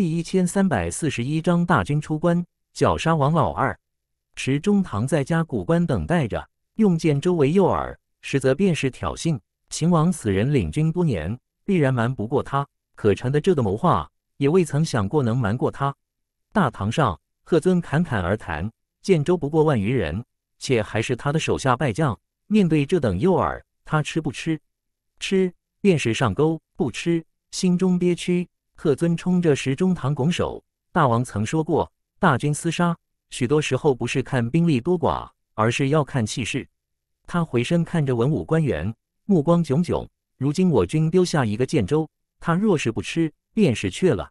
第一千三百四十一章大军出关，绞杀王老二。池中堂在家古关等待着，用剑周围诱饵，实则便是挑衅。秦王此人领军多年，必然瞒不过他。可臣的这个谋划，也未曾想过能瞒过他。大堂上，贺尊侃侃而谈。建州不过万余人，且还是他的手下败将。面对这等诱饵，他吃不吃？吃，便是上钩；不吃，心中憋屈。特尊冲着石中堂拱手，大王曾说过，大军厮杀，许多时候不是看兵力多寡，而是要看气势。他回身看着文武官员，目光炯炯。如今我军丢下一个建州，他若是不吃，便是去了。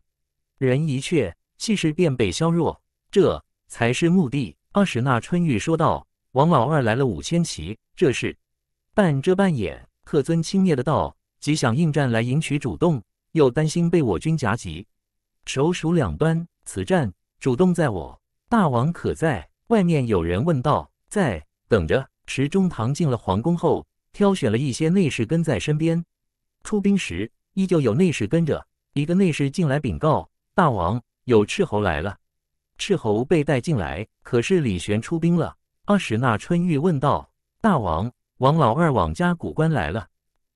人一去，气势便被削弱，这才是目的。阿史那春玉说道：“王老二来了五千骑，这是半遮半掩。”特尊轻蔑的道：“即想应战来赢取主动。”又担心被我军夹击，首鼠两端。此战主动在我，大王可在外面？有人问道，在等着。池中堂进了皇宫后，挑选了一些内侍跟在身边。出兵时依旧有内侍跟着。一个内侍进来禀告大王，有斥候来了。斥候被带进来，可是李玄出兵了。阿史那春玉问道：大王，王老二往嘉古关来了？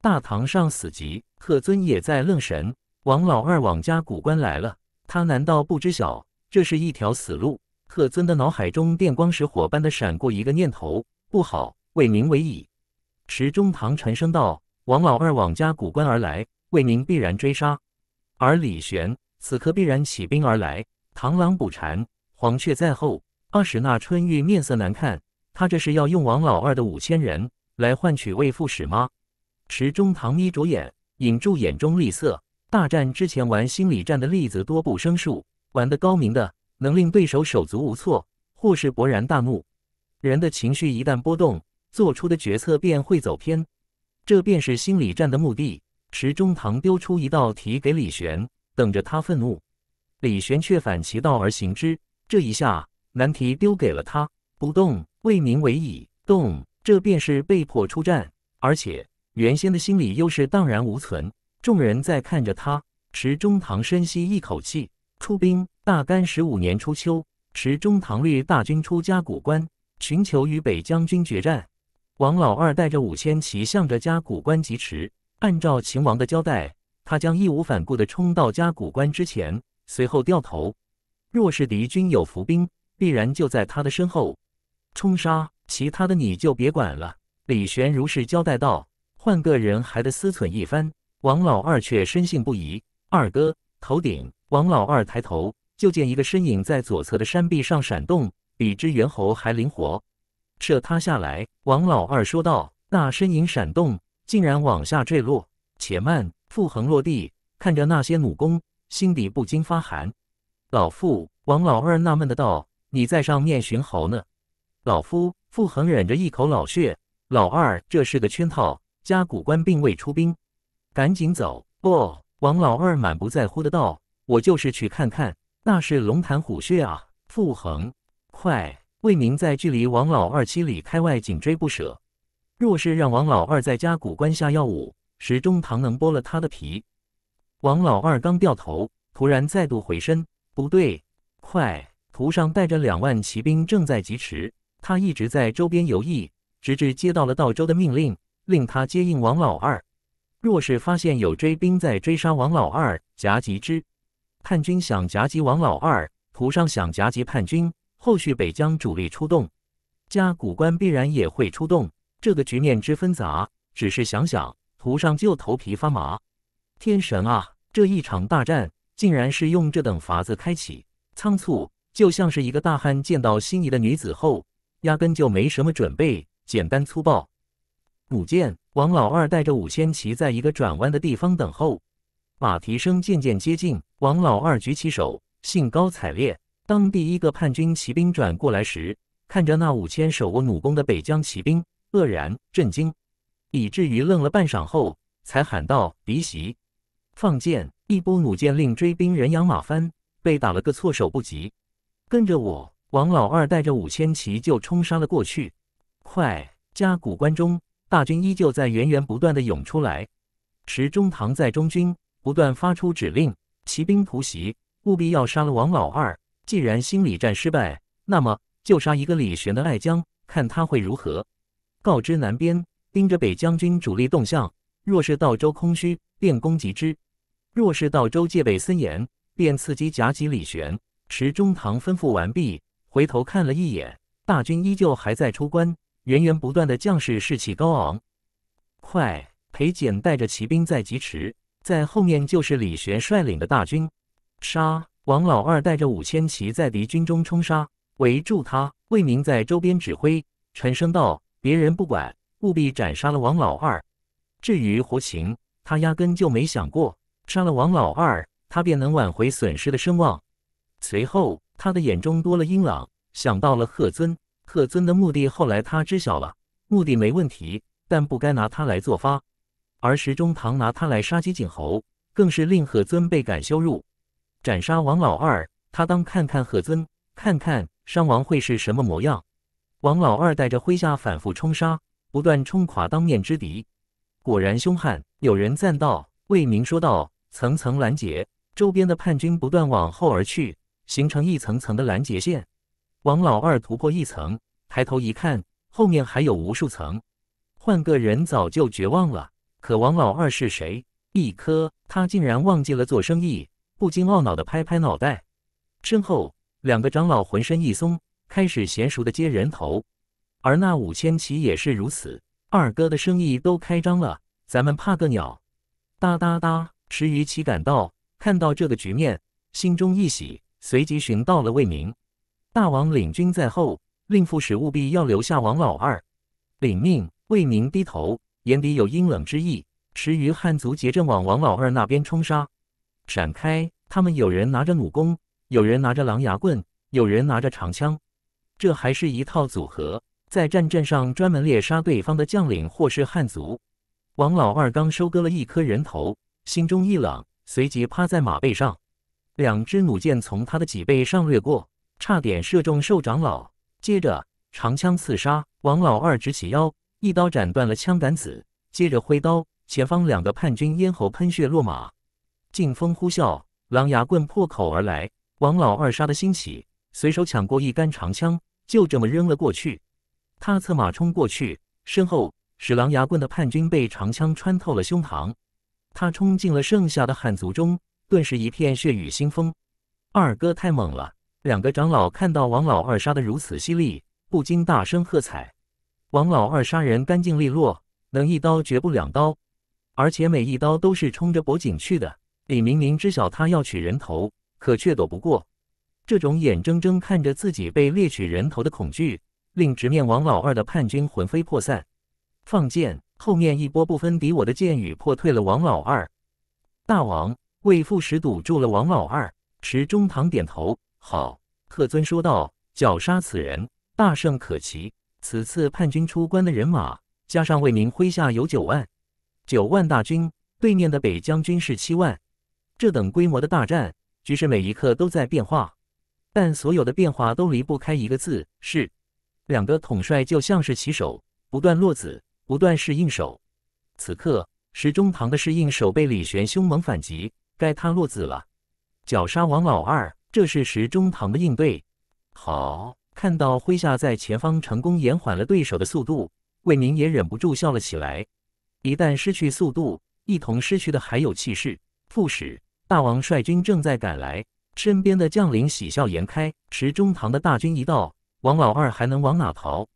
大堂上死急。贺尊也在愣神，王老二往家古关来了，他难道不知晓这是一条死路？贺尊的脑海中电光石火般的闪过一个念头：不好！为民为矣。池中堂沉声道：“王老二往家古关而来，为民必然追杀，而李玄此刻必然起兵而来，螳螂捕蝉，黄雀在后。”二史那春玉面色难看，他这是要用王老二的五千人来换取魏副使吗？池中堂眯着眼。引住眼中厉色，大战之前玩心理战的例子多不胜数，玩得高明的能令对手手足无措，或是勃然大怒。人的情绪一旦波动，做出的决策便会走偏，这便是心理战的目的。池中堂丢出一道题给李玄，等着他愤怒。李玄却反其道而行之，这一下难题丢给了他。不动为名为矣，动这便是被迫出战，而且。原先的心理又是荡然无存。众人在看着他，池中堂深吸一口气，出兵。大干十五年初秋，池中堂率大军出嘉谷关，寻求与北将军决战。王老二带着五千骑向着嘉谷关疾驰。按照秦王的交代，他将义无反顾地冲到嘉谷关之前，随后掉头。若是敌军有伏兵，必然就在他的身后。冲杀，其他的你就别管了。李玄如是交代道。换个人还得思忖一番，王老二却深信不疑。二哥，头顶，王老二抬头就见一个身影在左侧的山壁上闪动，比只猿猴还灵活。射他下来，王老二说道：“那身影闪动，竟然往下坠落。”且慢，傅恒落地，看着那些弩弓，心底不禁发寒。老傅，王老二纳闷的道：“你在上面寻猴呢？”老夫，傅恒忍着一口老血，老二，这是个圈套。嘉峪关并未出兵，赶紧走！不，王老二满不在乎的道：“我就是去看看，那是龙潭虎穴啊！”傅恒，快！魏明在距离王老二七里开外紧追不舍。若是让王老二在嘉峪关下药物，石中堂能剥了他的皮。王老二刚掉头，突然再度回身，不对，快！图上带着两万骑兵正在疾驰。他一直在周边游弋，直至接到了道州的命令。令他接应王老二，若是发现有追兵在追杀王老二，夹击之；叛军想夹击王老二，途上想夹击叛军，后续北疆主力出动，加古关必然也会出动。这个局面之纷杂，只是想想，途上就头皮发麻。天神啊，这一场大战竟然是用这等法子开启，仓促，就像是一个大汉见到心仪的女子后，压根就没什么准备，简单粗暴。弩箭，王老二带着五千骑在一个转弯的地方等候，马蹄声渐渐接近。王老二举起手，兴高采烈。当第一个叛军骑兵转过来时，看着那五千手握弩弓的北疆骑兵，愕然震惊，以至于愣了半晌后，才喊道：“敌袭，放箭！”一波弩箭令追兵人仰马翻，被打了个措手不及。跟着我，王老二带着五千骑就冲杀了过去。快，加古关中！大军依旧在源源不断的涌出来，池中堂在中军不断发出指令，骑兵突袭，务必要杀了王老二。既然心理战失败，那么就杀一个李玄的爱将，看他会如何。告知南边，盯着北将军主力动向，若是道州空虚，便攻击之；若是道州戒备森严，便伺机夹击李玄。池中堂吩咐完毕，回头看了一眼，大军依旧还在出关。源源不断的将士士气高昂，快！裴简带着骑兵在疾驰，在后面就是李玄率领的大军。杀！王老二带着五千骑在敌军中冲杀，围住他。魏明在周边指挥，沉声道：“别人不管，务必斩杀了王老二。”至于胡禽，他压根就没想过杀了王老二，他便能挽回损失的声望。随后，他的眼中多了阴朗，想到了贺尊。贺尊的目的，后来他知晓了，目的没问题，但不该拿他来作发，而石中堂拿他来杀鸡儆猴，更是令贺尊倍感羞辱。斩杀王老二，他当看看贺尊，看看伤亡会是什么模样。王老二带着麾下反复冲杀，不断冲垮当面之敌，果然凶悍。有人赞道：“为民说道，层层拦截，周边的叛军不断往后而去，形成一层层的拦截线。”王老二突破一层，抬头一看，后面还有无数层，换个人早就绝望了。可王老二是谁？一颗，他竟然忘记了做生意，不禁懊恼的拍拍脑袋。身后两个长老浑身一松，开始娴熟的接人头。而那五千骑也是如此，二哥的生意都开张了，咱们怕个鸟？哒哒哒，池余骑赶到，看到这个局面，心中一喜，随即寻到了魏明。大王领军在后，令副使务必要留下王老二。领命，魏宁低头，眼底有阴冷之意，十余汉族结阵往王老二那边冲杀。闪开！他们有人拿着弩弓，有人拿着狼牙棍，有人拿着长枪，这还是一套组合，在战阵上专门猎杀对方的将领或是汉族。王老二刚收割了一颗人头，心中一冷，随即趴在马背上，两支弩箭从他的脊背上掠过。差点射中瘦长老，接着长枪刺杀王老二，直起腰，一刀斩断了枪杆子，接着挥刀，前方两个叛军咽喉喷血落马，劲风呼啸，狼牙棍破口而来，王老二杀得兴起，随手抢过一杆长枪，就这么扔了过去，他策马冲过去，身后使狼牙棍的叛军被长枪穿透了胸膛，他冲进了剩下的汉族中，顿时一片血雨腥风，二哥太猛了。两个长老看到王老二杀得如此犀利，不禁大声喝彩。王老二杀人干净利落，能一刀绝不两刀，而且每一刀都是冲着脖颈去的。李明明知晓他要取人头，可却躲不过。这种眼睁睁看着自己被猎取人头的恐惧，令直面王老二的叛军魂飞魄散。放箭，后面一波不分敌我的箭雨破退了王老二。大王，魏副使堵住了王老二。池中堂点头。好，特尊说道：“绞杀此人，大胜可期。此次叛军出关的人马，加上魏明麾下有九万，九万大军。对面的北将军是七万，这等规模的大战，局势每一刻都在变化。但所有的变化都离不开一个字：是。两个统帅就像是棋手，不断落子，不断是应手。此刻，石中堂的适应手被李玄凶猛反击，该他落子了。绞杀王老二。”这是石中堂的应对，好看到麾下在前方成功延缓了对手的速度，魏宁也忍不住笑了起来。一旦失去速度，一同失去的还有气势。副使大王率军正在赶来，身边的将领喜笑颜开。石中堂的大军一到，王老二还能往哪逃？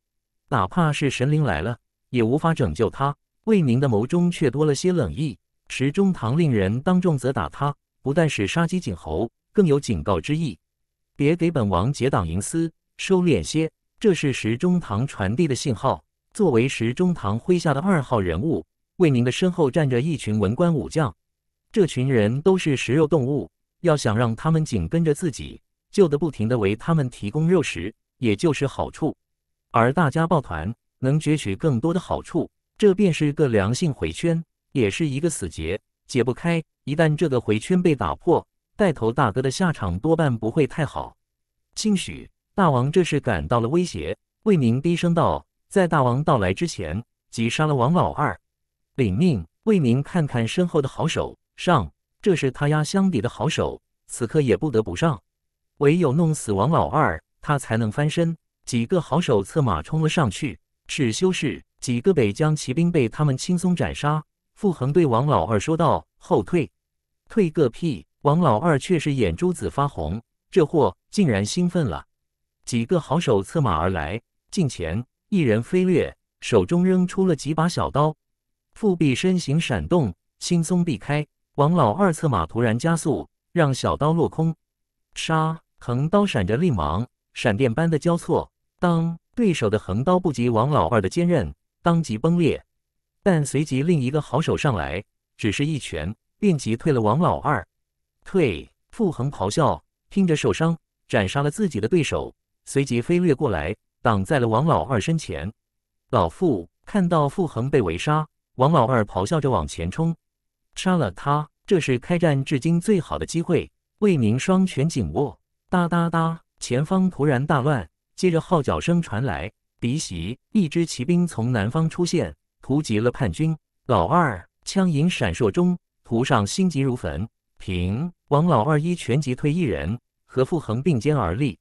哪怕是神灵来了，也无法拯救他。魏宁的眸中却多了些冷意。石中堂令人当众责打他，不但是杀鸡儆猴。更有警告之意，别给本王结党营私，收敛些。这是石中堂传递的信号。作为石中堂麾下的二号人物，为您的身后站着一群文官武将，这群人都是食肉动物。要想让他们紧跟着自己，就得不停的为他们提供肉食，也就是好处。而大家抱团，能攫取更多的好处，这便是个良性回圈，也是一个死结，解不开。一旦这个回圈被打破，带头大哥的下场多半不会太好，兴许大王这是感到了威胁。魏明低声道：“在大王到来之前，即杀了王老二。”领命，魏明看看身后的好手，上，这是他压箱底的好手，此刻也不得不上，唯有弄死王老二，他才能翻身。几个好手策马冲了上去，是修士，几个北疆骑兵被他们轻松斩杀。傅恒对王老二说道：“后退，退个屁！”王老二却是眼珠子发红，这货竟然兴奋了。几个好手策马而来，近前一人飞掠，手中扔出了几把小刀。腹壁身形闪动，轻松避开。王老二策马突然加速，让小刀落空。杀，横刀闪着利芒，闪电般的交错。当，对手的横刀不及王老二的坚韧，当即崩裂。但随即另一个好手上来，只是一拳，便击退了王老二。退！傅恒咆哮，拼着受伤斩杀了自己的对手，随即飞掠过来，挡在了王老二身前。老傅看到傅恒被围杀，王老二咆哮着往前冲，杀了他！这是开战至今最好的机会。魏明双拳紧握，哒哒哒！前方突然大乱，接着号角声传来，敌袭！一支骑兵从南方出现，突袭了叛军。老二枪影闪烁中，涂上心急如焚。平。王老二一全级退一人，和傅恒并肩而立。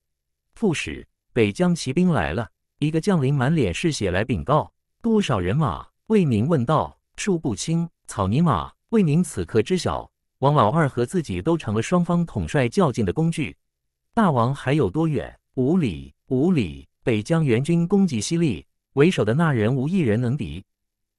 副使，北疆骑兵来了！一个将领满脸是血来禀告：“多少人马？魏宁问道。数不清，草泥马！魏宁此刻知晓，王老二和自己都成了双方统帅较劲的工具。大王还有多远？五里，五里。北疆援军攻击犀利，为首的那人无一人能敌。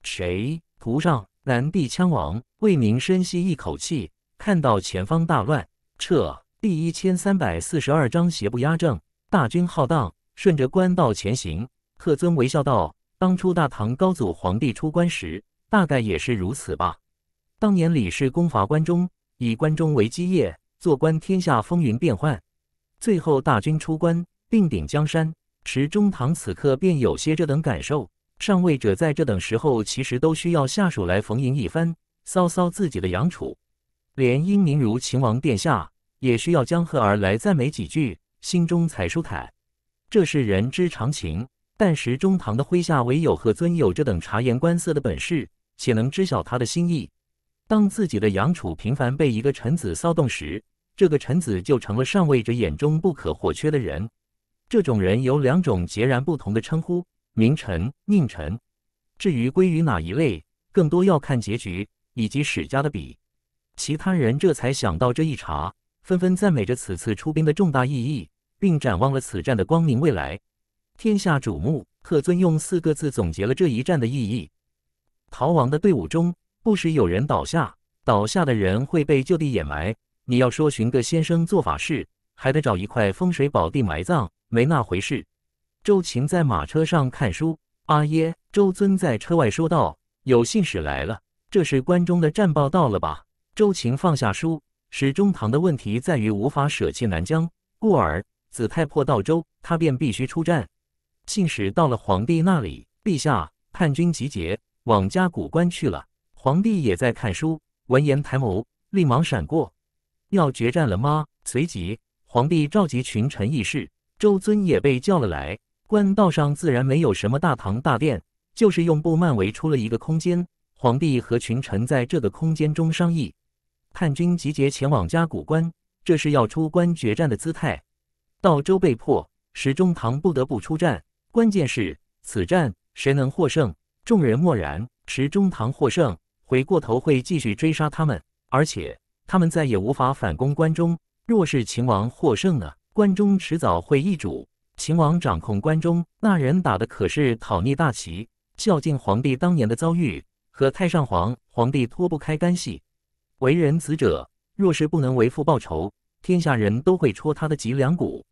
谁？图上，南地枪王。魏宁深吸一口气。看到前方大乱，撤。第一千三百四十二章，邪不压正。大军浩荡，顺着官道前行。贺遵微笑道：“当初大唐高祖皇帝出关时，大概也是如此吧。当年李氏攻伐关中，以关中为基业，坐观天下风云变幻。最后大军出关，定鼎江山。池中堂此刻便有些这等感受。上位者在这等时候，其实都需要下属来逢迎一番，骚骚自己的杨处。”连英明如秦王殿下，也需要江鹤儿来赞美几句，心中才舒坦。这是人之常情。但时中堂的麾下，唯有何尊有这等察言观色的本事，且能知晓他的心意。当自己的杨楚频繁被一个臣子骚动时，这个臣子就成了上位者眼中不可或缺的人。这种人有两种截然不同的称呼：名臣、佞臣。至于归于哪一类，更多要看结局以及史家的笔。其他人这才想到这一茬，纷纷赞美着此次出兵的重大意义，并展望了此战的光明未来。天下瞩目，贺尊用四个字总结了这一战的意义。逃亡的队伍中不时有人倒下，倒下的人会被就地掩埋。你要说寻个先生做法事，还得找一块风水宝地埋葬，没那回事。周晴在马车上看书，阿耶，周尊在车外说道：“有信使来了，这是关中的战报到了吧？”周晴放下书，始中堂的问题在于无法舍弃南疆，故而子太破道周，他便必须出战。信使到了皇帝那里，陛下，叛军集结往嘉谷关去了。皇帝也在看书，闻言抬眸，立马闪过，要决战了吗？随即，皇帝召集群臣议事，周尊也被叫了来。官道上自然没有什么大堂大殿，就是用布幔围出了一个空间，皇帝和群臣在这个空间中商议。叛军集结前往嘉谷关，这是要出关决战的姿态。道州被破，石中堂不得不出战。关键是此战谁能获胜？众人默然。石中堂获胜，回过头会继续追杀他们，而且他们再也无法反攻关中。若是秦王获胜呢？关中迟早会易主。秦王掌控关中，那人打的可是讨逆大旗。孝敬皇帝当年的遭遇和太上皇皇帝脱不开干系。为人子者，若是不能为父报仇，天下人都会戳他的脊梁骨。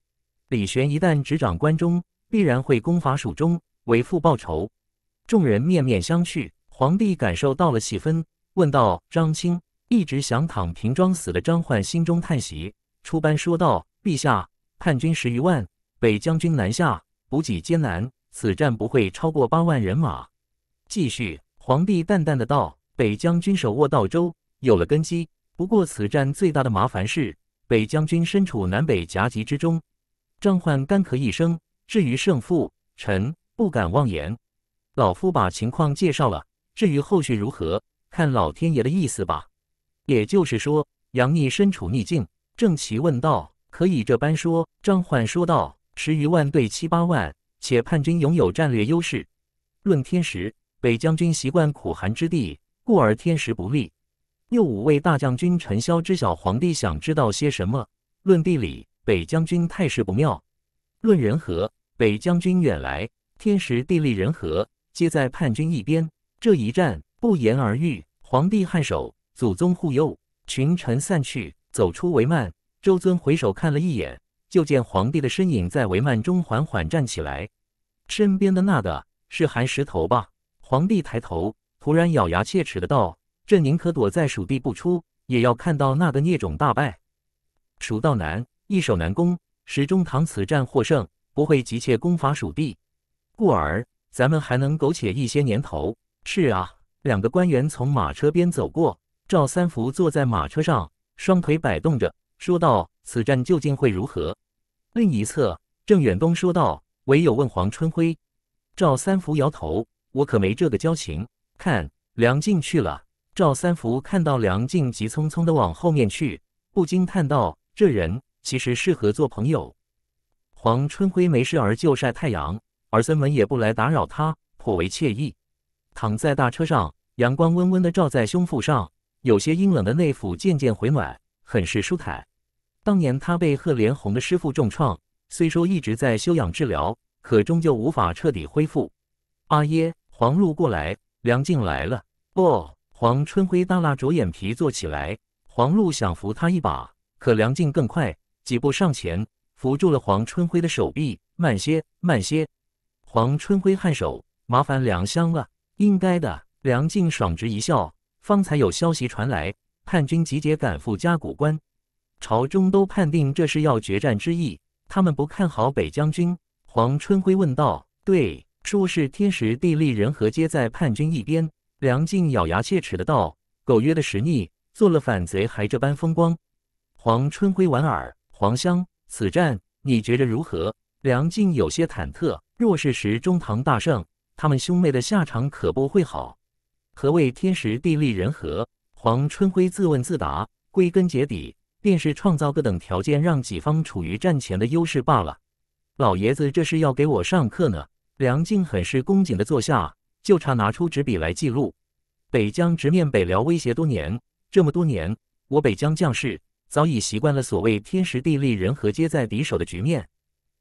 李玄一旦执掌关中，必然会攻伐蜀中，为父报仇。众人面面相觑，皇帝感受到了气氛，问道：“张清，一直想躺平装死的张焕心中叹息，出班说道：‘陛下，叛军十余万，北将军南下，补给艰难，此战不会超过八万人马。’”继续，皇帝淡淡的道：“北将军手握道州。”有了根基，不过此战最大的麻烦是北将军身处南北夹击之中。张焕干咳一声，至于胜负，臣不敢妄言。老夫把情况介绍了，至于后续如何，看老天爷的意思吧。也就是说，杨毅身处逆境。郑奇问道：“可以这般说？”张焕说道：“十余万对七八万，且叛军拥有战略优势。论天时，北将军习惯苦寒之地，故而天时不利。”又五位大将军，陈嚣知晓皇帝想知道些什么。论地理，北将军态势不妙；论人和，北将军远来，天时地利人和皆在叛军一边。这一战不言而喻。皇帝颔首，祖宗护佑。群臣散去，走出帷幔。周尊回首看了一眼，就见皇帝的身影在帷幔中缓缓站起来。身边的那个是韩石头吧？皇帝抬头，突然咬牙切齿的道。朕宁可躲在蜀地不出，也要看到那个孽种大败。蜀道难，易守难攻，始终堂此战获胜，不会急切攻伐蜀地，故而咱们还能苟且一些年头。是啊，两个官员从马车边走过，赵三福坐在马车上，双腿摆动着，说道：“此战究竟会如何？”另一侧，郑远东说道：“唯有问黄春辉。”赵三福摇头：“我可没这个交情。”看，梁静去了。赵三福看到梁静急匆匆地往后面去，不禁叹道：“这人其实适合做朋友。”黄春辉没事儿就晒太阳，儿孙们也不来打扰他，颇为惬意。躺在大车上，阳光温温地照在胸腹上，有些阴冷的内腑渐渐回暖，很是舒坦。当年他被贺连红的师傅重创，虽说一直在休养治疗，可终究无法彻底恢复。阿耶，黄璐过来，梁静来了，不。黄春辉耷拉着眼皮坐起来，黄璐想扶他一把，可梁静更快，几步上前扶住了黄春辉的手臂。慢些，慢些。黄春辉颔首，麻烦梁香了。应该的。梁静爽直一笑。方才有消息传来，叛军集结赶赴嘉谷关，朝中都判定这是要决战之意。他们不看好北将军。黄春辉问道：“对，说是天时地利人和皆在叛军一边。”梁静咬牙切齿的道：“狗曰的时逆，做了反贼还这般风光。”黄春辉莞尔：“黄香，此战你觉着如何？”梁静有些忐忑：“若是时中堂大胜，他们兄妹的下场可不会好。”“何谓天时地利人和？”黄春辉自问自答：“归根结底，便是创造各等条件，让己方处于战前的优势罢了。”“老爷子这是要给我上课呢。”梁静很是恭敬的坐下。就差拿出纸笔来记录。北疆直面北辽威胁多年，这么多年，我北疆将士早已习惯了所谓天时地利人和皆在敌手的局面。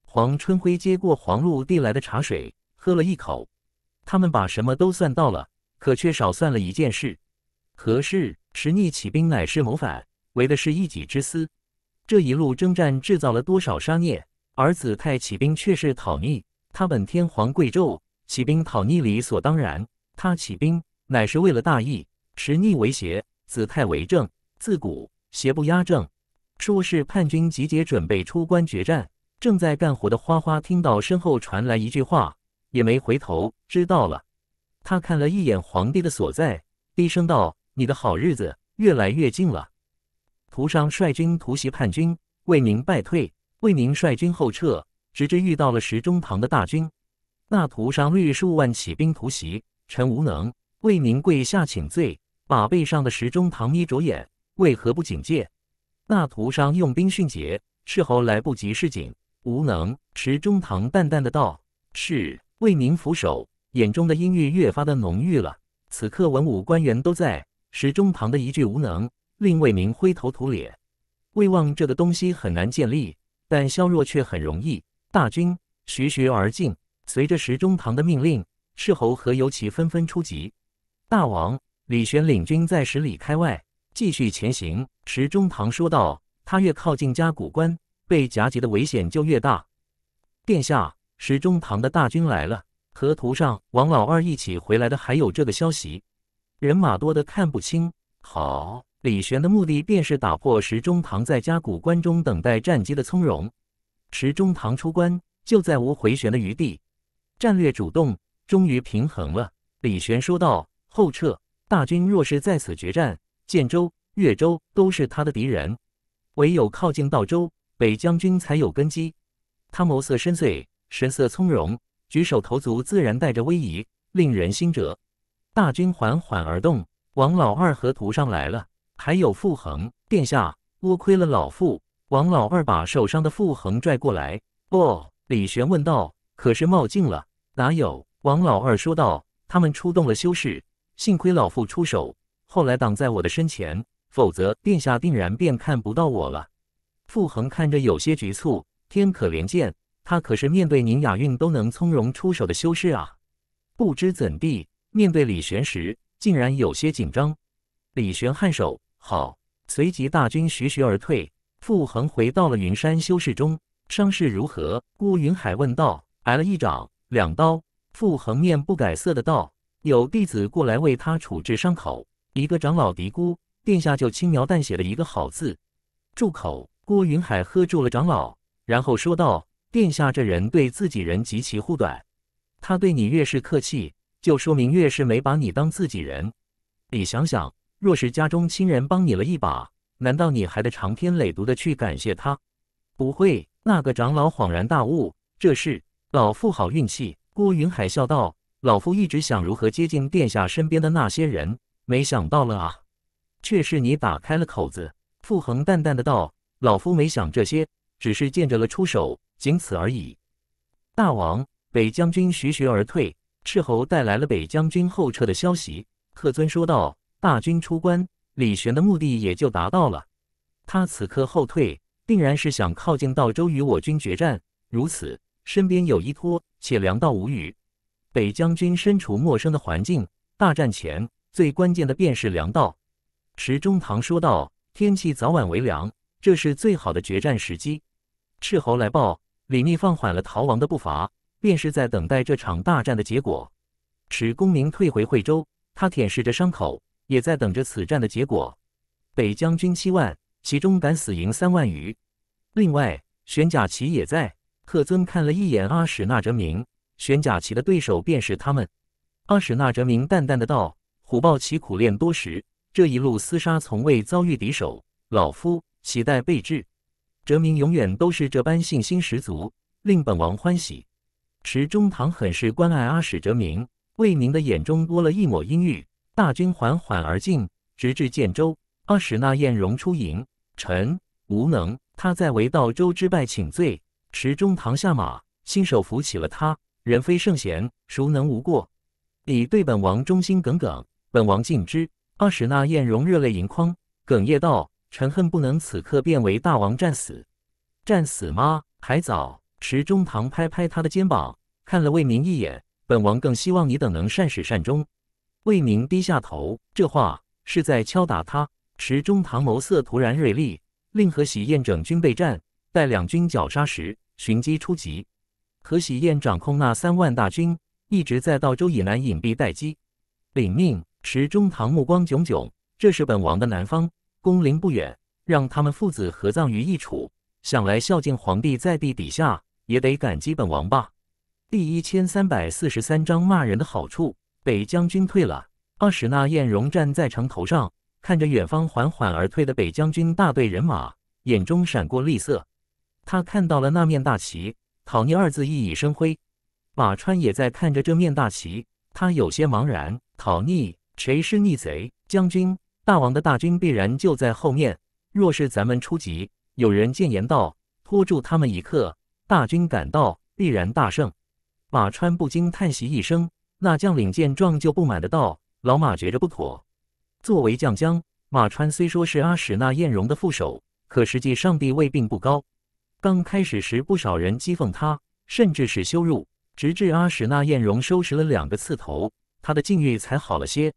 黄春辉接过黄禄递来的茶水，喝了一口。他们把什么都算到了，可却少算了一件事。何事？石逆起兵乃是谋反，为的是一己之私。这一路征战，制造了多少杀孽？而子太起兵却是讨逆，他本天皇贵胄。起兵讨逆理所当然，他起兵乃是为了大义，持逆为邪，子泰为正。自古邪不压正。说是叛军集结准备出关决战，正在干活的花花听到身后传来一句话，也没回头。知道了，他看了一眼皇帝的所在，低声道：“你的好日子越来越近了。”图上率军突袭叛军，魏宁败退，魏宁率军后撤，直至遇到了石中堂的大军。那图上绿数万起兵突袭，臣无能，为您跪下请罪。马背上的石中堂眯着眼，为何不警戒？那图上用兵迅捷，斥候来不及示警，无能。石中堂淡淡的道：“是，为您俯首，眼中的阴郁越发的浓郁了。此刻文武官员都在，石中堂的一句无能，令魏明灰头土脸。魏望这个东西很难建立，但削弱却很容易。大军徐徐而进。”随着石中堂的命令，斥候和尤其纷纷出击。大王李玄领军在十里开外继续前行。石中堂说道：“他越靠近嘉峪关，被夹击的危险就越大。”殿下，石中堂的大军来了。和图上王老二一起回来的还有这个消息。人马多得看不清。好，李玄的目的便是打破石中堂在嘉峪关中等待战机的从容。石中堂出关，就再无回旋的余地。战略主动终于平衡了，李玄说道：“后撤大军若是在此决战，建州、越州都是他的敌人，唯有靠近道州，北将军才有根基。”他眸色深邃，神色从容，举手投足自然带着威仪，令人心折。大军缓缓而动，王老二和徒上来了，还有傅恒殿下，多亏了老傅。王老二把受伤的傅恒拽过来。哦，李玄问道。可是冒进了？哪有？王老二说道：“他们出动了修士，幸亏老傅出手，后来挡在我的身前，否则殿下定然便看不到我了。”傅恒看着有些局促，天可怜见，他可是面对宁雅韵都能从容出手的修士啊，不知怎地面对李玄时，竟然有些紧张。李玄颔首，好，随即大军徐徐而退。傅恒回到了云山修士中，伤势如何？顾云海问道。挨了一掌两刀，傅恒面不改色的道：“有弟子过来为他处置伤口。”一个长老嘀咕：“殿下就轻描淡写的一个好字。”住口！郭云海喝住了长老，然后说道：“殿下这人对自己人极其护短，他对你越是客气，就说明越是没把你当自己人。你想想，若是家中亲人帮你了一把，难道你还得长篇累牍的去感谢他？不会。”那个长老恍然大悟：“这是。”老夫好运气，郭云海笑道：“老夫一直想如何接近殿下身边的那些人，没想到了啊，却是你打开了口子。”傅恒淡淡的道：“老夫没想这些，只是见着了出手，仅此而已。”大王，北将军徐徐而退。斥候带来了北将军后撤的消息。特尊说道：“大军出关，李玄的目的也就达到了。他此刻后退，定然是想靠近道州与我军决战。如此。”身边有依托，且粮道无虞。北将军身处陌生的环境，大战前最关键的便是粮道。池中堂说道：“天气早晚为凉，这是最好的决战时机。”斥候来报，李密放缓了逃亡的步伐，便是在等待这场大战的结果。池公明退回惠州，他舔舐着伤口，也在等着此战的结果。北将军七万，其中敢死营三万余，另外玄甲骑也在。特尊看了一眼阿史那哲明，玄甲骑的对手便是他们。阿史那哲明淡淡的道：“虎豹骑苦练多时，这一路厮杀从未遭遇敌手，老夫期待备至。”哲明永远都是这般信心十足，令本王欢喜。池中堂很是关爱阿史哲明，魏您的眼中多了一抹阴郁。大军缓缓而进，直至建州。阿史那艳荣出营，臣无能，他在为道州之败请罪。池中堂下马，伸手扶起了他。人非圣贤，孰能无过？你对本王忠心耿耿，本王敬之。二史那艳容热泪盈眶，哽咽道：“臣恨不能此刻便为大王战死。”战死吗？还早。池中堂拍拍他的肩膀，看了魏明一眼。本王更希望你等能善始善终。魏明低下头，这话是在敲打他。池中堂眸色突然锐利，令何喜宴整军备战，待两军绞杀时。寻机出击，何喜燕掌控那三万大军，一直在道州以南隐蔽待机。领命，池中堂目光炯炯，这是本王的南方，宫陵不远，让他们父子合葬于一处，想来孝敬皇帝在地底下也得感激本王吧。第一千三百四十三章骂人的好处。北将军退了，二史那彦荣站在城头上，看着远方缓缓而退的北将军大队人马，眼中闪过厉色。他看到了那面大旗，“讨逆”二字熠熠生辉。马川也在看着这面大旗，他有些茫然：“讨逆，谁是逆贼？将军，大王的大军必然就在后面。若是咱们出击，有人谏言道：拖住他们一刻，大军赶到，必然大胜。”马川不禁叹息一声。那将领见状就不满的道：“老马觉着不妥。”作为将将，马川虽说是阿史那彦荣的副手，可实际上地位并不高。刚开始时，不少人讥讽他，甚至是羞辱，直至阿史那艳容收拾了两个刺头，他的境遇才好了些。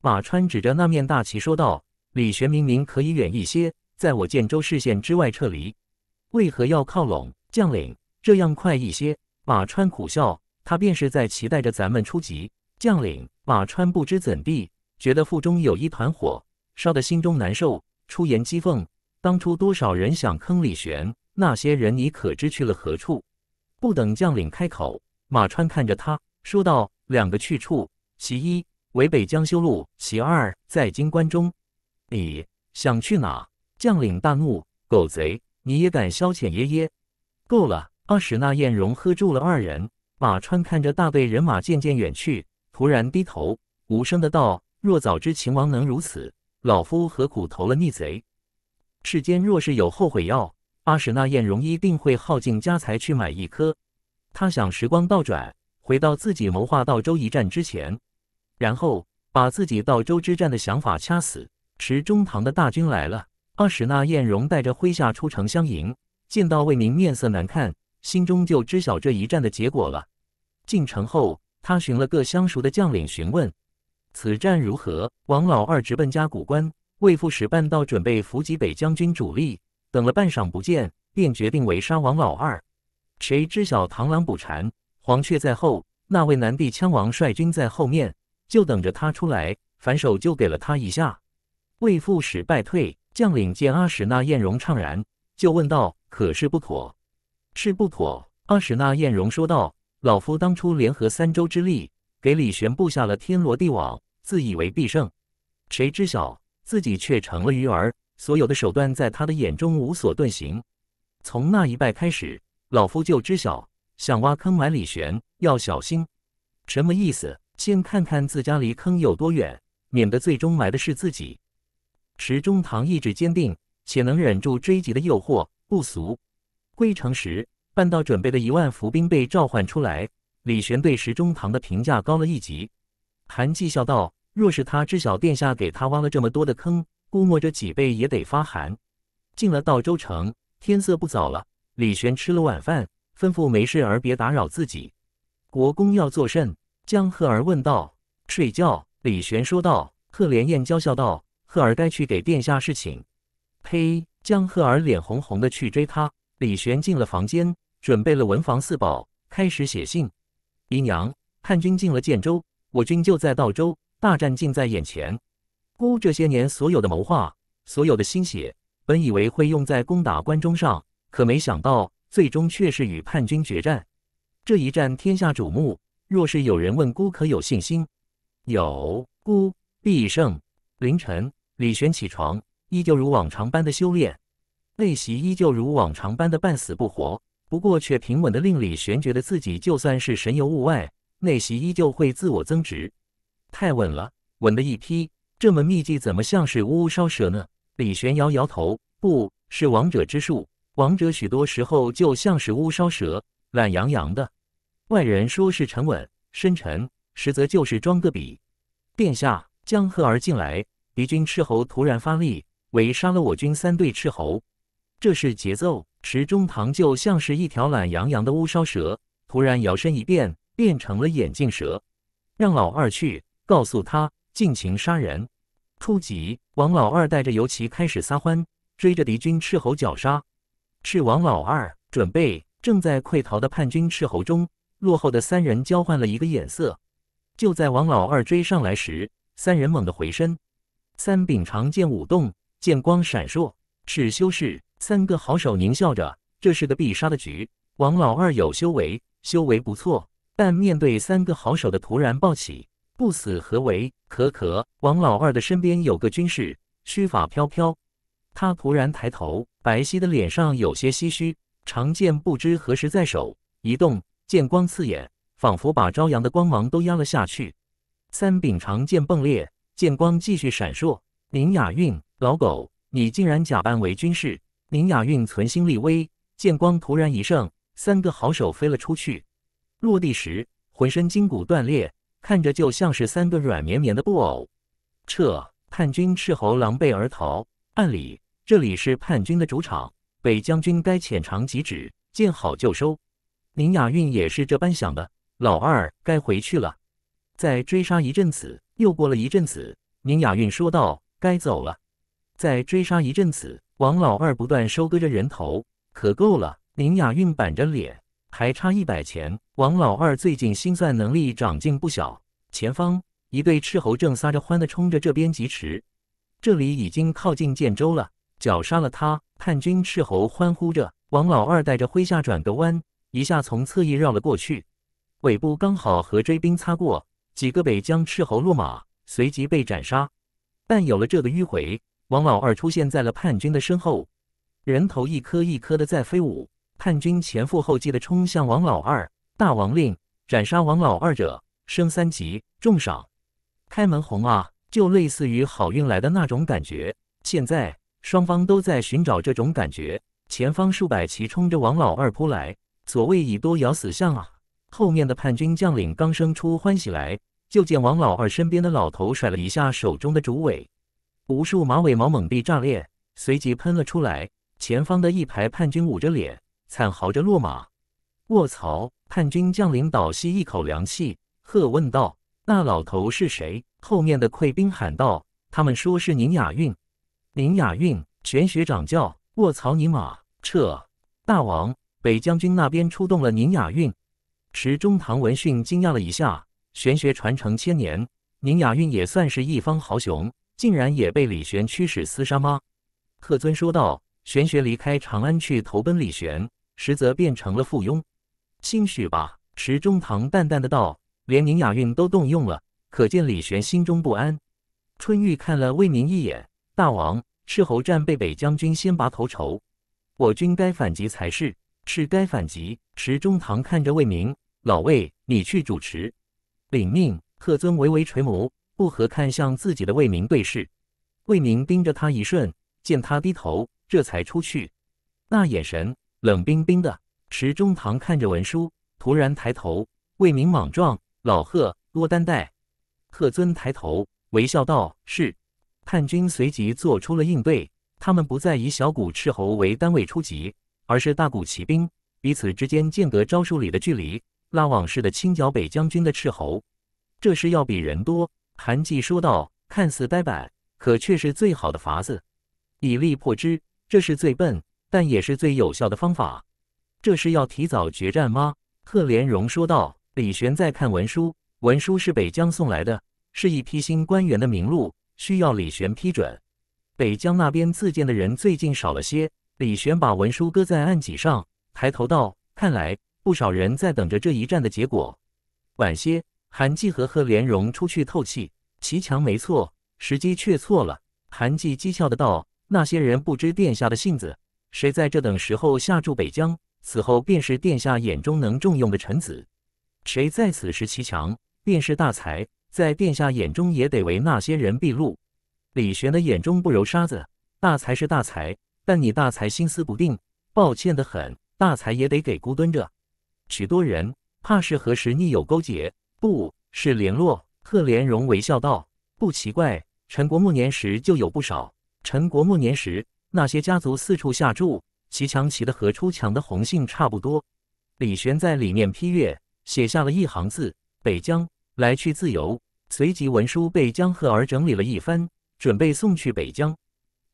马川指着那面大旗说道：“李玄明明可以远一些，在我建州视线之外撤离，为何要靠拢？”将领这样快一些。马川苦笑，他便是在期待着咱们出击。将领马川不知怎地，觉得腹中有一团火，烧得心中难受，出言讥讽：“当初多少人想坑李玄？”那些人你可知去了何处？不等将领开口，马川看着他说道：“两个去处，其一为北江修路，其二在京关中。你想去哪？”将领大怒：“狗贼，你也敢消遣爷爷！”够了，阿史那艳容喝住了二人。马川看着大队人马渐渐远去，突然低头无声的道：“若早知秦王能如此，老夫何苦投了逆贼？世间若是有后悔药。”阿史那艳蓉一定会耗尽家财去买一颗。他想时光倒转，回到自己谋划到州一战之前，然后把自己到州之战的想法掐死。持中堂的大军来了，阿史那艳蓉带着麾下出城相迎。见到魏明，面色难看，心中就知晓这一战的结果了。进城后，他寻了个相熟的将领询问，此战如何？王老二直奔嘉峪关，魏副使半道准备伏击北将军主力。等了半晌不见，便决定围杀王老二。谁知晓螳螂捕蝉，黄雀在后。那位南地枪王率军在后面，就等着他出来，反手就给了他一下。魏副使败退，将领见阿史那彦容怅然，就问道：“可是不妥？”“是不妥。”阿史那彦容说道：“老夫当初联合三州之力，给李玄布下了天罗地网，自以为必胜，谁知晓自己却成了鱼儿。”所有的手段在他的眼中无所遁形。从那一拜开始，老夫就知晓，想挖坑埋李玄要小心。什么意思？先看看自家离坑有多远，免得最终埋的是自己。石中堂意志坚定，且能忍住追击的诱惑，不俗。归城时，半道准备的一万伏兵被召唤出来。李玄对石中堂的评价高了一级。韩继笑道：“若是他知晓殿下给他挖了这么多的坑。”估摸着脊背也得发寒。进了道州城，天色不早了。李玄吃了晚饭，吩咐没事儿别打扰自己。国公要做甚？江鹤儿问道。睡觉。李玄说道。贺连燕娇笑道：“鹤儿该去给殿下侍寝。”呸！江鹤儿脸红红的去追他。李玄进了房间，准备了文房四宝，开始写信。姨娘，叛军进了建州，我军就在道州，大战近在眼前。孤这些年所有的谋划，所有的心血，本以为会用在攻打关中上，可没想到最终却是与叛军决战。这一战天下瞩目。若是有人问孤可有信心？有，孤必胜。凌晨，李玄起床，依旧如往常般的修炼，内息依旧如往常般的半死不活，不过却平稳的令李玄觉得自己就算是神游物外，内息依旧会自我增值。太稳了，稳的一批。这么密集，怎么像是乌梢蛇呢？李玄摇摇头，不是王者之术，王者许多时候就像是乌梢蛇，懒洋洋的。外人说是沉稳、深沉，实则就是装个逼。殿下，江河儿进来，敌军斥候突然发力，围杀了我军三队斥候。这是节奏，池中堂就像是一条懒洋洋的乌梢蛇，突然摇身一变，变成了眼镜蛇。让老二去告诉他。尽情杀人！初级王老二带着尤其开始撒欢，追着敌军斥候绞杀。赤王老二准备正在溃逃的叛军斥候中落后的三人交换了一个眼色。就在王老二追上来时，三人猛地回身，三柄长剑舞动，剑光闪烁。赤修士，三个好手狞笑着，这是个必杀的局。王老二有修为，修为不错，但面对三个好手的突然暴起。不死何为？可可，王老二的身边有个军士，须发飘飘。他突然抬头，白皙的脸上有些唏嘘。长剑不知何时在手，一动，剑光刺眼，仿佛把朝阳的光芒都压了下去。三柄长剑迸裂，剑光继续闪烁。宁雅韵，老狗，你竟然假扮为军士！宁雅韵存心立威，剑光突然一盛，三个好手飞了出去，落地时浑身筋骨断裂。看着就像是三个软绵绵的布偶，撤！叛军斥候狼狈而逃。按理这里是叛军的主场，北将军该浅尝即止，见好就收。宁雅韵也是这般想的。老二该回去了，再追杀一阵子。又过了一阵子，宁雅韵说道：“该走了。”再追杀一阵子。王老二不断收割着人头，可够了。宁雅韵板着脸，还差一百钱。王老二最近心算能力长进不小。前方一对斥候正撒着欢的冲着这边疾驰，这里已经靠近建州了。绞杀了他！叛军斥候欢呼着。王老二带着麾下转个弯，一下从侧翼绕了过去，尾部刚好和追兵擦过，几个北疆斥候落马，随即被斩杀。但有了这个迂回，王老二出现在了叛军的身后，人头一颗一颗的在飞舞，叛军前赴后继的冲向王老二。大王令斩杀王老二者升三级，重赏。开门红啊，就类似于好运来的那种感觉。现在双方都在寻找这种感觉。前方数百骑冲着王老二扑来，所谓以多咬死象啊。后面的叛军将领刚生出欢喜来，就见王老二身边的老头甩了一下手中的竹尾，无数马尾毛猛地炸裂，随即喷了出来。前方的一排叛军捂着脸惨嚎着落马。卧槽！叛军将领倒吸一口凉气，喝问道：“那老头是谁？”后面的溃兵喊道：“他们说是宁雅韵，宁雅韵玄学掌教。”“卧槽你妈！撤！”“大王，北将军那边出动了宁雅韵。”池中堂闻讯惊讶了一下，玄学传承千年，宁雅韵也算是一方豪雄，竟然也被李玄驱使厮杀吗？贺尊说道：“玄学离开长安去投奔李玄，实则变成了附庸。”兴许吧，池中堂淡淡的道。连宁雅韵都动用了，可见李玄心中不安。春玉看了魏明一眼，大王，赤候战被北将军先拔头筹，我军该反击才是。是该反击。池中堂看着魏明，老魏，你去主持。领命。贺尊微微垂眸，不和看向自己的魏明对视。魏明盯着他一瞬，见他低头，这才出去。那眼神冷冰冰的。石中堂看着文书，突然抬头：“魏明莽撞，老贺多担待。”贺尊抬头微笑道：“是。”叛军随即做出了应对，他们不再以小股斥候为单位出击，而是大股骑兵，彼此之间间隔招数里的距离，拉网似的清剿北将军的斥候。这是要比人多。韩季说道：“看似呆板，可却是最好的法子。以力破之，这是最笨，但也是最有效的方法。”这是要提早决战吗？贺连荣说道。李玄在看文书，文书是北疆送来的，是一批新官员的名录，需要李玄批准。北疆那边自荐的人最近少了些。李玄把文书搁在案几上，抬头道：“看来不少人在等着这一战的结果。”晚些，韩季和贺连荣出去透气。齐强没错，时机却错了。韩季讥笑的道：“那些人不知殿下的性子，谁在这等时候下注北疆？”此后便是殿下眼中能重用的臣子，谁在此时奇强，便是大才，在殿下眼中也得为那些人毕路。李玄的眼中不揉沙子，大才是大才，但你大才心思不定，抱歉的很，大才也得给孤蹲着。许多人怕是和时逆有勾结，不是联络。贺连荣微笑道：“不奇怪，陈国末年时就有不少。陈国末年时，那些家族四处下注。”齐强齐的和出墙的红杏差不多。李玄在里面批阅，写下了一行字：“北疆来去自由。”随即文书被江鹤儿整理了一番，准备送去北疆。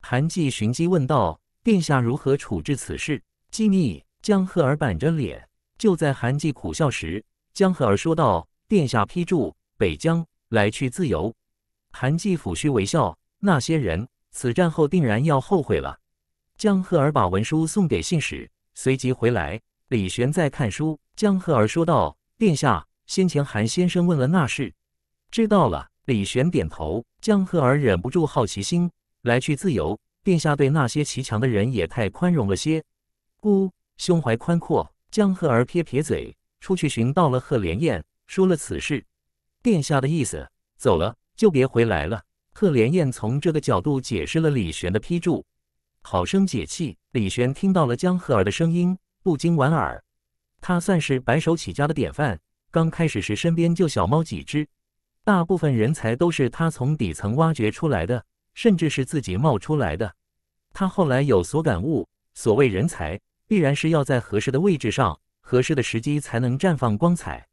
韩季寻机问道：“殿下如何处置此事？”季密江鹤儿板着脸。就在韩季苦笑时，江鹤儿说道：“殿下批注，北疆来去自由。”韩季抚须微笑：“那些人，此战后定然要后悔了。”江鹤儿把文书送给信使，随即回来。李玄在看书。江鹤儿说道：“殿下，先前韩先生问了那事，知道了。”李玄点头。江鹤儿忍不住好奇心，来去自由。殿下对那些骑墙的人也太宽容了些。姑胸怀宽阔。江鹤儿撇撇嘴，出去寻到了贺连燕，说了此事。殿下的意思，走了就别回来了。贺连燕从这个角度解释了李玄的批注。好生解气！李玄听到了江鹤儿的声音，不禁莞尔。他算是白手起家的典范。刚开始时，身边就小猫几只，大部分人才都是他从底层挖掘出来的，甚至是自己冒出来的。他后来有所感悟：，所谓人才，必然是要在合适的位置上、合适的时机才能绽放光彩。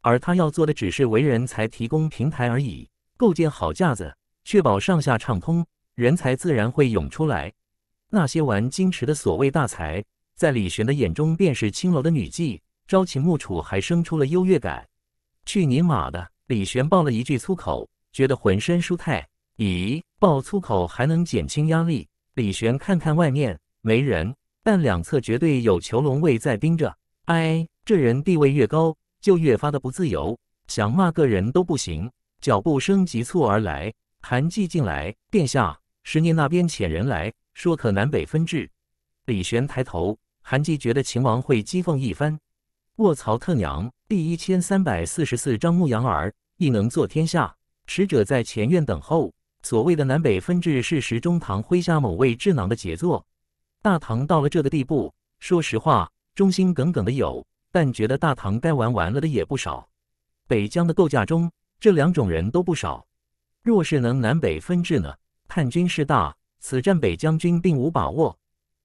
而他要做的只是为人才提供平台而已，构建好架子，确保上下畅通，人才自然会涌出来。那些玩矜持的所谓大才，在李玄的眼中便是青楼的女妓，朝秦暮楚，还生出了优越感。去你妈的！李玄爆了一句粗口，觉得浑身舒泰。咦，爆粗口还能减轻压力？李玄看看外面，没人，但两侧绝对有囚龙卫在盯着。哎，这人地位越高，就越发的不自由，想骂个人都不行。脚步声急促而来，韩季进来，殿下，十年那边遣人来。说可南北分治。李玄抬头，韩继觉得秦王会讥讽一番。卧槽，特娘！第一千三百四十四章牧羊儿亦能坐天下。使者在前院等候。所谓的南北分治是石中堂麾下某位智囊的杰作。大唐到了这个地步，说实话，忠心耿耿的有，但觉得大唐该玩完了的也不少。北疆的构架中，这两种人都不少。若是能南北分治呢？叛军势大。此战北将军并无把握。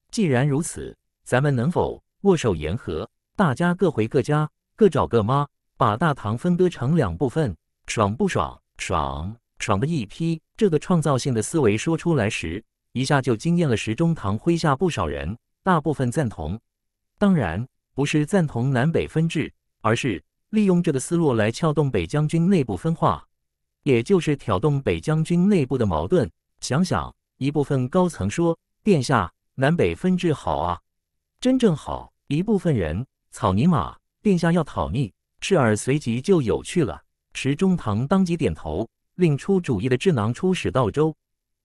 既然如此，咱们能否握手言和，大家各回各家，各找各妈，把大唐分割成两部分，爽不爽？爽，爽的一批。这个创造性的思维说出来时，一下就惊艳了石中堂麾下不少人，大部分赞同。当然，不是赞同南北分治，而是利用这个思路来撬动北将军内部分化，也就是挑动北将军内部的矛盾。想想。一部分高层说：“殿下南北分治好啊，真正好。”一部分人草泥马，殿下要讨逆。赤耳随即就有趣了。池中堂当即点头，令出主意的智囊出使道州。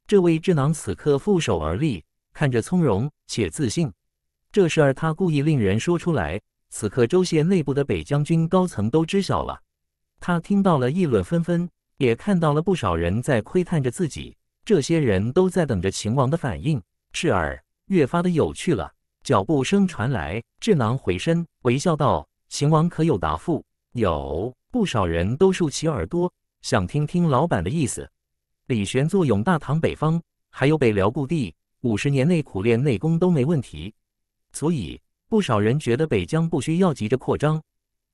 这位智囊此刻负手而立，看着从容且自信。这事儿他故意令人说出来，此刻州县内部的北将军高层都知晓了。他听到了议论纷纷，也看到了不少人在窥探着自己。这些人都在等着秦王的反应。赤耳越发的有趣了。脚步声传来，智囊回身微笑道：“秦王可有答复？”有不少人都竖起耳朵，想听听老板的意思。李玄坐拥大唐北方，还有北辽故地，五十年内苦练内功都没问题。所以，不少人觉得北疆不需要急着扩张。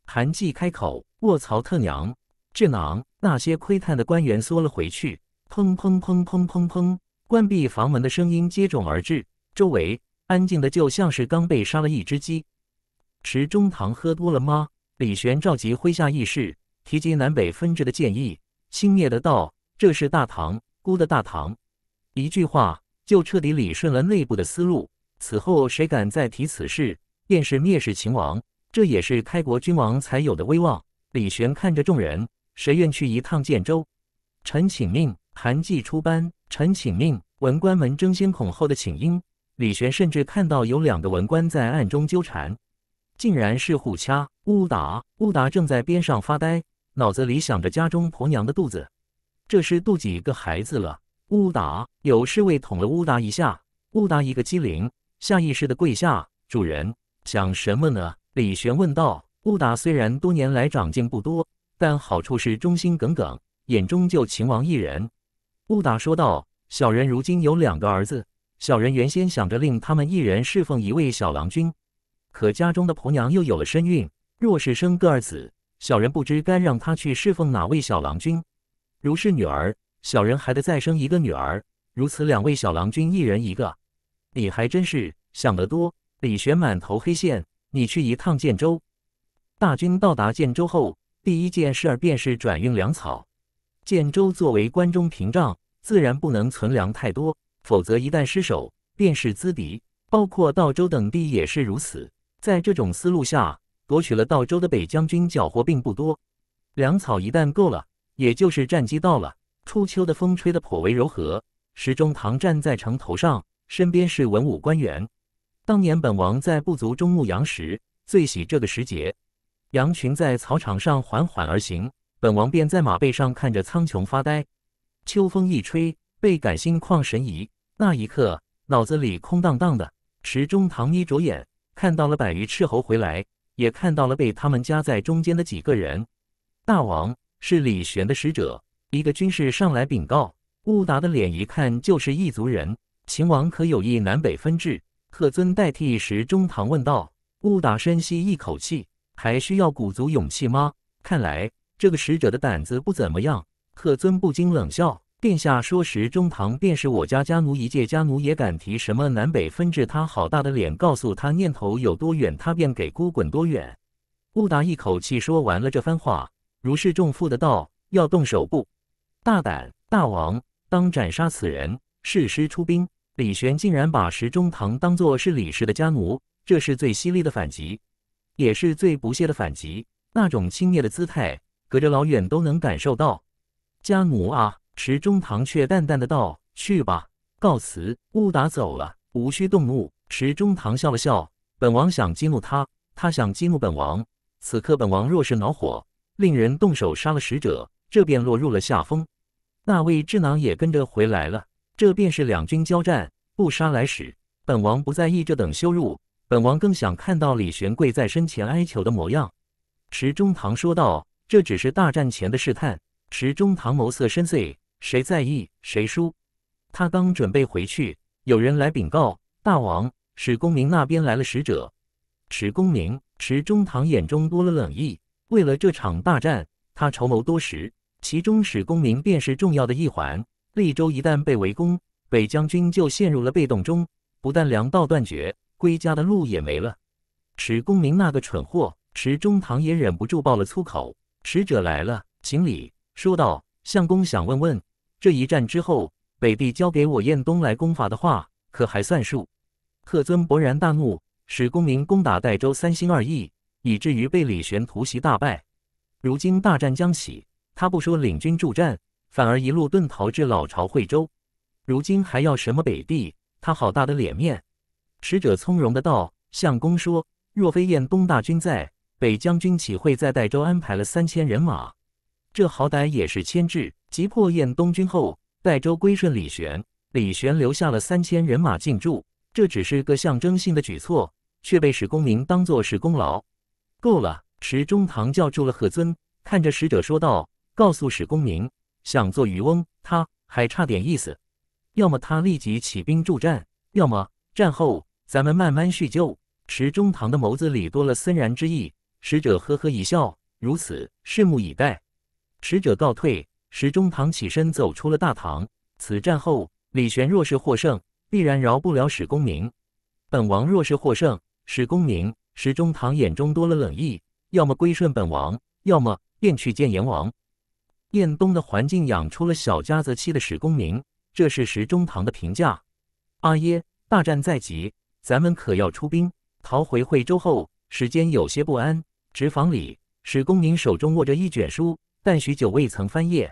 韩继开口：“卧槽特娘！”智囊那些窥探的官员缩了回去。砰砰砰砰砰砰！关闭房门的声音接踵而至，周围安静的就像是刚被杀了一只鸡。池中堂喝多了吗？李玄召集麾下议事，提及南北分治的建议，轻蔑的道：“这是大唐，孤的大唐。”一句话就彻底理顺了内部的思路。此后谁敢再提此事，便是蔑视秦王，这也是开国君王才有的威望。李玄看着众人，谁愿去一趟建州？臣请命。韩继出班，臣请命。文官们争先恐后的请缨。李玄甚至看到有两个文官在暗中纠缠，竟然是互掐。乌达，乌达正在边上发呆，脑子里想着家中婆娘的肚子，这是肚几个孩子了。乌达，有侍卫捅了乌达一下，乌达一个机灵，下意识的跪下。主人想什么呢？李玄问道。乌达虽然多年来长进不多，但好处是忠心耿耿，眼中就秦王一人。兀达说道：“小人如今有两个儿子，小人原先想着令他们一人侍奉一位小郎君，可家中的婆娘又有了身孕，若是生个儿子，小人不知该让他去侍奉哪位小郎君；如是女儿，小人还得再生一个女儿，如此两位小郎君一人一个。你还真是想得多。”李玄满头黑线：“你去一趟建州，大军到达建州后，第一件事便是转运粮草。”建州作为关中屏障，自然不能存粮太多，否则一旦失守，便是资敌。包括道州等地也是如此。在这种思路下，夺取了道州的北将军缴获并不多，粮草一旦够了，也就是战机到了。初秋的风吹得颇为柔和。石中堂站在城头上，身边是文武官员。当年本王在部族中牧羊时，最喜这个时节，羊群在草场上缓缓而行。本王便在马背上看着苍穹发呆，秋风一吹，倍感心旷神怡。那一刻，脑子里空荡荡的。池中堂眯着眼，看到了百余斥候回来，也看到了被他们夹在中间的几个人。大王是李玄的使者，一个军士上来禀告。乌达的脸一看就是异族人。秦王可有意南北分治？特尊代替石中堂问道。乌达深吸一口气，还需要鼓足勇气吗？看来。这个使者的胆子不怎么样，可尊不禁冷笑。殿下说：“石中堂便是我家家奴一介家奴，也敢提什么南北分治？”他好大的脸，告诉他念头有多远，他便给孤滚多远。乌达一口气说完了这番话，如释重负的道：“要动手不？大胆，大王当斩杀此人，誓师出兵。”李玄竟然把石中堂当作是李氏的家奴，这是最犀利的反击，也是最不屑的反击，那种轻蔑的姿态。隔着老远都能感受到，家奴啊！池中堂却淡淡的道：“去吧，告辞。”乌达走了，无需动怒。池中堂笑了笑：“本王想激怒他，他想激怒本王。此刻本王若是恼火，令人动手杀了使者，这便落入了下风。”那位智囊也跟着回来了。这便是两军交战，不杀来使，本王不在意这等羞辱，本王更想看到李玄贵在身前哀求的模样。”池中堂说道。这只是大战前的试探。池中堂谋色深邃，谁在意谁输。他刚准备回去，有人来禀告大王：史公明那边来了使者。史公明，池中堂眼中多了冷意。为了这场大战，他筹谋多时，其中史公明便是重要的一环。利州一旦被围攻，北将军就陷入了被动中，不但粮道断绝，归家的路也没了。史公明那个蠢货！池中堂也忍不住爆了粗口。使者来了，请礼说道：“相公想问问，这一战之后，北帝交给我燕东来攻伐的话，可还算数？”特尊勃然大怒，使公明攻打代州三心二意，以至于被李玄突袭大败。如今大战将起，他不说领军助战，反而一路遁逃至老巢惠州。如今还要什么北帝？他好大的脸面！使者从容的道：“相公说，若非燕东大军在。”北将军岂会在代州安排了三千人马？这好歹也是牵制。急破燕东军后，代州归顺李玄，李玄留下了三千人马进驻，这只是个象征性的举措，却被史公明当作是功劳。够了！池中堂叫住了贺尊，看着使者说道：“告诉史公明，想做渔翁，他还差点意思。要么他立即起兵助战，要么战后咱们慢慢叙旧。”池中堂的眸子里多了森然之意。使者呵呵一笑，如此，拭目以待。使者告退，石中堂起身走出了大堂。此战后，李玄若是获胜，必然饶不了史公明。本王若是获胜，史公明，石中堂眼中多了冷意。要么归顺本王，要么便去见阎王。燕东的环境养出了小家子气的史公明，这是石中堂的评价。阿耶，大战在即，咱们可要出兵。逃回惠州后。时间有些不安，纸房里，史公明手中握着一卷书，但许久未曾翻页。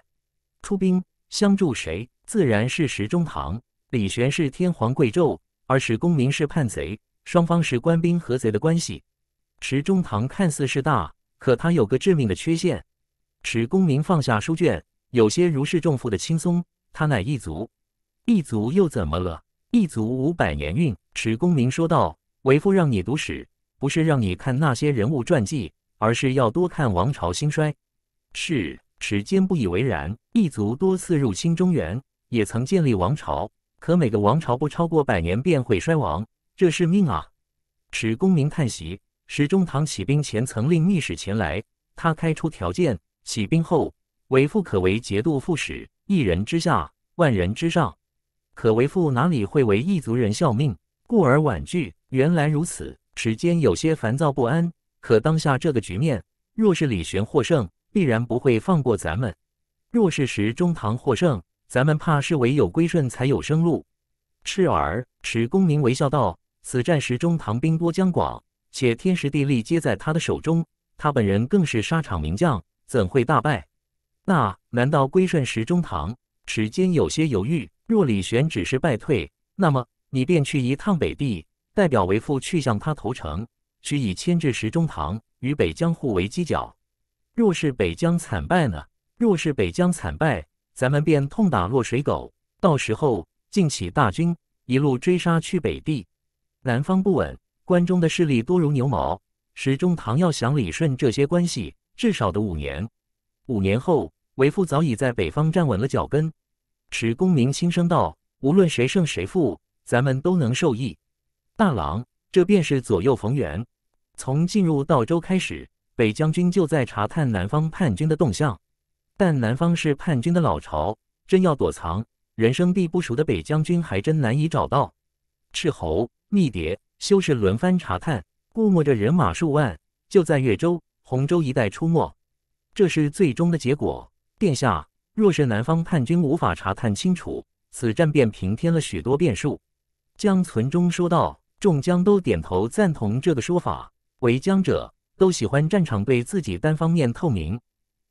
出兵相助谁？自然是石中堂。李玄是天皇贵胄，而史公明是叛贼，双方是官兵和贼的关系。石中堂看似势大，可他有个致命的缺陷。史公明放下书卷，有些如释重负的轻松。他乃异族，异族又怎么了？异族五百年运。史公明说道：“为父让你读史。”不是让你看那些人物传记，而是要多看王朝兴衰。是，史坚不以为然。异族多次入侵中原，也曾建立王朝，可每个王朝不超过百年便会衰亡，这是命啊！史公明叹息。史中堂起兵前曾令密使前来，他开出条件：起兵后，为父可为节度副使，一人之下，万人之上。可为父哪里会为异族人效命？故而婉拒。原来如此。时间有些烦躁不安，可当下这个局面，若是李玄获胜，必然不会放过咱们；若是石中堂获胜，咱们怕是唯有归顺才有生路。赤儿，持功名为孝道，此战石中堂兵多将广，且天时地利皆在他的手中，他本人更是沙场名将，怎会大败？那难道归顺石中堂？时间有些犹豫。若李玄只是败退，那么你便去一趟北地。代表为父去向他投诚，许以牵制石中堂与北江户为犄角。若是北疆惨败呢？若是北疆惨败，咱们便痛打落水狗。到时候，竟起大军一路追杀去北地。南方不稳，关中的势力多如牛毛。石中堂要想理顺这些关系，至少得五年。五年后，为父早已在北方站稳了脚跟。史公明轻声道：“无论谁胜谁负，咱们都能受益。”大郎，这便是左右逢源。从进入道州开始，北将军就在查探南方叛军的动向。但南方是叛军的老巢，真要躲藏，人生地不熟的北将军还真难以找到。斥候、密谍、修士轮番查探，估摸着人马数万，就在岳州、洪州一带出没。这是最终的结果。殿下，若是南方叛军无法查探清楚，此战便平添了许多变数。江存忠说道。众将都点头赞同这个说法。为将者都喜欢战场对自己单方面透明。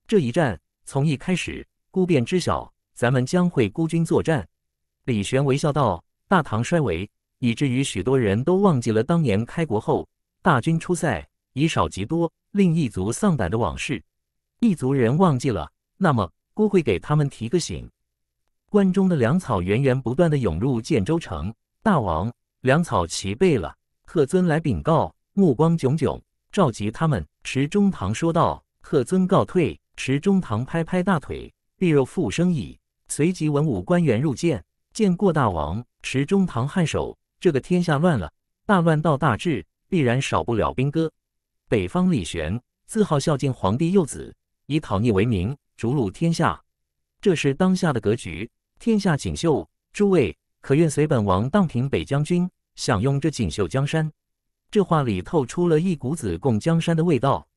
这一战从一开始，孤便知晓咱们将会孤军作战。李玄微笑道：“大唐衰微，以至于许多人都忘记了当年开国后大军出塞，以少击多，令异族丧胆的往事。异族人忘记了，那么孤会给他们提个醒。关中的粮草源源不断的涌入建州城，大王。”粮草齐备了，贺尊来禀告，目光炯炯，召集他们。池中堂说道：“贺尊告退。”池中堂拍拍大腿：“必若复生矣。”随即文武官员入见，见过大王。池中堂颔首：“这个天下乱了，大乱到大治，必然少不了兵戈。北方李玄，自号孝敬皇帝幼子，以讨逆为名，逐鹿天下。这是当下的格局。天下锦绣，诸位可愿随本王荡平北将军？”享用这锦绣江山，这话里透出了一股子共江山的味道，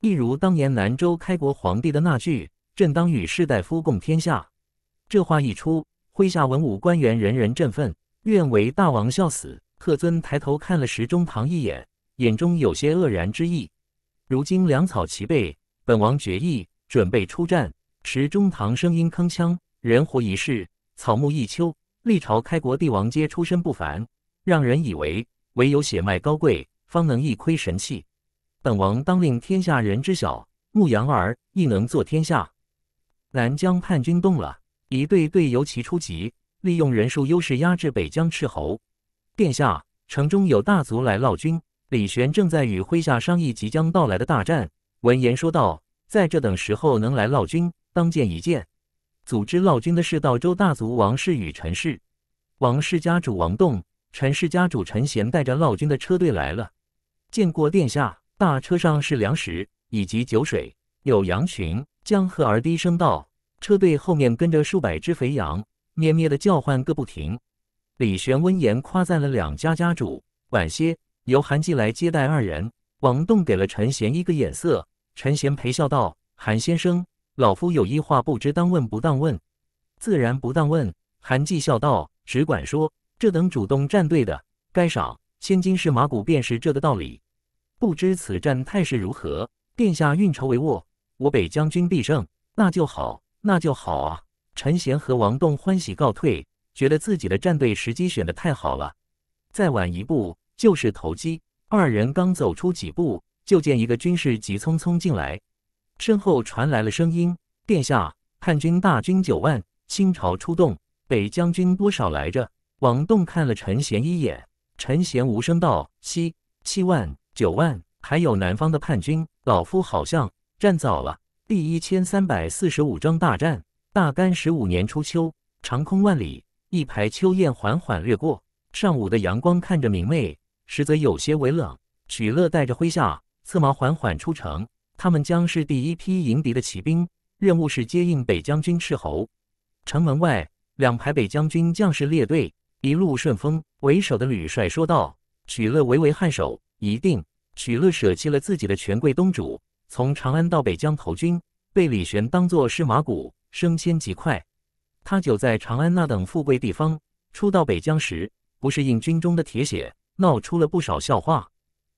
一如当年南州开国皇帝的那句“朕当与士大夫共天下”。这话一出，麾下文武官员人人振奋，愿为大王效死。特尊抬头看了石中堂一眼，眼中有些愕然之意。如今粮草齐备，本王决意准备出战。石中堂声音铿锵：“人活一世，草木一秋，历朝开国帝王皆出身不凡。”让人以为唯有血脉高贵，方能一窥神器。本王当令天下人知晓，牧羊儿亦能坐天下。南疆叛军动了，一队队由其出击，利用人数优势压制北疆斥候。殿下，城中有大族来闹军。李玄正在与麾下商议即将到来的大战，闻言说道：“在这等时候能来闹军，当见一见。”组织闹军的是道州大族王氏与陈氏，王氏家主王栋。陈氏家主陈贤带着老君的车队来了，见过殿下。大车上是粮食以及酒水，有羊群。江鹤儿低声道：“车队后面跟着数百只肥羊，咩咩的叫唤个不停。”李玄温言夸赞了两家家主，晚些由韩季来接待二人。王栋给了陈贤一个眼色，陈贤陪笑道：“韩先生，老夫有一话，不知当问不当问，自然不当问。”韩季笑道：“只管说。”这等主动站队的该少，千金氏马骨，便是这的道理。不知此战态势如何？殿下运筹帷幄，我北将军必胜，那就好，那就好啊！陈贤和王栋欢喜告退，觉得自己的战队时机选的太好了，再晚一步就是投机。二人刚走出几步，就见一个军士急匆匆进来，身后传来了声音：“殿下，叛军大军九万，倾巢出动，北将军多少来着？”王栋看了陈贤一眼，陈贤无声道：“七七万、九万，还有南方的叛军，老夫好像站早了。”第一千三百四十五章大战。大干十五年初秋，长空万里，一排秋雁缓缓掠过。上午的阳光看着明媚，实则有些微冷。许乐带着麾下策马缓缓出城，他们将是第一批迎敌的骑兵，任务是接应北将军赤候。城门外，两排北将军将士列队。一路顺风，为首的吕帅说道：“许乐唯唯颔首，一定。”许乐舍弃了自己的权贵东主，从长安到北疆投军，被李玄当做是马谷，升迁极快。他久在长安那等富贵地方，初到北疆时，不是应军中的铁血，闹出了不少笑话。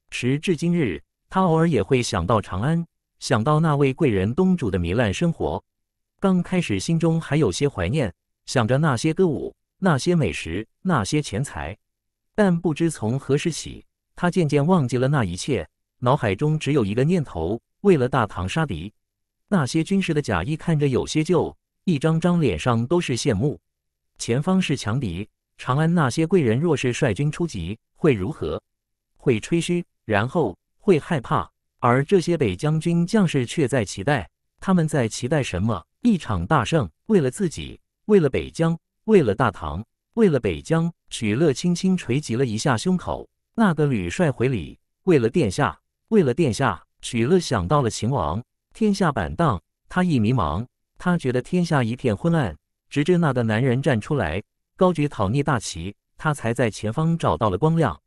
时至今日，他偶尔也会想到长安，想到那位贵人东主的糜烂生活。刚开始心中还有些怀念，想着那些歌舞。那些美食，那些钱财，但不知从何时起，他渐渐忘记了那一切，脑海中只有一个念头：为了大唐杀敌。那些军事的假意看着有些旧，一张张脸上都是羡慕。前方是强敌，长安那些贵人若是率军出击，会如何？会吹嘘，然后会害怕。而这些北将军将士却在期待，他们在期待什么？一场大胜，为了自己，为了北疆。为了大唐，为了北疆，许乐轻轻捶击了一下胸口。那个吕帅回礼。为了殿下，为了殿下，许乐想到了秦王。天下板荡，他一迷茫，他觉得天下一片昏暗。直至那个男人站出来，高举讨逆大旗，他才在前方找到了光亮。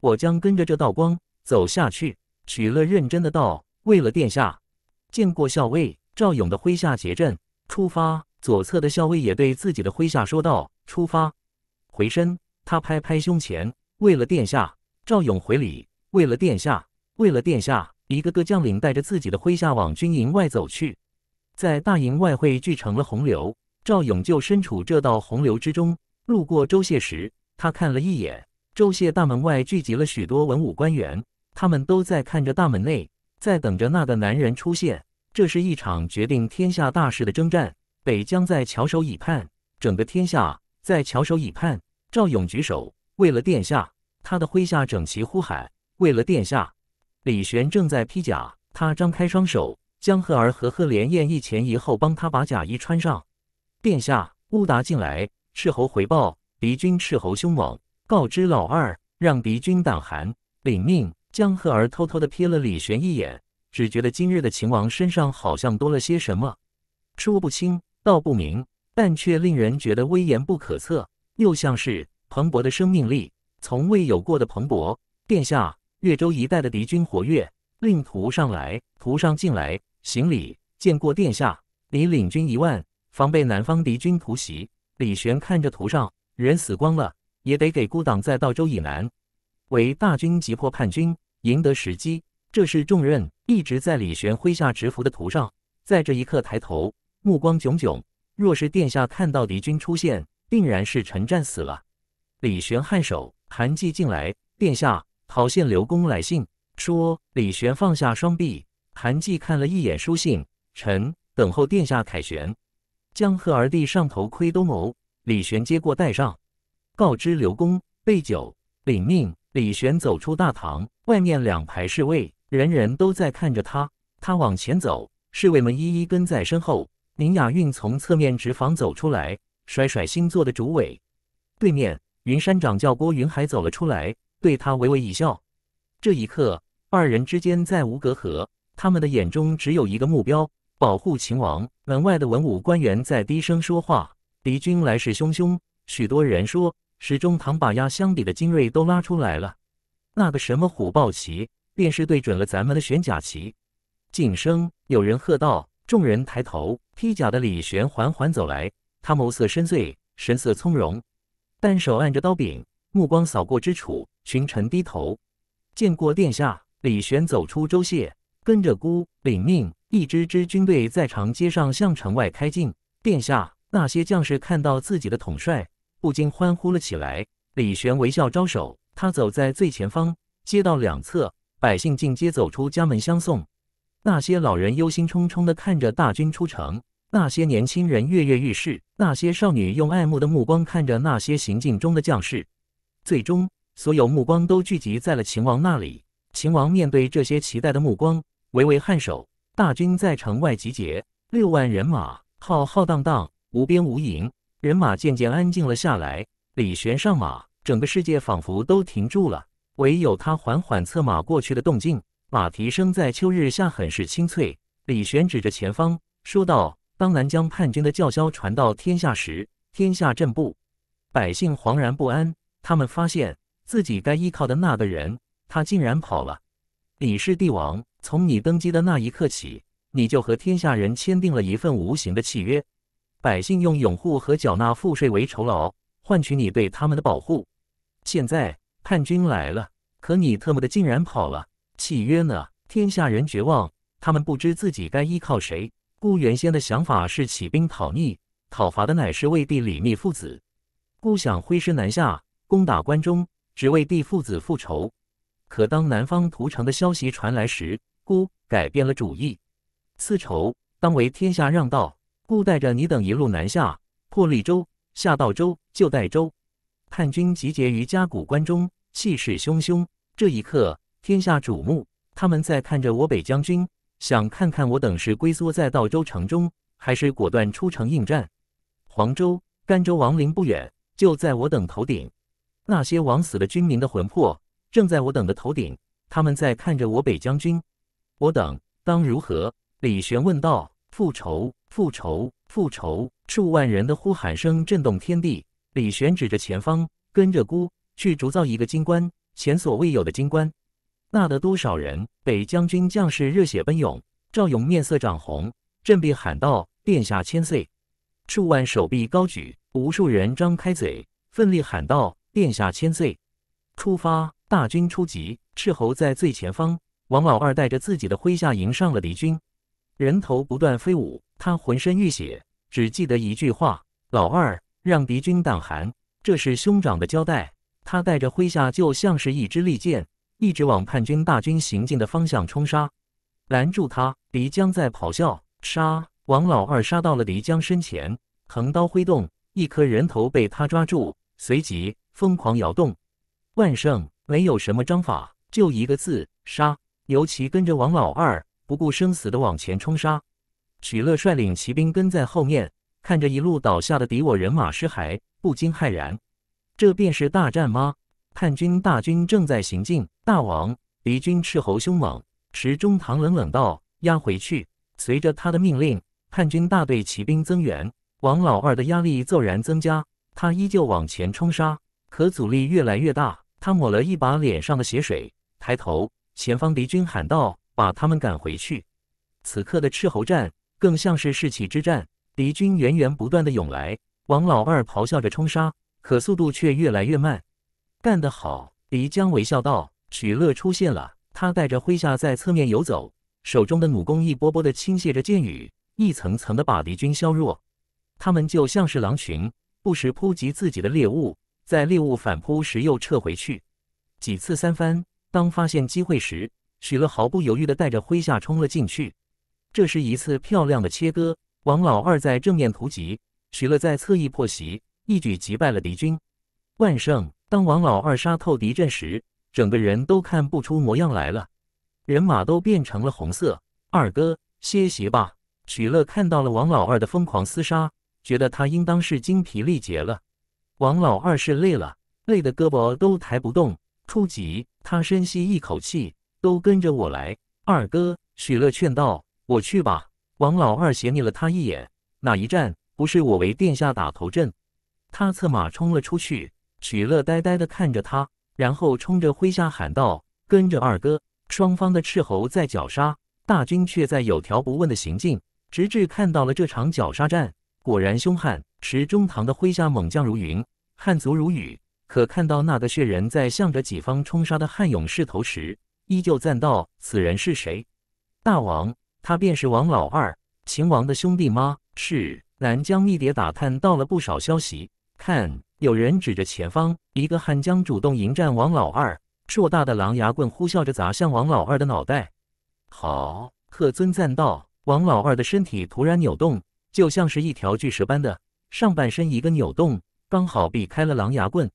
我将跟着这道光走下去。许乐认真的道：“为了殿下。”见过校尉赵勇的麾下结阵，出发。左侧的校尉也对自己的麾下说道：“出发！”回身，他拍拍胸前。为了殿下，赵勇回礼。为了殿下，为了殿下，一个个将领带着自己的麾下往军营外走去，在大营外汇聚成了洪流。赵勇就身处这道洪流之中。路过周谢时，他看了一眼周谢大门外聚集了许多文武官员，他们都在看着大门内，在等着那个男人出现。这是一场决定天下大事的征战。北疆在翘首以盼，整个天下在翘首以盼。赵勇举手，为了殿下，他的麾下整齐呼喊。为了殿下，李玄正在披甲，他张开双手，江鹤儿和贺连燕一前一后帮他把甲衣穿上。殿下，乌达进来，斥候回报，敌军斥候凶猛，告知老二，让敌军胆寒。领命。江鹤儿偷偷地瞥了李玄一眼，只觉得今日的秦王身上好像多了些什么，说不清。道不明，但却令人觉得威严不可测，又像是蓬勃的生命力，从未有过的蓬勃。殿下，越州一带的敌军活跃，令徒上来，徒上进来，行礼，见过殿下。你领军一万，防备南方敌军突袭。李玄看着图上，人死光了，也得给孤党在道州以南，为大军急迫叛军，赢得时机。这是重任，一直在李玄麾下执服的图上，在这一刻抬头。目光炯炯，若是殿下看到敌军出现，定然是陈战死了。李玄颔首，韩继进来，殿下，草县刘公来信，说李玄放下双臂，韩继看了一眼书信，臣等候殿下凯旋，江河儿弟上头盔都谋。李玄接过戴上，告知刘公备酒，领命。李玄走出大堂，外面两排侍卫，人人都在看着他，他往前走，侍卫们一一跟在身后。宁雅韵从侧面直房走出来，甩甩新做的竹尾。对面云山掌教郭云海走了出来，对他微微一笑。这一刻，二人之间再无隔阂。他们的眼中只有一个目标：保护秦王。门外的文武官员在低声说话。敌军来势汹汹，许多人说，始中堂把压箱底的精锐都拉出来了。那个什么虎豹旗，便是对准了咱们的玄甲旗。晋升，有人喝道：“众人抬头。”披甲的李玄缓缓走来，他眸色深邃，神色从容，单手按着刀柄，目光扫过之处，群臣低头。见过殿下。李玄走出州谢，跟着孤领命。一支支军队在长街上向城外开进。殿下，那些将士看到自己的统帅，不禁欢呼了起来。李玄微笑招手，他走在最前方，街道两侧百姓进阶走出家门相送。那些老人忧心忡忡的看着大军出城，那些年轻人跃跃欲试，那些少女用爱慕的目光看着那些行进中的将士。最终，所有目光都聚集在了秦王那里。秦王面对这些期待的目光，微微颔首。大军在城外集结，六万人马浩浩荡荡，无边无垠。人马渐渐安静了下来。李玄上马，整个世界仿佛都停住了，唯有他缓缓策马过去的动静。马蹄声在秋日下很是清脆。李玄指着前方说道：“当南疆叛军的叫嚣传到天下时，天下震怖，百姓惶然不安。他们发现自己该依靠的那个人，他竟然跑了。李氏帝王，从你登基的那一刻起，你就和天下人签订了一份无形的契约。百姓用拥护和缴纳赋税为酬劳，换取你对他们的保护。现在叛军来了，可你特么的竟然跑了！”契约呢？天下人绝望，他们不知自己该依靠谁。故原先的想法是起兵讨逆，讨伐的乃是魏帝李密父子。故想挥师南下，攻打关中，只为帝父子复仇。可当南方屠城的消息传来时，孤改变了主意。此仇当为天下让道，故带着你等一路南下，破利州，下道州，救代州。叛军集结于嘉谷关中，气势汹汹。这一刻。天下瞩目，他们在看着我北将军，想看看我等是龟缩在道州城中，还是果断出城应战。黄州、甘州王陵不远，就在我等头顶。那些枉死的军民的魂魄，正在我等的头顶。他们在看着我北将军，我等当如何？李玄问道。复仇，复仇，复仇！数万人的呼喊声震动天地。李玄指着前方，跟着孤去铸造一个金棺，前所未有的金棺。纳得多少人？北将军将士热血奔涌，赵勇面色涨红，振臂喊道：“殿下千岁！”数万手臂高举，无数人张开嘴，奋力喊道：“殿下千岁！”出发，大军出击，赤候在最前方。王老二带着自己的麾下迎上了敌军，人头不断飞舞，他浑身浴血，只记得一句话：“老二，让敌军胆寒。”这是兄长的交代。他带着麾下，就像是一支利剑。一直往叛军大军行进的方向冲杀，拦住他！李江在咆哮：“杀！”王老二杀到了李江身前，横刀挥动，一颗人头被他抓住，随即疯狂摇动。万盛没有什么章法，就一个字：杀！尤其跟着王老二，不顾生死的往前冲杀。许乐率领骑兵跟在后面，看着一路倒下的敌我人马尸骸，不禁骇然：这便是大战吗？叛军大军正在行进，大王，敌军斥候凶猛。池中堂冷冷道：“押回去。”随着他的命令，叛军大队骑兵增援，王老二的压力骤然增加。他依旧往前冲杀，可阻力越来越大。他抹了一把脸上的血水，抬头，前方敌军喊道：“把他们赶回去！”此刻的斥候战更像是士气之战，敌军源源不断的涌来，王老二咆哮着冲杀，可速度却越来越慢。干得好！黎江微笑道：“许乐出现了，他带着麾下在侧面游走，手中的弩弓一波波的倾泻着箭雨，一层层的把敌军削弱。他们就像是狼群，不时扑及自己的猎物，在猎物反扑时又撤回去。几次三番，当发现机会时，许乐毫不犹豫的带着麾下冲了进去。这是一次漂亮的切割。王老二在正面突袭，许乐在侧翼破袭，一举击败了敌军，万胜。”当王老二杀透敌阵时，整个人都看不出模样来了，人马都变成了红色。二哥，歇息吧。许乐看到了王老二的疯狂厮杀，觉得他应当是精疲力竭了。王老二是累了，累的胳膊都抬不动。初级，他深吸一口气，都跟着我来。二哥，许乐劝道：“我去吧。”王老二斜睨了他一眼：“哪一战不是我为殿下打头阵？”他策马冲了出去。许乐呆呆地看着他，然后冲着麾下喊道：“跟着二哥！”双方的斥候在绞杀，大军却在有条不紊的行进。直至看到了这场绞杀战，果然凶悍。池中堂的麾下猛将如云，悍族如雨。可看到那个血人在向着己方冲杀的汉勇势头时，依旧赞道：“此人是谁？大王，他便是王老二，秦王的兄弟吗？”“是。”南疆一谍打探到了不少消息，看。有人指着前方，一个汉将主动迎战王老二，硕大的狼牙棍呼啸着砸向王老二的脑袋。好，贺尊赞道。王老二的身体突然扭动，就像是一条巨蛇般的上半身一个扭动，刚好避开了狼牙棍。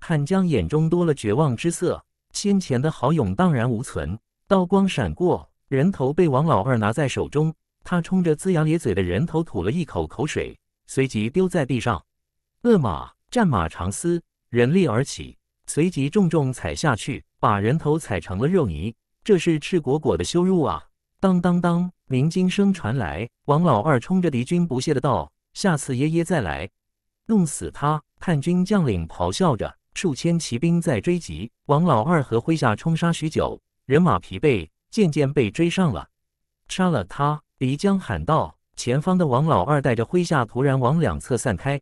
汉江眼中多了绝望之色，先前的好勇荡然无存。刀光闪过，人头被王老二拿在手中，他冲着龇牙咧嘴的人头吐了一口口水，随即丢在地上。勒马。战马长嘶，人力而起，随即重重踩下去，把人头踩成了肉泥。这是赤果果的羞辱啊！当当当，鸣金声传来，王老二冲着敌军不屑的道：“下次爷爷再来，弄死他！”叛军将领咆哮着，数千骑兵在追击。王老二和麾下冲杀许久，人马疲惫，渐渐被追上了。杀了他！李江喊道。前方的王老二带着麾下突然往两侧散开。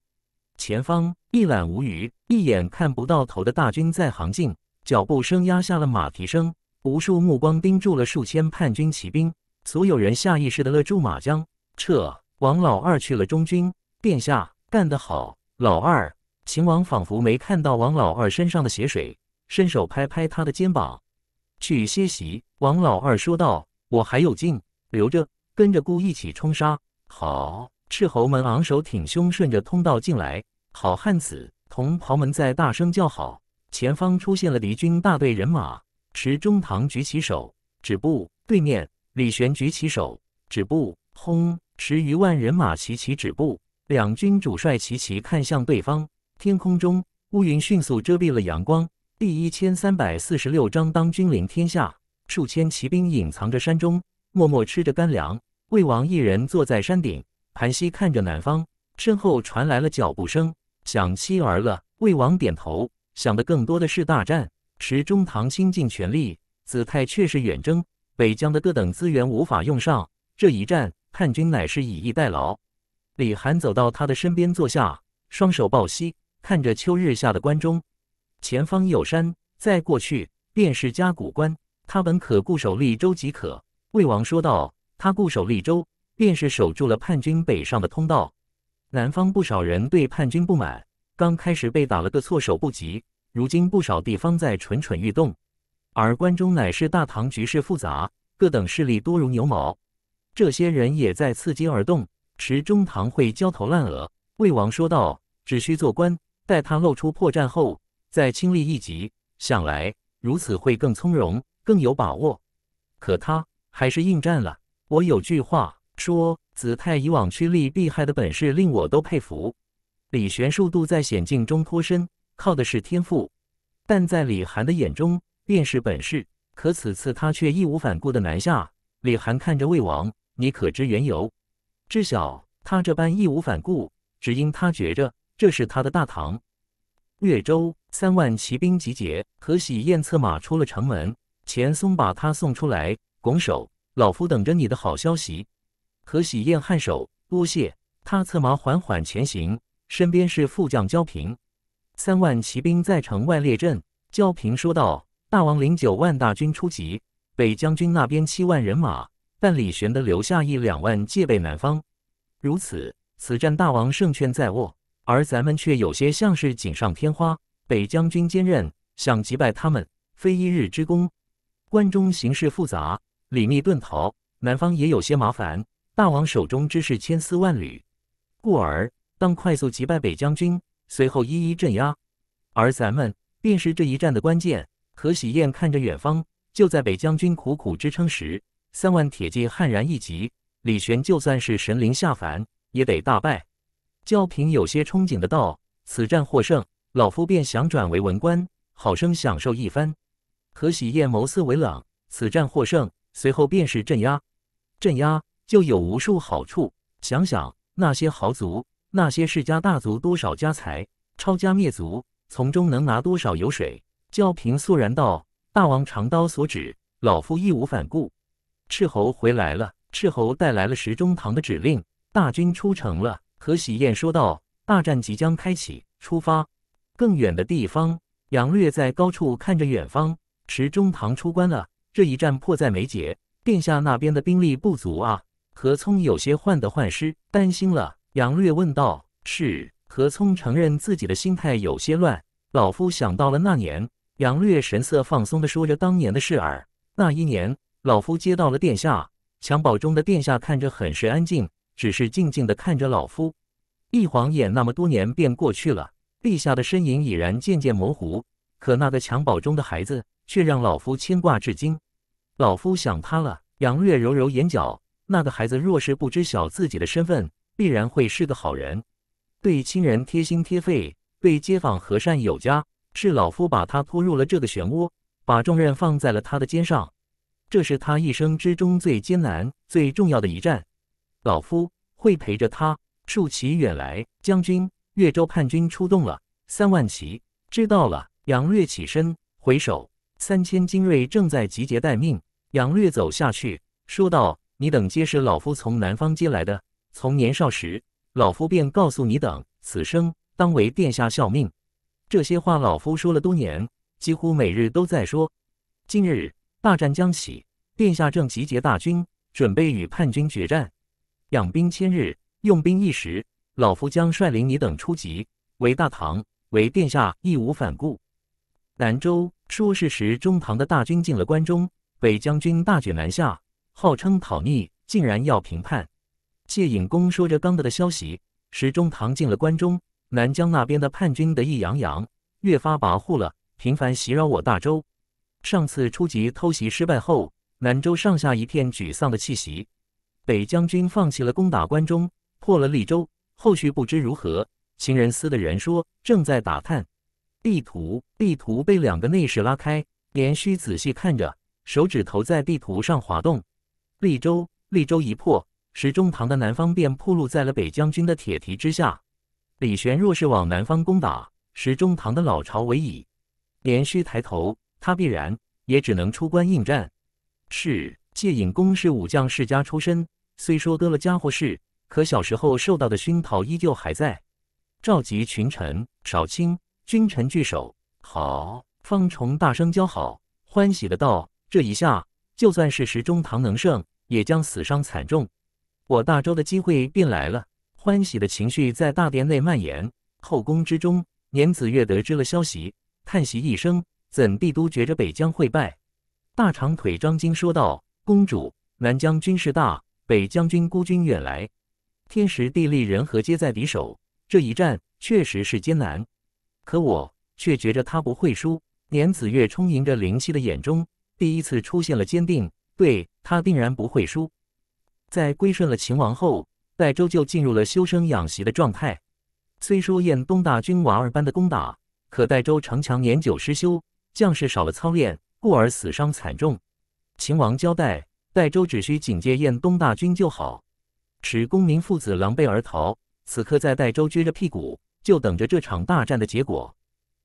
前方一览无余，一眼看不到头的大军在行进，脚步声压下了马蹄声，无数目光盯住了数千叛军骑兵，所有人下意识地勒住马缰，撤。王老二去了中军，殿下干得好，老二。秦王仿佛没看到王老二身上的血水，伸手拍拍他的肩膀，去歇息。王老二说道：“我还有劲，留着，跟着姑一起冲杀。”好。斥候们昂首挺胸，顺着通道进来。好汉子，同袍们在大声叫好。前方出现了敌军大队人马，池中堂举起手，止步。对面，李玄举起手，止步。轰！十余万人马齐齐止步。两军主帅齐齐看向对方。天空中乌云迅速遮蔽了阳光。第一千三百四十六章当君临天下。数千骑兵隐藏着山中，默默吃着干粮。魏王一人坐在山顶。韩熙看着南方，身后传来了脚步声。想妻儿了？魏王点头。想的更多的是大战。石中堂倾尽全力，子泰却是远征北疆的各等资源无法用上。这一战，叛军乃是以逸待劳。李寒走到他的身边坐下，双手抱膝，看着秋日下的关中。前方有山，再过去便是嘉谷关。他本可固守利州即可。魏王说道：“他固守利州。”便是守住了叛军北上的通道。南方不少人对叛军不满，刚开始被打了个措手不及。如今不少地方在蠢蠢欲动，而关中乃是大唐局势复杂，各等势力多如牛毛。这些人也在伺机而动，持中堂会焦头烂额。魏王说道：“只需做官，待他露出破绽后，再亲历一击，想来如此会更从容，更有把握。”可他还是应战了。我有句话。说子泰以往趋利避害的本事令我都佩服，李玄数度在险境中脱身，靠的是天赋，但在李涵的眼中便是本事。可此次他却义无反顾的南下。李涵看着魏王，你可知缘由？知晓他这般义无反顾，只因他觉着这是他的大唐。越州三万骑兵集结，何喜燕策马出了城门，钱松把他送出来，拱手，老夫等着你的好消息。何喜燕颔首，多谢。他策马缓缓前行，身边是副将焦平。三万骑兵在城外列阵。焦平说道：“大王领九万大军出击，北将军那边七万人马，但李玄的留下一两万戒备南方。如此，此战大王胜券在握，而咱们却有些像是锦上添花。北将军坚韧，想击败他们，非一日之功。关中形势复杂，李密遁逃，南方也有些麻烦。”大王手中之事千丝万缕，故而当快速击败北将军，随后一一镇压。而咱们便是这一战的关键。何喜燕看着远方，就在北将军苦苦支撑时，三万铁骑悍然一击，李玄就算是神灵下凡，也得大败。焦平有些憧憬的道：“此战获胜，老夫便想转为文官，好生享受一番。”何喜燕谋思微冷：“此战获胜，随后便是镇压，镇压。就有无数好处。想想那些豪族、那些世家大族，多少家财，抄家灭族，从中能拿多少油水？焦平肃然道：“大王长刀所指，老夫义无反顾。”赤候回来了，赤候带来了石中堂的指令，大军出城了。何喜宴说道：“大战即将开启，出发！”更远的地方，杨略在高处看着远方，池中堂出关了。这一战迫在眉睫，殿下那边的兵力不足啊！何聪有些患得患失，担心了。杨略问道：“是何聪承认自己的心态有些乱。”老夫想到了那年。杨略神色放松的说着当年的事儿。那一年，老夫接到了殿下，襁褓中的殿下看着很是安静，只是静静的看着老夫。一晃眼，那么多年便过去了，陛下的身影已然渐渐模糊，可那个襁褓中的孩子却让老夫牵挂至今。老夫想他了。杨略揉揉眼角。那个孩子若是不知晓自己的身份，必然会是个好人，对亲人贴心贴肺，对街坊和善有加。是老夫把他拖入了这个漩涡，把重任放在了他的肩上。这是他一生之中最艰难、最重要的一战。老夫会陪着他，竖起远来。将军，岳州叛军出动了三万骑。知道了。杨锐起身，回首，三千精锐正在集结待命。杨锐走下去，说道。你等皆是老夫从南方接来的。从年少时，老夫便告诉你等，此生当为殿下效命。这些话老夫说了多年，几乎每日都在说。近日大战将起，殿下正集结大军，准备与叛军决战。养兵千日，用兵一时。老夫将率领你等出击，为大唐，为殿下，义无反顾。南州，说事时中唐的大军进了关中，北将军大举南下。号称讨逆，竟然要平叛。谢隐公说着刚得的消息，时钟堂进了关中。南疆那边的叛军得意洋洋，越发跋扈了，频繁袭扰我大周。上次出击偷袭失败后，南州上下一片沮丧的气息。北将军放弃了攻打关中，破了利州，后续不知如何。秦人司的人说正在打探地图，地图被两个内侍拉开，连须仔细看着，手指头在地图上滑动。利州，利州一破，石中堂的南方便暴露在了北将军的铁蹄之下。李玄若是往南方攻打，石中堂的老巢为矣。连须抬头，他必然也只能出关应战。是，借隐公是武将世家出身，虽说得了家伙事，可小时候受到的熏陶依旧还在。召集群臣、少卿，君臣聚首，好。方崇大声叫好，欢喜的道：“这一下，就算是石中堂能胜。”也将死伤惨重，我大周的机会便来了。欢喜的情绪在大殿内蔓延。后宫之中，年子月得知了消息，叹息一声：“怎地都觉着北疆会败？”大长腿张晶说道：“公主，南疆军势大，北将军孤军远来，天时地利人和皆在敌手，这一战确实是艰难。可我却觉着他不会输。”年子月充盈着灵气的眼中，第一次出现了坚定。对他定然不会输。在归顺了秦王后，代州就进入了休生养息的状态。虽说燕东大军娃儿般的攻打，可代州城墙年久失修，将士少了操练，故而死伤惨重。秦王交代，代州只需警戒燕东大军就好，使公明父子狼狈而逃。此刻在代州撅着屁股，就等着这场大战的结果。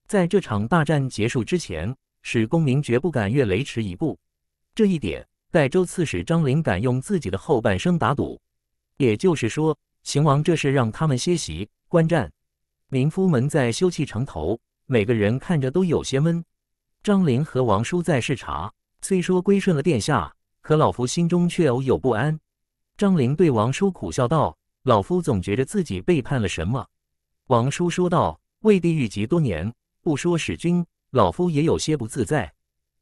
在这场大战结束之前，使公明绝不敢越雷池一步。这一点。代州刺史张陵敢用自己的后半生打赌，也就是说，秦王这是让他们歇息观战。民夫们在休憩城头，每个人看着都有些闷。张陵和王叔在视察，虽说归顺了殿下，可老夫心中却偶有不安。张陵对王叔苦笑道：“老夫总觉着自己背叛了什么。”王叔说道：“魏帝遇疾多年，不说使君，老夫也有些不自在。”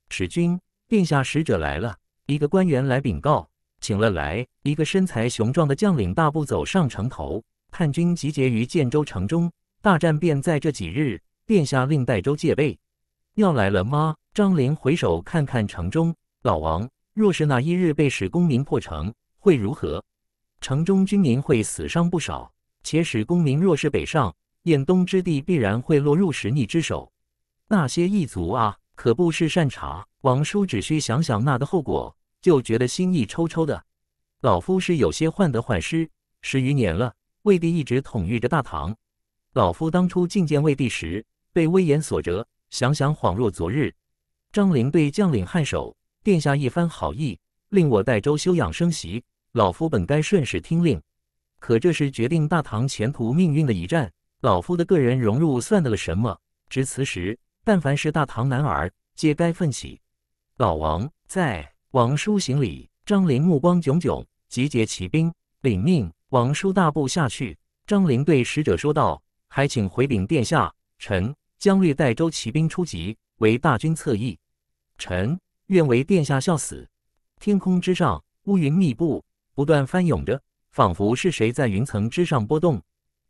使君，殿下使者来了。一个官员来禀告，请了来一个身材雄壮的将领，大步走上城头。叛军集结于建州城中，大战便在这几日。殿下令代州戒备，要来了吗？张陵回首看看城中，老王，若是哪一日被史公明破城，会如何？城中军民会死伤不少。且史公明若是北上，燕东之地必然会落入史逆之手。那些异族啊，可不是善茬。王叔只需想想那个后果。就觉得心意抽抽的，老夫是有些患得患失。十余年了，魏帝一直统御着大唐。老夫当初觐见魏帝时，被威严所折，想想恍若昨日。张陵对将领颔首，殿下一番好意，令我代周休养生息。老夫本该顺势听令，可这是决定大唐前途命运的一战，老夫的个人荣辱算得了什么？值此时，但凡是大唐男儿，皆该奋起。老王在。王叔行礼，张陵目光炯炯，集结骑兵，领命。王叔大步下去，张陵对使者说道：“还请回禀殿下，臣将率代州骑兵出击，为大军侧翼。臣愿为殿下效死。”天空之上，乌云密布，不断翻涌着，仿佛是谁在云层之上波动。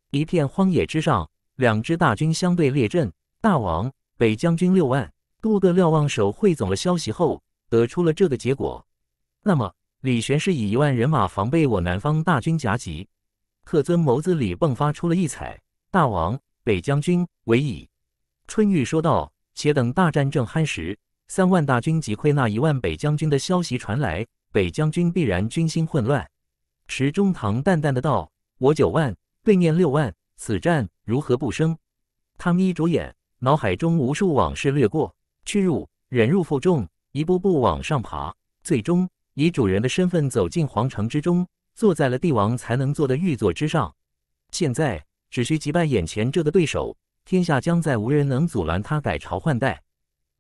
一片荒野之上，两支大军相对列阵。大王，北将军六万，多个瞭望手汇总了消息后。得出了这个结果，那么李玄是以一万人马防备我南方大军夹击。特尊眸子里迸发出了异彩。大王，北将军为矣。春玉说道：“且等大战正酣时，三万大军击溃那一万北将军的消息传来，北将军必然军心混乱。”池中堂淡淡的道：“我九万，对面六万，此战如何不生？”他眯着眼，脑海中无数往事掠过，屈辱，忍辱负重。一步步往上爬，最终以主人的身份走进皇城之中，坐在了帝王才能坐的玉座之上。现在只需击败眼前这个对手，天下将再无人能阻拦他改朝换代。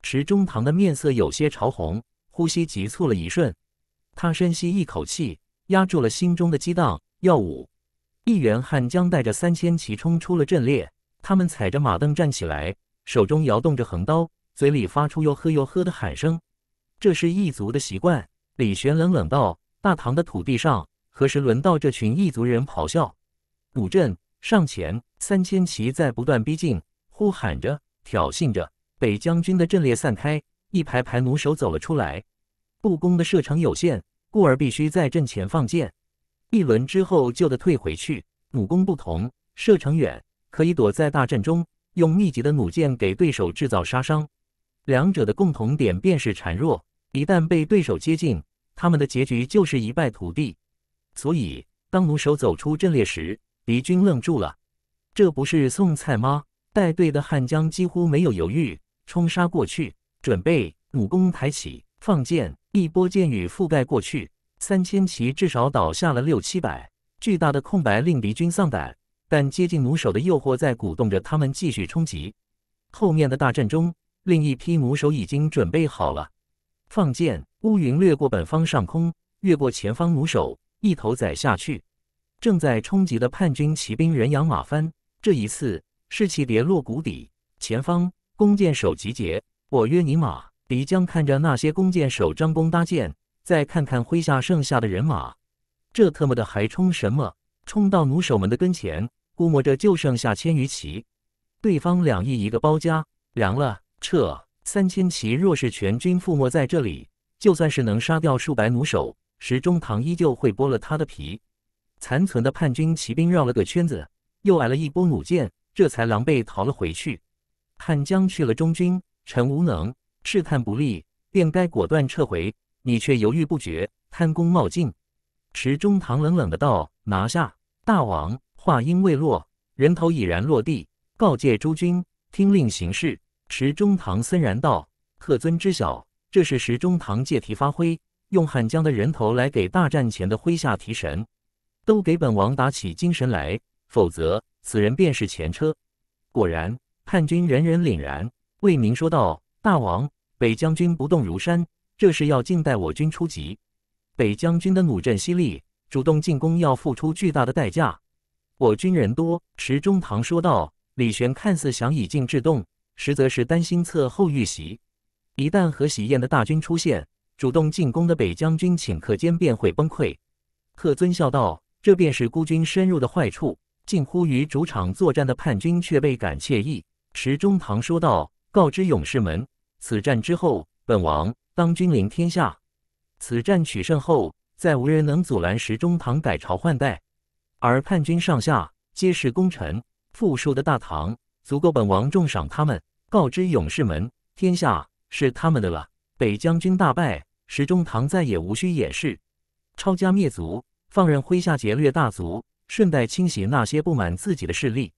石中堂的面色有些潮红，呼吸急促了一瞬，他深吸一口气，压住了心中的激荡。耀武，一员汉将带着三千骑冲出了阵列，他们踩着马凳站起来，手中摇动着横刀，嘴里发出又喝又喝的喊声。这是异族的习惯。李玄冷冷道：“大唐的土地上，何时轮到这群异族人咆哮？”弩阵上前，三千骑在不断逼近，呼喊着，挑衅着。北将军的阵列散开，一排排弩手走了出来。步弓的射程有限，故而必须在阵前放箭，一轮之后就得退回去。弩弓不同，射程远，可以躲在大阵中，用密集的弩箭给对手制造杀伤。两者的共同点便是孱弱，一旦被对手接近，他们的结局就是一败涂地。所以，当弩手走出阵列时，敌军愣住了，这不是送菜吗？带队的汉将几乎没有犹豫，冲杀过去，准备弩弓抬起，放箭。一波箭雨覆盖过去，三千骑至少倒下了六七百，巨大的空白令敌军丧胆，但接近弩手的诱惑在鼓动着他们继续冲击。后面的大战中。另一批弩手已经准备好了，放箭。乌云掠过本方上空，越过前方弩手，一头宰下去。正在冲击的叛军骑兵人仰马翻，这一次士气跌落谷底。前方弓箭手集结，我约你马。敌江看着那些弓箭手张弓搭箭，再看看麾下剩下的人马，这特么的还冲什么？冲到弩手们的跟前，估摸着就剩下千余骑，对方两翼一个包夹，凉了。撤三千骑，若是全军覆没在这里，就算是能杀掉数百弩手，石中堂依旧会剥了他的皮。残存的叛军骑兵绕了个圈子，又挨了一波弩箭，这才狼狈逃了回去。汉江去了中军，臣无能，试探不利，便该果断撤回。你却犹豫不决，贪功冒进。石中堂冷冷的道：“拿下大王。”话音未落，人头已然落地。告诫诸军，听令行事。池中堂森然道：“客尊知晓，这是石中堂借题发挥，用汉江的人头来给大战前的麾下提神，都给本王打起精神来，否则此人便是前车。”果然，叛军人人凛然。魏明说道：“大王，北将军不动如山，这是要静待我军出击。北将军的弩阵犀利，主动进攻要付出巨大的代价。我军人多。”池中堂说道：“李玄看似想以静制动。”实则是担心侧后遇袭，一旦何喜宴的大军出现，主动进攻的北将军顷刻间便会崩溃。贺尊笑道：“这便是孤军深入的坏处，近乎于主场作战的叛军却倍感惬意。”石中堂说道：“告知勇士们，此战之后，本王当君临天下。此战取胜后，再无人能阻拦石中堂改朝换代，而叛军上下皆是功臣，富庶的大唐足够本王重赏他们。”告知勇士们，天下是他们的了。北将军大败，石中堂再也无需掩饰，抄家灭族，放任麾下劫掠大族，顺带清洗那些不满自己的势力。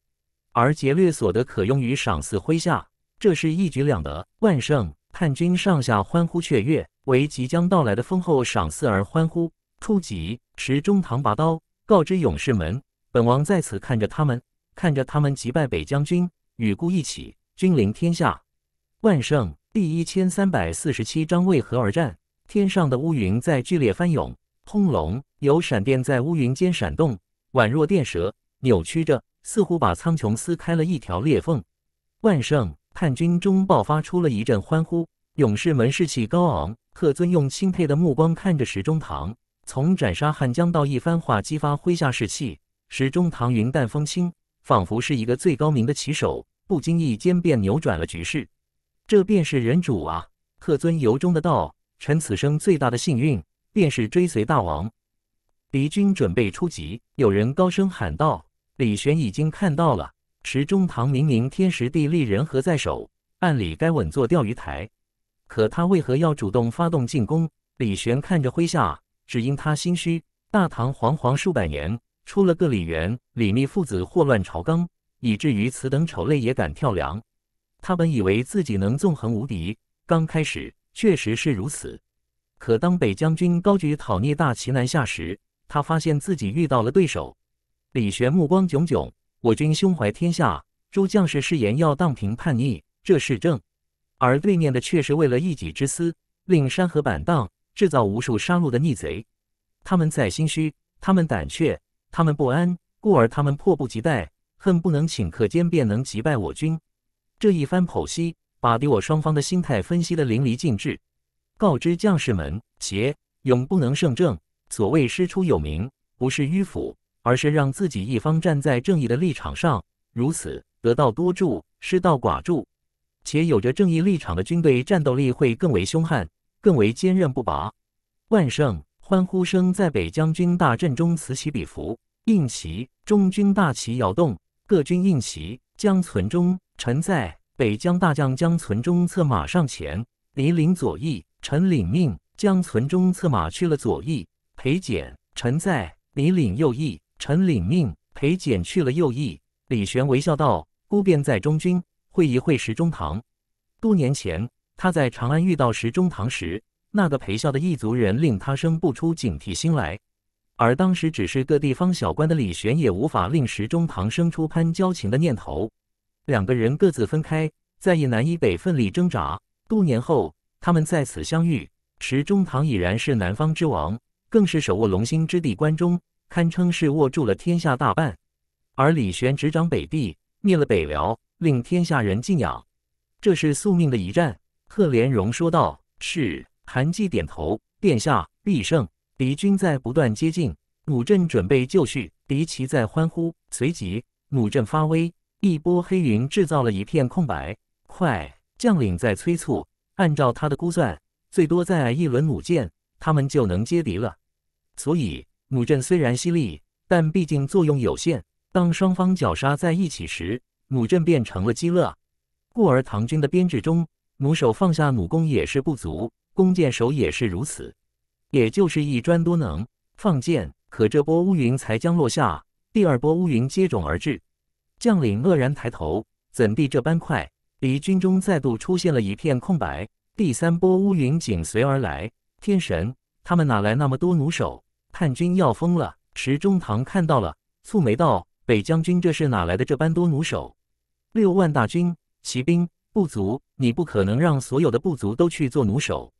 而劫掠所得可用于赏赐麾下，这是一举两得。万圣，叛军上下欢呼雀跃，为即将到来的丰厚赏赐而欢呼。初级石中堂拔刀，告知勇士们：“本王在此看着他们，看着他们击败北将军，与孤一起。”君临天下，万圣第一千三百四十七章为何而战？天上的乌云在剧烈翻涌，轰隆，有闪电在乌云间闪动，宛若电蛇，扭曲着，似乎把苍穹撕开了一条裂缝。万圣叛军中爆发出了一阵欢呼，勇士们士气高昂。特尊用钦佩的目光看着石中堂，从斩杀汉江到一番话激发麾下士气，石中堂云淡风轻，仿佛是一个最高明的棋手。不经意间便扭转了局势，这便是人主啊！贺尊由衷的道：“臣此生最大的幸运，便是追随大王。”敌军准备出击，有人高声喊道：“李玄已经看到了，池中堂明明天时地利人和在手，按理该稳坐钓鱼台，可他为何要主动发动进攻？”李玄看着麾下，只因他心虚。大唐惶惶数百年，出了个李元、李密父子祸乱朝纲。以至于此等丑类也敢跳梁。他本以为自己能纵横无敌，刚开始确实是如此。可当北将军高举讨逆大旗南下时，他发现自己遇到了对手。李玄目光炯炯：“我军胸怀天下，诸将士誓言要荡平叛逆，这是正；而对面的却是为了一己之私，令山河板荡，制造无数杀戮的逆贼。他们在心虚，他们胆怯，他们不安，故而他们迫不及待。”恨不能顷刻间便能击败我军。这一番剖析，把敌我双方的心态分析得淋漓尽致，告知将士们：且永不能胜正。所谓师出有名，不是迂腐，而是让自己一方站在正义的立场上，如此得道多助，失道寡助。且有着正义立场的军队，战斗力会更为凶悍，更为坚韧不拔。万盛欢呼声在北将军大阵中此起彼伏，应旗中军大旗摇动。各军应旗，江存中，臣在。北疆大将江存中策马上前，李领左翼，臣领命。江存中策马去了左翼。裴简，臣在。李领右翼，臣领命。裴简去了右翼。李玄微笑道：“孤便在中军，会一会石中堂。多年前，他在长安遇到石中堂时，那个陪笑的异族人，令他生不出警惕心来。”而当时只是个地方小官的李玄也无法令石中堂生出攀交情的念头，两个人各自分开，在一南一北奋力挣扎。多年后，他们在此相遇，石中堂已然是南方之王，更是手握龙兴之地关中，堪称是握住了天下大半。而李玄执掌北地，灭了北辽，令天下人敬仰。这是宿命的一战，贺连荣说道。是，韩继点头，殿下必胜。敌军在不断接近，弩阵准备就绪，敌旗在欢呼。随即，弩阵发威，一波黑云制造了一片空白。快，将领在催促，按照他的估算，最多再一轮弩箭，他们就能接敌了。所以，弩阵虽然犀利，但毕竟作用有限。当双方绞杀在一起时，弩阵变成了鸡肋。故而，唐军的编制中，弩手放下弩弓也是不足，弓箭手也是如此。也就是一专多能，放箭。可这波乌云才将落下，第二波乌云接踵而至。将领愕然抬头，怎地这般快？离军中再度出现了一片空白。第三波乌云紧随而来。天神，他们哪来那么多弩手？叛军要疯了！石中堂看到了，蹙眉道：“北将军，这是哪来的这般多弩手？六万大军，骑兵、部族，你不可能让所有的部族都去做弩手。”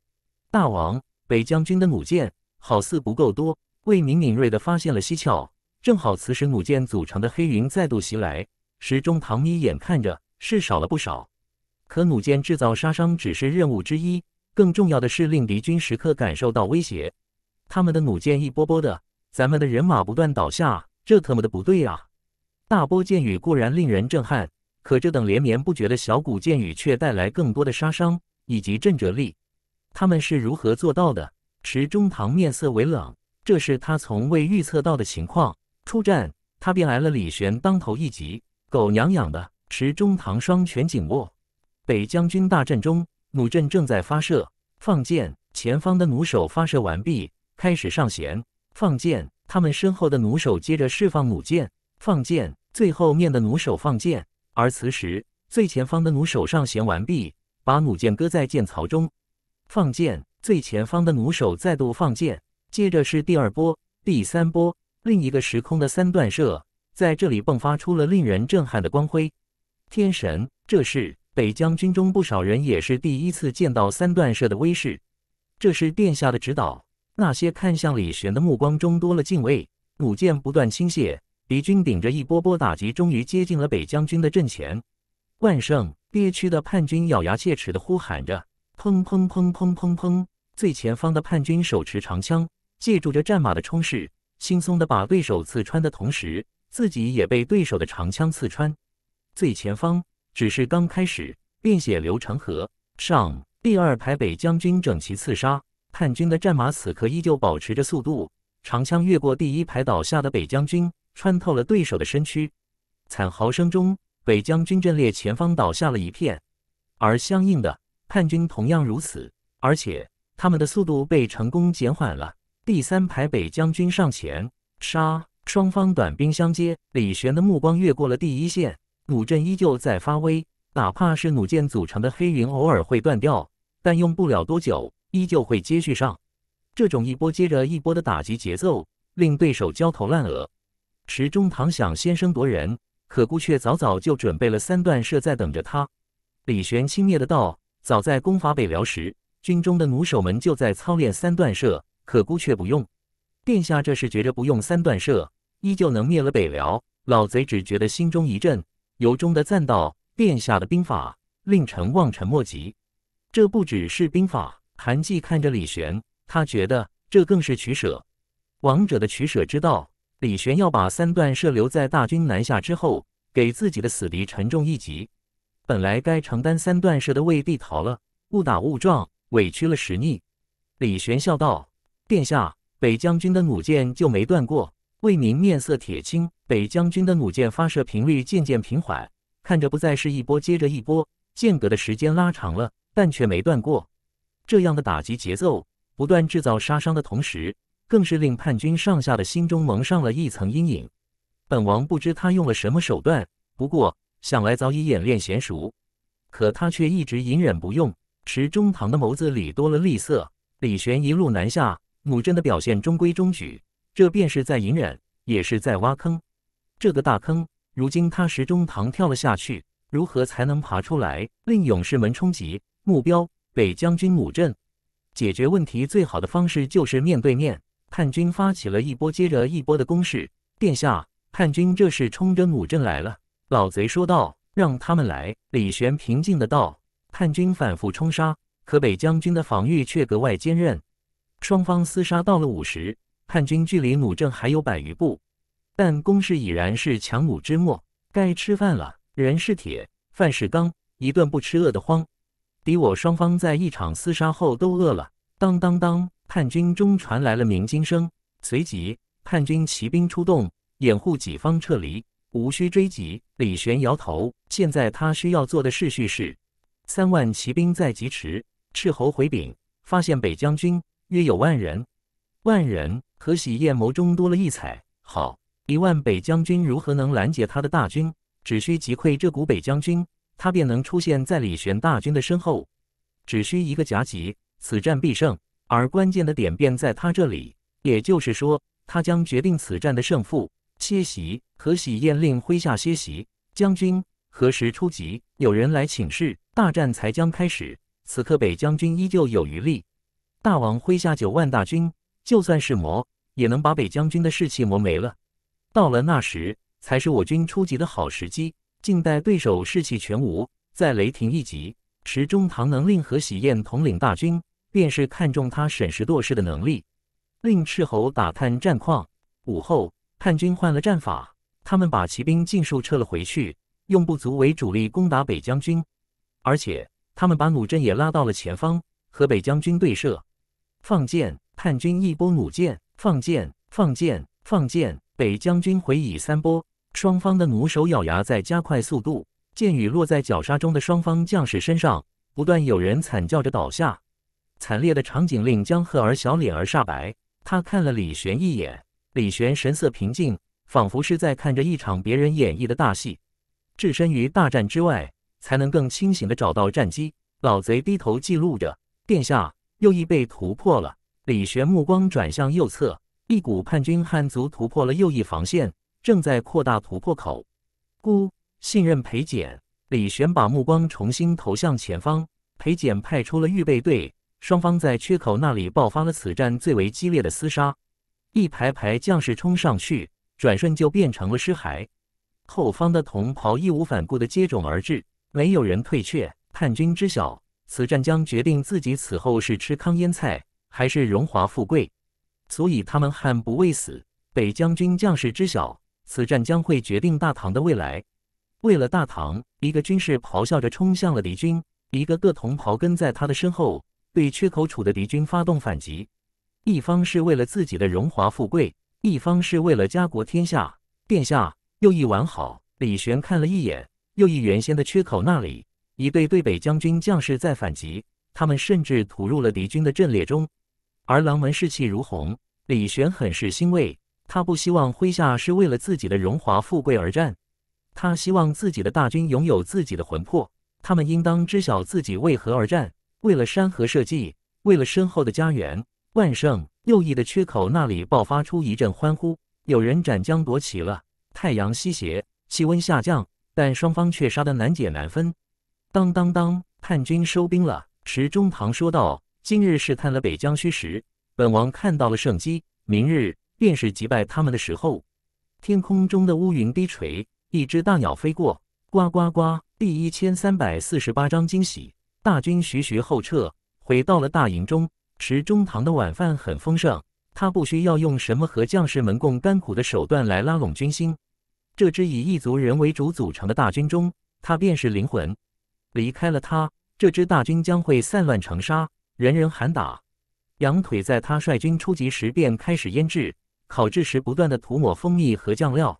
大王。北将军的弩箭好似不够多，魏明敏锐地发现了蹊跷。正好此时弩箭组成的黑云再度袭来，时钟唐眯眼看着，是少了不少。可弩箭制造杀伤只是任务之一，更重要的是令敌军时刻感受到威胁。他们的弩箭一波波的，咱们的人马不断倒下，这特么的不对啊！大波箭雨固然令人震撼，可这等连绵不绝的小股箭雨却带来更多的杀伤以及震慑力。他们是如何做到的？池中堂面色微冷，这是他从未预测到的情况。出战，他便来了李玄当头一击。狗娘养的！池中堂双拳紧握。北将军大阵中，弩阵正在发射放箭。前方的弩手发射完毕，开始上弦放箭。他们身后的弩手接着释放弩箭放箭，最后面的弩手放箭。而此时，最前方的弩手上弦完毕，把弩箭搁在箭槽中。放箭！最前方的弩手再度放箭，接着是第二波、第三波。另一个时空的三段射在这里迸发出了令人震撼的光辉。天神！这是北将军中不少人也是第一次见到三段射的威势。这是殿下的指导。那些看向李玄的目光中多了敬畏。弩箭不断倾泻，敌军顶着一波波打击，终于接近了北将军的阵前。万圣憋屈的叛军咬牙切齿的呼喊着。砰砰砰砰砰砰！最前方的叛军手持长枪，借助着战马的冲势，轻松地把对手刺穿的同时，自己也被对手的长枪刺穿。最前方只是刚开始，便血流成河。上第二排北将军整齐刺杀叛军的战马，此刻依旧保持着速度，长枪越过第一排倒下的北将军，穿透了对手的身躯。惨嚎声中，北将军阵列前方倒下了一片，而相应的。叛军同样如此，而且他们的速度被成功减缓了。第三排北将军上前杀，双方短兵相接。李玄的目光越过了第一线，弩阵依旧在发威，哪怕是弩箭组成的黑云偶尔会断掉，但用不了多久依旧会接续上。这种一波接着一波的打击节奏，令对手焦头烂额。池中堂想先声夺人，可顾却早早就准备了三段射在等着他。李玄轻蔑的道。早在攻伐北辽时，军中的弩手们就在操练三段射，可孤却不用。殿下这是觉着不用三段射，依旧能灭了北辽。老贼只觉得心中一震，由衷的赞道：“殿下的兵法令臣望尘莫及。”这不只是兵法。韩继看着李玄，他觉得这更是取舍。王者的取舍之道。李玄要把三段射留在大军南下之后，给自己的死敌沉重一击。本来该承担三段射的魏帝逃了，误打误撞，委屈了石逆。李玄笑道：“殿下，北将军的弩箭就没断过。”魏宁面色铁青。北将军的弩箭发射频率渐渐平缓，看着不再是一波接着一波，间隔的时间拉长了，但却没断过。这样的打击节奏不断制造杀伤的同时，更是令叛军上下的心中蒙上了一层阴影。本王不知他用了什么手段，不过。想来早已演练娴熟，可他却一直隐忍不用。石中堂的眸子里多了厉色。李玄一路南下，母镇的表现中规中矩，这便是在隐忍，也是在挖坑。这个大坑，如今他石中堂跳了下去，如何才能爬出来？令勇士们冲击目标：北将军母镇。解决问题最好的方式就是面对面。叛军发起了一波接着一波的攻势，殿下，叛军这是冲着母镇来了。老贼说道：“让他们来。”李玄平静的道：“叛军反复冲杀，可北将军的防御却格外坚韧。双方厮杀到了午时，叛军距离弩阵还有百余步，但攻势已然是强弩之末。该吃饭了。人是铁，饭是钢，一顿不吃饿得慌。敌我双方在一场厮杀后都饿了。当当当！叛军中传来了鸣金声，随即叛军骑兵出动，掩护己方撤离。”无需追击。李玄摇头。现在他需要做的事，序是：三万骑兵在疾驰。斥候回禀，发现北将军约有万人。万人，何喜眼眸中多了异彩。好，一万北将军如何能拦截他的大军？只需击溃这股北将军，他便能出现在李玄大军的身后。只需一个夹击，此战必胜。而关键的点便在他这里，也就是说，他将决定此战的胜负。歇息，何喜宴令麾下歇息。将军何时出击？有人来请示，大战才将开始。此刻北将军依旧有余力。大王麾下九万大军，就算是磨，也能把北将军的士气磨没了。到了那时，才是我军出击的好时机。静待对手士气全无，再雷霆一击。池中堂能令何喜宴统领大军，便是看中他审时度势的能力。令斥候打探战况。午后。叛军换了战法，他们把骑兵尽数撤了回去，用不足为主力攻打北将军。而且，他们把弩阵也拉到了前方，和北将军对射。放箭！叛军一波弩箭，放箭，放箭，放箭！北将军回以三波，双方的弩手咬牙在加快速度，箭雨落在绞杀中的双方将士身上，不断有人惨叫着倒下。惨烈的场景令江赫儿小脸儿煞白，他看了李玄一眼。李玄神色平静，仿佛是在看着一场别人演绎的大戏，置身于大战之外，才能更清醒地找到战机。老贼低头记录着：“殿下，右翼被突破了。”李玄目光转向右侧，一股叛军汉族突破了右翼防线，正在扩大突破口。孤信任裴简。李玄把目光重新投向前方。裴简派出了预备队，双方在缺口那里爆发了此战最为激烈的厮杀。一排排将士冲上去，转瞬就变成了尸骸。后方的铜袍义无反顾的接踵而至，没有人退却。叛军知晓此战将决定自己此后是吃糠咽菜还是荣华富贵，所以他们悍不畏死。北将军将士知晓此战将会决定大唐的未来，为了大唐，一个军士咆哮着冲向了敌军，一个个铜袍跟在他的身后，对缺口处的敌军发动反击。一方是为了自己的荣华富贵，一方是为了家国天下。殿下，右翼完好。李玄看了一眼右翼原先的缺口那里，一队对北将军将士在反击，他们甚至吐入了敌军的阵列中。而狼门士气如虹，李玄很是欣慰。他不希望麾下是为了自己的荣华富贵而战，他希望自己的大军拥有自己的魂魄，他们应当知晓自己为何而战，为了山河社稷，为了身后的家园。万圣！右翼的缺口那里爆发出一阵欢呼，有人斩将夺旗了。太阳西斜，气温下降，但双方却杀得难解难分。当当当！叛军收兵了。池中堂说道：“今日试探了北疆虚实，本王看到了胜机，明日便是击败他们的时候。”天空中的乌云低垂，一只大鸟飞过，呱呱呱！第一千三百四十八章惊喜。大军徐徐后撤，回到了大营中。池中堂的晚饭很丰盛，他不需要用什么和将士们共甘苦的手段来拉拢军心。这支以异族人为主组成的大军中，他便是灵魂。离开了他，这支大军将会散乱成沙，人人喊打。羊腿在他率军出击时便开始腌制，烤制时不断的涂抹蜂蜜和酱料，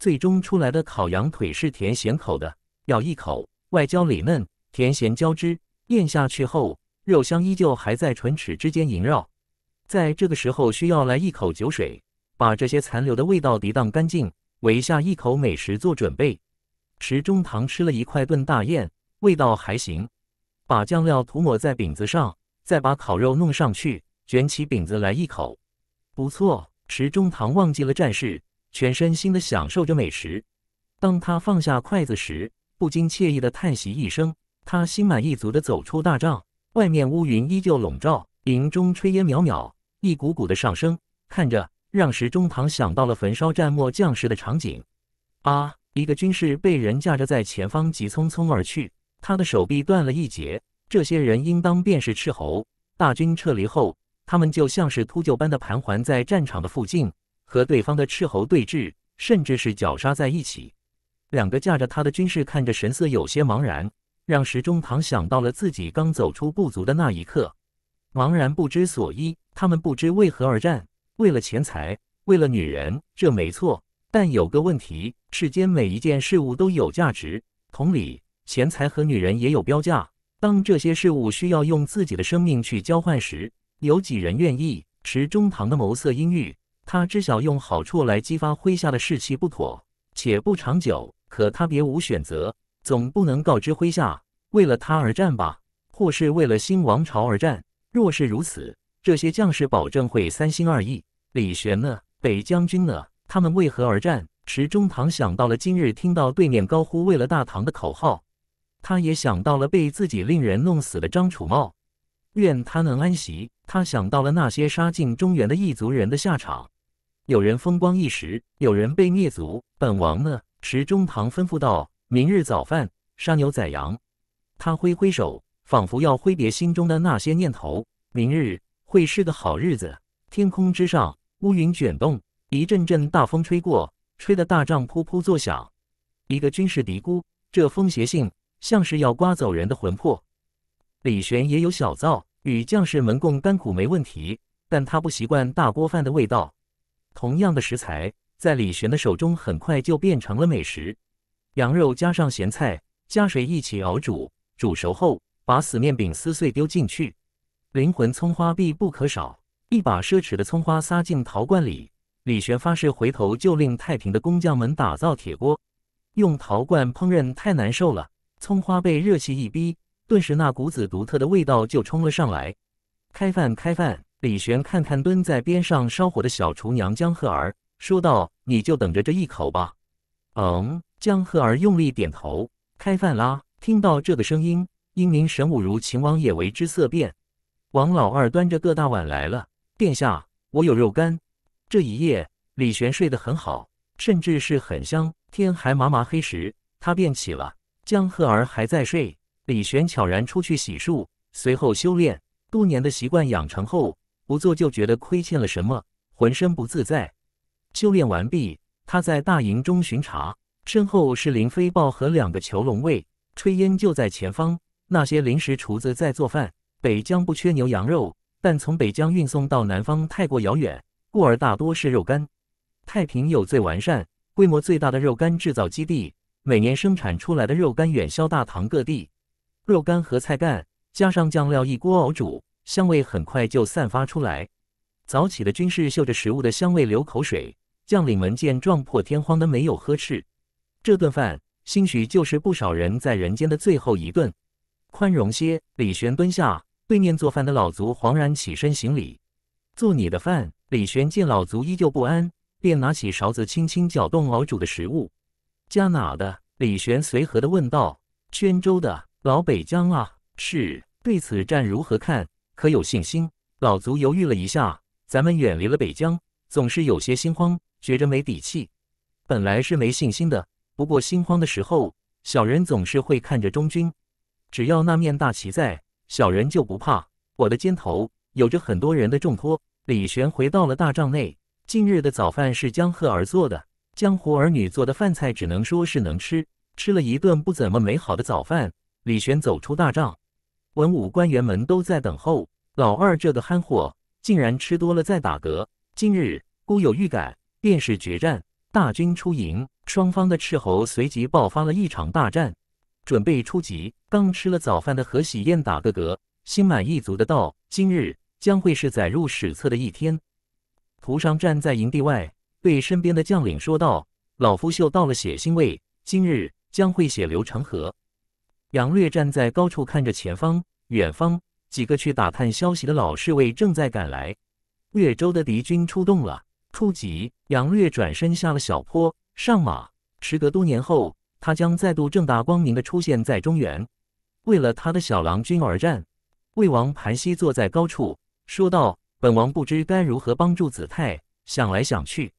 最终出来的烤羊腿是甜咸口的，咬一口外焦里嫩，甜咸交织，咽下去后。肉香依旧还在唇齿之间萦绕，在这个时候需要来一口酒水，把这些残留的味道涤荡干净，为下一口美食做准备。池中堂吃了一块炖大雁，味道还行。把酱料涂抹在饼子上，再把烤肉弄上去，卷起饼子来一口，不错。池中堂忘记了战事，全身心的享受着美食。当他放下筷子时，不禁惬意的叹息一声。他心满意足的走出大帐。外面乌云依旧笼罩，营中炊烟袅袅，一股股的上升，看着让石中堂想到了焚烧战末将士的场景。啊！一个军士被人架着在前方急匆匆而去，他的手臂断了一截。这些人应当便是斥候。大军撤离后，他们就像是秃鹫般的盘桓在战场的附近，和对方的斥候对峙，甚至是绞杀在一起。两个架着他的军士看着神色有些茫然。让石中堂想到了自己刚走出不足的那一刻，茫然不知所依。他们不知为何而战，为了钱财，为了女人，这没错。但有个问题：世间每一件事物都有价值，同理，钱财和女人也有标价。当这些事物需要用自己的生命去交换时，有几人愿意？石中堂的眸色阴郁，他知晓用好处来激发麾下的士气不妥，且不长久。可他别无选择。总不能告知麾下，为了他而战吧？或是为了新王朝而战？若是如此，这些将士保证会三心二意。李玄呢？北将军呢？他们为何而战？池中堂想到了今日听到对面高呼“为了大唐”的口号，他也想到了被自己令人弄死的张楚茂，愿他能安息。他想到了那些杀进中原的异族人的下场，有人风光一时，有人被灭族。本王呢？池中堂吩咐道。明日早饭杀牛宰羊，他挥挥手，仿佛要挥别心中的那些念头。明日会是个好日子。天空之上，乌云卷动，一阵阵大风吹过，吹得大帐噗噗作响。一个军士嘀咕：“这风邪性，像是要刮走人的魂魄。”李玄也有小灶，与将士们共甘苦没问题，但他不习惯大锅饭的味道。同样的食材，在李玄的手中很快就变成了美食。羊肉加上咸菜，加水一起熬煮，煮熟后把死面饼撕碎丢进去，灵魂葱花必不可少，一把奢侈的葱花撒进陶罐里。李玄发誓回头就令太平的工匠们打造铁锅，用陶罐烹饪太难受了。葱花被热气一逼，顿时那股子独特的味道就冲了上来。开饭，开饭！李玄看看蹲在边上烧火的小厨娘江鹤儿，说道：“你就等着这一口吧。”嗯。江鹤儿用力点头，开饭啦！听到这个声音，英明神武如秦王也为之色变。王老二端着个大碗来了：“殿下，我有肉干。”这一夜，李玄睡得很好，甚至是很香。天还麻麻黑时，他便起了。江鹤儿还在睡，李玄悄然出去洗漱，随后修炼。多年的习惯养成后，不做就觉得亏欠了什么，浑身不自在。修炼完毕，他在大营中巡查。身后是林飞豹和两个囚笼卫，炊烟就在前方。那些临时厨子在做饭。北疆不缺牛羊肉，但从北疆运送到南方太过遥远，故而大多是肉干。太平有最完善、规模最大的肉干制造基地，每年生产出来的肉干远销大唐各地。肉干和菜干加上酱料一锅熬煮，香味很快就散发出来。早起的军士嗅着食物的香味流口水。将领们见撞破天荒的没有呵斥。这顿饭，兴许就是不少人在人间的最后一顿。宽容些。李玄蹲下，对面做饭的老族恍然起身行礼。做你的饭。李玄见老族依旧不安，便拿起勺子轻轻搅动熬煮的食物。家哪的？李玄随和的问道。宣州的，老北疆啊。是。对此战如何看？可有信心？老族犹豫了一下，咱们远离了北疆，总是有些心慌，觉着没底气。本来是没信心的。不过心慌的时候，小人总是会看着中军。只要那面大旗在，小人就不怕。我的肩头有着很多人的重托。李玄回到了大帐内，今日的早饭是江鹤儿做的。江湖儿女做的饭菜，只能说是能吃。吃了一顿不怎么美好的早饭，李玄走出大帐，文武官员们都在等候。老二这个憨货竟然吃多了再打嗝。今日孤有预感，便是决战，大军出营。双方的斥候随即爆发了一场大战，准备出击。刚吃了早饭的何喜燕打个嗝，心满意足的道：“今日将会是载入史册的一天。”涂商站在营地外，对身边的将领说道：“老夫嗅到了血腥味，今日将会血流成河。”杨略站在高处看着前方，远方几个去打探消息的老侍卫正在赶来。越州的敌军出动了，出击。杨略转身下了小坡。上马。时隔多年后，他将再度正大光明地出现在中原，为了他的小郎君而战。魏王盘膝坐在高处，说道：“本王不知该如何帮助子泰，想来想去。”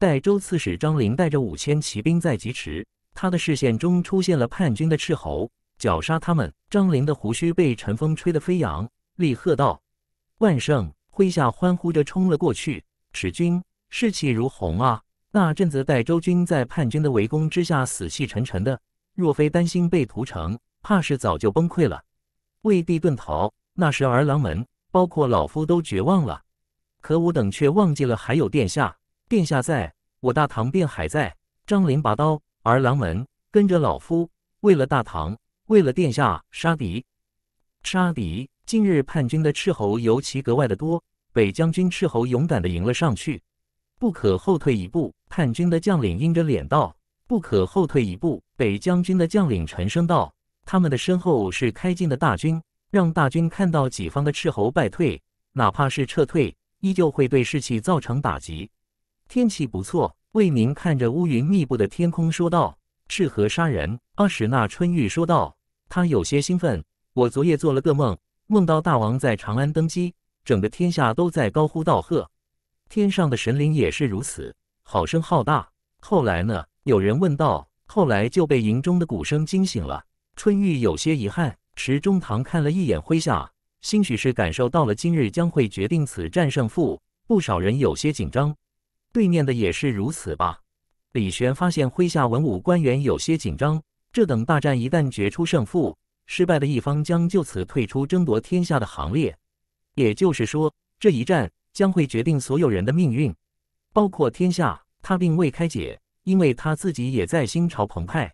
代州刺史张陵带着五千骑兵在疾驰，他的视线中出现了叛军的斥候，绞杀他们。张陵的胡须被晨风吹得飞扬，厉喝道：“万盛！”麾下欢呼着冲了过去，使军士气如虹啊！那阵子，待周军在叛军的围攻之下死气沉沉的，若非担心被屠城，怕是早就崩溃了，魏帝遁逃。那时儿郎们，包括老夫都绝望了，可我等却忘记了还有殿下。殿下在，我大唐便还在。张林拔刀，儿郎们跟着老夫，为了大唐，为了殿下，杀敌，杀敌。今日叛军的斥候尤其格外的多，北将军斥候勇敢的迎了上去。不可后退一步！叛军的将领阴着脸道：“不可后退一步！”北将军的将领沉声道：“他们的身后是开进的大军，让大军看到己方的斥候败退，哪怕是撤退，依旧会对士气造成打击。”天气不错，魏明看着乌云密布的天空说道：“适合杀人。”阿史那春玉说道：“他有些兴奋，我昨夜做了个梦，梦到大王在长安登基，整个天下都在高呼道贺。”天上的神灵也是如此，好声浩大。后来呢？有人问道。后来就被营中的鼓声惊醒了。春玉有些遗憾。池中堂看了一眼麾下，兴许是感受到了今日将会决定此战胜负，不少人有些紧张。对面的也是如此吧？李玄发现麾下文武官员有些紧张。这等大战一旦决出胜负，失败的一方将就此退出争夺天下的行列。也就是说，这一战。将会决定所有人的命运，包括天下。他并未开解，因为他自己也在心潮澎湃。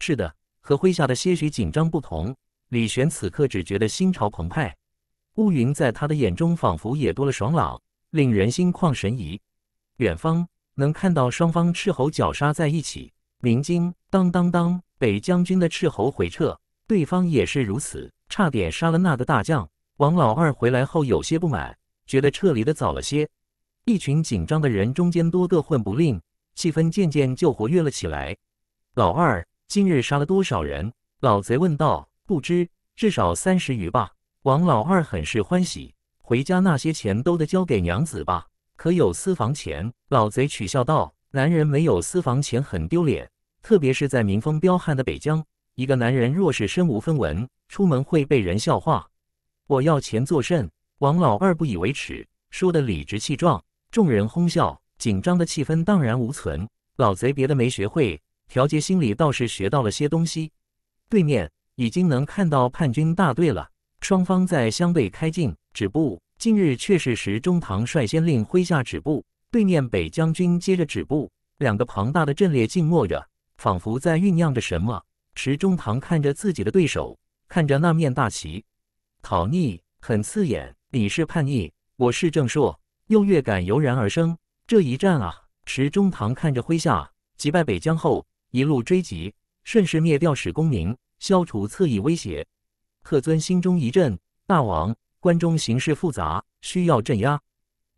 是的，和麾下的些许紧张不同，李玄此刻只觉得心潮澎湃。乌云在他的眼中仿佛也多了爽朗，令人心旷神怡。远方能看到双方斥候绞杀在一起，明金，当当当！北将军的斥候回撤，对方也是如此，差点杀了那个大将。王老二回来后有些不满。觉得撤离的早了些，一群紧张的人中间多个混不吝，气氛渐渐就活跃了起来。老二今日杀了多少人？老贼问道。不知，至少三十余吧。王老二很是欢喜。回家那些钱都得交给娘子吧？可有私房钱？老贼取笑道。男人没有私房钱很丢脸，特别是在民风彪悍的北疆，一个男人若是身无分文，出门会被人笑话。我要钱作甚？王老二不以为耻，说得理直气壮，众人哄笑，紧张的气氛荡然无存。老贼别的没学会，调节心理倒是学到了些东西。对面已经能看到叛军大队了，双方在相对开进，止步。今日却是石中堂率先令麾下止步，对面北将军接着止步，两个庞大的阵列静默着，仿佛在酝酿着什么。石中堂看着自己的对手，看着那面大旗，讨逆，很刺眼。你是叛逆，我是郑朔，优越感油然而生。这一战啊，池中堂看着麾下击败北疆后，一路追击，顺势灭掉史公明，消除侧翼威胁。贺尊心中一震，大王，关中形势复杂，需要镇压。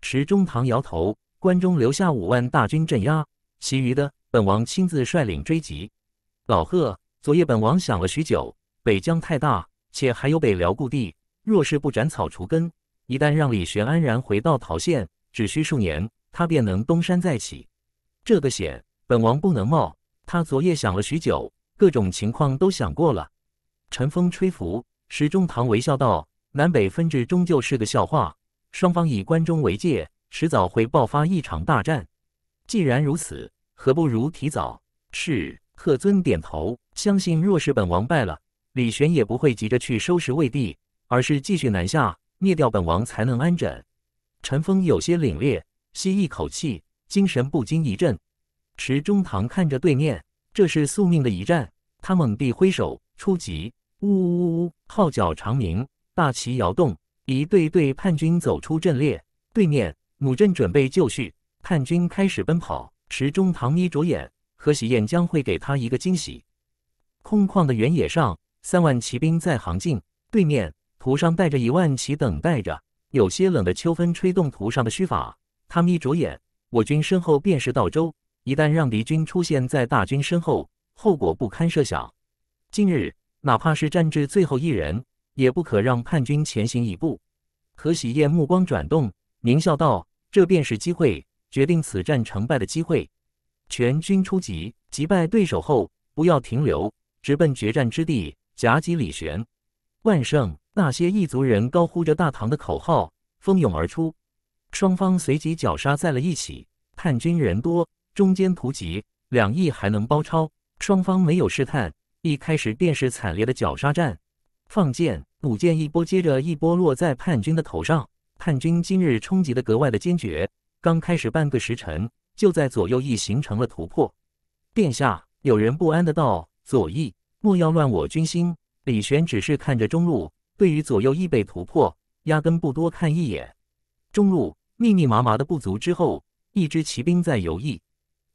池中堂摇头，关中留下五万大军镇压，其余的本王亲自率领追击。老贺，昨夜本王想了许久，北疆太大，且还有北辽故地，若是不斩草除根。一旦让李玄安然回到陶县，只需数年，他便能东山再起。这个险，本王不能冒。他昨夜想了许久，各种情况都想过了。晨风吹拂，石中堂微笑道：“南北分治终究是个笑话，双方以关中为界，迟早会爆发一场大战。既然如此，何不如提早？”是贺尊点头，相信若是本王败了，李玄也不会急着去收拾魏帝，而是继续南下。灭掉本王才能安枕。陈峰有些凛冽，吸一口气，精神不禁一震。池中堂看着对面，这是宿命的一战。他猛地挥手出击，呜呜呜！呜，号角长鸣，大旗摇动，一队队叛军走出阵列。对面，母阵准备就绪，叛军开始奔跑。池中堂眯着眼，何喜宴将会给他一个惊喜。空旷的原野上，三万骑兵在行进。对面。图上带着一万骑等待着，有些冷的秋风吹动图上的须发。他眯着眼，我军身后便是道州，一旦让敌军出现在大军身后，后果不堪设想。今日哪怕是战至最后一人，也不可让叛军前行一步。何喜业目光转动，狞笑道：“这便是机会，决定此战成败的机会。全军出击，击败对手后，不要停留，直奔决战之地，夹击李玄，万胜。”那些异族人高呼着大唐的口号，蜂拥而出，双方随即绞杀在了一起。叛军人多，中间突袭，两翼还能包抄，双方没有试探，一开始便是惨烈的绞杀战。放箭，弩箭一波接着一波落在叛军的头上。叛军今日冲击的格外的坚决，刚开始半个时辰，就在左右翼形成了突破。殿下，有人不安的道：“左翼莫要乱我军心。”李玄只是看着中路。对于左右易被突破，压根不多看一眼。中路密密麻麻的不足之后，一支骑兵在游弋。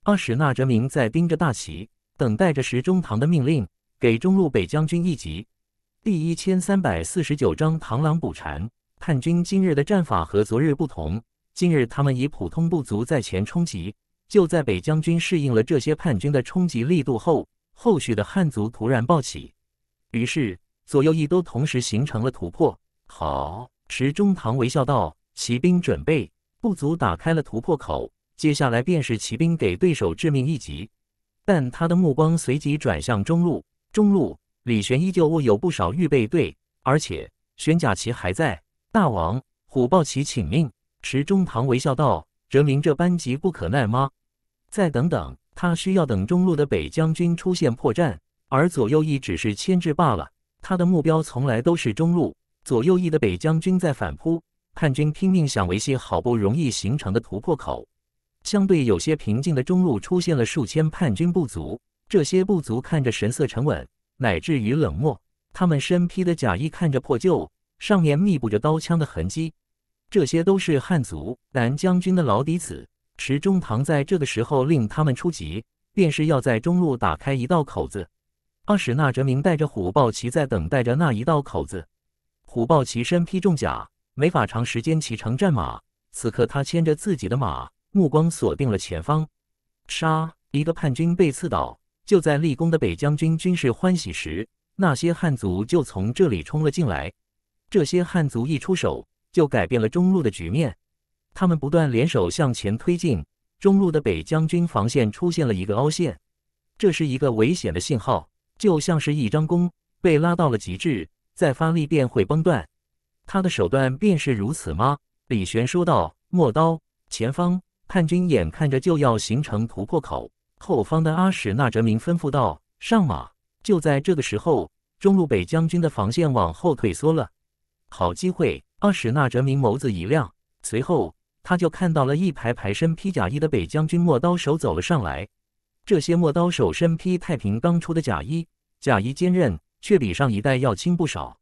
阿史那哲明在盯着大旗，等待着石中堂的命令，给中路北将军一级。第一千三百四十九章螳螂捕蝉。叛军今日的战法和昨日不同，今日他们以普通部族在前冲击。就在北将军适应了这些叛军的冲击力度后，后续的汉族突然暴起，于是。左右翼都同时形成了突破。好，池中堂微笑道：“骑兵准备，步卒打开了突破口，接下来便是骑兵给对手致命一击。”但他的目光随即转向中路。中路李玄依旧握有不少预备队，而且玄甲骑还在。大王，虎豹骑请命。池中堂微笑道：“哲民这般急不可耐吗？再等等，他需要等中路的北将军出现破绽，而左右翼只是牵制罢了。”他的目标从来都是中路，左右翼的北将军在反扑，叛军拼命想维系好不容易形成的突破口。相对有些平静的中路出现了数千叛军部族，这些部族看着神色沉稳，乃至于冷漠。他们身披的甲衣看着破旧，上面密布着刀枪的痕迹。这些都是汉族南将军的老底子，池中堂在这个时候令他们出击，便是要在中路打开一道口子。阿史那哲明带着虎豹骑在等待着那一道口子。虎豹骑身披重甲，没法长时间骑乘战马。此刻，他牵着自己的马，目光锁定了前方。杀！一个叛军被刺倒。就在立功的北将军军事欢喜时，那些汉族就从这里冲了进来。这些汉族一出手，就改变了中路的局面。他们不断联手向前推进，中路的北将军防线出现了一个凹陷，这是一个危险的信号。就像是一张弓被拉到了极致，再发力便会崩断。他的手段便是如此吗？李玄说道。陌刀前方叛军眼看着就要形成突破口，后方的阿史那哲明吩咐道：“上马！”就在这个时候，中路北将军的防线往后退缩了，好机会！阿史那哲明眸子一亮，随后他就看到了一排排身披甲衣的北将军陌刀手走了上来。这些陌刀手身披太平刚出的甲衣，甲衣坚韧，却比上一代要轻不少。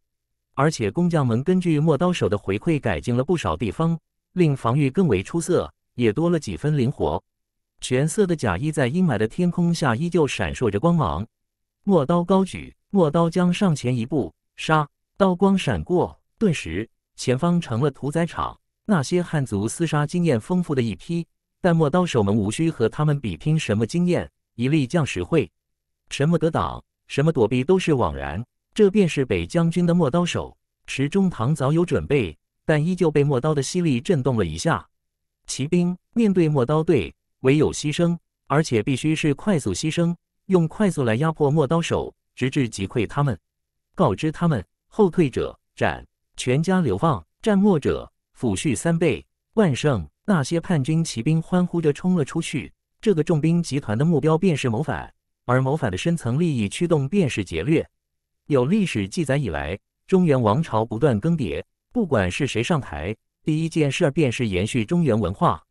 而且工匠们根据陌刀手的回馈改进了不少地方，令防御更为出色，也多了几分灵活。全色的甲衣在阴霾的天空下依旧闪烁着光芒。陌刀高举，陌刀将上前一步，杀！刀光闪过，顿时前方成了屠宰场。那些汉族厮杀经验丰富的一批，但陌刀手们无需和他们比拼什么经验。一力降十会，什么得挡，什么躲避都是枉然。这便是北将军的陌刀手。池中堂早有准备，但依旧被陌刀的犀利震动了一下。骑兵面对陌刀队，唯有牺牲，而且必须是快速牺牲，用快速来压迫陌刀手，直至击溃他们。告知他们：后退者斩，全家流放；战没者抚恤三倍。万胜。那些叛军骑兵欢呼着冲了出去。这个重兵集团的目标便是谋反，而谋反的深层利益驱动便是劫掠。有历史记载以来，中原王朝不断更迭，不管是谁上台，第一件事便是延续中原文化。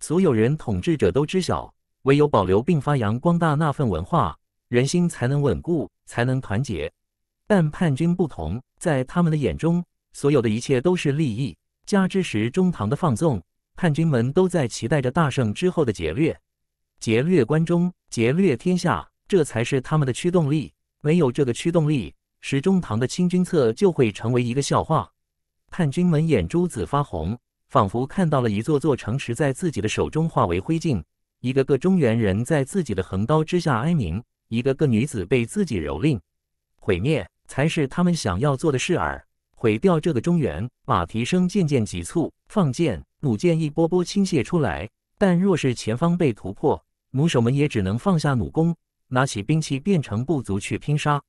所有人统治者都知晓，唯有保留并发扬光大那份文化，人心才能稳固，才能团结。但叛军不同，在他们的眼中，所有的一切都是利益。加之时中唐的放纵，叛军们都在期待着大胜之后的劫掠。劫掠关中，劫掠天下，这才是他们的驱动力。没有这个驱动力，石中堂的清君侧就会成为一个笑话。叛军们眼珠子发红，仿佛看到了一座座城池在自己的手中化为灰烬，一个个中原人在自己的横刀之下哀鸣，一个个女子被自己蹂躏。毁灭才是他们想要做的事儿。毁掉这个中原。马蹄声渐渐急促，放箭，弩箭一波波倾泻出来。但若是前方被突破，弩手们也只能放下弩弓，拿起兵器变成步卒去拼杀。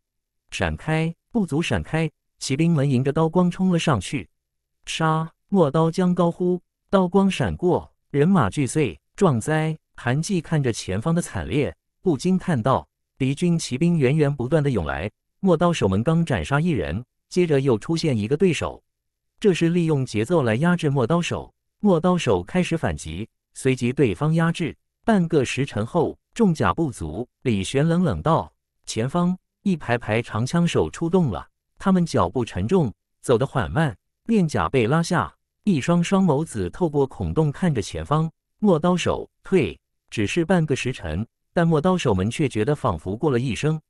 闪开，步卒闪开！骑兵们迎着刀光冲了上去。杀！陌刀将高呼，刀光闪过，人马俱碎。壮哉！韩季看着前方的惨烈，不禁叹道：“敌军骑兵源源不断的涌来，陌刀手们刚斩杀一人，接着又出现一个对手。这是利用节奏来压制陌刀手。陌刀手开始反击，随即对方压制。”半个时辰后，重甲不足。李玄冷冷道：“前方一排排长枪手出动了，他们脚步沉重，走得缓慢，面甲被拉下，一双双眸子透过孔洞看着前方。陌刀手退，只是半个时辰，但陌刀手们却觉得仿佛过了一生。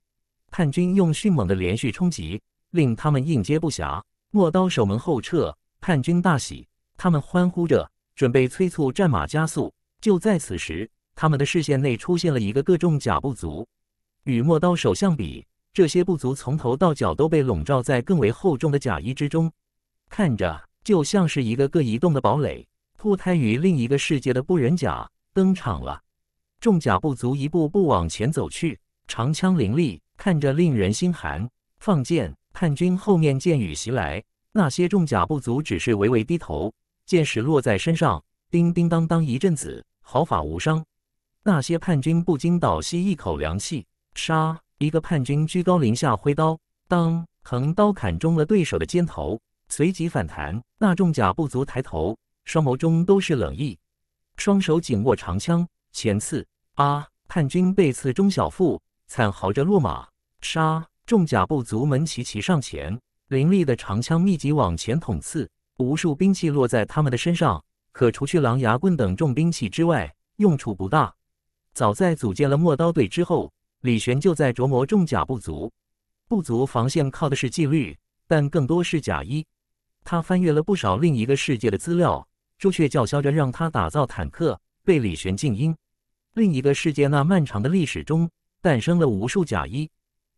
叛军用迅猛的连续冲击，令他们应接不暇。陌刀手们后撤，叛军大喜，他们欢呼着，准备催促战马加速。就在此时。”他们的视线内出现了一个个重甲部族，与陌刀手相比，这些部族从头到脚都被笼罩在更为厚重的甲衣之中，看着就像是一个个移动的堡垒。脱胎于另一个世界的不人甲登场了，重甲部族一步步往前走去，长枪凌厉，看着令人心寒。放箭，叛军后面箭雨袭来，那些重甲部族只是微微低头，箭矢落在身上，叮叮当当一阵子，毫发无伤。那些叛军不禁倒吸一口凉气。杀！一个叛军居高临下挥刀，当，横刀砍中了对手的肩头，随即反弹。那重甲部族抬头，双眸中都是冷意，双手紧握长枪，前刺。啊！叛军被刺中小腹，惨嚎着落马。杀！重甲部族们齐齐上前，凌厉的长枪密集往前捅刺，无数兵器落在他们的身上。可除去狼牙棍等重兵器之外，用处不大。早在组建了陌刀队之后，李玄就在琢磨重甲步族，步族防线靠的是纪律，但更多是甲衣。他翻阅了不少另一个世界的资料。朱雀叫嚣着让他打造坦克，被李玄静音。另一个世界那漫长的历史中，诞生了无数甲衣。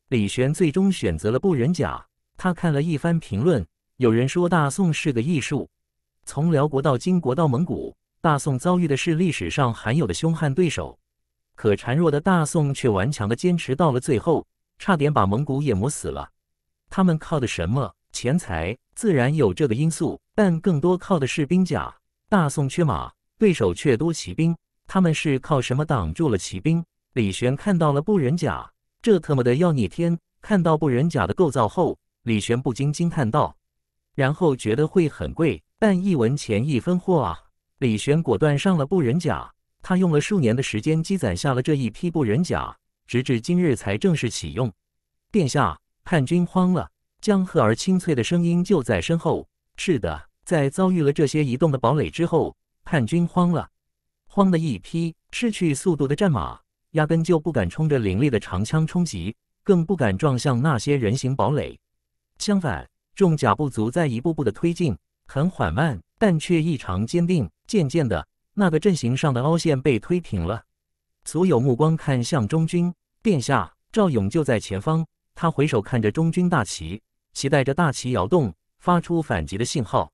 李玄最终选择了不忍甲。他看了一番评论，有人说大宋是个艺术。从辽国到金国到蒙古，大宋遭遇的是历史上罕有的凶悍对手。可孱弱的大宋却顽强地坚持到了最后，差点把蒙古也磨死了。他们靠的什么？钱财自然有这个因素，但更多靠的是兵甲。大宋缺马，对手却多骑兵。他们是靠什么挡住了骑兵？李玄看到了布人甲，这特么的要逆天！看到布人甲的构造后，李玄不禁惊叹道：“然后觉得会很贵，但一文钱一分货啊！”李玄果断上了布人甲。他用了数年的时间积攒下了这一批布人甲，直至今日才正式启用。殿下，叛军慌了。江河儿清脆的声音就在身后。是的，在遭遇了这些移动的堡垒之后，叛军慌了，慌的一批失去速度的战马，压根就不敢冲着凌厉的长枪冲击，更不敢撞向那些人形堡垒。相反，重甲部族在一步步的推进，很缓慢，但却异常坚定。渐渐的。那个阵型上的凹陷被推平了，所有目光看向中军殿下赵勇就在前方。他回首看着中军大旗，期带着大旗摇动，发出反击的信号。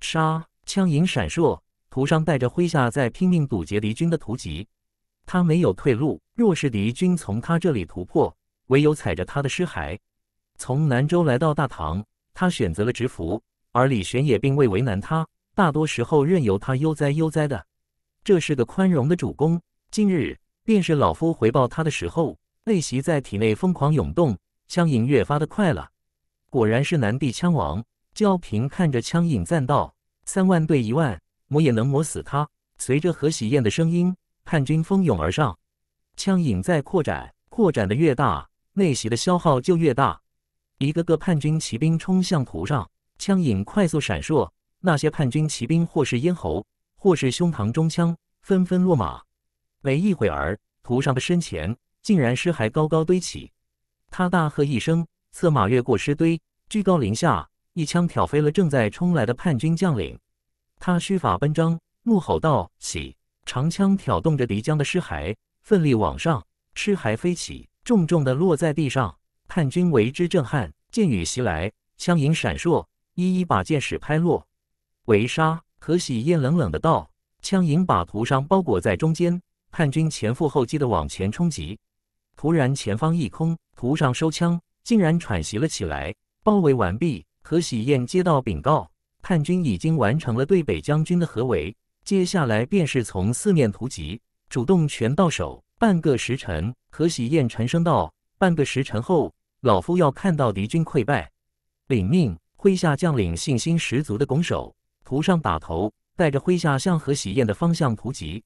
杀！枪影闪烁，涂商带着麾下在拼命堵截敌军的突击。他没有退路，若是敌军从他这里突破，唯有踩着他的尸骸，从南州来到大唐。他选择了直服，而李玄也并未为难他。大多时候任由他悠哉悠哉的，这是个宽容的主公。今日便是老夫回报他的时候。内袭在体内疯狂涌动，枪影越发的快了。果然是南地枪王焦平看着枪影赞道：“三万对一万，磨也能磨死他。”随着何喜燕的声音，叛军蜂拥而上，枪影在扩展，扩展的越大，内袭的消耗就越大。一个个叛军骑兵冲向图上，枪影快速闪烁。那些叛军骑兵或是咽喉，或是胸膛中枪，纷纷落马。没一会儿，图上的身前竟然尸骸高高堆起。他大喝一声，策马越过尸堆，居高临下，一枪挑飞了正在冲来的叛军将领。他须发奔张，怒吼道：“起！”长枪挑动着敌将的尸骸，奋力往上，尸骸飞起，重重的落在地上。叛军为之震撼，箭雨袭来，枪影闪烁，一一把箭矢拍落。围杀何喜燕冷冷的道：“枪影把涂尚包裹在中间，叛军前赴后继的往前冲击。突然前方一空，涂尚收枪，竟然喘息了起来。包围完毕，何喜燕接到禀告，叛军已经完成了对北将军的合围，接下来便是从四面突击，主动权到手。半个时辰，何喜燕沉声道：‘半个时辰后，老夫要看到敌军溃败。’领命，麾下将领信心十足的拱手。”图上打头，带着麾下向何喜燕的方向突袭。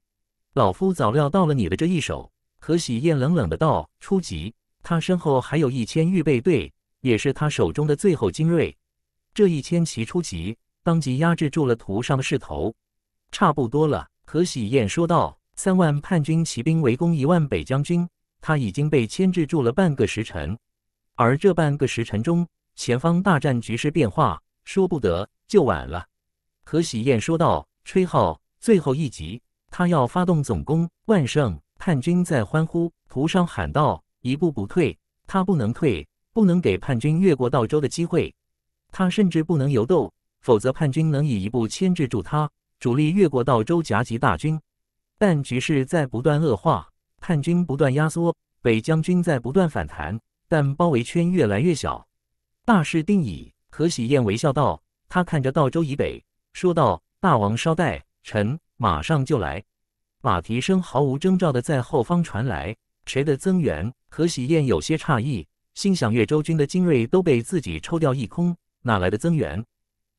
老夫早料到了你的这一手。何喜燕冷冷的道：“初级。”他身后还有一千预备队，也是他手中的最后精锐。这一千骑初级，当即压制住了图上的势头。差不多了，何喜燕说道：“三万叛军骑兵围攻一万北将军，他已经被牵制住了半个时辰。而这半个时辰中，前方大战局势变化，说不得就晚了。”何喜燕说道：“吹号最后一集，他要发动总攻。万胜，叛军在欢呼，涂商喊道：‘一步不退，他不能退，不能给叛军越过道州的机会。他甚至不能游斗，否则叛军能以一步牵制住他主力越过道州夹击大军。’但局势在不断恶化，叛军不断压缩，北将军在不断反弹，但包围圈越来越小。大势定矣。”何喜燕微笑道：“他看着道州以北。”说道：“大王稍待，臣马上就来。”马蹄声毫无征兆的在后方传来，谁的增援？何喜燕有些诧异，心想：越州军的精锐都被自己抽调一空，哪来的增援？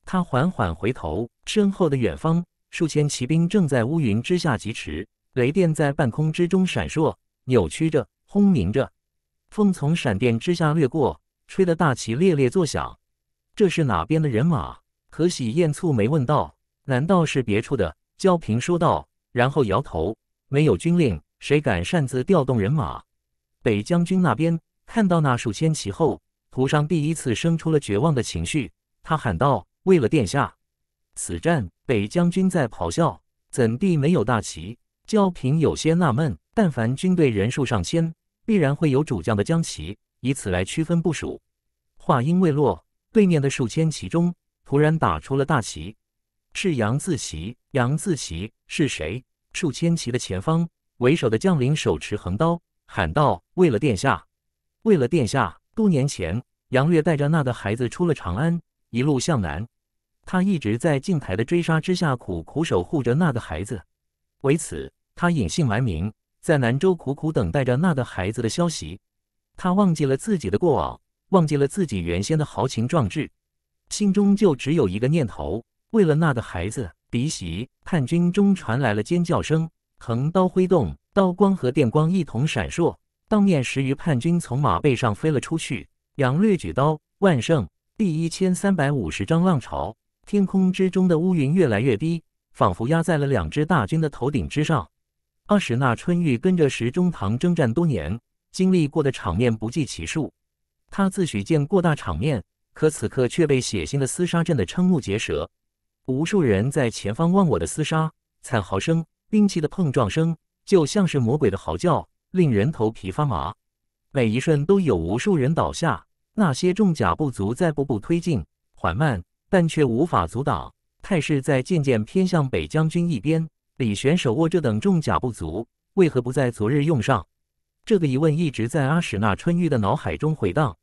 他缓缓回头，身后的远方，数千骑兵正在乌云之下疾驰，雷电在半空之中闪烁、扭曲着、轰鸣着，风从闪电之下掠过，吹得大旗猎猎作响。这是哪边的人马？何喜燕蹙眉问道：“难道是别处的？”焦平说道，然后摇头：“没有军令，谁敢擅自调动人马？”北将军那边看到那数千骑后，涂上第一次生出了绝望的情绪。他喊道：“为了殿下，此战！”北将军在咆哮：“怎地没有大旗？”焦平有些纳闷：“但凡军队人数上千，必然会有主将的将旗，以此来区分部署。”话音未落，对面的数千骑中。突然打出了大旗，是杨自奇。杨自奇是谁？数千骑的前方，为首的将领手持横刀，喊道：“为了殿下，为了殿下！”多年前，杨岳带着那个孩子出了长安，一路向南。他一直在镜台的追杀之下，苦苦守护着那个孩子。为此，他隐姓埋名，在南州苦苦等待着那个孩子的消息。他忘记了自己的过往，忘记了自己原先的豪情壮志。心中就只有一个念头：为了那个孩子。鼻息，叛军中传来了尖叫声，横刀挥动，刀光和电光一同闪烁，当面十余叛军从马背上飞了出去。杨锐举刀，万圣第一千三百五十章浪潮。天空之中的乌云越来越低，仿佛压在了两支大军的头顶之上。阿史那春玉跟着石中堂征战多年，经历过的场面不计其数，他自诩见过大场面。可此刻却被血腥的厮杀震得瞠目结舌，无数人在前方忘我的厮杀，惨嚎声、兵器的碰撞声，就像是魔鬼的嚎叫，令人头皮发麻。每一瞬都有无数人倒下，那些重甲步族在步步推进，缓慢但却无法阻挡，态势在渐渐偏向北将军一边。李玄手握这等重甲步族，为何不在昨日用上？这个疑问一直在阿史那春玉的脑海中回荡。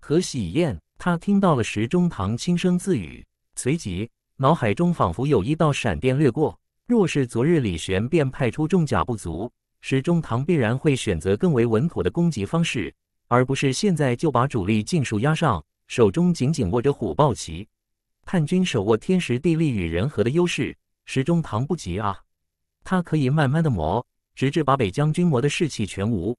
和喜宴。他听到了石中堂轻声自语，随即脑海中仿佛有一道闪电掠过。若是昨日李玄便派出重甲不足，石中堂必然会选择更为稳妥的攻击方式，而不是现在就把主力尽数压上，手中紧紧握着虎豹旗。叛军手握天时地利与人和的优势，石中堂不急啊，他可以慢慢的磨，直至把北将军磨的士气全无，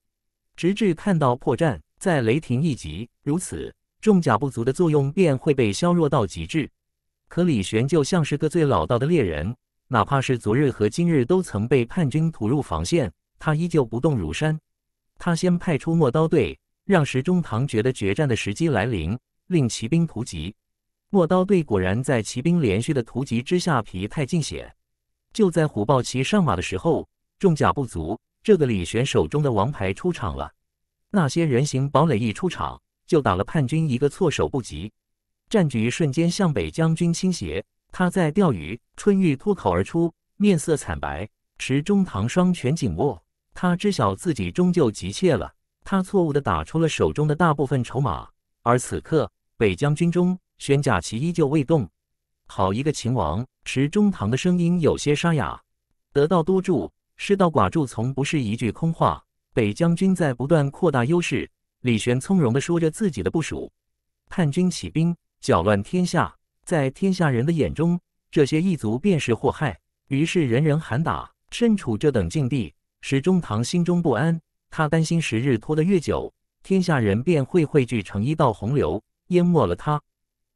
直至看到破绽，再雷霆一击。如此。重甲不足的作用便会被削弱到极致。可李玄就像是个最老道的猎人，哪怕是昨日和今日都曾被叛军屠入防线，他依旧不动如山。他先派出陌刀队，让石中堂觉得决战的时机来临，令骑兵突袭。陌刀队果然在骑兵连续的突袭之下疲态尽显。就在虎豹骑上马的时候，重甲不足这个李玄手中的王牌出场了。那些人形堡垒一出场。就打了叛军一个措手不及，战局瞬间向北将军倾斜。他在钓鱼，春玉脱口而出，面色惨白，池中堂双拳紧握。他知晓自己终究急切了，他错误地打出了手中的大部分筹码。而此刻，北将军中宣甲旗依旧未动。好一个秦王！池中堂的声音有些沙哑。得道多助，失道寡助，从不是一句空话。北将军在不断扩大优势。李玄从容地说着自己的部署：“叛军起兵，搅乱天下，在天下人的眼中，这些异族便是祸害，于是人人喊打。身处这等境地，石中堂心中不安，他担心时日拖得越久，天下人便会汇聚成一道洪流，淹没了他。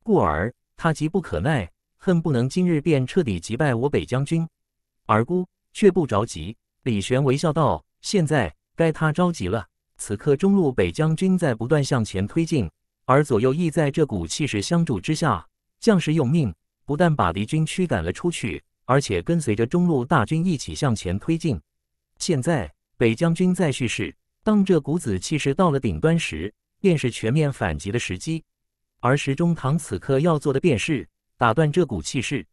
故而他急不可耐，恨不能今日便彻底击败我北将军。而孤却不着急。”李玄微笑道：“现在该他着急了。”此刻，中路北将军在不断向前推进，而左右翼在这股气势相助之下，将士用命，不但把敌军驱赶了出去，而且跟随着中路大军一起向前推进。现在，北将军在蓄势，当这股子气势到了顶端时，便是全面反击的时机。而石中堂此刻要做的，便是打断这股气势。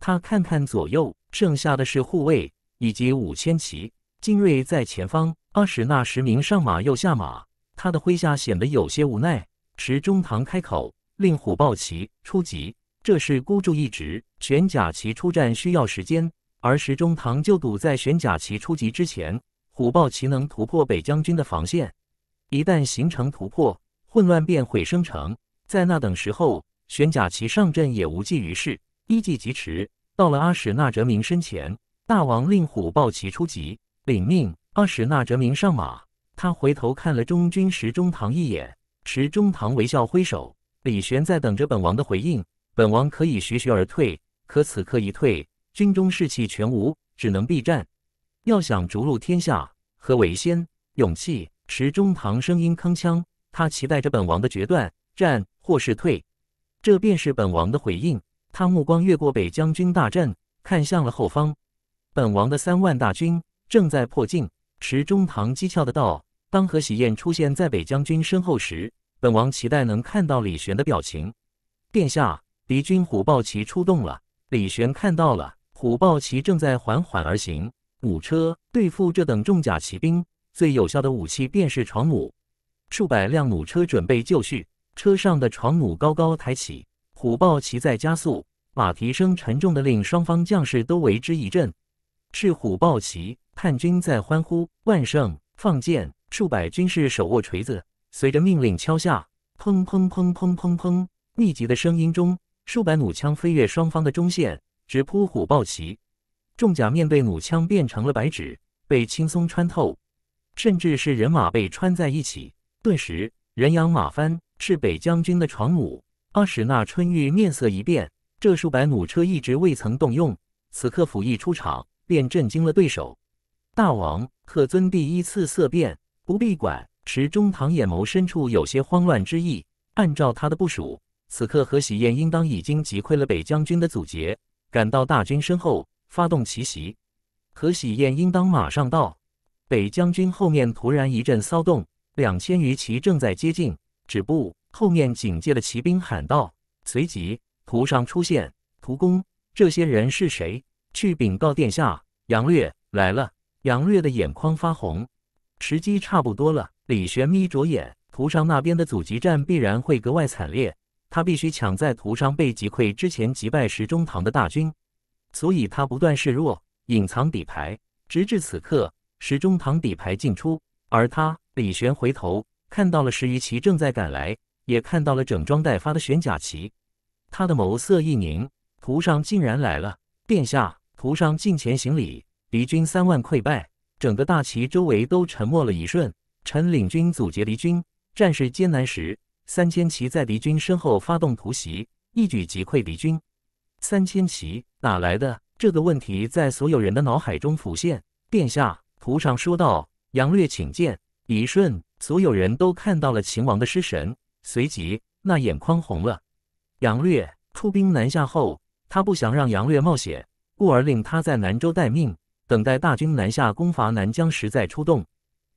他看看左右，剩下的是护卫以及五千骑。精锐在前方，阿史那十名上马又下马，他的麾下显得有些无奈。石中堂开口：“令虎豹骑出击，这是孤注一掷。玄甲骑出战需要时间，而石中堂就赌在玄甲骑出击之前，虎豹骑能突破北将军的防线。一旦形成突破，混乱便会生成。在那等时候，玄甲骑上阵也无济于事。”一计即迟，到了阿史那哲明身前，大王令虎豹骑出击。领命，二使那哲明上马。他回头看了中军石中堂一眼，石中堂微笑挥手。李玄在等着本王的回应。本王可以徐徐而退，可此刻一退，军中士气全无，只能避战。要想逐鹿天下，何为先，勇气。石中堂声音铿锵，他期待着本王的决断：战或是退。这便是本王的回应。他目光越过北将军大阵，看向了后方，本王的三万大军。正在破镜池中堂讥诮的道：“当何喜燕出现在北将军身后时，本王期待能看到李玄的表情。”殿下，敌军虎豹骑出动了。李玄看到了，虎豹骑正在缓缓而行。弩车对付这等重甲骑兵，最有效的武器便是床弩。数百辆弩车准备就绪，车上的床弩高高抬起，虎豹骑在加速，马蹄声沉重的令双方将士都为之一震。是虎豹骑。叛军在欢呼万胜，放箭，数百军士手握锤子，随着命令敲下，砰砰砰砰砰砰！密集的声音中，数百弩枪飞越双方的中线，直扑虎豹旗。重甲面对弩枪变成了白纸，被轻松穿透，甚至是人马被穿在一起。顿时人仰马翻。是北将军的床弩。阿史那春玉面色一变，这数百弩车一直未曾动用，此刻甫一出场，便震惊了对手。大王，可尊第一次色变，不必管。池中堂眼眸深处有些慌乱之意。按照他的部署，此刻何喜燕应当已经击溃了北将军的阻截，赶到大军身后发动奇袭。何喜燕应当马上到。北将军后面突然一阵骚动，两千余骑正在接近。止步！后面警戒的骑兵喊道。随即，图上出现。图公，这些人是谁？去禀告殿下。杨略来了。杨略的眼眶发红，时机差不多了。李玄眯着眼，图上那边的阻击战必然会格外惨烈，他必须抢在图上被击溃之前击败石中堂的大军，所以他不断示弱，隐藏底牌，直至此刻，石中堂底牌尽出。而他，李玄回头看到了石余奇正在赶来，也看到了整装待发的玄甲旗。他的眸色一凝，图上竟然来了。殿下，图上近前行礼。敌军三万溃败，整个大旗周围都沉默了一瞬。陈领军阻截敌军，战事艰难时，三千骑在敌军身后发动突袭，一举击溃敌军。三千骑哪来的？这个问题在所有人的脑海中浮现。殿下，图上说道：“杨略请见。一瞬，所有人都看到了秦王的失神，随即那眼眶红了。杨略出兵南下后，他不想让杨略冒险，故而令他在南州待命。等待大军南下攻伐南疆时再出动，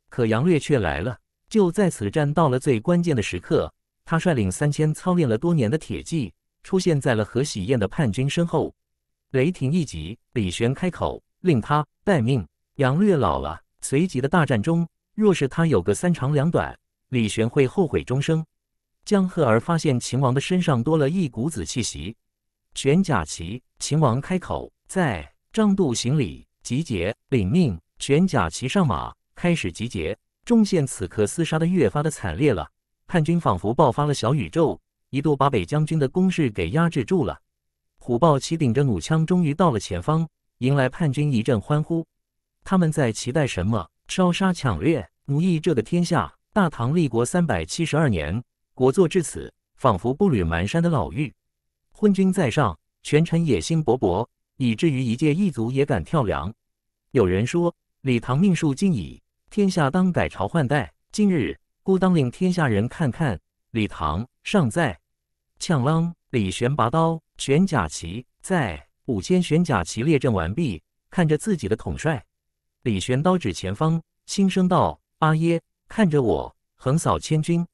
可杨略却来了。就在此战到了最关键的时刻，他率领三千操练了多年的铁骑出现在了何喜燕的叛军身后，雷霆一击。李玄开口，令他待命。杨略老了，随即的大战中，若是他有个三长两短，李玄会后悔终生。江赫儿发现秦王的身上多了一股子气息。玄甲旗，秦王开口，在张度行礼。集结领命，全甲骑上马，开始集结。中线此刻厮杀的越发的惨烈了，叛军仿佛爆发了小宇宙，一度把北将军的攻势给压制住了。虎豹骑顶着弩枪，终于到了前方，迎来叛军一阵欢呼。他们在期待什么？烧杀抢掠，奴役这个天下。大唐立国三百七十二年，国祚至此，仿佛步履蹒跚的老妪。昏君在上，权臣野心勃勃，以至于一介异族也敢跳梁。有人说李唐命数尽矣，天下当改朝换代。今日，孤当令天下人看看，李唐尚在。呛啷！李玄拔刀，玄甲旗在五千玄甲旗列阵完毕，看着自己的统帅李玄，刀指前方，轻声道：“阿耶，看着我，横扫千军。”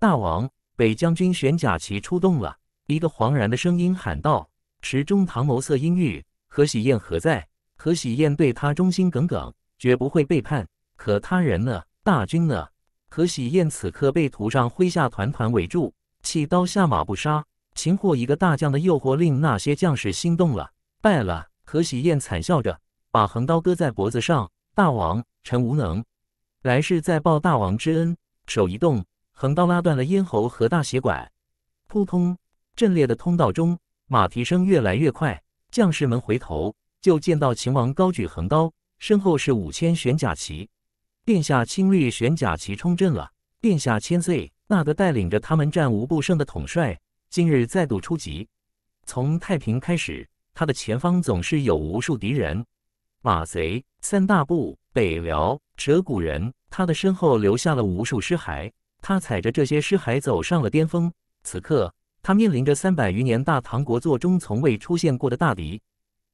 大王，北将军玄甲旗出动了。一个惶然的声音喊道：“池中唐眸色阴郁，何喜宴何在？”何喜燕对他忠心耿耿，绝不会背叛。可他人呢？大军呢？何喜燕此刻被涂上麾下团团围住，弃刀下马不杀，擒获一个大将的诱惑令那些将士心动了。败了！何喜燕惨笑着，把横刀搁在脖子上。大王，臣无能，来世再报大王之恩。手一动，横刀拉断了咽喉和大血管。扑通！阵列的通道中，马蹄声越来越快，将士们回头。就见到秦王高举横刀，身后是五千玄甲骑。殿下，亲率玄甲骑冲阵了。殿下千岁，那个带领着他们战无不胜的统帅，今日再度出击。从太平开始，他的前方总是有无数敌人，马贼、三大部、北辽、折谷人，他的身后留下了无数尸骸。他踩着这些尸骸走上了巅峰。此刻，他面临着三百余年大唐国作中从未出现过的大敌。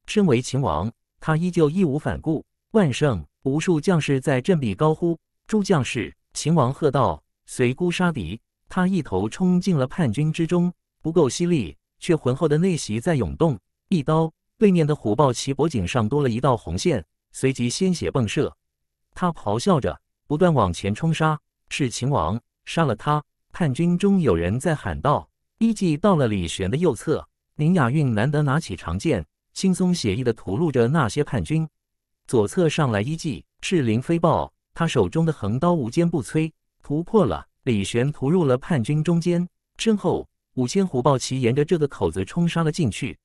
身为秦王，他依旧义无反顾。万盛无数将士在振臂高呼。诸将士，秦王喝道：“随孤杀敌！”他一头冲进了叛军之中。不够犀利，却浑厚的内息在涌动。一刀，对面的虎豹骑脖颈上多了一道红线，随即鲜血迸射。他咆哮着，不断往前冲杀。是秦王杀了他！叛军中有人在喊道：“一骑到了李玄的右侧。”林雅韵难得拿起长剑。轻松写意的吐露着那些叛军。左侧上来一骑，赤鳞飞豹，他手中的横刀无坚不摧，突破了。李玄突入了叛军中间，身后五千虎豹骑沿着这个口子冲杀了进去。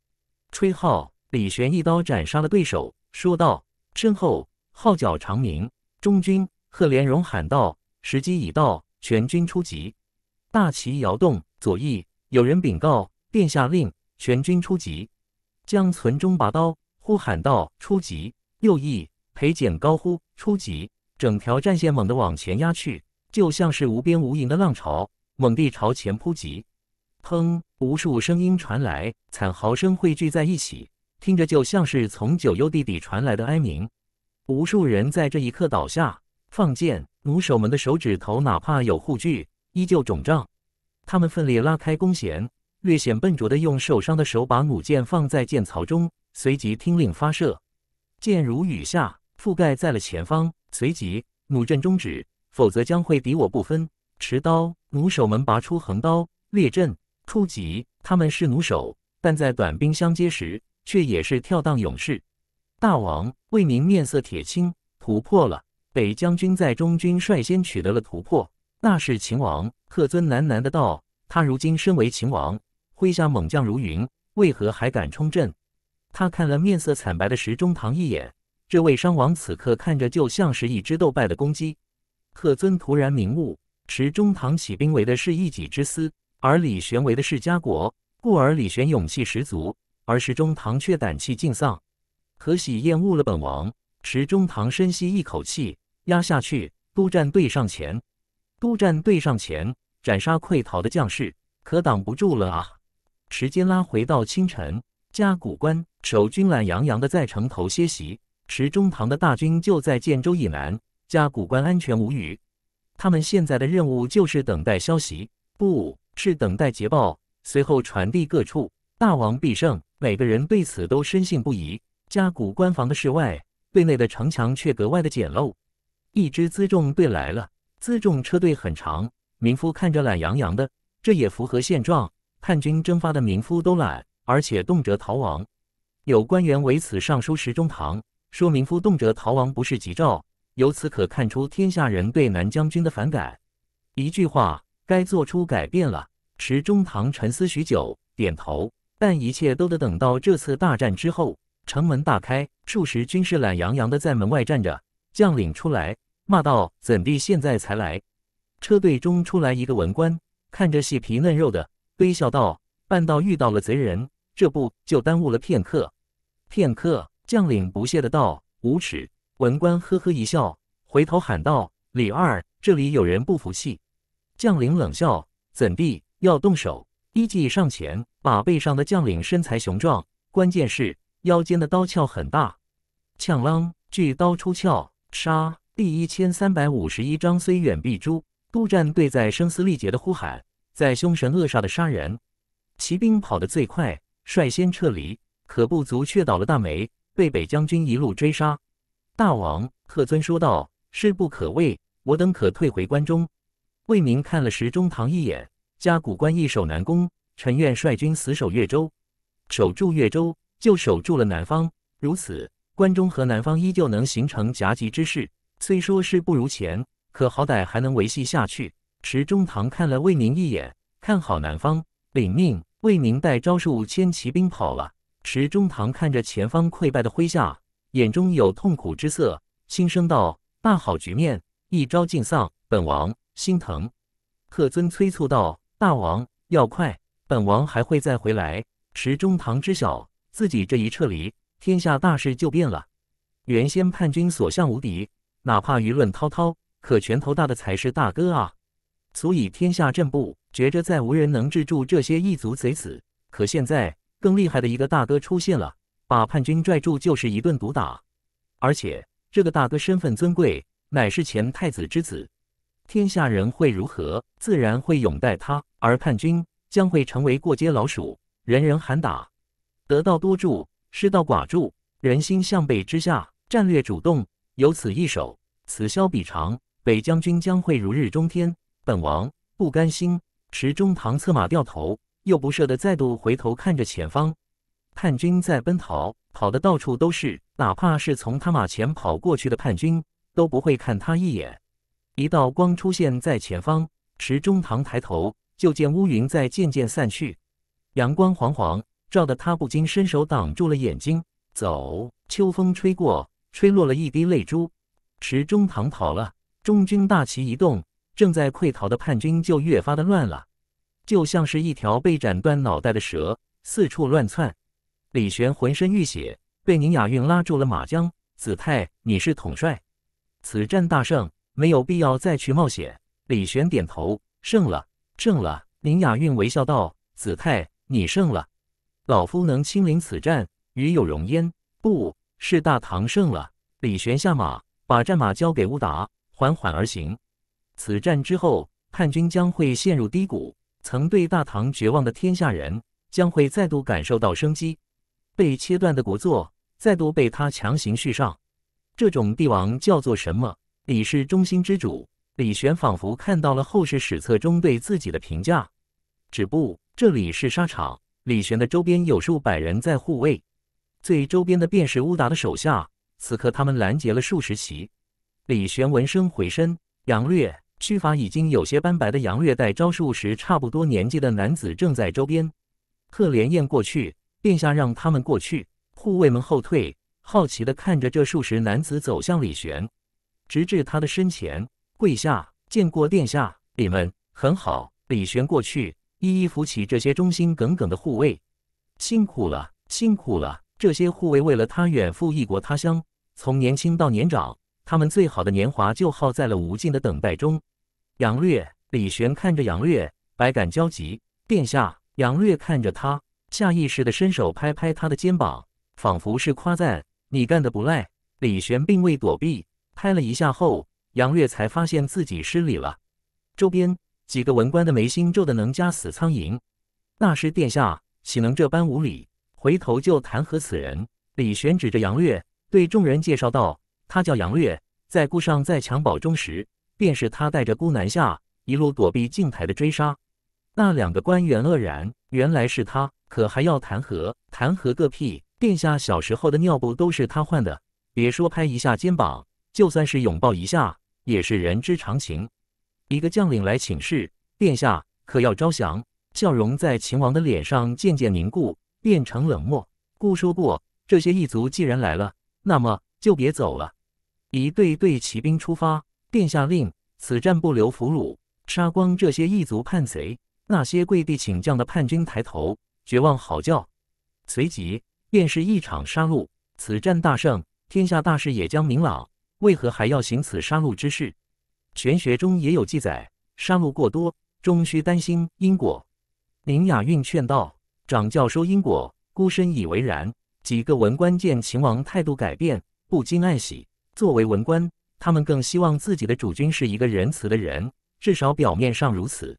吹号，李玄一刀斩杀了对手，说道：“身后号角长鸣。”中军贺连荣喊道：“时机已到，全军出击！”大旗摇动。左翼有人禀告：“殿下令全军出击。”将存中拔刀，呼喊道：“出击！”右翼裴简高呼：“出击！”整条战线猛地往前压去，就像是无边无垠的浪潮，猛地朝前扑击。砰！无数声音传来，惨嚎声汇聚在一起，听着就像是从九幽地底传来的哀鸣。无数人在这一刻倒下，放箭弩手们的手指头哪怕有护具，依旧肿胀，他们奋力拉开弓弦。略显笨拙地用受伤的手把弩箭放在箭槽中，随即听令发射，箭如雨下，覆盖在了前方。随即弩阵终止，否则将会敌我不分。持刀弩手们拔出横刀，列阵出击。他们是弩手，但在短兵相接时，却也是跳荡勇士。大王，魏明面色铁青，突破了。北将军在中军率先取得了突破，那是秦王。客尊喃喃地道：“他如今身为秦王。”麾下猛将如云，为何还敢冲阵？他看了面色惨白的石中堂一眼，这位商王此刻看着就像是一只斗败的公鸡。可尊突然明悟，石中堂起兵为的是一己之私，而李玄为的是家国，故而李玄勇气十足，而石中堂却胆气尽丧。可喜，厌恶了本王。石中堂深吸一口气，压下去。督战队上前，督战队上前，斩杀溃逃的将士，可挡不住了啊！时间拉回到清晨，嘉古关守军懒洋洋的在城头歇息。池中堂的大军就在建州以南，嘉古关安全无虞。他们现在的任务就是等待消息，不是等待捷报，随后传递各处。大王必胜，每个人对此都深信不疑。嘉古关房的室外，对内的城墙却格外的简陋。一支辎重队来了，辎重车队很长，民夫看着懒洋洋的，这也符合现状。叛军征发的民夫都懒，而且动辄逃亡。有官员为此上书石中堂，说民夫动辄逃亡不是吉兆。由此可看出天下人对南将军的反感。一句话，该做出改变了。石中堂沉思许久，点头。但一切都得等到这次大战之后，城门大开，数十军士懒洋洋的在门外站着。将领出来骂道：“怎地现在才来？”车队中出来一个文官，看着细皮嫩肉的。微笑道：“半道遇到了贼人，这不就耽误了片刻？”片刻，将领不屑的道：“无耻！”文官呵呵一笑，回头喊道：“李二，这里有人不服气。”将领冷笑：“怎地要动手？”一骑上前，马背上的将领身材雄壮，关键是腰间的刀鞘很大。呛啷，巨刀出鞘，杀！第一千三百五十一章虽远必诛。督战队在声嘶力竭的呼喊。在凶神恶煞的杀人骑兵跑得最快，率先撤离。可部族却倒了大霉，被北将军一路追杀。大王，贺尊说道：“事不可畏，我等可退回关中。”魏明看了石中堂一眼：“嘉谷关易守难攻，臣愿率军死守岳州，守住岳州就守住了南方。如此，关中和南方依旧能形成夹击之势。虽说是不如前，可好歹还能维系下去。”池中堂看了魏宁一眼，看好南方，领命。魏宁带招数千骑兵跑了。池中堂看着前方溃败的麾下，眼中有痛苦之色，心声道：“大好局面，一朝尽丧，本王心疼。”特尊催促道：“大王要快，本王还会再回来。”池中堂知晓自己这一撤离，天下大事就变了。原先叛军所向无敌，哪怕舆论滔滔，可拳头大的才是大哥啊。所以天下震怖，觉着再无人能制住这些异族贼子。可现在更厉害的一个大哥出现了，把叛军拽住就是一顿毒打。而且这个大哥身份尊贵，乃是前太子之子，天下人会如何？自然会拥戴他，而叛军将会成为过街老鼠，人人喊打。得道多助，失道寡助，人心向背之下，战略主动，有此一手，此消彼长，北将军将会如日中天。本王不甘心，池中堂策马掉头，又不舍得再度回头看着前方。叛军在奔逃，跑的到处都是，哪怕是从他马前跑过去的叛军，都不会看他一眼。一道光出现在前方，池中堂抬头，就见乌云在渐渐散去，阳光黄黄，照得他不禁伸手挡住了眼睛。走，秋风吹过，吹落了一滴泪珠。池中堂跑了，中军大旗一动。正在溃逃的叛军就越发的乱了，就像是一条被斩断脑袋的蛇，四处乱窜。李玄浑身浴血，被宁雅韵拉住了马缰。子泰，你是统帅，此战大胜，没有必要再去冒险。李玄点头，胜了，胜了。宁雅韵微笑道：“子泰，你胜了，老夫能亲临此战，与有荣焉。”不是大唐胜了。李玄下马，把战马交给乌达，缓缓而行。此战之后，叛军将会陷入低谷。曾对大唐绝望的天下人将会再度感受到生机。被切断的国祚再度被他强行续上。这种帝王叫做什么？李氏忠心之主。李玄仿佛看到了后世史册中对自己的评价。止步，这里是沙场。李玄的周边有数百人在护卫，最周边的便是乌达的手下。此刻他们拦截了数十骑。李玄闻声回身，杨略。须发已经有些斑白的杨略带招数时，差不多年纪的男子正在周边。贺连燕过去，殿下让他们过去。护卫们后退，好奇地看着这数十男子走向李玄，直至他的身前跪下，见过殿下。你们很好。李玄过去，一一扶起这些忠心耿耿的护卫，辛苦了，辛苦了。这些护卫为了他远赴异国他乡，从年轻到年长。他们最好的年华就耗在了无尽的等待中。杨略，李玄看着杨略，百感交集。殿下，杨略看着他，下意识的伸手拍拍他的肩膀，仿佛是夸赞你干的不赖。李玄并未躲避，拍了一下后，杨略才发现自己失礼了。周边几个文官的眉心皱的能夹死苍蝇。那时殿下岂能这般无礼？回头就弹劾此人。李玄指着杨略，对众人介绍道。他叫杨略，在顾尚在襁褓中时，便是他带着孤南下，一路躲避晋台的追杀。那两个官员愕然，原来是他。可还要弹劾？弹劾个屁！殿下小时候的尿布都是他换的，别说拍一下肩膀，就算是拥抱一下，也是人之常情。一个将领来请示，殿下可要招降？笑容在秦王的脸上渐渐凝固，变成冷漠。孤说过，这些异族既然来了，那么就别走了。一队队骑兵出发，便下令：此战不留俘虏，杀光这些异族叛贼。那些跪地请降的叛军抬头，绝望嚎叫。随即便是一场杀戮。此战大胜，天下大事也将明朗。为何还要行此杀戮之事？玄学中也有记载，杀戮过多，终须担心因果。林雅韵劝道：“掌教说因果，孤身以为然。”几个文官见秦王态度改变，不禁暗喜。作为文官，他们更希望自己的主君是一个仁慈的人，至少表面上如此。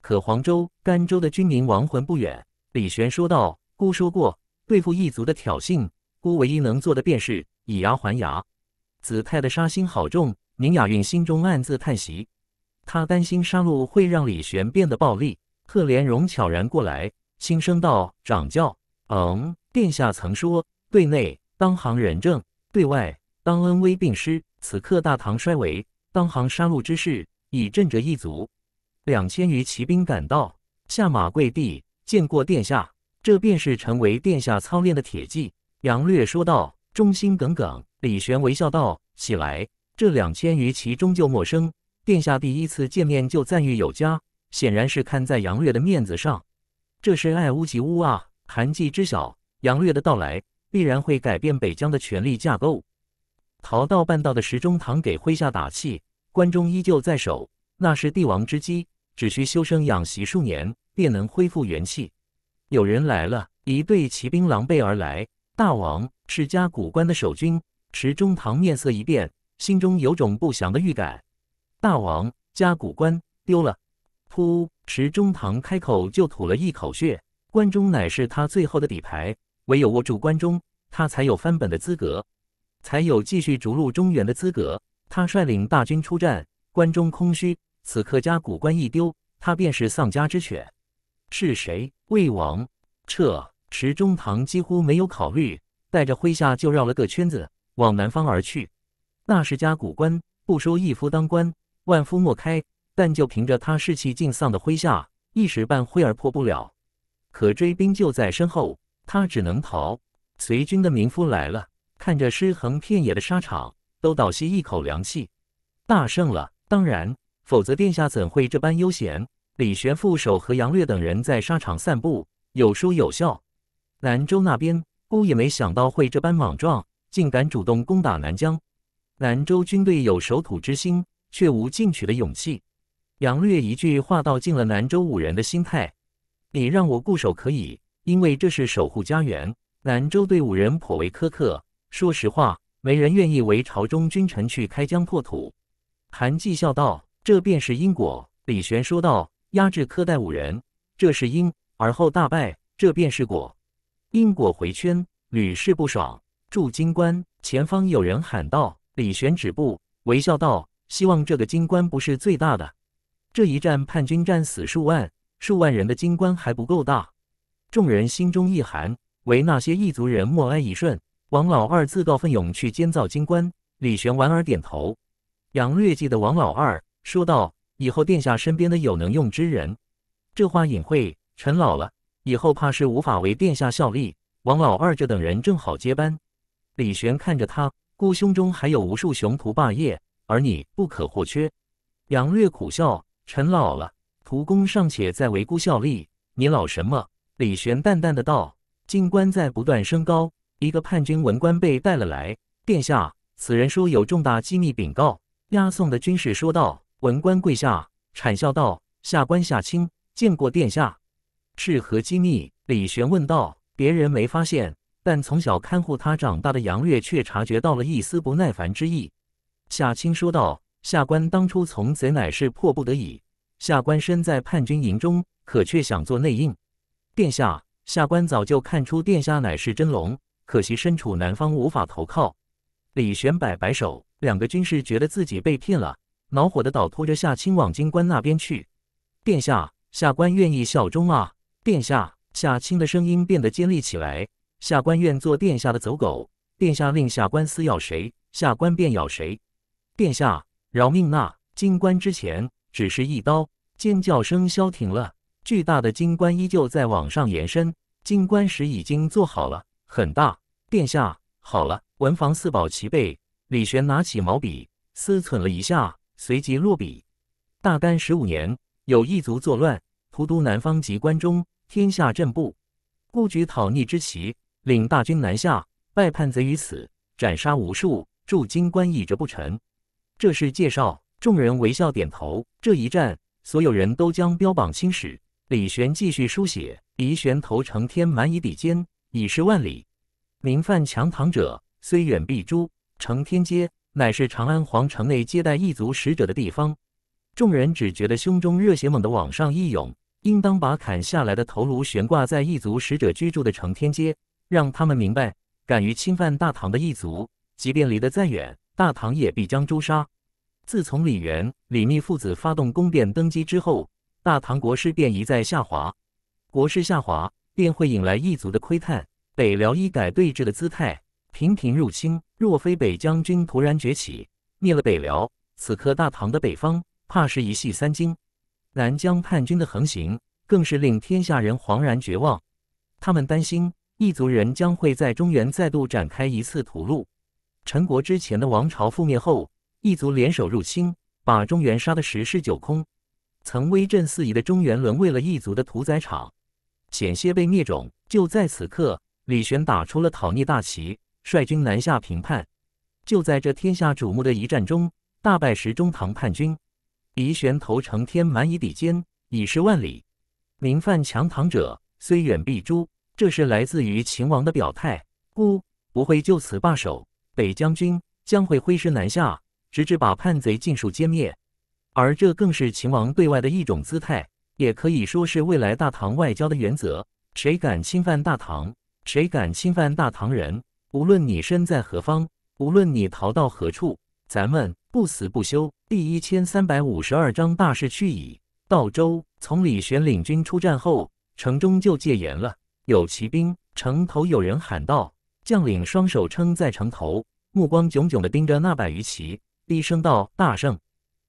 可黄州、甘州的军民亡魂不远。李玄说道：“孤说过，对付异族的挑衅，孤唯一能做的便是以牙还牙。”子泰的杀心好重，宁雅韵心中暗自叹息。他担心杀戮会让李玄变得暴戾。贺连荣悄然过来，轻声道：“掌教，嗯，殿下曾说，对内当行人正，对外……”当恩威并施，此刻大唐衰微，当行杀戮之事已震者一族。两千余骑兵赶到，下马跪地，见过殿下。这便是成为殿下操练的铁骑。杨略说道：“忠心耿耿。”李玄微笑道：“喜来，这两千余骑终究陌生，殿下第一次见面就赞誉有加，显然是看在杨略的面子上。这是爱屋及乌啊。”韩季知晓杨略的到来，必然会改变北疆的权力架构。逃到半道的石中堂给麾下打气，关中依旧在手，那是帝王之基，只需修身养息数年，便能恢复元气。有人来了，一队骑兵狼狈而来。大王，是加古关的守军。石中堂面色一变，心中有种不祥的预感。大王，加古关丢了。噗！石中堂开口就吐了一口血。关中乃是他最后的底牌，唯有握住关中，他才有翻本的资格。才有继续逐鹿中原的资格。他率领大军出战，关中空虚，此刻嘉谷关一丢，他便是丧家之犬。是谁？魏王撤。池中堂几乎没有考虑，带着麾下就绕了个圈子，往南方而去。那是嘉谷关，不说一夫当关，万夫莫开，但就凭着他士气尽丧的麾下，一时半会儿破不了。可追兵就在身后，他只能逃。隋军的民夫来了。看着尸横遍野的沙场，都倒吸一口凉气。大胜了，当然，否则殿下怎会这般悠闲？李玄副手和杨略等人在沙场散步，有说有笑。南州那边，孤也没想到会这般莽撞，竟敢主动攻打南疆。南州军队有守土之心，却无进取的勇气。杨略一句话道尽了南州五人的心态：你让我固守可以，因为这是守护家园。南州对五人颇为苛刻。说实话，没人愿意为朝中君臣去开疆破土。韩继笑道：“这便是因果。”李玄说道：“压制苛待五人，这是因；而后大败，这便是果。因果回圈，屡试不爽。”驻金关前方有人喊道：“李玄，止步！”微笑道：“希望这个金关不是最大的。这一战，叛军战死数万，数万人的金关还不够大。”众人心中一寒，为那些异族人默哀一瞬。王老二自告奋勇去监造金棺。李玄莞尔点头。杨略记得王老二说道：“以后殿下身边的有能用之人。”这话隐晦，陈老了，以后怕是无法为殿下效力。王老二这等人正好接班。李玄看着他，孤胸中还有无数雄图霸业，而你不可或缺。杨略苦笑：“陈老了，徒工尚且在为孤效力，你老什么？”李玄淡淡的道：“金棺在不断升高。”一个叛军文官被带了来，殿下，此人说有重大机密禀告。押送的军士说道：“文官跪下，谄笑道：‘下官夏青，见过殿下。’是何机密？”李玄问道。别人没发现，但从小看护他长大的杨岳却察觉到了一丝不耐烦之意。夏青说道：“下官当初从贼乃是迫不得已，下官身在叛军营中，可却想做内应。殿下，下官早就看出殿下乃是真龙。”可惜身处南方，无法投靠。李玄摆摆手，两个军士觉得自己被骗了，恼火的倒拖着夏青往金官那边去。殿下，下官愿意效忠啊！殿下，夏青的声音变得尖利起来，下官愿做殿下的走狗。殿下令下官撕咬谁，下官便咬谁。殿下饶命呐！金官之前只是一刀，尖叫声消停了，巨大的金棺依旧在往上延伸。金棺石已经做好了。很大，殿下，好了，文房四宝齐备。李玄拿起毛笔，思忖了一下，随即落笔。大干十五年，有一族作乱，屠都南方及关中，天下震怖。故举讨逆之旗，领大军南下，败叛贼于此，斩杀无数，助金官以折不成。这是介绍，众人微笑点头。这一战，所有人都将标榜青史。李玄继续书写：宜玄投诚，天蛮以笔肩。以是万里，明犯强唐者，虽远必诛。承天街乃是长安皇城内接待异族使者的地方。众人只觉得胸中热血猛地往上一涌，应当把砍下来的头颅悬挂在异族使者居住的承天街，让他们明白，敢于侵犯大唐的异族，即便离得再远，大唐也必将诛杀。自从李元、李密父子发动宫殿登基之后，大唐国势便一再下滑，国势下滑。便会引来异族的窥探。北辽一改对峙的姿态，频频入侵。若非北将军突然崛起，灭了北辽，此刻大唐的北方怕是一系三京。南疆叛军的横行，更是令天下人惶然绝望。他们担心异族人将会在中原再度展开一次屠戮。陈国之前的王朝覆灭后，异族联手入侵，把中原杀得十室九空。曾威震四夷的中原，沦为了异族的屠宰场。险些被灭种。就在此刻，李玄打出了讨逆大旗，率军南下平叛。就在这天下瞩目的一战中，大败石中堂叛军。李玄投诚天蛮夷底间，以示万里。明犯强唐者，虽远必诛。这是来自于秦王的表态，孤不会就此罢手。北将军将会挥师南下，直至把叛贼尽数歼灭。而这更是秦王对外的一种姿态。也可以说是未来大唐外交的原则：谁敢侵犯大唐，谁敢侵犯大唐人，无论你身在何方，无论你逃到何处，咱们不死不休。第一千三百五十二章大事去矣。道州从李玄领军出战后，城中就戒严了。有骑兵，城头有人喊道：“将领双手撑在城头，目光炯炯地盯着那百余骑，低声道：‘大圣，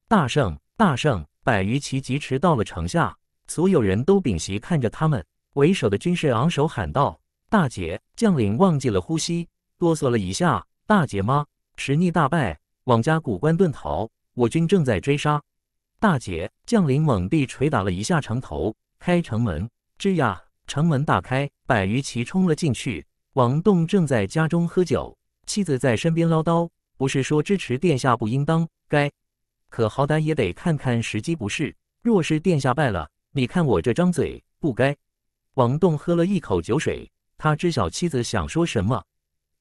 大圣，大圣。’”百余骑疾驰到了城下，所有人都屏息看着他们。为首的军士昂首喊道：“大姐！”将领忘记了呼吸，哆嗦了一下：“大姐吗？”史逆大败，往家谷关遁逃，我军正在追杀。大姐！将领猛地捶打了一下城头，开城门。吱呀，城门大开，百余骑冲了进去。王栋正在家中喝酒，妻子在身边唠叨：“不是说支持殿下不应当？该。”可好歹也得看看时机不是？若是殿下败了，你看我这张嘴不该。王栋喝了一口酒水，他知晓妻子想说什么。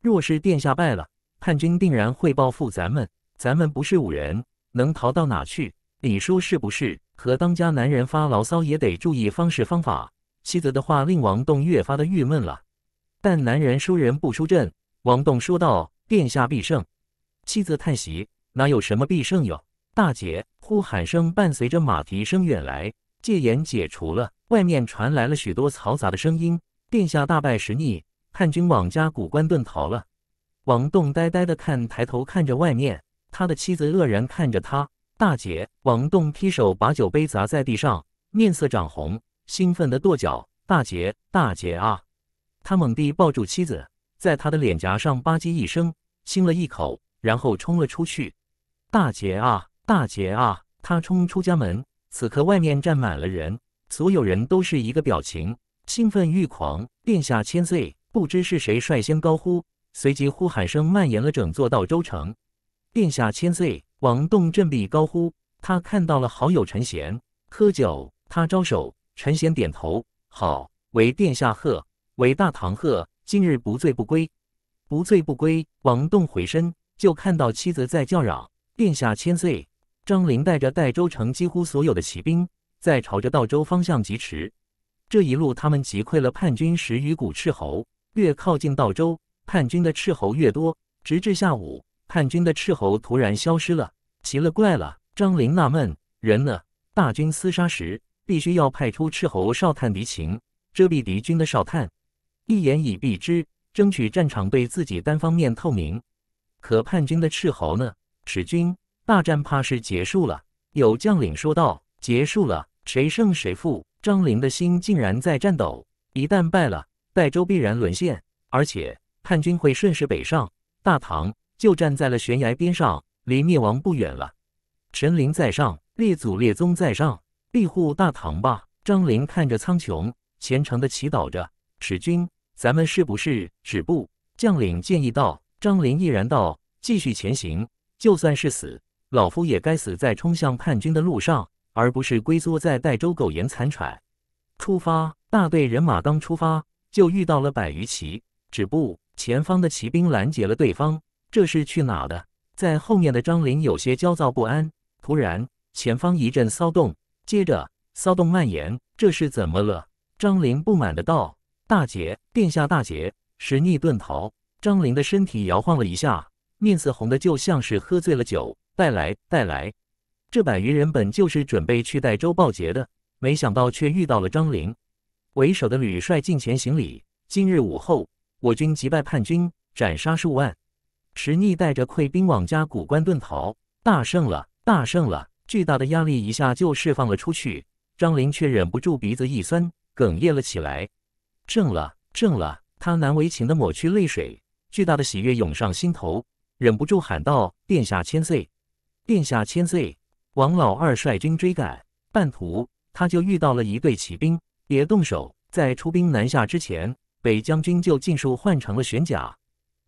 若是殿下败了，叛军定然会报复咱们，咱们不是五人，能逃到哪去？你说是不是？和当家男人发牢骚也得注意方式方法。妻子的话令王栋越发的郁闷了。但男人输人不输阵，王栋说道：“殿下必胜。”妻子叹息：“哪有什么必胜哟？”大姐呼喊声伴随着马蹄声远来，戒严解除了，外面传来了许多嘈杂的声音。殿下大败时逆叛军往嘉古关遁逃了。王栋呆呆的看，抬头看着外面，他的妻子愕然看着他。大姐，王栋劈手把酒杯砸在地上，面色涨红，兴奋的跺脚。大姐，大姐啊！他猛地抱住妻子，在她的脸颊上吧唧一声亲了一口，然后冲了出去。大姐啊！大姐啊！他冲出家门，此刻外面站满了人，所有人都是一个表情，兴奋欲狂。殿下千岁！不知是谁率先高呼，随即呼喊声蔓延了整座道州城。殿下千岁！王栋振臂高呼，他看到了好友陈贤、喝酒，他招手，陈贤点头，好，为殿下贺，为大唐贺，今日不醉不归，不醉不归。王栋回身，就看到妻子在叫嚷：殿下千岁！张林带着代州城几乎所有的骑兵，在朝着道州方向疾驰。这一路，他们击溃了叛军十余股斥候。越靠近道州，叛军的斥候越多。直至下午，叛军的斥候突然消失了，奇了怪了。张林纳闷：人呢？大军厮杀时，必须要派出斥候哨探敌情，遮蔽敌军的哨探，一言以蔽之，争取战场对自己单方面透明。可叛军的斥候呢？使军？大战怕是结束了。有将领说道：“结束了，谁胜谁负？”张陵的心竟然在颤抖。一旦败了，代州必然沦陷，而且叛军会顺势北上，大唐就站在了悬崖边上，离灭亡不远了。神灵在上，列祖列宗在上，庇护大唐吧！张琳看着苍穹，虔诚的祈祷着。使君，咱们是不是止步？将领建议道。张琳毅然道：“继续前行，就算是死。”老夫也该死在冲向叛军的路上，而不是龟缩在代州苟延残喘。出发，大队人马刚出发就遇到了百余骑，止步。前方的骑兵拦截了对方，这是去哪的？在后面的张林有些焦躁不安。突然，前方一阵骚动，接着骚动蔓延，这是怎么了？张林不满的道：“大姐，殿下大姐，史逆遁逃。”张林的身体摇晃了一下，面色红的就像是喝醉了酒。带来带来，这百余人本就是准备去带周报捷的，没想到却遇到了张陵为首的吕帅，近前行礼。今日午后，我军击败叛军，斩杀数万，石逆带着溃兵往嘉谷关遁逃，大胜了，大胜了！巨大的压力一下就释放了出去，张陵却忍不住鼻子一酸，哽咽了起来。胜了，胜了！他难为情地抹去泪水，巨大的喜悦涌上心头，忍不住喊道：“殿下千岁！”殿下千岁，王老二率军追赶，半途他就遇到了一队骑兵，也动手。在出兵南下之前，北将军就尽数换成了玄甲。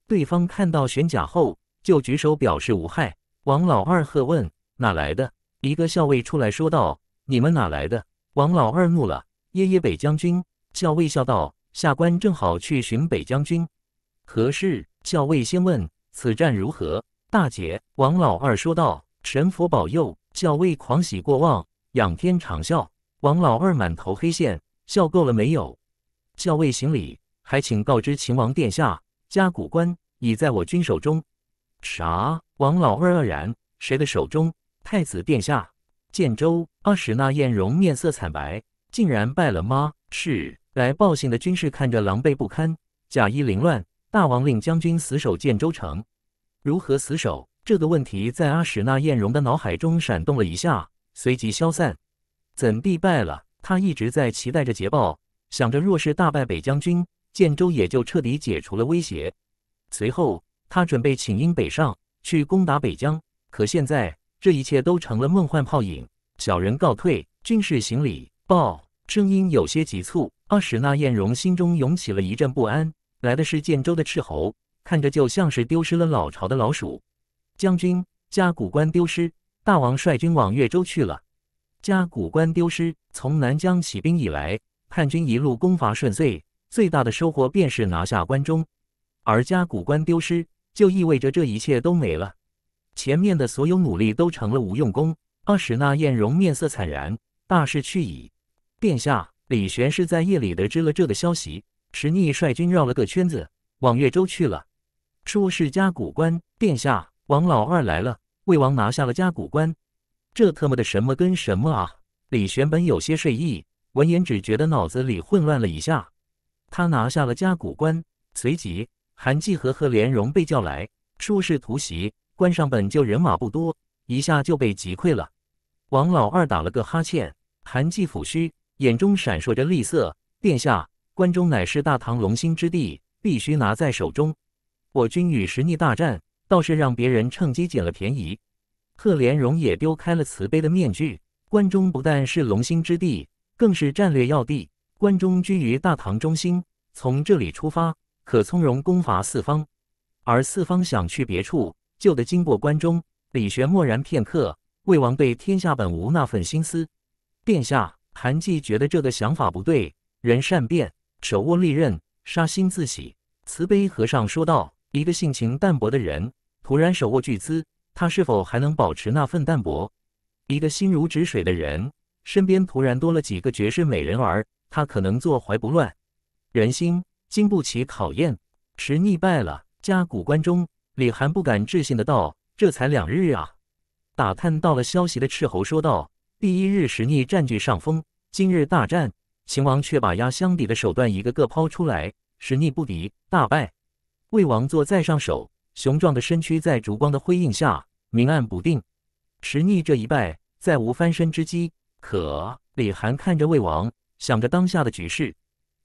对方看到玄甲后，就举手表示无害。王老二喝问：“哪来的？”一个校尉出来说道：“你们哪来的？”王老二怒了：“耶耶！”北将军。校尉笑道：“下官正好去寻北将军，何事？”校尉先问：“此战如何？”大姐王老二说道。神佛保佑，校尉狂喜过望，仰天长笑。王老二满头黑线，笑够了没有？校尉行礼，还请告知秦王殿下，嘉谷关已在我军手中。啥？王老二愕然，谁的手中？太子殿下。建州。阿史那彦蓉面色惨白，竟然败了吗？是。来报信的军士看着狼狈不堪，甲衣凌乱。大王令将军死守建州城，如何死守？这个问题在阿史那彦荣的脑海中闪动了一下，随即消散。怎必败了？他一直在期待着捷报，想着若是大败北将军，建州也就彻底解除了威胁。随后，他准备请缨北上去攻打北疆，可现在这一切都成了梦幻泡影。小人告退，军事行礼。报，声音有些急促。阿史那彦荣心中涌起了一阵不安。来的是建州的斥候，看着就像是丢失了老巢的老鼠。将军嘉谷关丢失，大王率军往越州去了。嘉谷关丢失，从南疆起兵以来，叛军一路攻伐顺遂，最大的收获便是拿下关中。而嘉谷关丢失，就意味着这一切都没了，前面的所有努力都成了无用功。二史那艳蓉面色惨然，大势去矣。殿下，李玄是在夜里得知了这个消息，迟逆率军绕了个圈子，往越州去了，说是嘉谷关。殿下。王老二来了，魏王拿下了嘉谷关，这特么的什么跟什么啊！李玄本有些睡意，闻言只觉得脑子里混乱了一下。他拿下了嘉谷关，随即韩季和和连荣被叫来，说是突袭，关上本就人马不多，一下就被击溃了。王老二打了个哈欠，韩季抚须，眼中闪烁着厉色：“殿下，关中乃是大唐龙兴之地，必须拿在手中。我军与石逆大战。”倒是让别人趁机捡了便宜。贺连荣也丢开了慈悲的面具。关中不但是龙兴之地，更是战略要地。关中居于大唐中心，从这里出发，可从容攻伐四方；而四方想去别处，就得经过关中。李玄默然片刻，魏王对天下本无那份心思。殿下，韩季觉得这个想法不对。人善变，手握利刃，杀心自喜。慈悲和尚说道。一个性情淡薄的人，突然手握巨资，他是否还能保持那份淡薄？一个心如止水的人，身边突然多了几个绝世美人儿，他可能坐怀不乱。人心经不起考验，石逆败了。嘉古关中，李涵不敢置信的道：“这才两日啊！”打探到了消息的斥候说道：“第一日时逆占据上风，今日大战，秦王却把压箱底的手段一个个抛出来，时逆不敌，大败。”魏王坐再上手，雄壮的身躯在烛光的辉映下明暗不定。迟逆这一败，再无翻身之机。可李涵看着魏王，想着当下的局势：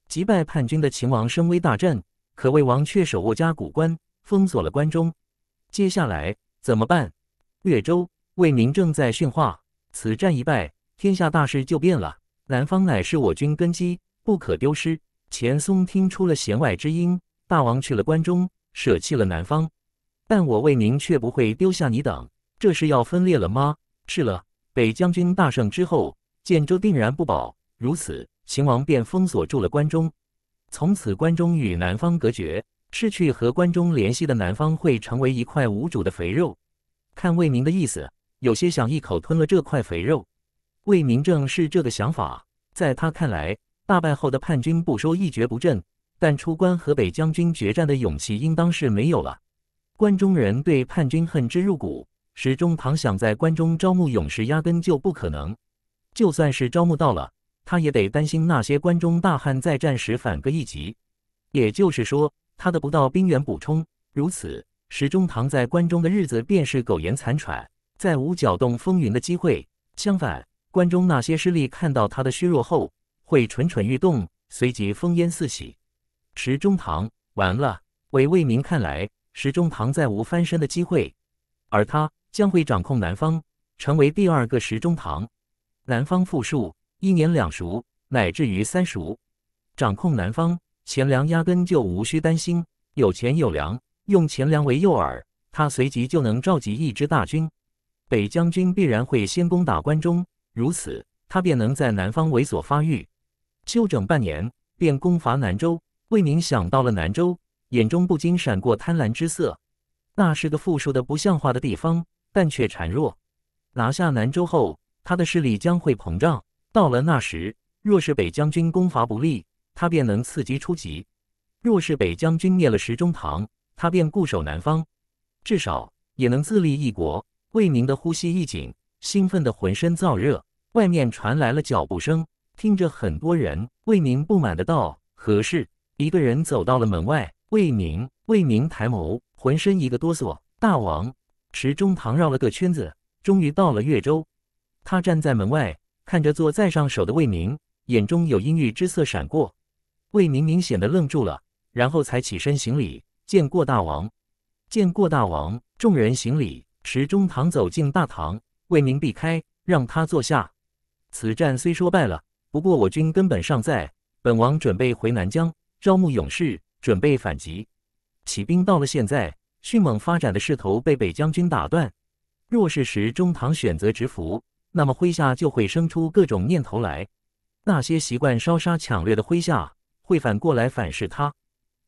击败叛军的秦王声威大振，可魏王却手握家谷关，封锁了关中。接下来怎么办？越州魏明正在训话：此战一败，天下大事就变了。南方乃是我军根基，不可丢失。钱松听出了弦外之音。大王去了关中，舍弃了南方，但我魏宁却不会丢下你等。这是要分裂了吗？是了，北将军大胜之后，建州定然不保。如此，秦王便封锁住了关中，从此关中与南方隔绝。失去和关中联系的南方会成为一块无主的肥肉。看魏宁的意思，有些想一口吞了这块肥肉。魏宁正是这个想法，在他看来，大败后的叛军不说一蹶不振。但出关河北将军决战的勇气应当是没有了。关中人对叛军恨之入骨，石中堂想在关中招募勇士，压根就不可能。就算是招募到了，他也得担心那些关中大汉在战时反戈一击。也就是说，他得不到兵源补充，如此，石中堂在关中的日子便是苟延残喘，再无搅动风云的机会。相反，关中那些势力看到他的虚弱后，会蠢蠢欲动，随即烽烟四起。石中堂完了，韦卫民看来石中堂再无翻身的机会，而他将会掌控南方，成为第二个石中堂。南方富庶，一年两熟，乃至于三熟，掌控南方，钱粮压根就无需担心。有钱有粮，用钱粮为诱饵，他随即就能召集一支大军。北将军必然会先攻打关中，如此，他便能在南方猥琐发育，休整半年，便攻伐南州。魏宁想到了南州，眼中不禁闪过贪婪之色。那是个富庶的不像话的地方，但却孱弱。拿下南州后，他的势力将会膨胀。到了那时，若是北将军攻伐不利，他便能伺机出击；若是北将军灭了石中堂，他便固守南方，至少也能自立一国。魏宁的呼吸一紧，兴奋的浑身燥热。外面传来了脚步声，听着很多人。魏宁不满的道：“何事？”一个人走到了门外，魏明，魏明抬眸，浑身一个哆嗦。大王，池中堂绕了个圈子，终于到了越州。他站在门外，看着坐在上首的魏明，眼中有阴郁之色闪过。魏明明显的愣住了，然后才起身行礼，见过大王，见过大王。众人行礼，池中堂走进大堂，魏明避开，让他坐下。此战虽说败了，不过我军根本尚在，本王准备回南疆。招募勇士，准备反击。起兵到了现在，迅猛发展的势头被北将军打断。若是时，中堂选择直服，那么麾下就会生出各种念头来。那些习惯烧杀抢掠的麾下，会反过来反噬他。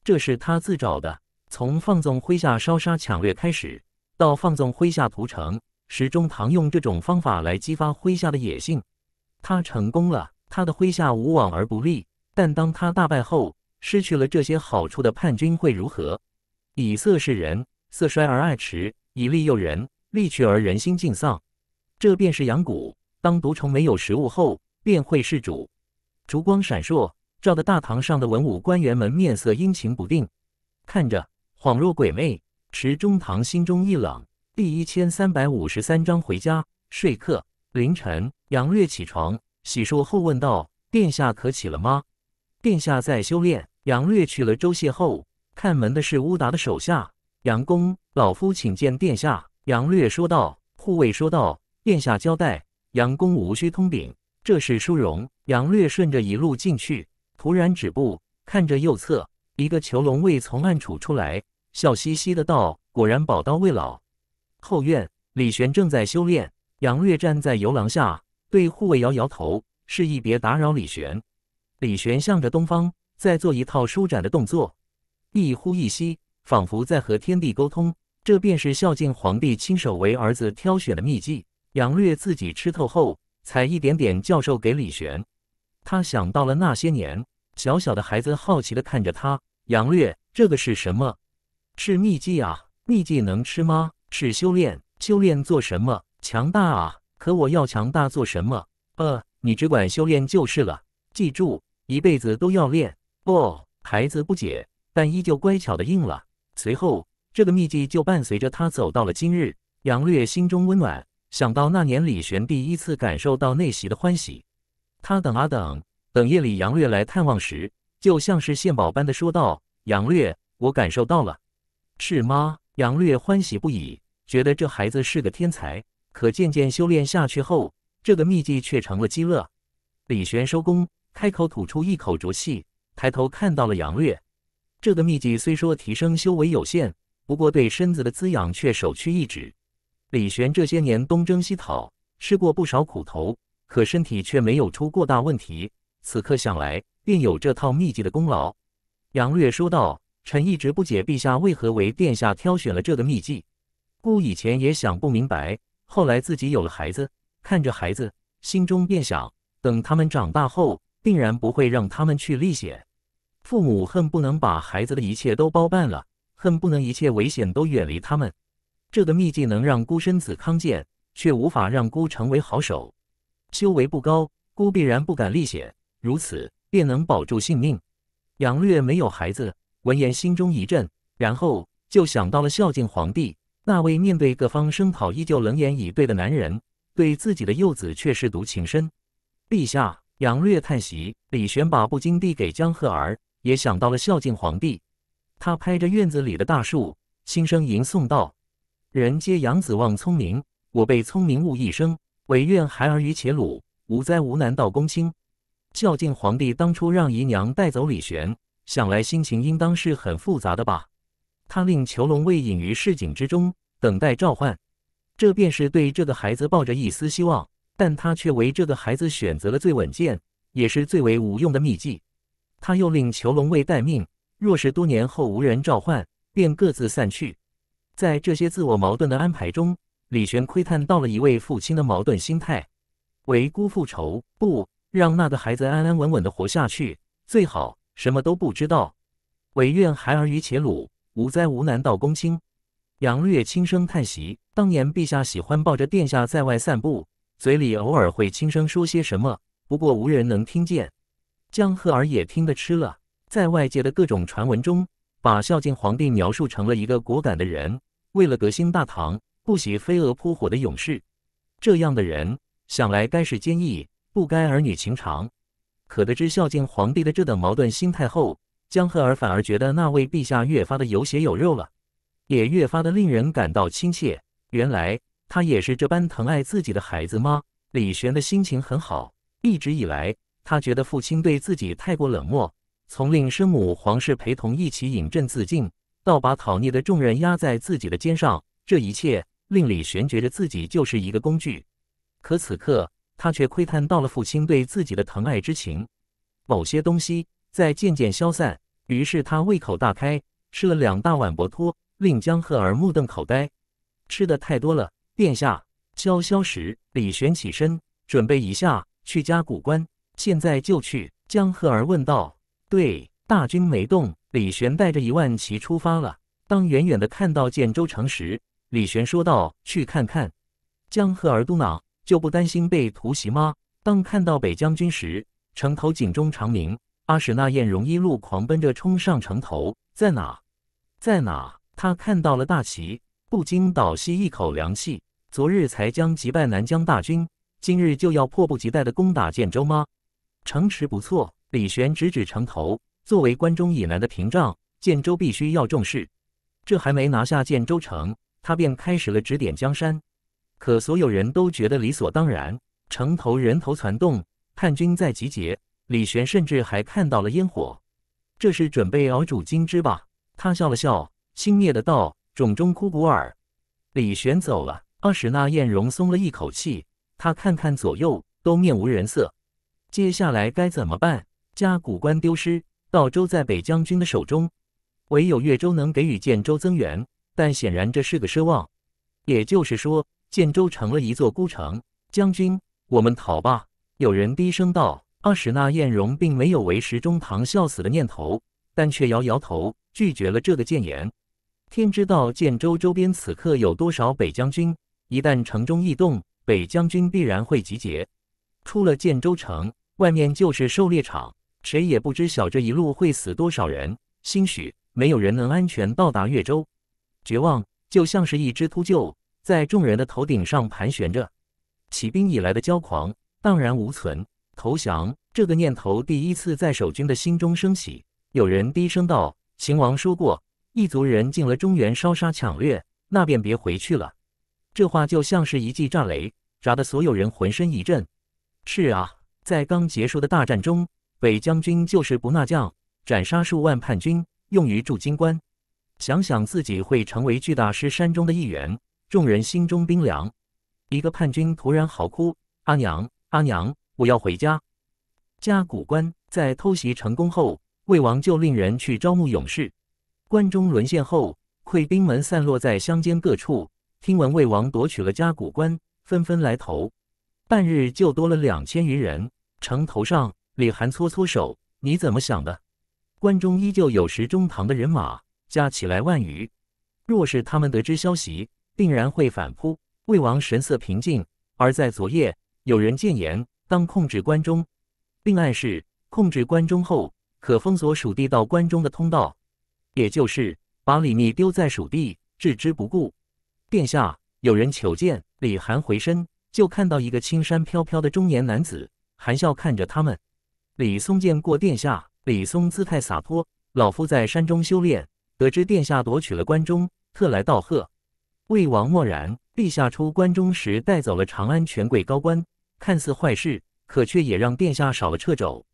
这是他自找的。从放纵麾下烧杀抢掠开始，到放纵麾下屠城，时中堂用这种方法来激发麾下的野性。他成功了，他的麾下无往而不利。但当他大败后，失去了这些好处的叛军会如何？以色示人，色衰而爱弛；以利诱人，利去而人心尽丧。这便是阳谷。当毒虫没有食物后，便会噬主。烛光闪烁，照得大堂上的文武官员们面色阴晴不定，看着恍若鬼魅。池中堂心中一冷。第一千三百五十三章回家。睡客凌晨，杨略起床，洗漱后问道：“殿下可起了吗？”“殿下在修炼。”杨略娶了周谢后，看门的是乌达的手下杨公。老夫请见殿下。”杨略说道。护卫说道：“殿下交代，杨公无需通禀，这是殊荣。”杨略顺着一路进去，突然止步，看着右侧一个囚笼卫从暗处出来，笑嘻嘻的道：“果然宝刀未老。”后院，李玄正在修炼。杨略站在游廊下，对护卫摇摇头，示意别打扰李玄。李玄向着东方。再做一套舒展的动作，一呼一吸，仿佛在和天地沟通。这便是孝敬皇帝亲手为儿子挑选的秘技。杨略自己吃透后，才一点点教授给李玄。他想到了那些年，小小的孩子好奇地看着他：“杨略，这个是什么？是秘技啊！秘技能吃吗？是修炼，修炼做什么？强大啊！可我要强大做什么？呃，你只管修炼就是了。记住，一辈子都要练。”哦，孩子不解，但依旧乖巧的应了。随后，这个秘籍就伴随着他走到了今日。杨略心中温暖，想到那年李玄第一次感受到内息的欢喜，他等啊等，等夜里杨略来探望时，就像是献宝般的说道：“杨略，我感受到了，是吗？”杨略欢喜不已，觉得这孩子是个天才。可渐渐修炼下去后，这个秘籍却成了饥乐。李玄收工，开口吐出一口浊气。抬头看到了杨略，这个秘籍虽说提升修为有限，不过对身子的滋养却首屈一指。李玄这些年东征西讨，吃过不少苦头，可身体却没有出过大问题。此刻想来，便有这套秘籍的功劳。杨略说道：“臣一直不解陛下为何为殿下挑选了这个秘籍，姑以前也想不明白。后来自己有了孩子，看着孩子，心中便想，等他们长大后，定然不会让他们去历险。”父母恨不能把孩子的一切都包办了，恨不能一切危险都远离他们。这个秘技能让孤身子康健，却无法让孤成为好手。修为不高，孤必然不敢历险，如此便能保住性命。杨略没有孩子，闻言心中一震，然后就想到了孝敬皇帝那位面对各方声讨依旧冷眼以对的男人，对自己的幼子却是独情深。陛下，杨略叹息。李玄把布巾递给江鹤儿。也想到了孝敬皇帝，他拍着院子里的大树，轻声吟诵道：“人皆养子望聪明，我被聪明误一生。唯愿孩儿愚且鲁，无灾无难到公卿。”孝敬皇帝当初让姨娘带走李玄，想来心情应当是很复杂的吧。他令囚笼未隐于市井之中，等待召唤，这便是对这个孩子抱着一丝希望。但他却为这个孩子选择了最稳健，也是最为无用的秘技。他又令囚笼卫待命，若是多年后无人召唤，便各自散去。在这些自我矛盾的安排中，李玄窥探到了一位父亲的矛盾心态：为孤复仇，不让那个孩子安安稳稳地活下去，最好什么都不知道。唯愿孩儿于且鲁无灾无难到公卿。杨略轻声叹息：当年陛下喜欢抱着殿下在外散步，嘴里偶尔会轻声说些什么，不过无人能听见。江鹤儿也听得吃了，在外界的各种传闻中，把孝敬皇帝描述成了一个果敢的人，为了革新大唐，不惜飞蛾扑火的勇士。这样的人，想来该是坚毅，不该儿女情长。可得知孝敬皇帝的这等矛盾心态后，江鹤儿反而觉得那位陛下越发的有血有肉了，也越发的令人感到亲切。原来他也是这般疼爱自己的孩子吗？李玄的心情很好，一直以来。他觉得父亲对自己太过冷漠，从令生母皇室陪同一起饮鸩自尽，到把讨逆的重任压在自己的肩上，这一切令李玄觉得自己就是一个工具。可此刻，他却窥探到了父亲对自己的疼爱之情。某些东西在渐渐消散，于是他胃口大开，吃了两大碗薄托，令江鹤儿目瞪口呆。吃的太多了，殿下，消消食。李玄起身准备一下去加古关。现在就去，江鹤儿问道。对，大军没动，李玄带着一万骑出发了。当远远的看到建州城时，李玄说道：“去看看。”江鹤儿嘟囔：“就不担心被突袭吗？”当看到北将军时，城头警钟长鸣。阿史那彦容一路狂奔着冲上城头，在哪？在哪？他看到了大旗，不禁倒吸一口凉气。昨日才将击败南疆大军，今日就要迫不及待的攻打建州吗？城池不错，李玄直指城头。作为关中以来的屏障，建州必须要重视。这还没拿下建州城，他便开始了指点江山。可所有人都觉得理所当然。城头人头攒动，叛军在集结。李玄甚至还看到了烟火，这是准备熬煮金汁吧？他笑了笑，轻蔑的道：“种中枯骨耳。”李玄走了，阿史那艳荣松了一口气。他看看左右，都面无人色。接下来该怎么办？嘉谷关丢失，道州在北将军的手中，唯有岳州能给予建州增援，但显然这是个奢望。也就是说，建州成了一座孤城。将军，我们逃吧。”有人低声道。阿史那彦蓉并没有为石中堂效死的念头，但却摇摇头，拒绝了这个谏言。天知道建州周边此刻有多少北将军，一旦城中异动，北将军必然会集结。出了建州城。外面就是狩猎场，谁也不知晓这一路会死多少人，兴许没有人能安全到达越州。绝望就像是一只秃鹫，在众人的头顶上盘旋着。起兵以来的骄狂荡然无存，投降这个念头第一次在守军的心中升起。有人低声道：“秦王说过，异族人进了中原烧杀抢掠，那便别回去了。”这话就像是一记炸雷，炸得所有人浑身一震。是啊。在刚结束的大战中，北将军就是不纳将，斩杀数万叛军，用于驻金关。想想自己会成为巨大师山中的一员，众人心中冰凉。一个叛军突然嚎哭：“阿娘，阿娘，我要回家！”嘉谷关在偷袭成功后，魏王就令人去招募勇士。关中沦陷后，溃兵们散落在乡间各处，听闻魏王夺取了嘉谷关，纷纷来投。半日就多了两千余人。城头上，李涵搓搓手：“你怎么想的？”关中依旧有石中堂的人马，加起来万余。若是他们得知消息，定然会反扑。魏王神色平静。而在昨夜，有人谏言，当控制关中，并暗示控制关中后，可封锁蜀地到关中的通道，也就是把李密丢在蜀地，置之不顾。殿下，有人求见。李涵回身。就看到一个青衫飘飘的中年男子，含笑看着他们。李松见过殿下。李松姿态洒脱，老夫在山中修炼，得知殿下夺取了关中，特来道贺。魏王默然。陛下出关中时带走了长安权贵高官，看似坏事，可却也让殿下少了掣肘。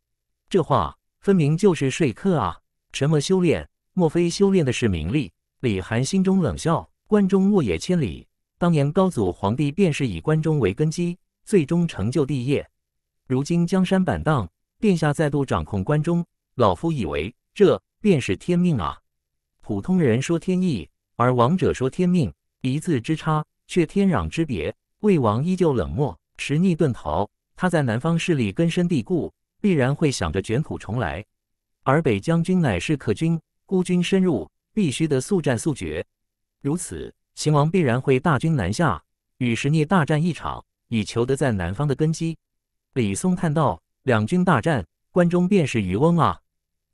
这话分明就是说客啊！什么修炼？莫非修炼的是名利？李寒心中冷笑。关中沃野千里。当年高祖皇帝便是以关中为根基，最终成就帝业。如今江山板荡，殿下再度掌控关中，老夫以为这便是天命啊！普通人说天意，而王者说天命，一字之差，却天壤之别。魏王依旧冷漠，持逆遁逃。他在南方势力根深蒂固，必然会想着卷土重来。而北将军乃是可军，孤军深入，必须得速战速决。如此。秦王必然会大军南下，与石逆大战一场，以求得在南方的根基。李松叹道：“两军大战，关中便是渔翁啊。”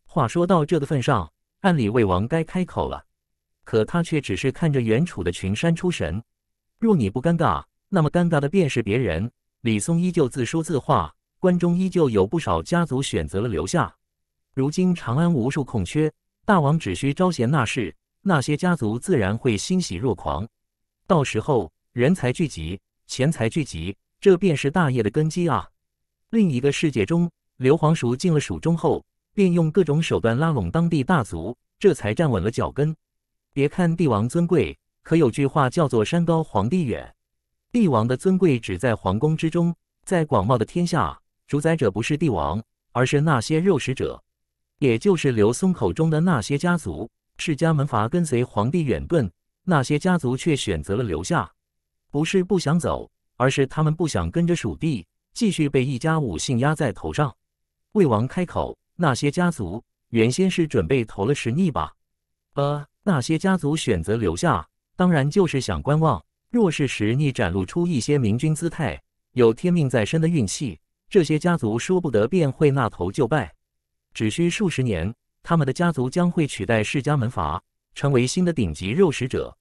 话说到这的份上，按理魏王该开口了，可他却只是看着原楚的群山出神。若你不尴尬，那么尴尬的便是别人。李松依旧自说自话，关中依旧有不少家族选择了留下。如今长安无数空缺，大王只需招贤纳士。那些家族自然会欣喜若狂，到时候人才聚集，钱财聚集，这便是大业的根基啊！另一个世界中，刘皇叔进了蜀中后，便用各种手段拉拢当地大族，这才站稳了脚跟。别看帝王尊贵，可有句话叫做“山高皇帝远”，帝王的尊贵只在皇宫之中，在广袤的天下，主宰者不是帝王，而是那些肉食者，也就是刘松口中的那些家族。世家门阀跟随皇帝远遁，那些家族却选择了留下。不是不想走，而是他们不想跟着蜀地继续被一家五姓压在头上。魏王开口：“那些家族原先是准备投了石逆吧？呃，那些家族选择留下，当然就是想观望。若是石逆展露出一些明君姿态，有天命在身的运气，这些家族说不得便会那头就拜。只需数十年。”他们的家族将会取代世家门阀，成为新的顶级肉食者。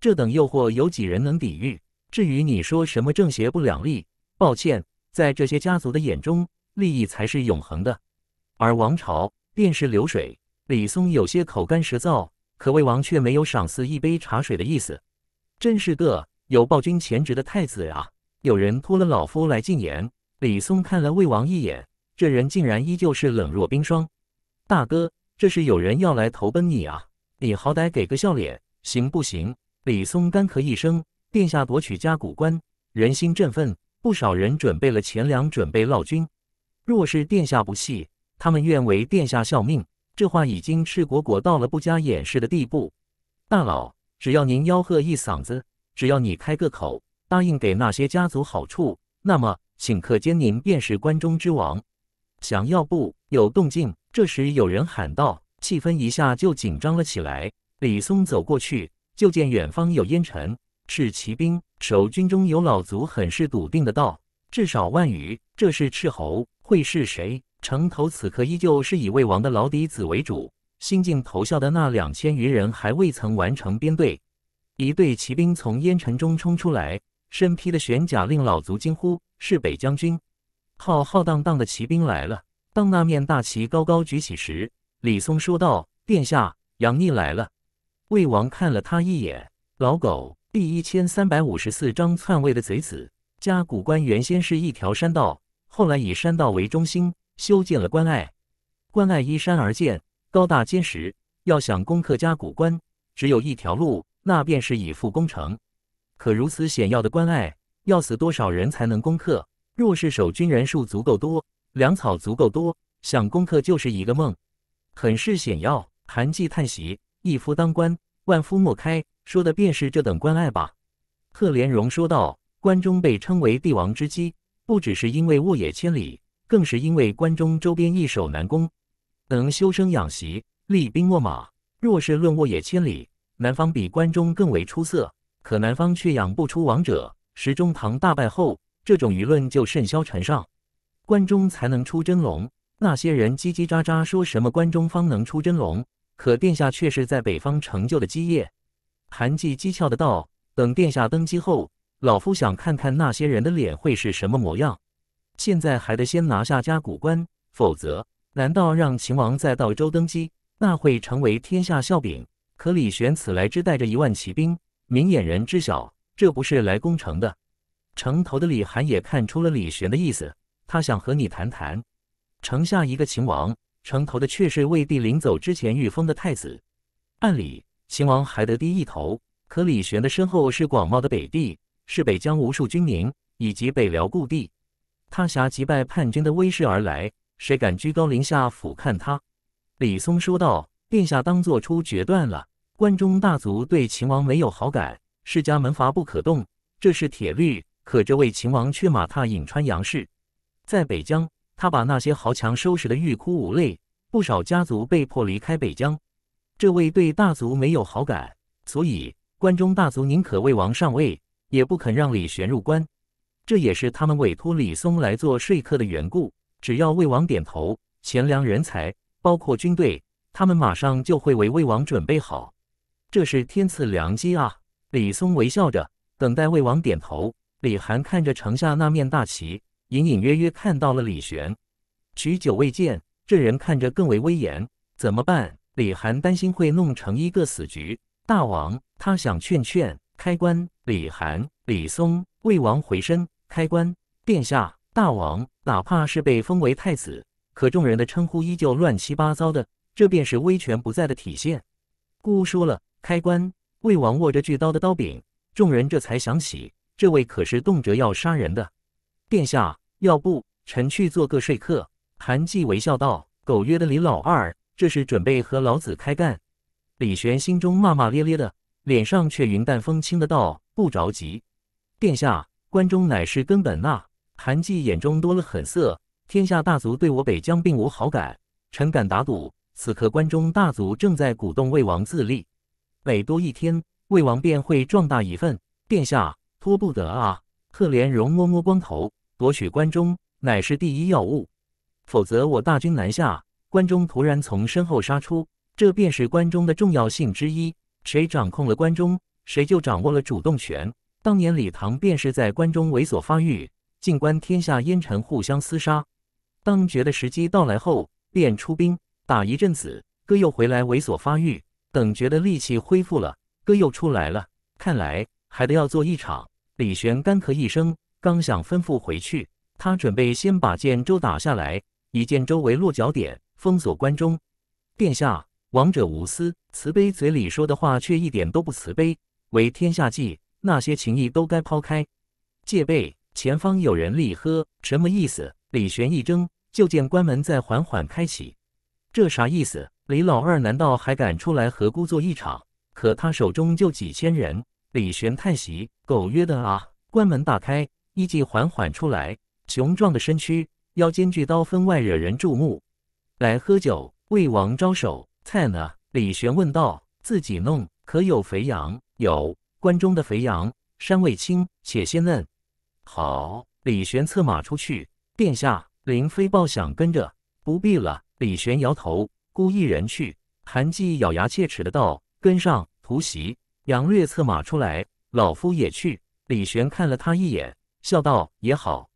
这等诱惑，有几人能抵御？至于你说什么正邪不两立，抱歉，在这些家族的眼中，利益才是永恒的，而王朝便是流水。李松有些口干舌燥，可魏王却没有赏赐一杯茶水的意思。真是个有暴君潜质的太子啊！有人托了老夫来进言。李松看了魏王一眼，这人竟然依旧是冷若冰霜。大哥。这是有人要来投奔你啊！你好歹给个笑脸，行不行？李松干咳一声：“殿下夺取葭古关，人心振奋，不少人准备了钱粮，准备犒军。若是殿下不弃，他们愿为殿下效命。”这话已经赤果果到了不加掩饰的地步。大佬，只要您吆喝一嗓子，只要你开个口，答应给那些家族好处，那么顷刻间您便是关中之王。想要不有动静？这时有人喊道，气氛一下就紧张了起来。李松走过去，就见远方有烟尘，是骑兵。守军中有老卒，很是笃定的道：“至少万余，这是斥候，会是谁？”城头此刻依旧是以魏王的老底子为主，新晋投效的那两千余人还未曾完成编队。一队骑兵从烟尘中冲出来，身披的玄甲令老卒惊呼：“是北将军！”浩浩荡荡的骑兵来了。当那面大旗高高举起时，李松说道：“殿下，杨逆来了。”魏王看了他一眼：“老狗！”第一千三百五十四章篡位的贼子。嘉谷关原先是一条山道，后来以山道为中心修建了关隘。关隘依山而建，高大坚实。要想攻克嘉谷关，只有一条路，那便是以攻城。可如此险要的关隘，要死多少人才能攻克？若是守军人数足够多，粮草足够多，想攻克就是一个梦，很是险要。韩继叹息：“一夫当关，万夫莫开。”说的便是这等关隘吧？贺连荣说道：“关中被称为帝王之基，不只是因为沃野千里，更是因为关中周边易守难攻，能修身养息，厉兵秣马。若是论沃野千里，南方比关中更为出色，可南方却养不出王者。石中堂大败后。”这种舆论就甚嚣尘上，关中才能出真龙。那些人叽叽喳喳说什么关中方能出真龙，可殿下却是在北方成就的基业。韩继讥诮的道：“等殿下登基后，老夫想看看那些人的脸会是什么模样。”现在还得先拿下嘉古关，否则难道让秦王再到周登基，那会成为天下笑柄？可李玄此来只带着一万骑兵，明眼人知晓，这不是来攻城的。城头的李寒也看出了李玄的意思，他想和你谈谈。城下一个秦王，城头的却是魏帝临走之前御封的太子。按理秦王还得低一头，可李玄的身后是广袤的北地，是北疆无数军民以及北辽故地。他挟击败叛军的威势而来，谁敢居高临下俯瞰他？李松说道：“殿下当做出决断了。关中大族对秦王没有好感，世家门阀不可动，这是铁律。”可这位秦王却马踏颍川杨氏，在北疆，他把那些豪强收拾的欲哭无泪，不少家族被迫离开北疆。这位对大族没有好感，所以关中大族宁可魏王上位，也不肯让李玄入关。这也是他们委托李松来做说客的缘故。只要魏王点头，贤良人才，包括军队，他们马上就会为魏王准备好。这是天赐良机啊！李松微笑着等待魏王点头。李涵看着城下那面大旗，隐隐约约看到了李玄。许久未见，这人看着更为威严。怎么办？李涵担心会弄成一个死局。大王，他想劝劝。开棺！李涵、李松、魏王回身，开棺。殿下，大王，哪怕是被封为太子，可众人的称呼依旧乱七八糟的，这便是威权不在的体现。姑说了，开棺。魏王握着巨刀的刀柄，众人这才想起。这位可是动辄要杀人的，殿下，要不臣去做个说客？”韩继微笑道，“狗曰的李老二，这是准备和老子开干？”李玄心中骂骂咧咧的，脸上却云淡风轻的道：“不着急，殿下，关中乃是根本呐。”韩继眼中多了狠色。天下大族对我北疆并无好感，臣敢打赌，此刻关中大族正在鼓动魏王自立，每多一天，魏王便会壮大一份。殿下。拖不得啊！赫连荣摸摸光头，夺取关中乃是第一要务，否则我大军南下，关中突然从身后杀出，这便是关中的重要性之一。谁掌控了关中，谁就掌握了主动权。当年李唐便是在关中猥琐发育，静观天下烟尘互相厮杀。当觉得时机到来后，便出兵打一阵子，哥又回来猥琐发育。等觉得力气恢复了，哥又出来了。看来。还得要做一场。李玄干咳一声，刚想吩咐回去，他准备先把剑州打下来，以剑州为落脚点，封锁关中。殿下，王者无私，慈悲嘴里说的话却一点都不慈悲。为天下计，那些情谊都该抛开。戒备，前方有人立喝，什么意思？李玄一怔，就见关门在缓缓开启，这啥意思？李老二难道还敢出来和孤做一场？可他手中就几千人。李玄叹息：“狗曰的啊！”关门大开，一季缓缓出来，雄壮的身躯，腰间巨刀分外惹人注目。来喝酒，魏王招手。菜呢？李玄问道。自己弄。可有肥羊？有。关中的肥羊，膻味轻且鲜嫩。好。李玄策马出去。殿下，林飞豹想跟着。不必了。李玄摇头，孤一人去。韩季咬牙切齿的道：“跟上，突袭。”杨略策马出来，老夫也去。李玄看了他一眼，笑道：“也好。”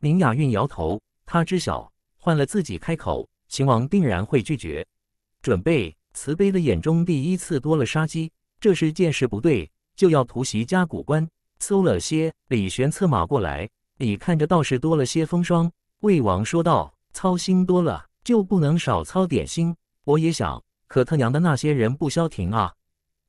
宁雅韵摇头，他知晓，换了自己开口，秦王定然会拒绝。准备，慈悲的眼中第一次多了杀机。这是见势不对，就要突袭嘉谷关。搜了些。李玄策马过来，你看着倒是多了些风霜。魏王说道：“操心多了，就不能少操点心。我也想，可他娘的那些人不消停啊！”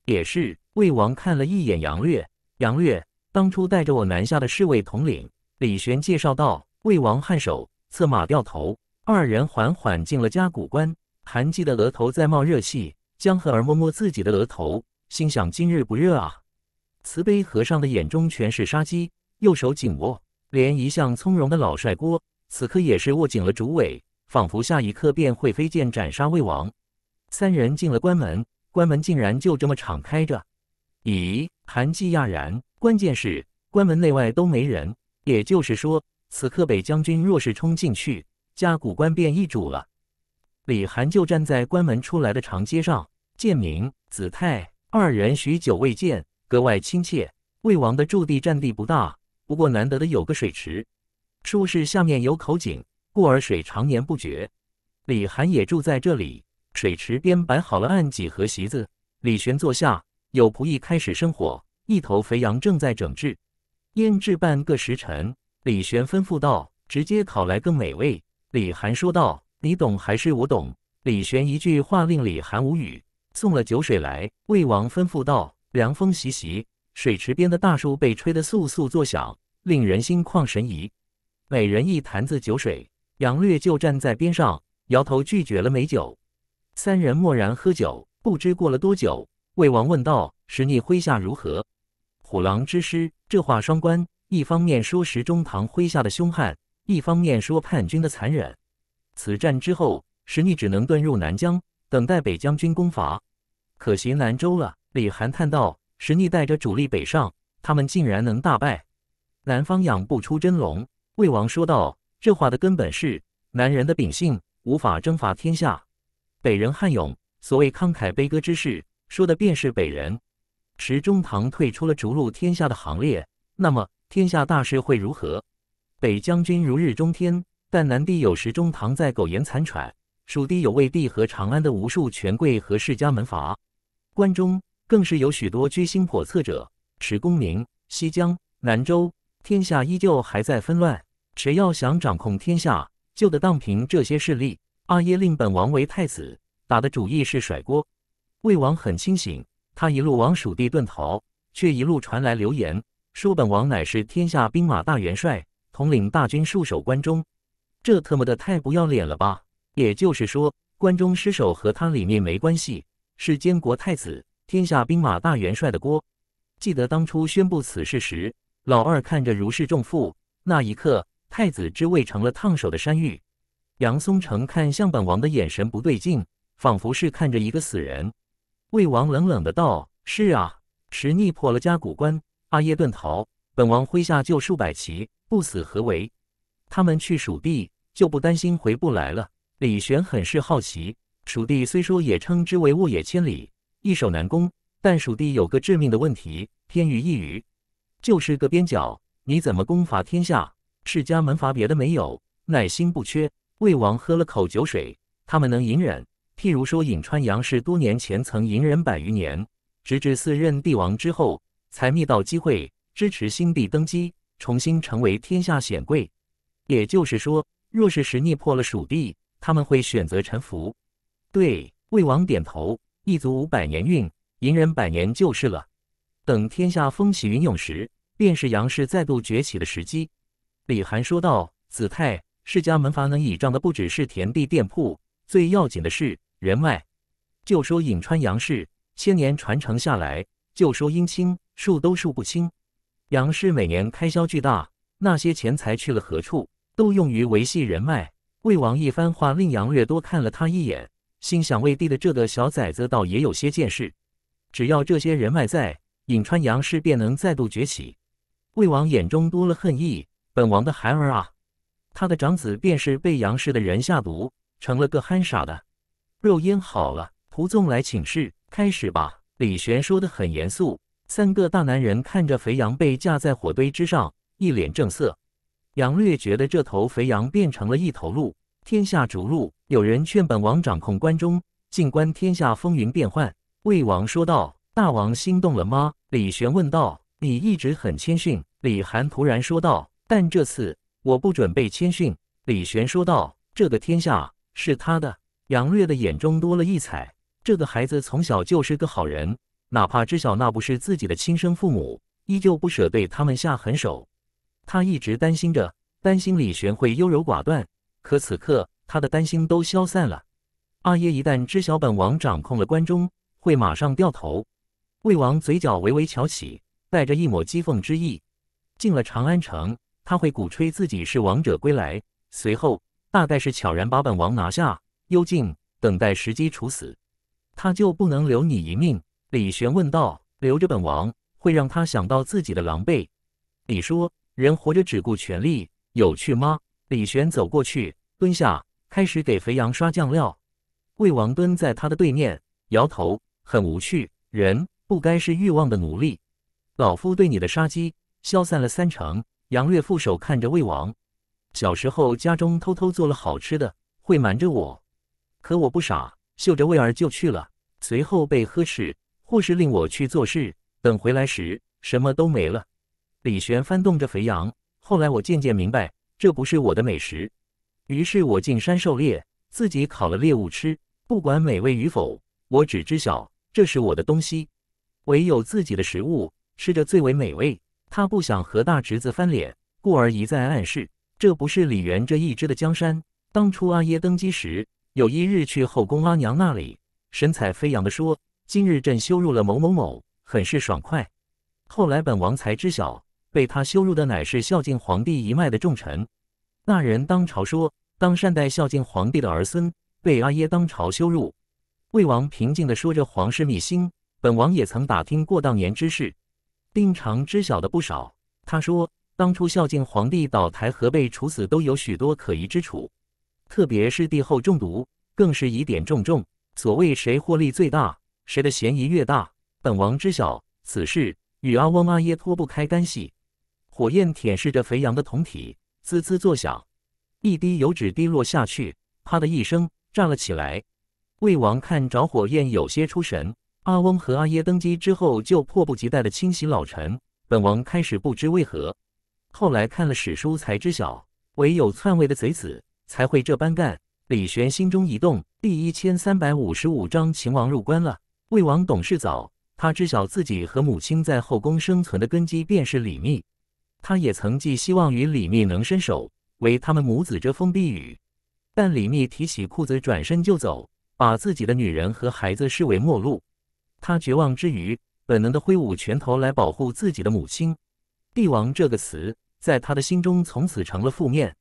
也是。魏王看了一眼杨略，杨略当初带着我南下的侍卫统领李玄介绍道：“魏王颔首，策马掉头，二人缓缓进了嘉谷关。”韩季的额头在冒热气，江河儿摸摸自己的额头，心想：“今日不热啊。”慈悲和尚的眼中全是杀机，右手紧握，连一向从容的老帅郭，此刻也是握紧了竹尾，仿佛下一刻便会飞剑斩杀魏王。三人进了关门，关门竟然就这么敞开着。咦，韩继讶然。关键是关门内外都没人，也就是说，此刻北将军若是冲进去，加古关便易主了。李涵就站在关门出来的长街上，建明、子泰二人许久未见，格外亲切。魏王的驻地占地不大，不过难得的有个水池，说是下面有口井，故而水常年不绝。李涵也住在这里，水池边摆好了案几和席子，李玄坐下。有仆役开始生火，一头肥羊正在整治，腌制半个时辰。李玄吩咐道：“直接烤来更美味。”李寒说道：“你懂还是我懂？”李玄一句话令李寒无语。送了酒水来，魏王吩咐道：“凉风习习，水池边的大树被吹得簌簌作响，令人心旷神怡。”每人一坛子酒水，杨略就站在边上，摇头拒绝了美酒。三人默然喝酒，不知过了多久。魏王问道：“石逆麾下如何？”“虎狼之师。”这话双关，一方面说石中堂麾下的凶悍，一方面说叛军的残忍。此战之后，石逆只能遁入南疆，等待北将军攻伐，可惜南州了。李涵叹道：“石逆带着主力北上，他们竟然能大败？南方养不出真龙。”魏王说道：“这话的根本是，南人的秉性无法征伐天下。北人悍勇，所谓慷慨悲歌之士。”说的便是北人，池中堂退出了逐鹿天下的行列，那么天下大事会如何？北将军如日中天，但南帝有时中堂在苟延残喘，蜀地有魏帝和长安的无数权贵和世家门阀，关中更是有许多居心叵测者。池公明、西江、南州，天下依旧还在纷乱。谁要想掌控天下，就得荡平这些势力。阿耶令本王为太子，打的主意是甩锅。魏王很清醒，他一路往蜀地遁逃，却一路传来流言，说本王乃是天下兵马大元帅，统领大军戍守关中。这特么的太不要脸了吧！也就是说，关中失守和他李密没关系，是监国太子、天下兵马大元帅的锅。记得当初宣布此事时，老二看着如释重负，那一刻，太子之位成了烫手的山芋。杨松成看向本王的眼神不对劲，仿佛是看着一个死人。魏王冷冷的道：“是啊，石逆破了家谷关，阿耶遁逃，本王麾下就数百骑，不死何为？他们去蜀地，就不担心回不来了。”李玄很是好奇，蜀地虽说也称之为沃野千里，易守难攻，但蜀地有个致命的问题，偏于一隅，就是个边角，你怎么攻伐天下？世家门阀别的没有，耐心不缺。魏王喝了口酒水，他们能隐忍。譬如说，颍川杨氏多年前曾隐忍百余年，直至四任帝王之后，才觅到机会支持新帝登基，重新成为天下显贵。也就是说，若是时逆破了蜀地，他们会选择臣服。对，魏王点头，一族五百年运，隐忍百年就是了。等天下风起云涌时，便是杨氏再度崛起的时机。李涵说道：“子泰，世家门阀能倚仗的不只是田地店铺，最要紧的是。”人脉，就说颍川杨氏，千年传承下来，就说姻亲数都数不清。杨氏每年开销巨大，那些钱财去了何处？都用于维系人脉。魏王一番话，令杨略多看了他一眼，心想魏帝的这个小崽子倒也有些见识。只要这些人脉在，颍川杨氏便能再度崛起。魏王眼中多了恨意，本王的孩儿啊，他的长子便是被杨氏的人下毒，成了个憨傻的。肉腌好了，仆纵来请示，开始吧。李玄说的很严肃。三个大男人看着肥羊被架在火堆之上，一脸正色。杨略觉得这头肥羊变成了一头鹿。天下逐鹿，有人劝本王掌控关中，静观天下风云变幻。魏王说道：“大王心动了吗？”李玄问道：“你一直很谦逊。”李涵突然说道：“但这次我不准备谦逊。”李玄说道：“这个天下是他的。”杨略的眼中多了异彩。这个孩子从小就是个好人，哪怕知晓那不是自己的亲生父母，依旧不舍对他们下狠手。他一直担心着，担心李玄会优柔寡断。可此刻，他的担心都消散了。阿耶一旦知晓本王掌控了关中，会马上掉头。魏王嘴角微微翘起，带着一抹讥讽之意。进了长安城，他会鼓吹自己是王者归来，随后大概是悄然把本王拿下。幽静，等待时机处死，他就不能留你一命？李玄问道。留着本王，会让他想到自己的狼狈。你说，人活着只顾权力，有趣吗？李玄走过去，蹲下，开始给肥羊刷酱料。魏王蹲在他的对面，摇头，很无趣。人不该是欲望的奴隶。老夫对你的杀机消散了三成。杨略负手看着魏王，小时候家中偷偷做了好吃的，会瞒着我。可我不傻，嗅着味儿就去了，随后被呵斥，或是令我去做事。等回来时，什么都没了。李玄翻动着肥羊，后来我渐渐明白，这不是我的美食。于是我进山狩猎，自己烤了猎物吃。不管美味与否，我只知晓这是我的东西。唯有自己的食物，吃着最为美味。他不想和大侄子翻脸，故而一再暗示，这不是李元这一支的江山。当初阿耶登基时。有一日去后宫阿娘那里，神采飞扬的说：“今日朕羞辱了某某某，很是爽快。”后来本王才知晓，被他羞辱的乃是孝敬皇帝一脉的重臣。那人当朝说：“当善待孝敬皇帝的儿孙。”被阿耶当朝羞辱，魏王平静地说着皇室秘辛，本王也曾打听过当年之事，丁常知晓的不少。他说：“当初孝敬皇帝倒台和被处死，都有许多可疑之处。”特别是帝后中毒，更是疑点重重。所谓谁获利最大，谁的嫌疑越大。本王知晓此事与阿翁阿耶脱不开干系。火焰舔舐着肥羊的酮体，滋滋作响。一滴油脂滴落下去，啪的一声炸了起来。魏王看着火焰有些出神。阿翁和阿耶登基之后就迫不及待的清洗老臣。本王开始不知为何，后来看了史书才知晓，唯有篡位的贼子。才会这般干。李玄心中一动。第一千三百五十五章，秦王入关了。魏王懂事早，他知晓自己和母亲在后宫生存的根基便是李密。他也曾寄希望于李密能伸手为他们母子遮风避雨，但李密提起裤子转身就走，把自己的女人和孩子视为陌路。他绝望之余，本能的挥舞拳头来保护自己的母亲。帝王这个词在他的心中从此成了负面。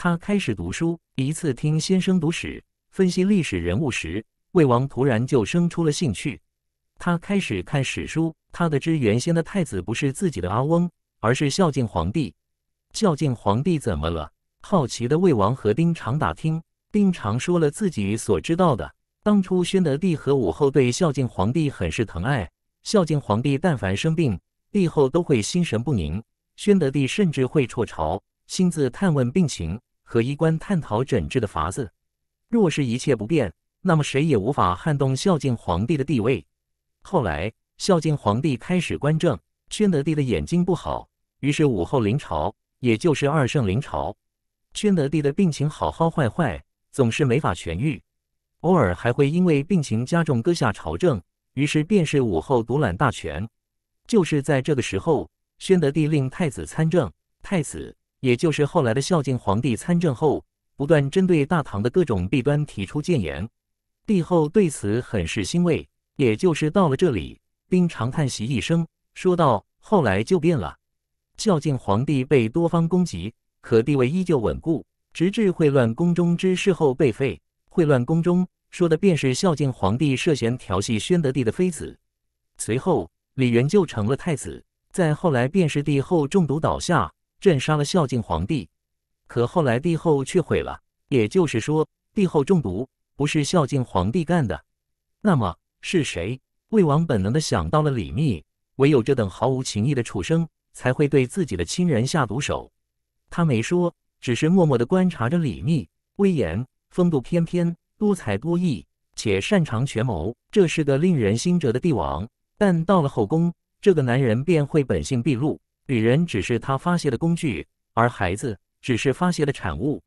他开始读书，一次听先生读史，分析历史人物时，魏王突然就生出了兴趣。他开始看史书，他得知原先的太子不是自己的阿翁，而是孝敬皇帝。孝敬皇帝怎么了？好奇的魏王和丁常打听，丁常说了自己所知道的：当初宣德帝和武后对孝敬皇帝很是疼爱，孝敬皇帝但凡生病，帝后都会心神不宁，宣德帝甚至会辍朝亲自探问病情。和医官探讨诊治的法子，若是一切不变，那么谁也无法撼动孝敬皇帝的地位。后来，孝敬皇帝开始观政，宣德帝的眼睛不好，于是武后临朝，也就是二圣临朝。宣德帝的病情好，好坏坏，总是没法痊愈，偶尔还会因为病情加重搁下朝政，于是便是武后独揽大权。就是在这个时候，宣德帝令太子参政，太子。也就是后来的孝敬皇帝参政后，不断针对大唐的各种弊端提出谏言，帝后对此很是欣慰。也就是到了这里，兵长叹息一声，说道：“后来就变了。”孝敬皇帝被多方攻击，可地位依旧稳固，直至会乱宫中之事后被废。会乱宫中说的便是孝敬皇帝涉嫌调戏宣德帝的妃子。随后，李渊就成了太子。再后来，便是帝后中毒倒下。朕杀了孝敬皇帝，可后来帝后却毁了，也就是说，帝后中毒不是孝敬皇帝干的，那么是谁？魏王本能的想到了李密，唯有这等毫无情义的畜生才会对自己的亲人下毒手。他没说，只是默默的观察着李密，威严，风度翩翩，多才多艺，且擅长权谋，这是个令人心折的帝王。但到了后宫，这个男人便会本性毕露。女人只是他发泄的工具，而孩子只是发泄的产物，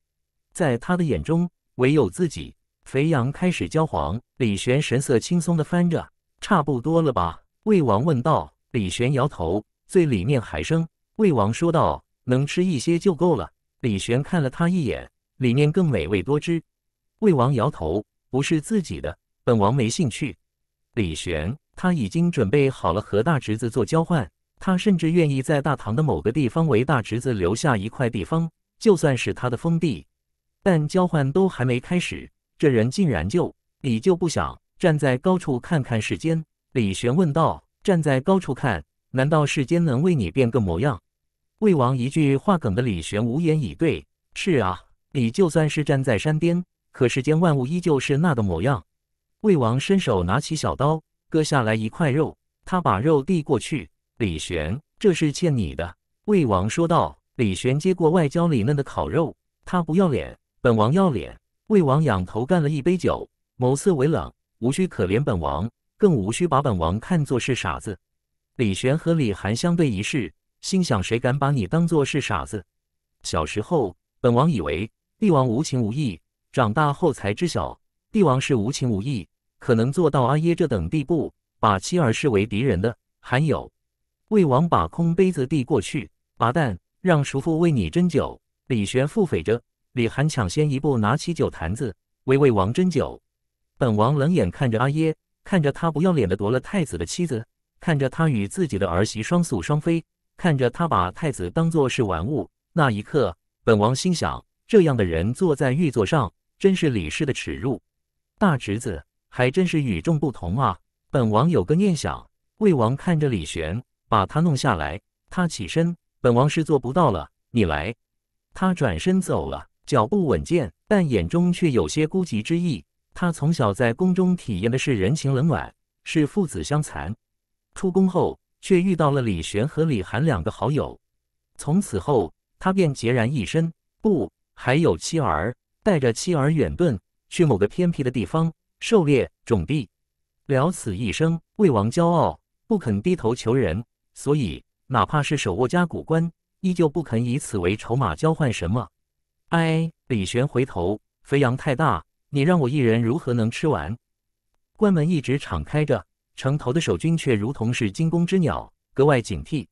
在他的眼中，唯有自己。肥羊开始焦黄，李玄神色轻松地翻着，差不多了吧？魏王问道。李玄摇头，最里面还生。魏王说道：“能吃一些就够了。”李玄看了他一眼，里面更美味多汁。魏王摇头，不是自己的，本王没兴趣。李玄他已经准备好了和大侄子做交换。他甚至愿意在大唐的某个地方为大侄子留下一块地方，就算是他的封地，但交换都还没开始，这人竟然就你就不想站在高处看看世间。李玄问道：“站在高处看，难道世间能为你变个模样？”魏王一句话梗的李玄无言以对。是啊，你就算是站在山巅，可世间万物依旧是那个模样。魏王伸手拿起小刀，割下来一块肉，他把肉递过去。李玄，这是欠你的。”魏王说道。李玄接过外焦里嫩的烤肉，他不要脸，本王要脸。魏王仰头干了一杯酒，眸色微冷，无需可怜本王，更无需把本王看作是傻子。李玄和李寒相对一视，心想：谁敢把你当作是傻子？小时候，本王以为帝王无情无义，长大后才知晓，帝王是无情无义，可能做到阿耶这等地步，把妻儿视为敌人的，还有。魏王把空杯子递过去，麻蛋，让叔父为你斟酒。李玄腹诽着，李涵抢先一步拿起酒坛子为魏王斟酒。本王冷眼看着阿耶，看着他不要脸的夺了太子的妻子，看着他与自己的儿媳双宿双飞，看着他把太子当作是玩物。那一刻，本王心想，这样的人坐在玉座上，真是李氏的耻辱。大侄子还真是与众不同啊！本王有个念想。魏王看着李玄。把他弄下来。他起身，本王是做不到了。你来。他转身走了，脚步稳健，但眼中却有些孤寂之意。他从小在宫中体验的是人情冷暖，是父子相残。出宫后，却遇到了李玄和李寒两个好友。从此后，他便孑然一身，不还有妻儿？带着妻儿远遁，去某个偏僻的地方狩猎、种地，了此一生。魏王骄傲，不肯低头求人。所以，哪怕是手握家骨关，依旧不肯以此为筹码交换什么。哎，李玄回头，肥羊太大，你让我一人如何能吃完？关门一直敞开着，城头的守军却如同是惊弓之鸟，格外警惕。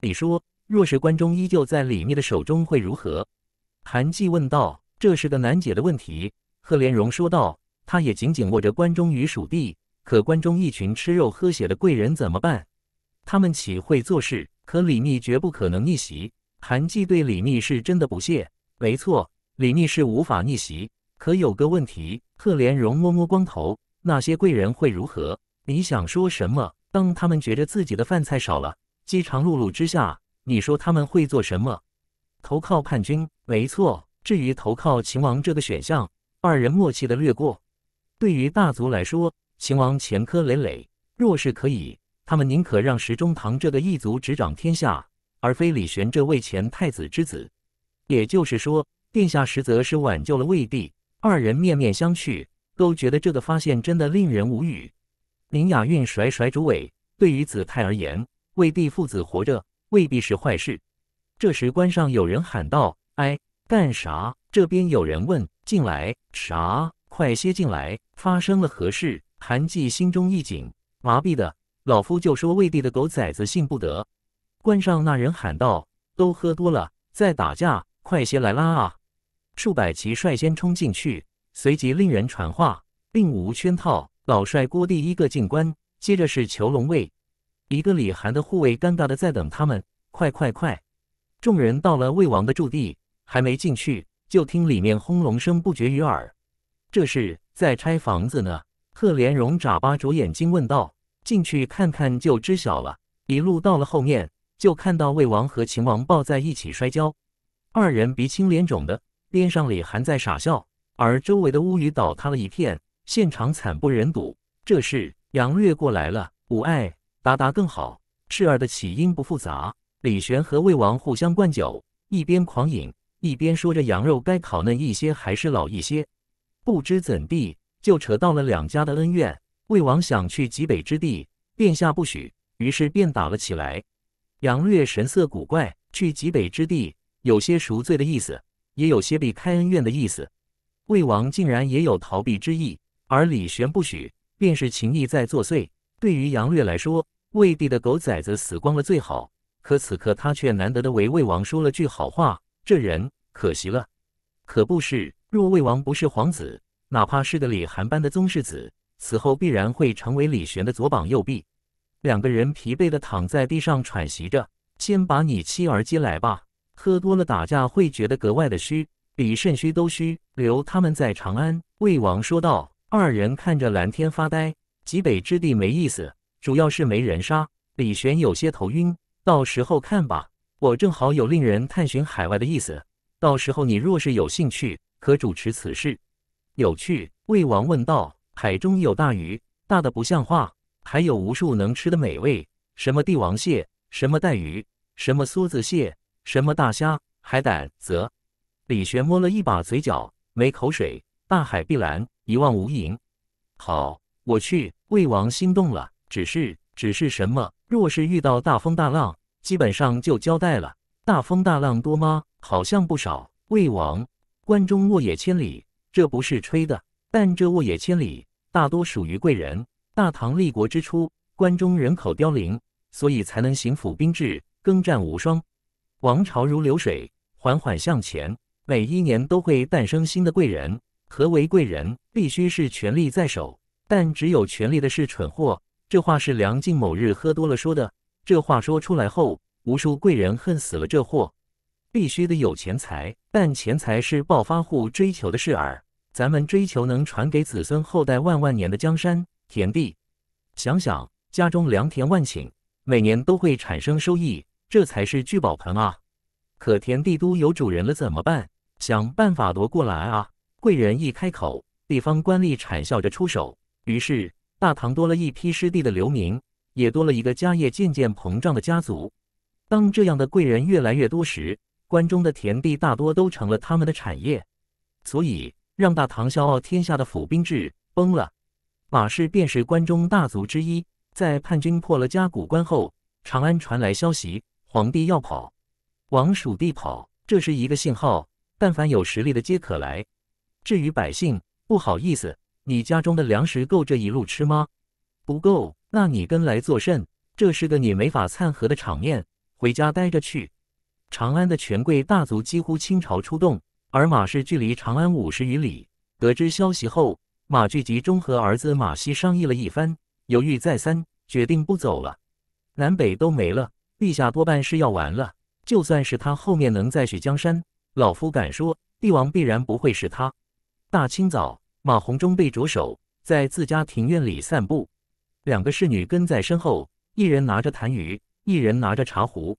你说，若是关中依旧在李密的手中，会如何？韩继问道。这是个难解的问题。贺连荣说道，他也紧紧握着关中与蜀地，可关中一群吃肉喝血的贵人怎么办？他们岂会做事？可李密绝不可能逆袭。韩继对李密是真的不屑。没错，李密是无法逆袭。可有个问题，赫连荣摸摸光头，那些贵人会如何？你想说什么？当他们觉着自己的饭菜少了，饥肠辘辘之下，你说他们会做什么？投靠叛军？没错。至于投靠秦王这个选项，二人默契的略过。对于大族来说，秦王前科累累，若是可以。他们宁可让石中堂这个异族执掌天下，而非李玄这位前太子之子。也就是说，殿下实则是挽救了魏帝。二人面面相觑，都觉得这个发现真的令人无语。林雅韵甩甩竹尾，对于子泰而言，魏帝父子活着未必是坏事。这时，关上有人喊道：“哎，干啥？”这边有人问：“进来啥？快些进来！发生了何事？”韩季心中一紧，麻痹的。老夫就说魏帝的狗崽子信不得。关上那人喊道：“都喝多了，在打架，快些来拉啊！”数百骑率先冲进去，随即令人传话，并无圈套。老帅郭第一个进关，接着是囚龙卫。一个里寒的护卫尴尬的在等他们。快快快！众人到了魏王的驻地，还没进去，就听里面轰隆声不绝于耳，这是在拆房子呢。贺连荣眨巴着眼睛问道。进去看看就知晓了。一路到了后面，就看到魏王和秦王抱在一起摔跤，二人鼻青脸肿的，边上里还在傻笑。而周围的屋宇倒塌了一片，现场惨不忍睹。这是杨略过来了，吾爱，达达更好。事儿的起因不复杂，李玄和魏王互相灌酒，一边狂饮，一边说着羊肉该烤嫩一些还是老一些。不知怎地就扯到了两家的恩怨。魏王想去极北之地，殿下不许，于是便打了起来。杨略神色古怪，去极北之地，有些赎罪的意思，也有些避开恩怨的意思。魏王竟然也有逃避之意，而李玄不许，便是情谊在作祟。对于杨略来说，魏帝的狗崽子死光了最好，可此刻他却难得的为魏王说了句好话。这人可惜了，可不是。若魏王不是皇子，哪怕是个李寒般的宗室子。此后必然会成为李玄的左膀右臂。两个人疲惫的躺在地上喘息着。先把你妻儿接来吧。喝多了打架会觉得格外的虚，比肾虚都虚。留他们在长安。魏王说道。二人看着蓝天发呆。极北之地没意思，主要是没人杀。李玄有些头晕。到时候看吧。我正好有令人探寻海外的意思。到时候你若是有兴趣，可主持此事。有趣。魏王问道。海中有大鱼，大的不像话，还有无数能吃的美味，什么帝王蟹，什么带鱼，什么梭子蟹，什么大虾，海胆啧，李玄摸了一把嘴角，没口水。大海碧蓝，一望无垠。好，我去。魏王心动了，只是，只是什么？若是遇到大风大浪，基本上就交代了。大风大浪多吗？好像不少。魏王，关中沃野千里，这不是吹的，但这沃野千里。大多属于贵人。大唐立国之初，关中人口凋零，所以才能行府兵制，耕战无双。王朝如流水，缓缓向前，每一年都会诞生新的贵人。何为贵人？必须是权力在手，但只有权力的是蠢货。这话是梁静某日喝多了说的。这话说出来后，无数贵人恨死了这货。必须得有钱财，但钱财是暴发户追求的事儿。咱们追求能传给子孙后代万万年的江山田地，想想家中良田万顷，每年都会产生收益，这才是聚宝盆啊！可田地都有主人了，怎么办？想办法夺过来啊！贵人一开口，地方官吏谄笑着出手。于是，大唐多了一批失地的流民，也多了一个家业渐渐膨胀的家族。当这样的贵人越来越多时，关中的田地大多都成了他们的产业，所以。让大唐笑傲天下的府兵制崩了，马氏便是关中大族之一。在叛军破了嘉峪关后，长安传来消息，皇帝要跑，往蜀地跑。这是一个信号，但凡有实力的皆可来。至于百姓，不好意思，你家中的粮食够这一路吃吗？不够，那你跟来作甚？这是个你没法掺和的场面，回家待着去。长安的权贵大族几乎倾巢出动。而马氏距离长安五十余里，得知消息后，马巨集中和儿子马希商议了一番，犹豫再三，决定不走了。南北都没了，陛下多半是要完了。就算是他后面能再续江山，老夫敢说，帝王必然不会是他。大清早，马红忠被着手在自家庭院里散步，两个侍女跟在身后，一人拿着痰盂，一人拿着茶壶。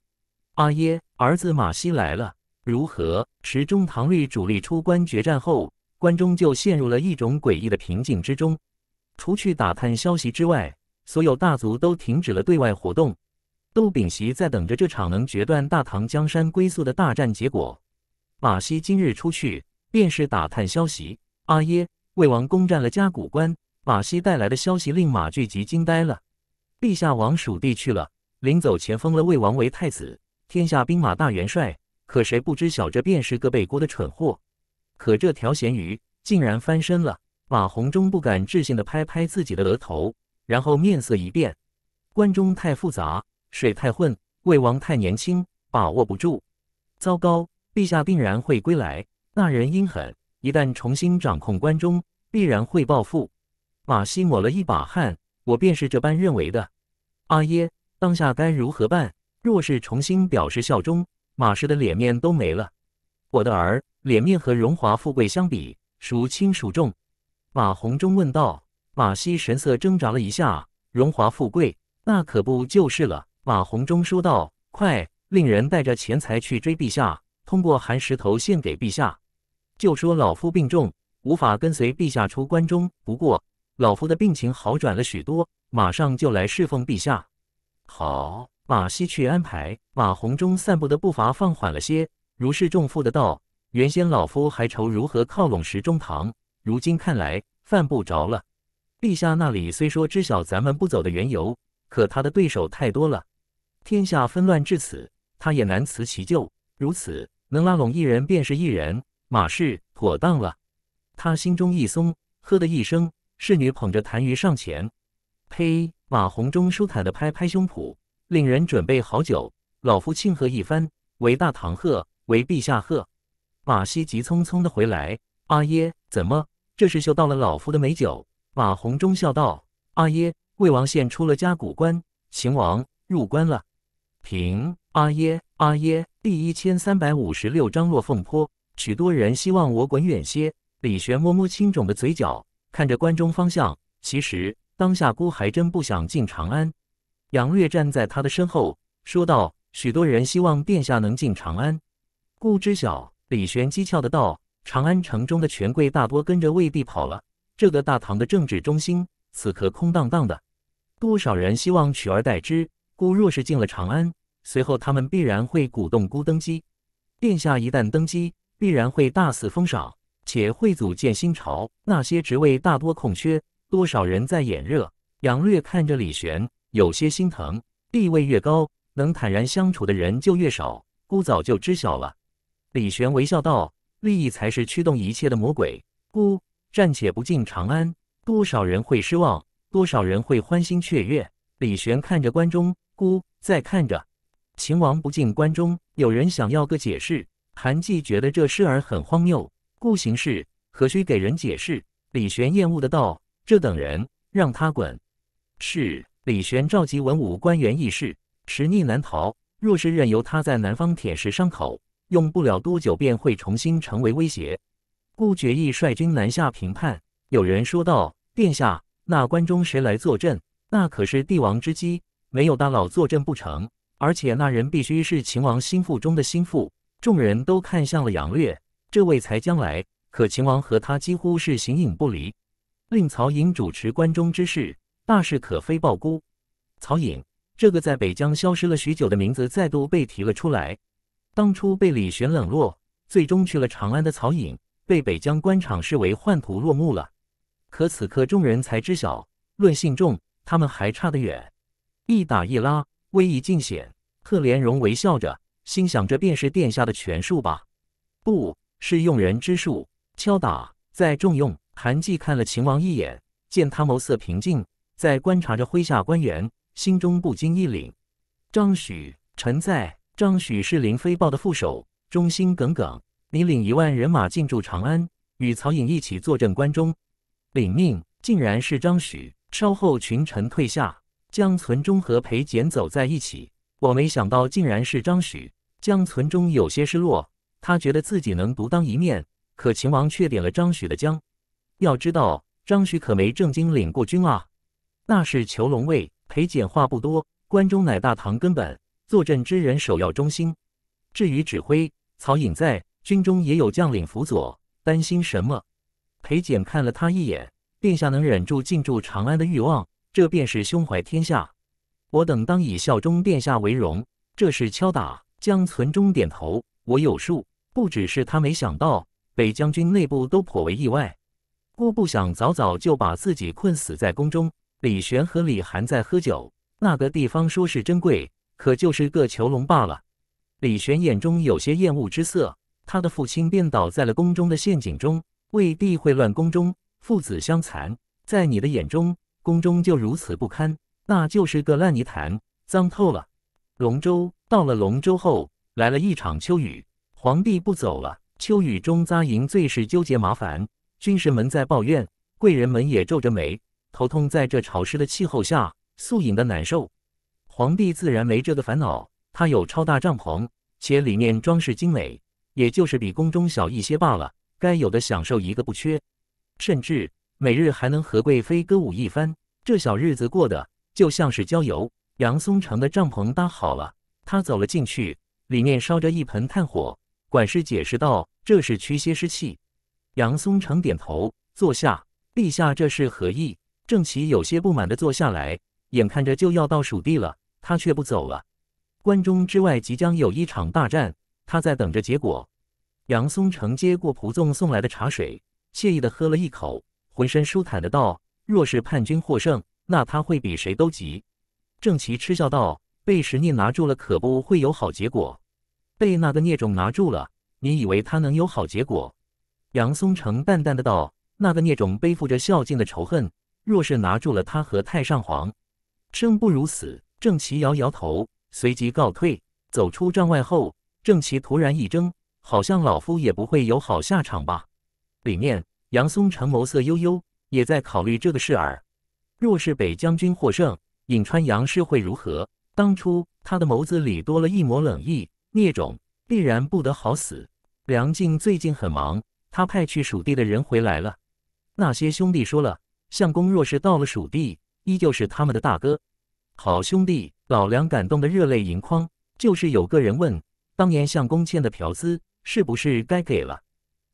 阿耶，儿子马希来了。如何？池中唐睿主力出关决战后，关中就陷入了一种诡异的平静之中。除去打探消息之外，所有大族都停止了对外活动，都屏息在等着这场能决断大唐江山归宿的大战结果。马西今日出去，便是打探消息。阿耶，魏王攻占了嘉谷关。马西带来的消息令马聚吉惊呆了。陛下往蜀地去了，临走前封了魏王为太子，天下兵马大元帅。可谁不知晓这便是个背锅的蠢货？可这条咸鱼竟然翻身了！马洪忠不敢置信地拍拍自己的额头，然后面色一变。关中太复杂，水太混，魏王太年轻，把握不住。糟糕！陛下定然会归来。那人阴狠，一旦重新掌控关中，必然会报复。马西抹了一把汗，我便是这般认为的。阿耶，当下该如何办？若是重新表示效忠？马氏的脸面都没了，我的儿，脸面和荣华富贵相比，孰轻孰重？马红忠问道。马希神色挣扎了一下，荣华富贵，那可不就是了。马红忠说道。快，令人带着钱财去追陛下，通过寒石头献给陛下，就说老夫病重，无法跟随陛下出关中。不过老夫的病情好转了许多，马上就来侍奉陛下。好。马西去安排。马红中散步的步伐放缓了些，如释重负的道：“原先老夫还愁如何靠拢石中堂，如今看来犯不着了。陛下那里虽说知晓咱们不走的缘由，可他的对手太多了。天下纷乱至此，他也难辞其咎。如此，能拉拢一人便是一人，马氏妥当了。”他心中一松，喝的一声，侍女捧着痰盂上前。呸！马红中舒坦的拍拍胸脯。令人准备好酒，老夫庆贺一番。为大唐贺，为陛下贺。马希急匆匆地回来。阿耶，怎么？这是嗅到了老夫的美酒？马洪忠笑道：“阿耶，魏王献出了嘉谷关，秦王入关了。平，阿耶，阿耶。”第一千三百五十六章落凤坡。许多人希望我滚远些。李玄摸摸青肿的嘴角，看着关中方向。其实当下孤还真不想进长安。杨略站在他的身后说道：“许多人希望殿下能进长安。故知晓李玄机窍的道，长安城中的权贵大多跟着魏帝跑了。这个大唐的政治中心此刻空荡荡的，多少人希望取而代之。故若是进了长安，随后他们必然会鼓动孤登基。殿下一旦登基，必然会大肆封赏，且会组建新朝。那些职位大多空缺，多少人在眼热。”杨略看着李玄。有些心疼，地位越高，能坦然相处的人就越少。孤早就知晓了。李玄微笑道：“利益才是驱动一切的魔鬼。”孤暂且不进长安，多少人会失望，多少人会欢欣雀跃？李玄看着关中，孤在看着。秦王不进关中，有人想要个解释。韩继觉得这事儿很荒谬。孤行事何须给人解释？李玄厌恶的道：“这等人，让他滚。”是。李玄召集文武官员议事，时逆难逃。若是任由他在南方舔舐伤口，用不了多久便会重新成为威胁。故决意率军南下平叛。有人说道：“殿下，那关中谁来坐镇？那可是帝王之机，没有大佬坐镇不成。而且那人必须是秦王心腹中的心腹。”众人都看向了杨略，这位才将来，可秦王和他几乎是形影不离。令曹营主持关中之事。大事可非报孤。曹颖这个在北疆消失了许久的名字再度被提了出来。当初被李玄冷落，最终去了长安的曹颖，被北疆官场视为宦徒落幕了。可此刻众人才知晓，论信众，他们还差得远。一打一拉，威仪尽显。贺连荣微笑着，心想这便是殿下的权术吧？不是用人之术，敲打再重用。韩继看了秦王一眼，见他眸色平静。在观察着麾下官员，心中不禁一凛。张许，臣在。张许是林飞豹的副手，忠心耿耿。你领一万人马进驻长安，与曹颖一起坐镇关中。领命，竟然是张许。稍后群臣退下，江存忠和裴简走在一起。我没想到，竟然是张许。江存忠有些失落，他觉得自己能独当一面，可秦王却点了张许的将。要知道，张许可没正经领过军啊。那是囚龙卫裴简话不多，关中乃大唐根本，坐镇之人首要中心。至于指挥，曹颖在军中也有将领辅佐，担心什么？裴简看了他一眼，殿下能忍住进驻长安的欲望，这便是胸怀天下。我等当以效忠殿下为荣，这是敲打。江存忠点头，我有数。不只是他没想到，北将军内部都颇为意外，郭不想早早就把自己困死在宫中。李玄和李涵在喝酒，那个地方说是珍贵，可就是个囚笼罢了。李玄眼中有些厌恶之色。他的父亲便倒在了宫中的陷阱中，未必会乱宫中，父子相残。在你的眼中，宫中就如此不堪，那就是个烂泥潭，脏透了。龙舟到了龙舟后，来了一场秋雨，皇帝不走了。秋雨中扎营最是纠结麻烦，军士们在抱怨，贵人们也皱着眉。头痛在这潮湿的气候下，素影的难受。皇帝自然没这个烦恼，他有超大帐篷，且里面装饰精美，也就是比宫中小一些罢了。该有的享受一个不缺，甚至每日还能和贵妃歌舞一番。这小日子过得就像是郊游。杨松城的帐篷搭好了，他走了进去，里面烧着一盆炭火。管事解释道：“这是驱邪湿气。”杨松城点头坐下，陛下这是何意？郑奇有些不满的坐下来，眼看着就要到蜀地了，他却不走了。关中之外即将有一场大战，他在等着结果。杨松成接过蒲纵送来的茶水，惬意的喝了一口，浑身舒坦的道：“若是叛军获胜，那他会比谁都急。”郑奇嗤笑道：“被石聂拿住了，可不会有好结果。被那个孽种拿住了，你以为他能有好结果？”杨松成淡淡的道：“那个孽种背负着孝敬的仇恨。”若是拿住了他和太上皇，生不如死。郑齐摇摇头，随即告退，走出帐外后，郑齐突然一怔，好像老夫也不会有好下场吧？里面，杨松成眸色悠悠，也在考虑这个事儿。若是北将军获胜，颍川杨氏会如何？当初他的眸子里多了一抹冷意，孽种必然不得好死。梁静最近很忙，他派去蜀地的人回来了，那些兄弟说了。相公若是到了蜀地，依旧是他们的大哥，好兄弟。老梁感动的热泪盈眶。就是有个人问，当年相公欠的嫖资是不是该给了？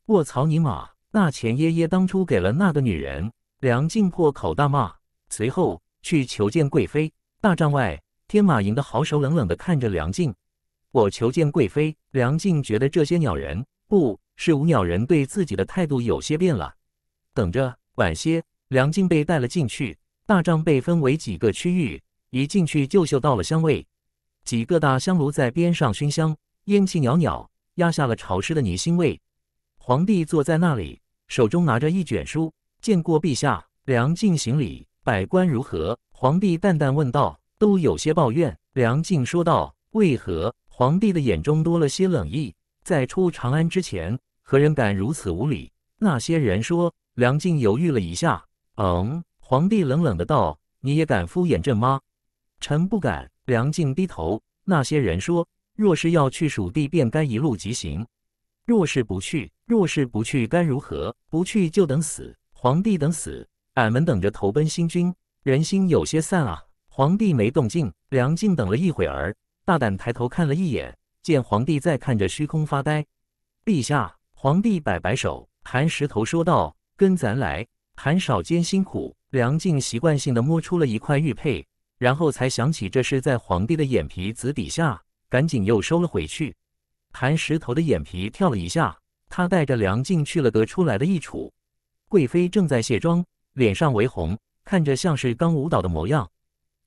卧槽你妈！那钱爷爷当初给了那个女人。梁静破口大骂。随后去求见贵妃。大帐外，天马营的好手冷冷地看着梁静。我求见贵妃。梁静觉得这些鸟人，不是无鸟人，对自己的态度有些变了。等着，晚些。梁静被带了进去，大帐被分为几个区域，一进去就嗅到了香味。几个大香炉在边上熏香，烟气袅袅，压下了潮湿的泥腥味。皇帝坐在那里，手中拿着一卷书。见过陛下，梁静行礼。百官如何？皇帝淡淡问道。都有些抱怨。梁静说道。为何？皇帝的眼中多了些冷意。在出长安之前，何人敢如此无礼？那些人说。梁静犹豫了一下。嗯，皇帝冷冷的道：“你也敢敷衍朕吗？”臣不敢。梁静低头。那些人说：“若是要去蜀地，便该一路疾行；若是不去，若是不去，该如何？不去就等死。皇帝等死，俺们等着投奔新君。人心有些散啊。”皇帝没动静。梁静等了一会儿，大胆抬头看了一眼，见皇帝在看着虚空发呆。陛下。皇帝摆摆手，含石头说道：“跟咱来。”韩少坚辛苦，梁静习惯性的摸出了一块玉佩，然后才想起这是在皇帝的眼皮子底下，赶紧又收了回去。韩石头的眼皮跳了一下，他带着梁静去了个出来的御处。贵妃正在卸妆，脸上微红，看着像是刚舞蹈的模样。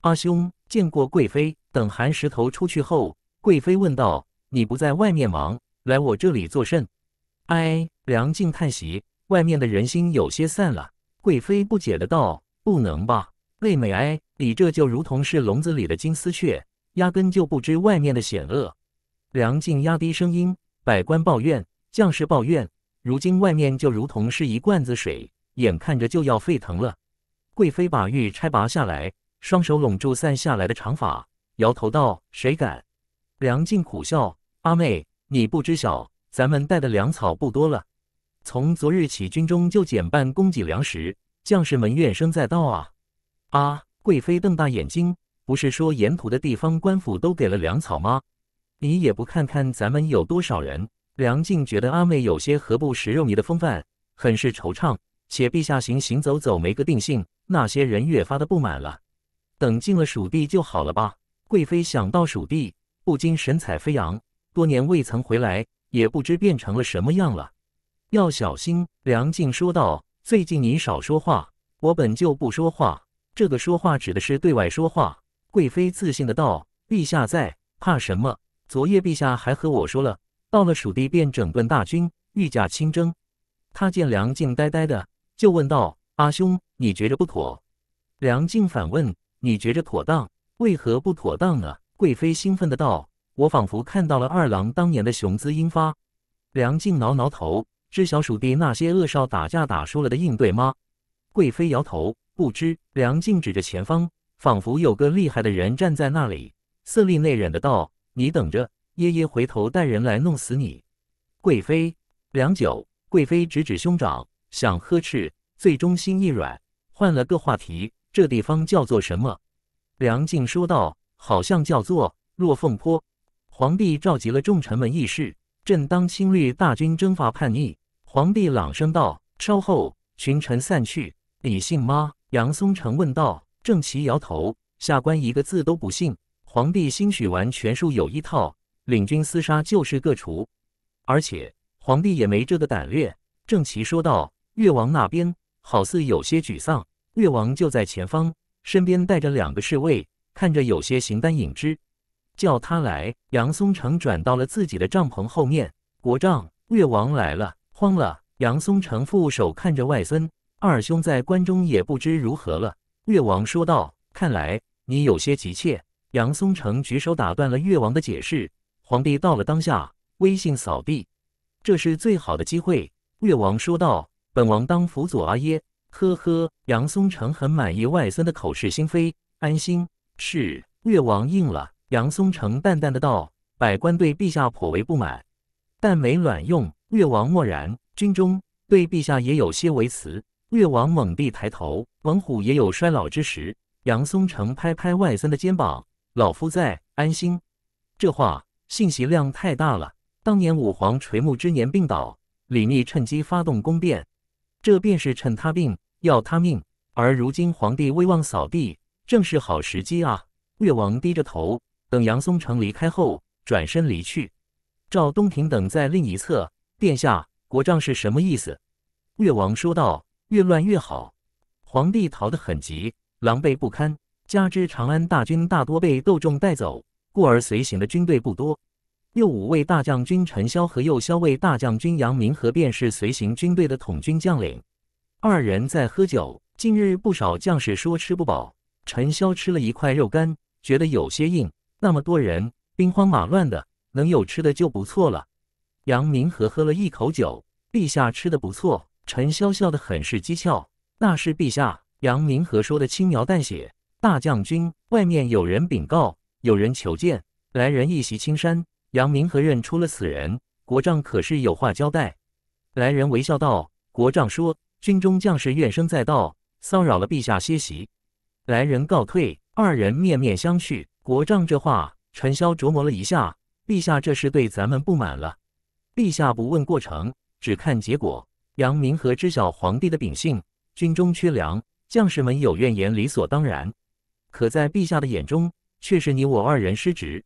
阿兄见过贵妃。等韩石头出去后，贵妃问道：“你不在外面忙，来我这里作甚？”哎，梁静叹息，外面的人心有些散了。贵妃不解的道：“不能吧，妹妹，哎，你这就如同是笼子里的金丝雀，压根就不知外面的险恶。”梁静压低声音：“百官抱怨，将士抱怨，如今外面就如同是一罐子水，眼看着就要沸腾了。”贵妃把玉钗拔下来，双手拢住散下来的长发，摇头道：“谁敢？”梁静苦笑：“阿妹，你不知晓，咱们带的粮草不多了。”从昨日起，军中就减半供给粮食，将士们怨声载道啊！啊！贵妃瞪大眼睛，不是说沿途的地方官府都给了粮草吗？你也不看看咱们有多少人！梁静觉得阿妹有些“何不食肉糜”的风范，很是惆怅。且陛下行行走走没个定性，那些人越发的不满了。等进了蜀地就好了吧？贵妃想到蜀地，不禁神采飞扬。多年未曾回来，也不知变成了什么样了。要小心，梁静说道。最近你少说话，我本就不说话。这个说话指的是对外说话。贵妃自信的道：“陛下在，怕什么？昨夜陛下还和我说了，到了蜀地便整顿大军，御驾亲征。”他见梁静呆呆的，就问道：“阿兄，你觉着不妥？”梁静反问：“你觉着妥当，为何不妥当呢？”贵妃兴奋的道：“我仿佛看到了二郎当年的雄姿英发。”梁静挠挠头。知晓蜀地那些恶少打架打输了的应对吗？贵妃摇头，不知。梁静指着前方，仿佛有个厉害的人站在那里，色厉内忍的道：“你等着，爷爷回头带人来弄死你。”贵妃良久，贵妃指指兄长，想呵斥，最终心一软，换了个话题：“这地方叫做什么？”梁静说道：“好像叫做落凤坡。”皇帝召集了众臣们议事。正当新律大军征伐叛逆，皇帝朗声道：“稍后，群臣散去。”你信吗？杨松成问道。郑齐摇头：“下官一个字都不信。”皇帝兴许玩权术有一套，领军厮杀就是个除，而且皇帝也没这个胆略。”郑齐说道。越王那边好似有些沮丧。越王就在前方，身边带着两个侍卫，看着有些形单影只。叫他来，杨松成转到了自己的帐篷后面。国丈，越王来了，慌了。杨松成负手看着外孙，二兄在关中也不知如何了。越王说道：“看来你有些急切。”杨松成举手打断了越王的解释：“皇帝到了当下，威信扫地，这是最好的机会。”越王说道：“本王当辅佐阿耶。”呵呵，杨松成很满意外孙的口是心非。安心，是。越王应了。杨松成淡淡的道：“百官对陛下颇为不满，但没卵用。越王默然，军中对陛下也有些微词。越王猛地抬头，猛虎也有衰老之时。杨松成拍拍外孙的肩膀：‘老夫在，安心。’这话信息量太大了。当年武皇垂暮之年病倒，李密趁机发动宫变，这便是趁他病要他命。而如今皇帝威望扫地，正是好时机啊！越王低着头。”等杨松成离开后，转身离去。赵东平等在另一侧。殿下，国丈是什么意思？越王说道：“越乱越好。”皇帝逃得很急，狼狈不堪，加之长安大军大多被窦众带走，故而随行的军队不多。右五位大将军陈萧和右骁卫大将军杨明和便是随行军队的统军将领。二人在喝酒。近日不少将士说吃不饱。陈萧吃了一块肉干，觉得有些硬。那么多人，兵荒马乱的，能有吃的就不错了。杨明和喝了一口酒，陛下吃的不错。陈潇笑得很是讥诮。那是陛下。杨明和说的轻描淡写。大将军，外面有人禀告，有人求见。来人一袭青衫，杨明和认出了此人。国丈可是有话交代？来人微笑道：“国丈说，军中将士怨声载道，骚扰了陛下歇息。”来人告退。二人面面相觑。国丈这话，陈潇琢磨了一下，陛下这是对咱们不满了。陛下不问过程，只看结果。杨明和知晓皇帝的秉性，军中缺粮，将士们有怨言，理所当然。可在陛下的眼中，却是你我二人失职。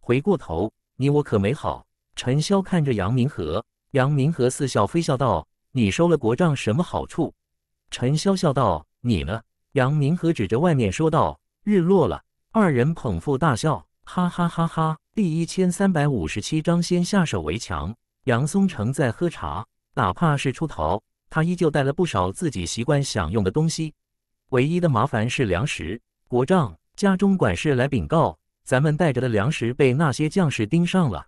回过头，你我可没好。陈潇看着杨明和，杨明和似笑非笑道：“你收了国丈什么好处？”陈潇笑道：“你呢？”杨明和指着外面说道：“日落了。”二人捧腹大笑，哈哈哈哈！第一千三百五十七章先下手为强。杨松成在喝茶，哪怕是出逃，他依旧带了不少自己习惯享用的东西。唯一的麻烦是粮食。国丈家中管事来禀告，咱们带着的粮食被那些将士盯上了。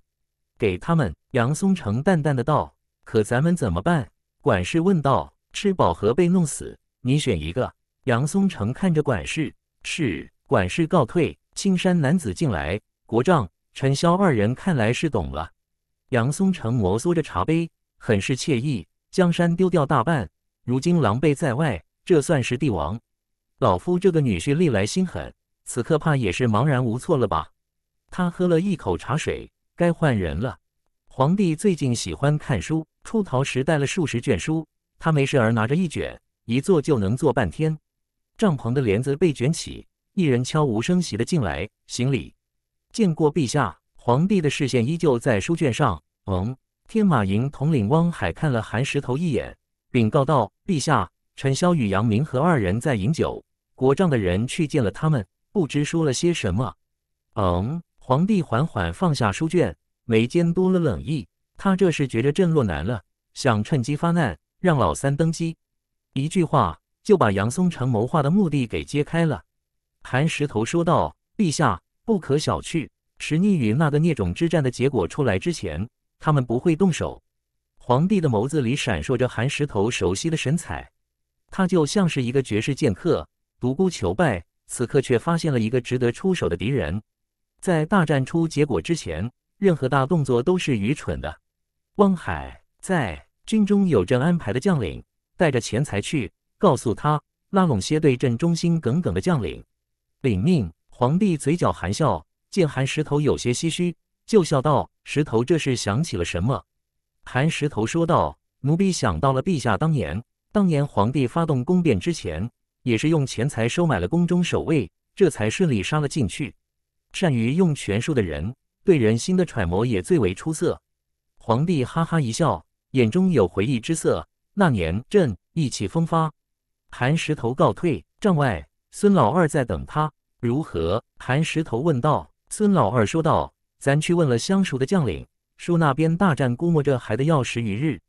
给他们。杨松成淡淡的道：“可咱们怎么办？”管事问道：“吃饱和被弄死，你选一个。”杨松成看着管事，是。管事告退，青山男子进来。国丈陈潇二人看来是懂了。杨松城摩挲着茶杯，很是惬意。江山丢掉大半，如今狼狈在外，这算是帝王。老夫这个女婿历来心狠，此刻怕也是茫然无措了吧？他喝了一口茶水，该换人了。皇帝最近喜欢看书，出逃时带了数十卷书，他没事儿拿着一卷，一坐就能坐半天。帐篷的帘子被卷起。一人悄无声息的进来，行礼，见过陛下。皇帝的视线依旧在书卷上。嗯，天马营统领汪海看了韩石头一眼，禀告道：“陛下，陈骁与杨明和二人在饮酒，国丈的人去见了他们，不知说了些什么。”嗯，皇帝缓缓放下书卷，眉间多了冷意。他这是觉着朕落难了，想趁机发难，让老三登基。一句话就把杨松成谋划的目的给揭开了。韩石头说道：“陛下不可小觑，石逆与那个孽种之战的结果出来之前，他们不会动手。”皇帝的眸子里闪烁着韩石头熟悉的神采，他就像是一个绝世剑客，独孤求败。此刻却发现了一个值得出手的敌人，在大战出结果之前，任何大动作都是愚蠢的。汪海在军中有朕安排的将领，带着钱财去，告诉他拉拢些对朕忠心耿耿的将领。领命。皇帝嘴角含笑，见韩石头有些唏嘘，就笑道：“石头，这是想起了什么？”韩石头说道：“奴婢想到了陛下当年，当年皇帝发动宫变之前，也是用钱财收买了宫中守卫，这才顺利杀了进去。善于用权术的人，对人心的揣摩也最为出色。”皇帝哈哈一笑，眼中有回忆之色。那年，朕意气风发。韩石头告退。帐外。孙老二在等他，如何？韩石头问道。孙老二说道：“咱去问了相熟的将领，说那边大战，估摸着还得要十余日。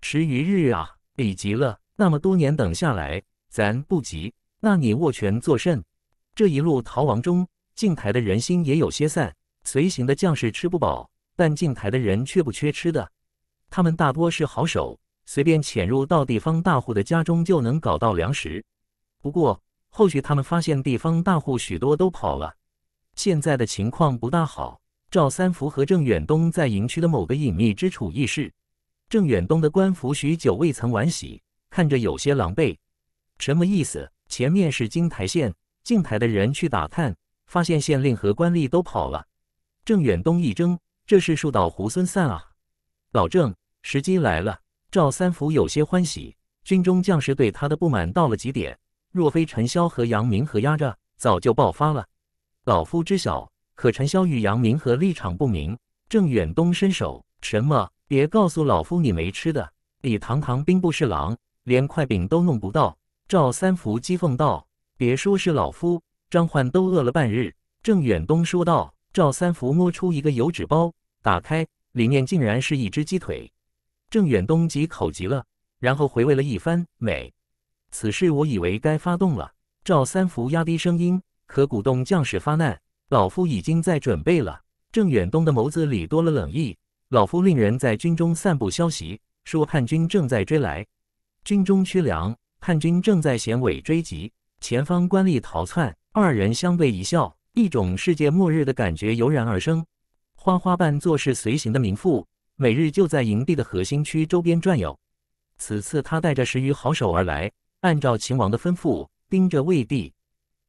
十余日啊，比急了。那么多年等下来，咱不急。那你握拳作甚？这一路逃亡中，晋台的人心也有些散。随行的将士吃不饱，但晋台的人却不缺吃的。他们大多是好手，随便潜入到地方大户的家中，就能搞到粮食。不过……”后续他们发现地方大户许多都跑了，现在的情况不大好。赵三福和郑远东在营区的某个隐秘之处议事。郑远东的官服许久未曾完洗，看着有些狼狈。什么意思？前面是金台县，进台的人去打探，发现县令和官吏都跑了。郑远东一怔：“这是树倒猢狲散啊！”老郑，时机来了。赵三福有些欢喜。军中将士对他的不满到了极点。若非陈潇和杨明和压着，早就爆发了。老夫知晓，可陈潇与杨明和立场不明。郑远东伸手：“什么？别告诉老夫你没吃的！李堂堂兵部侍郎，连块饼都弄不到？”赵三福讥讽道：“别说是老夫，张焕都饿了半日。”郑远东说道。赵三福摸出一个油纸包，打开，里面竟然是一只鸡腿。郑远东即口急了，然后回味了一番，美。此事我以为该发动了，赵三福压低声音，可鼓动将士发难。老夫已经在准备了。郑远东的眸子里多了冷意。老夫令人在军中散布消息，说叛军正在追来，军中缺粮，叛军正在衔尾追击，前方官吏逃窜。二人相对一笑，一种世界末日的感觉油然而生。花花扮作是随行的民妇，每日就在营地的核心区周边转悠。此次他带着十余好手而来。按照秦王的吩咐，盯着魏帝。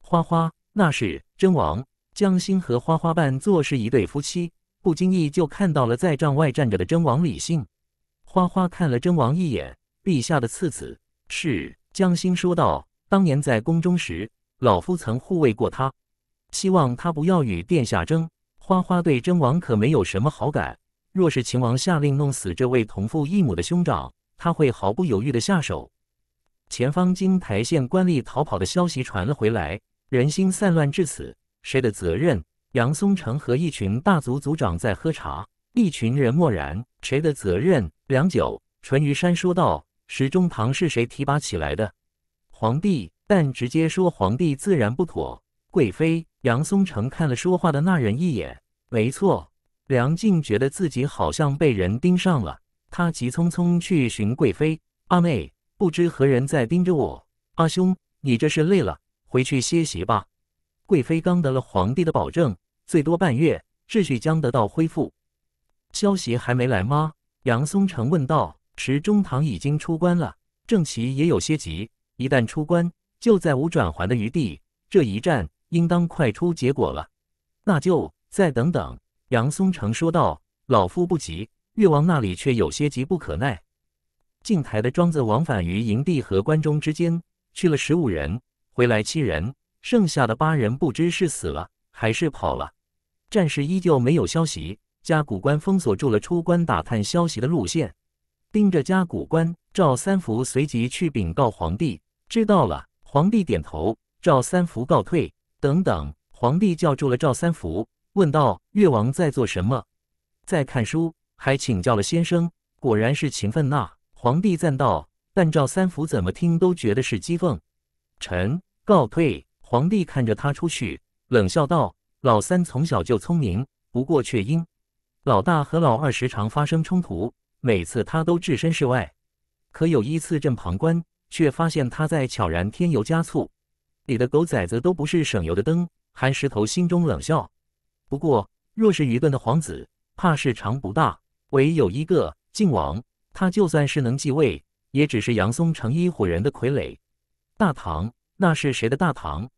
花花，那是真王江心和花花扮作是一对夫妻，不经意就看到了在帐外站着的真王李信。花花看了真王一眼，陛下的次子是江心说道。当年在宫中时，老夫曾护卫过他，希望他不要与殿下争。花花对真王可没有什么好感，若是秦王下令弄死这位同父异母的兄长，他会毫不犹豫的下手。前方经台县官吏逃跑的消息传了回来，人心散乱至此，谁的责任？杨松成和一群大族族长在喝茶，一群人默然。谁的责任？良久，淳于山说道：“石中堂是谁提拔起来的？”皇帝，但直接说皇帝自然不妥。贵妃杨松成看了说话的那人一眼，没错。梁静觉得自己好像被人盯上了，他急匆匆去寻贵妃阿妹。不知何人在盯着我？阿兄，你这是累了，回去歇息吧。贵妃刚得了皇帝的保证，最多半月，秩序将得到恢复。消息还没来吗？杨松成问道。池中堂已经出关了，郑齐也有些急，一旦出关，就再无转还的余地。这一战应当快出结果了。那就再等等。杨松成说道。老夫不急，越王那里却有些急不可耐。晋台的庄子往返于营地和关中之间，去了十五人，回来七人，剩下的八人不知是死了还是跑了。战事依旧没有消息，嘉峪关封锁住了出关打探消息的路线。盯着嘉峪关，赵三福随即去禀告皇帝。知道了，皇帝点头。赵三福告退。等等，皇帝叫住了赵三福，问道：“越王在做什么？”“在看书，还请教了先生。果然是勤奋呐。”皇帝赞道：“但赵三福怎么听都觉得是讥讽。”臣告退。皇帝看着他出去，冷笑道：“老三从小就聪明，不过却因老大和老二时常发生冲突，每次他都置身事外。可有一次正旁观，却发现他在悄然添油加醋。你的狗崽子都不是省油的灯。”韩石头心中冷笑。不过，若是愚钝的皇子，怕是长不大。唯有一个靖王。他就算是能继位，也只是杨松成一伙人的傀儡。大唐那是谁的大唐？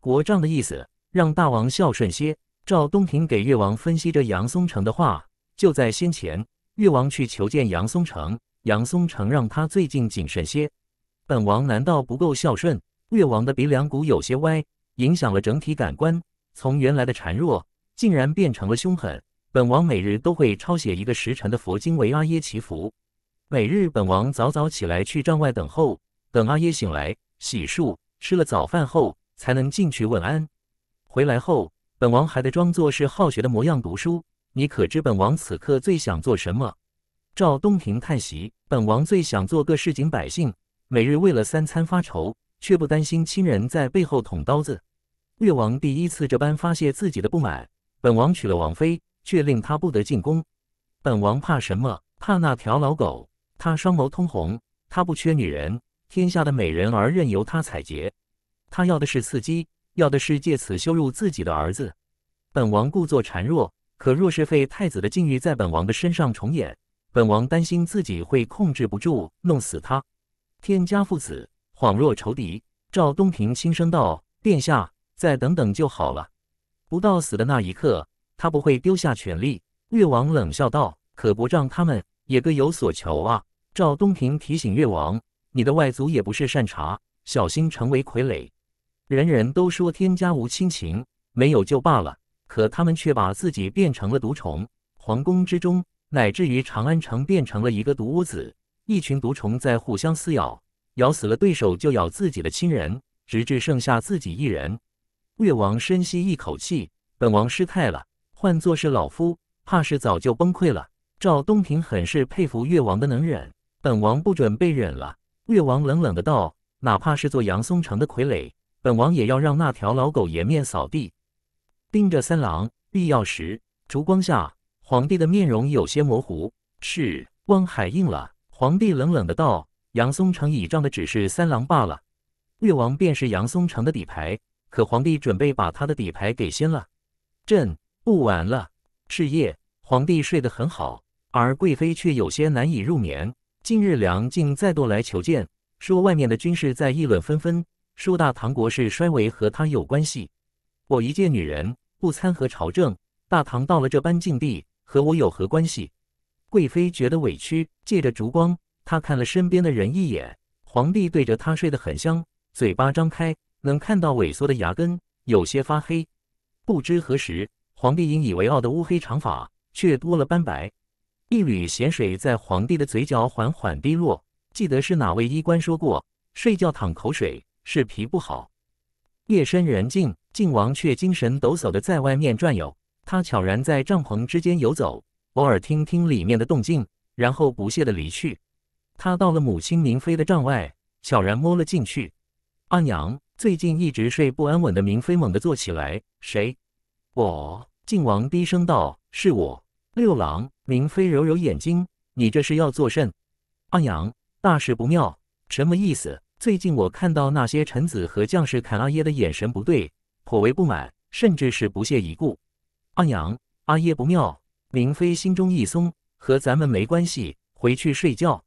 国丈的意思，让大王孝顺些。赵东平给越王分析着杨松成的话。就在先前，越王去求见杨松成，杨松成让他最近谨慎些。本王难道不够孝顺？越王的鼻梁骨有些歪，影响了整体感官，从原来的孱弱，竟然变成了凶狠。本王每日都会抄写一个时辰的佛经，为阿耶祈福。每日本王早早起来去帐外等候，等阿耶醒来、洗漱、吃了早饭后，才能进去问安。回来后，本王还得装作是好学的模样读书。你可知本王此刻最想做什么？赵东平叹息：“本王最想做个市井百姓，每日为了三餐发愁，却不担心亲人在背后捅刀子。”越王第一次这般发泄自己的不满。本王娶了王妃，却令他不得进宫。本王怕什么？怕那条老狗。他双眸通红，他不缺女人，天下的美人儿任由他采撷。他要的是刺激，要的是借此羞辱自己的儿子。本王故作孱弱，可若是废太子的境遇在本王的身上重演，本王担心自己会控制不住，弄死他。天家父子恍若仇敌，赵东平轻声道：“殿下，再等等就好了，不到死的那一刻，他不会丢下权力。”越王冷笑道：“可不让他们也各有所求啊！”赵东平提醒越王：“你的外族也不是善茬，小心成为傀儡。”人人都说天家无亲情，没有就罢了，可他们却把自己变成了毒虫。皇宫之中，乃至于长安城，变成了一个毒屋子，一群毒虫在互相撕咬，咬死了对手就咬自己的亲人，直至剩下自己一人。越王深吸一口气：“本王失态了，换作是老夫，怕是早就崩溃了。”赵东平很是佩服越王的能忍。本王不准备忍了。”越王冷冷的道，“哪怕是做杨松城的傀儡，本王也要让那条老狗颜面扫地。”盯着三郎，必要时，烛光下，皇帝的面容有些模糊。“是。”望海应了。皇帝冷冷的道：“杨松城倚仗的只是三郎罢了，越王便是杨松城的底牌。可皇帝准备把他的底牌给掀了。”“朕不玩了。”是夜，皇帝睡得很好，而贵妃却有些难以入眠。近日，梁静再度来求见，说外面的军士在议论纷纷，说大唐国势衰微和他有关系。我一介女人，不参合朝政，大唐到了这般境地，和我有何关系？贵妃觉得委屈，借着烛光，她看了身边的人一眼。皇帝对着她睡得很香，嘴巴张开，能看到萎缩的牙根，有些发黑。不知何时，皇帝引以为傲的乌黑长发，却多了斑白。一缕咸水在皇帝的嘴角缓缓滴落。记得是哪位医官说过，睡觉淌口水是脾不好。夜深人静，靖王却精神抖擞的在外面转悠。他悄然在帐篷之间游走，偶尔听听里面的动静，然后不屑的离去。他到了母亲明妃的帐外，悄然摸了进去。阿娘，最近一直睡不安稳的明妃猛地坐起来：“谁？”“我。”靖王低声道：“是我，六郎。”明妃揉揉眼睛，你这是要作甚？阿阳，大事不妙，什么意思？最近我看到那些臣子和将士看阿耶的眼神不对，颇为不满，甚至是不屑一顾。阿阳，阿耶不妙。明妃心中一松，和咱们没关系，回去睡觉。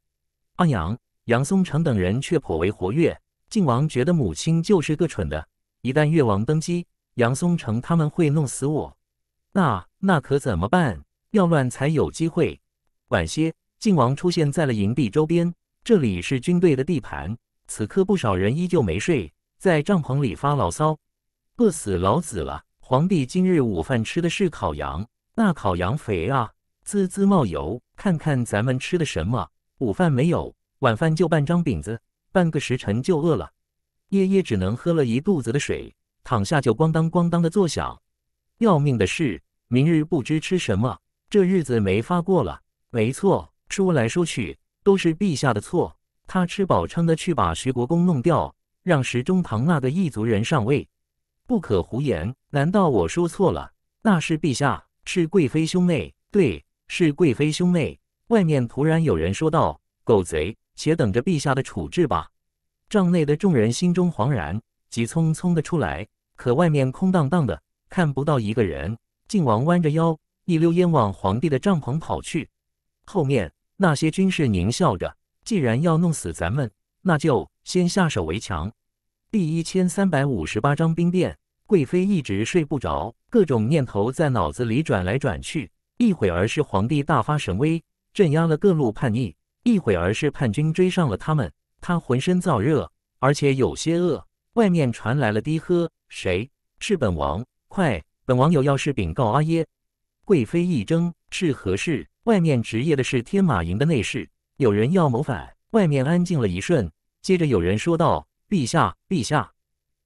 阿阳，杨松成等人却颇为活跃。靖王觉得母亲就是个蠢的，一旦越王登基，杨松成他们会弄死我。那那可怎么办？要乱才有机会。晚些，靖王出现在了营地周边。这里是军队的地盘，此刻不少人依旧没睡，在帐篷里发牢骚：“饿死老子了！皇帝今日午饭吃的是烤羊，那烤羊肥啊，滋滋冒油。看看咱们吃的什么？午饭没有，晚饭就半张饼子，半个时辰就饿了。夜夜只能喝了一肚子的水，躺下就咣当咣当的作响。要命的是，明日不知吃什么。”这日子没法过了。没错，说来说去都是陛下的错。他吃饱撑的去把徐国公弄掉，让石中堂那个异族人上位。不可胡言！难道我说错了？那是陛下，是贵妃兄妹。对，是贵妃兄妹。外面突然有人说道：“狗贼，且等着陛下的处置吧。”帐内的众人心中惶然，急匆匆的出来，可外面空荡荡的，看不到一个人。靖王弯着腰。一溜烟往皇帝的帐篷跑去，后面那些军士狞笑着：“既然要弄死咱们，那就先下手为强。”第一千三百五十八章兵变。贵妃一直睡不着，各种念头在脑子里转来转去。一会儿是皇帝大发神威，镇压了各路叛逆；一会儿是叛军追上了他们。他浑身燥热，而且有些饿。外面传来了低喝：“谁？是本王！快，本王有要事禀告阿耶。”贵妃一怔，是何事？外面值夜的是天马营的内侍，有人要谋反。外面安静了一瞬，接着有人说道：“陛下，陛下！”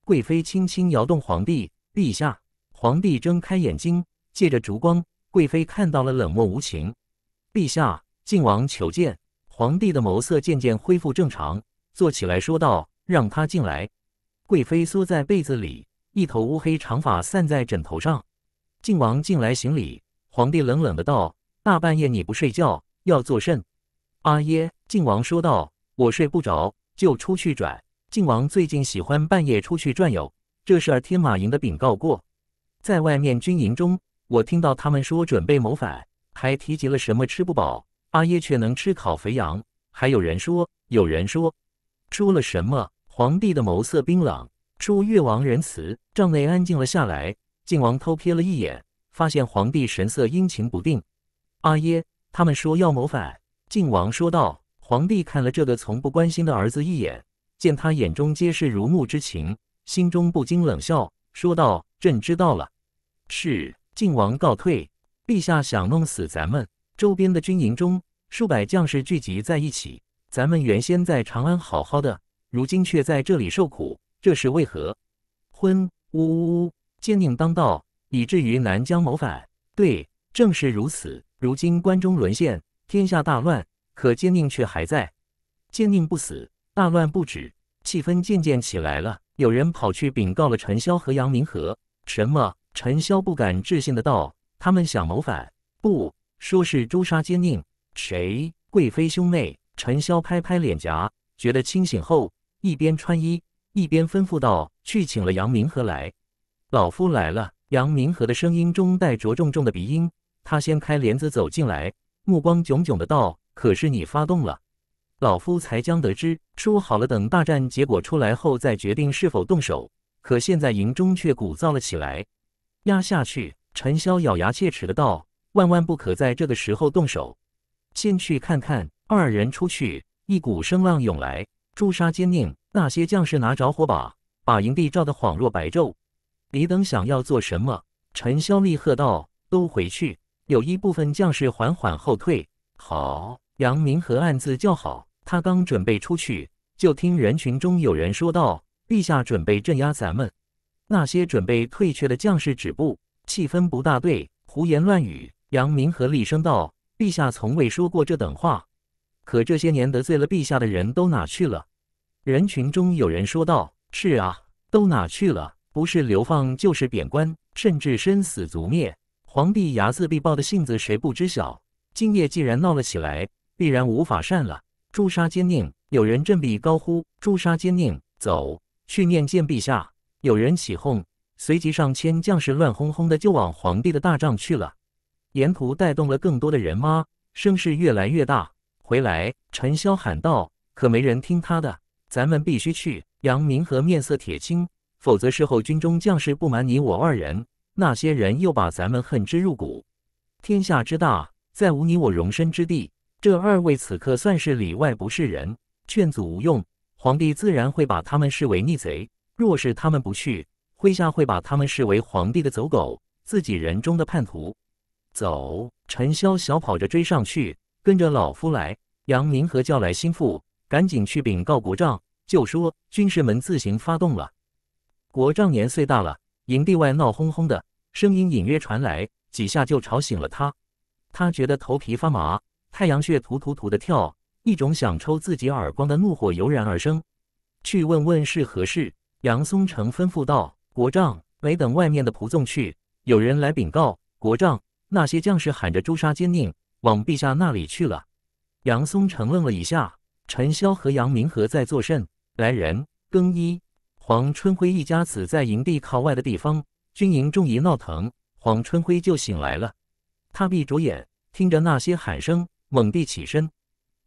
贵妃轻轻摇动皇帝，陛下。皇帝睁开眼睛，借着烛光，贵妃看到了冷漠无情。陛下，靖王求见。皇帝的眸色渐渐恢复正常，坐起来说道：“让他进来。”贵妃缩在被子里，一头乌黑长发散在枕头上。靖王进来行礼。皇帝冷冷的道：“大半夜你不睡觉，要做甚？”阿耶，靖王说道：“我睡不着，就出去转。”靖王最近喜欢半夜出去转悠，这事儿天马营的禀告过。在外面军营中，我听到他们说准备谋反，还提及了什么吃不饱。阿耶却能吃烤肥羊。还有人说，有人说，说了什么？皇帝的眸色冰冷。出越王仁慈。帐内安静了下来。靖王偷瞥了一眼。发现皇帝神色阴晴不定，阿耶，他们说要谋反。靖王说道。皇帝看了这个从不关心的儿子一眼，见他眼中皆是如沐之情，心中不禁冷笑，说道：“朕知道了。”是。靖王告退。陛下想弄死咱们？周边的军营中，数百将士聚集在一起。咱们原先在长安好好的，如今却在这里受苦，这是为何？昏！呜呜呜！奸佞当道。以至于南疆谋反，对，正是如此。如今关中沦陷，天下大乱，可奸佞却还在，奸佞不死，大乱不止，气氛渐渐起来了。有人跑去禀告了陈潇和杨明和。什么？陈潇不敢置信的道：“他们想谋反？”不，说是诛杀奸佞。谁？贵妃兄妹。陈潇拍拍脸颊，觉得清醒后，一边穿衣，一边吩咐道：“去请了杨明和来。”老夫来了。杨明和的声音中带着重重的鼻音，他掀开帘子走进来，目光炯炯的道：“可是你发动了，老夫才将得知。说好了，等大战结果出来后再决定是否动手。可现在营中却鼓噪了起来。”压下去，陈潇咬牙切齿的道：“万万不可在这个时候动手。”进去看看。二人出去，一股声浪涌来，朱砂坚硬，那些将士拿着火把，把营地照得恍若白昼。李等想要做什么？陈潇厉喝道：“都回去！”有一部分将士缓缓后退。好，杨明和暗自叫好。他刚准备出去，就听人群中有人说道：“陛下准备镇压咱们？”那些准备退却的将士止步，气氛不大对，胡言乱语。杨明和厉声道：“陛下从未说过这等话。”可这些年得罪了陛下的人都哪去了？人群中有人说道：“是啊，都哪去了？”不是流放，就是贬官，甚至生死族灭。皇帝睚眦必报的性子，谁不知晓？今夜既然闹了起来，必然无法善了。诛杀奸佞！有人振臂高呼：“诛杀奸佞！”走去念见陛下。有人起哄，随即上千将士乱哄哄的就往皇帝的大帐去了。沿途带动了更多的人马，声势越来越大。回来，陈潇喊道：“可没人听他的，咱们必须去！”杨明和面色铁青。否则，事后军中将士不瞒你我二人，那些人又把咱们恨之入骨。天下之大，再无你我容身之地。这二位此刻算是里外不是人，劝阻无用。皇帝自然会把他们视为逆贼。若是他们不去，麾下会把他们视为皇帝的走狗，自己人中的叛徒。走！陈潇小跑着追上去，跟着老夫来。杨明和叫来心腹，赶紧去禀告国丈，就说军士们自行发动了。国丈年岁大了，营地外闹哄哄的声音隐约传来，几下就吵醒了他。他觉得头皮发麻，太阳穴突突突的跳，一种想抽自己耳光的怒火油然而生。去问问是何事？杨松成吩咐道。国丈没等外面的仆纵去，有人来禀告：国丈，那些将士喊着朱砂奸令，往陛下那里去了。杨松成愣了一下：陈潇和杨明和在作甚？来人，更衣。黄春辉一家死在营地靠外的地方，军营中一闹腾，黄春辉就醒来了。他闭着眼，听着那些喊声，猛地起身。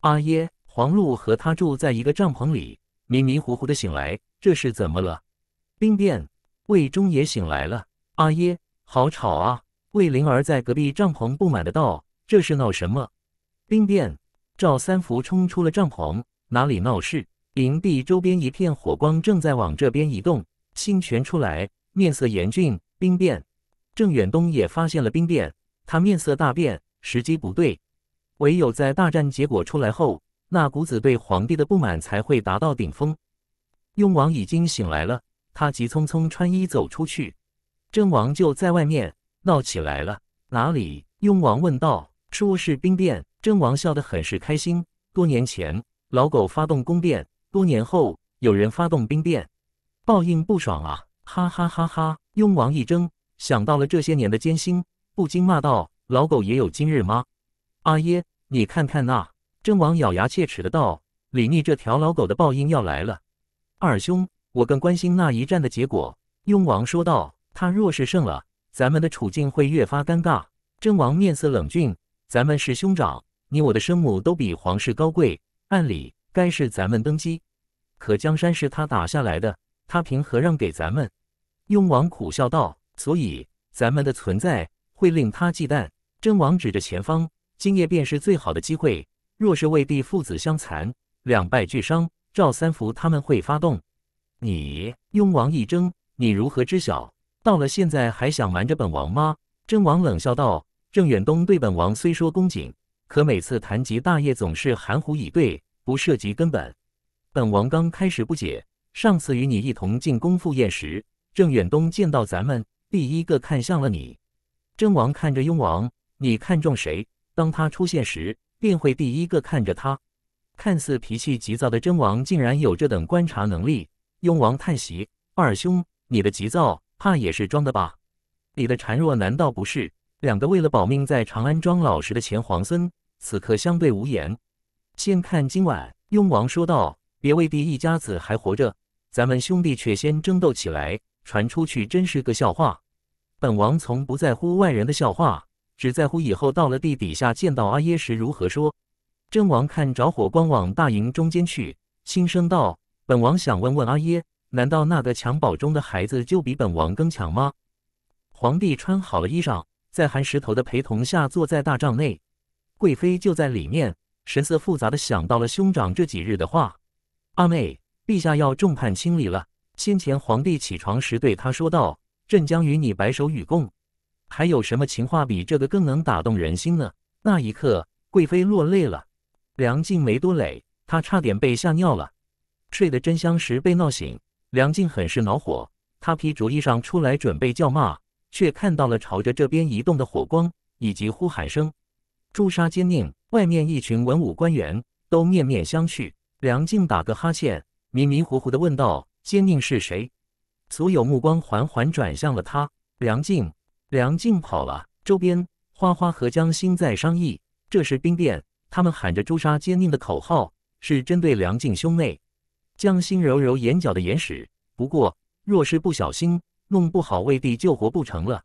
阿耶，黄璐和他住在一个帐篷里，迷迷糊糊的醒来，这是怎么了？兵变。魏忠也醒来了。阿耶，好吵啊！魏灵儿在隔壁帐篷不满的道：“这是闹什么？”兵变。赵三福冲出了帐篷，哪里闹事？营地周边一片火光，正在往这边移动。清泉出来，面色严峻，兵变。郑远东也发现了兵变，他面色大变，时机不对。唯有在大战结果出来后，那股子对皇帝的不满才会达到顶峰。雍王已经醒来了，他急匆匆穿衣走出去。郑王就在外面闹起来了。哪里？雍王问道。说是兵变。郑王笑得很是开心。多年前，老狗发动宫变。多年后，有人发动兵变，报应不爽啊！哈哈哈哈！雍王一怔，想到了这些年的艰辛，不禁骂道：“老狗也有今日吗？”阿耶，你看看那！真王咬牙切齿的道：“李密这条老狗的报应要来了。”二兄，我更关心那一战的结果。”雍王说道：“他若是胜了，咱们的处境会越发尴尬。”真王面色冷峻：“咱们是兄长，你我的生母都比皇室高贵，按理该是咱们登基。”可江山是他打下来的，他凭何让给咱们？雍王苦笑道：“所以咱们的存在会令他忌惮。”真王指着前方：“今夜便是最好的机会。若是魏帝父子相残，两败俱伤，赵三福他们会发动。”你雍王一怔：“你如何知晓？到了现在还想瞒着本王吗？”真王冷笑道：“郑远东对本王虽说恭谨，可每次谈及大业总是含糊以对，不涉及根本。”本王刚开始不解，上次与你一同进宫赴宴时，郑远东见到咱们，第一个看向了你。真王看着雍王，你看中谁？当他出现时，便会第一个看着他。看似脾气急躁的真王，竟然有这等观察能力。雍王叹息：“二兄，你的急躁，怕也是装的吧？你的孱弱，难道不是？”两个为了保命在长安装老实的前皇孙，此刻相对无言。先看今晚，雍王说道。别未必一家子还活着，咱们兄弟却先争斗起来，传出去真是个笑话。本王从不在乎外人的笑话，只在乎以后到了地底下见到阿耶时如何说。真王看着火光往大营中间去，轻声道：“本王想问问阿耶，难道那个襁褓中的孩子就比本王更强吗？”皇帝穿好了衣裳，在寒石头的陪同下坐在大帐内，贵妃就在里面，神色复杂的想到了兄长这几日的话。阿妹，陛下要众叛亲离了。先前皇帝起床时对他说道：“朕将与你白首与共。”还有什么情话比这个更能打动人心呢？那一刻，贵妃落泪了。梁静没多累，她差点被吓尿了。睡得真香时被闹醒，梁静很是恼火。他披着衣裳出来准备叫骂，却看到了朝着这边移动的火光以及呼喊声。诛杀奸佞，外面一群文武官员都面面相觑。梁静打个哈欠，迷迷糊糊的问道：“奸佞是谁？”所有目光缓缓转向了他。梁静，梁静跑了。周边花花和江心在商议，这是兵变。他们喊着诛杀奸佞的口号，是针对梁静兄妹。江心揉揉眼角的眼屎，不过若是不小心弄不好，魏帝就活不成了。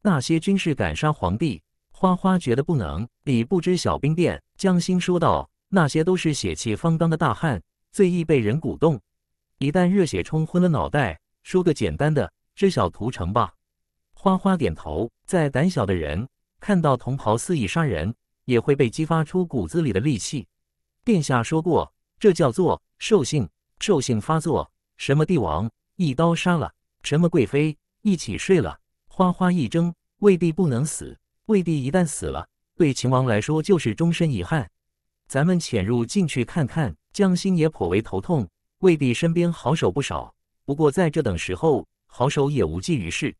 那些军士敢杀皇帝？花花觉得不能。你不知小兵变，江心说道。那些都是血气方刚的大汉，最易被人鼓动。一旦热血冲昏了脑袋，说个简单的，知晓屠城吧。花花点头。再胆小的人，看到同袍肆意杀人，也会被激发出骨子里的戾气。殿下说过，这叫做兽性，兽性发作。什么帝王，一刀杀了；什么贵妃，一起睡了。花花一怔，魏帝不能死。魏帝一旦死了，对秦王来说就是终身遗憾。咱们潜入进去看看，将心也颇为头痛，未必身边好手不少。不过在这等时候，好手也无济于事。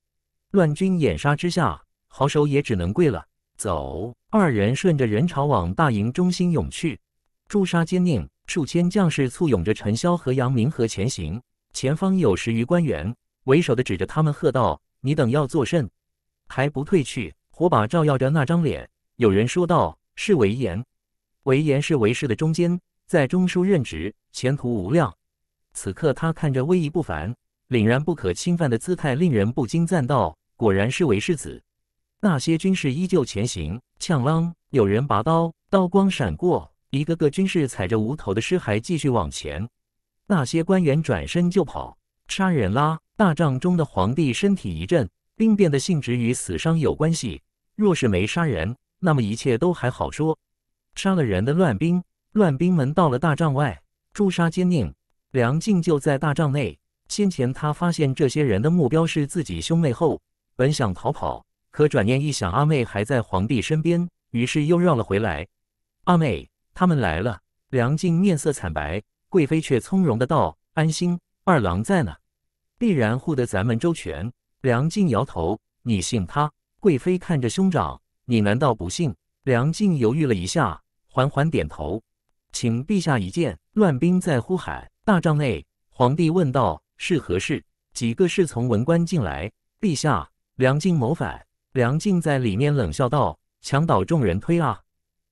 乱军掩杀之下，好手也只能跪了。走，二人顺着人潮往大营中心涌去。朱砂坚硬，数千将士簇拥着陈霄和杨明和前行。前方有十余官员，为首的指着他们喝道：“你等要作甚？还不退去！”火把照耀着那张脸，有人说道：“是韦延。”韦延是韦氏的中间，在中书任职，前途无量。此刻他看着威仪不凡、凛然不可侵犯的姿态，令人不禁赞道：“果然是韦世子。”那些军士依旧前行，呛啷，有人拔刀，刀光闪过，一个个军士踩着无头的尸骸继续往前。那些官员转身就跑，杀人啦！大帐中的皇帝身体一震，兵变的性质与死伤有关系。若是没杀人，那么一切都还好说。杀了人的乱兵，乱兵们到了大帐外，诛杀奸佞。梁静就在大帐内。先前他发现这些人的目标是自己兄妹后，本想逃跑，可转念一想，阿妹还在皇帝身边，于是又绕了回来。阿妹，他们来了。梁静面色惨白，贵妃却从容的道：“安心，二郎在呢，必然护得咱们周全。”梁静摇头：“你信他？”贵妃看着兄长：“你难道不信？”梁静犹豫了一下。缓缓点头，请陛下一见。乱兵在呼喊。大帐内，皇帝问道：“是何事？”几个侍从文官进来。陛下，梁静谋反。梁静在里面冷笑道：“墙倒众人推啊！”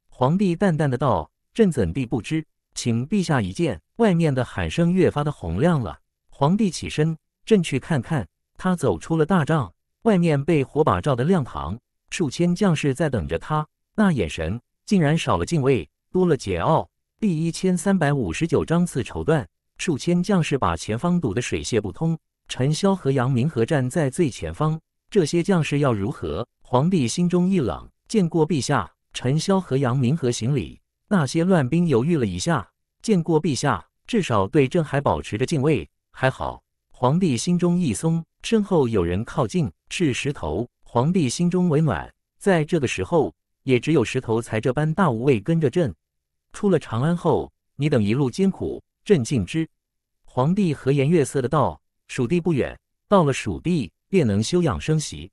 皇帝淡淡的道：“朕怎地不知？”请陛下一见。外面的喊声越发的洪亮了。皇帝起身，朕去看看。他走出了大帐，外面被火把照得亮堂，数千将士在等着他，那眼神。竟然少了敬畏，多了解骜。第一千三百五十九章次绸缎。数千将士把前方堵得水泄不通。陈潇和杨明和站在最前方。这些将士要如何？皇帝心中一冷。见过陛下。陈潇和杨明和行礼。那些乱兵犹豫了一下。见过陛下。至少对朕还保持着敬畏。还好。皇帝心中一松。身后有人靠近，是石头。皇帝心中为暖。在这个时候。也只有石头才这般大无畏，跟着朕出了长安后，你等一路艰苦，朕尽知。皇帝和颜悦色的道：“蜀地不远，到了蜀地便能休养生息，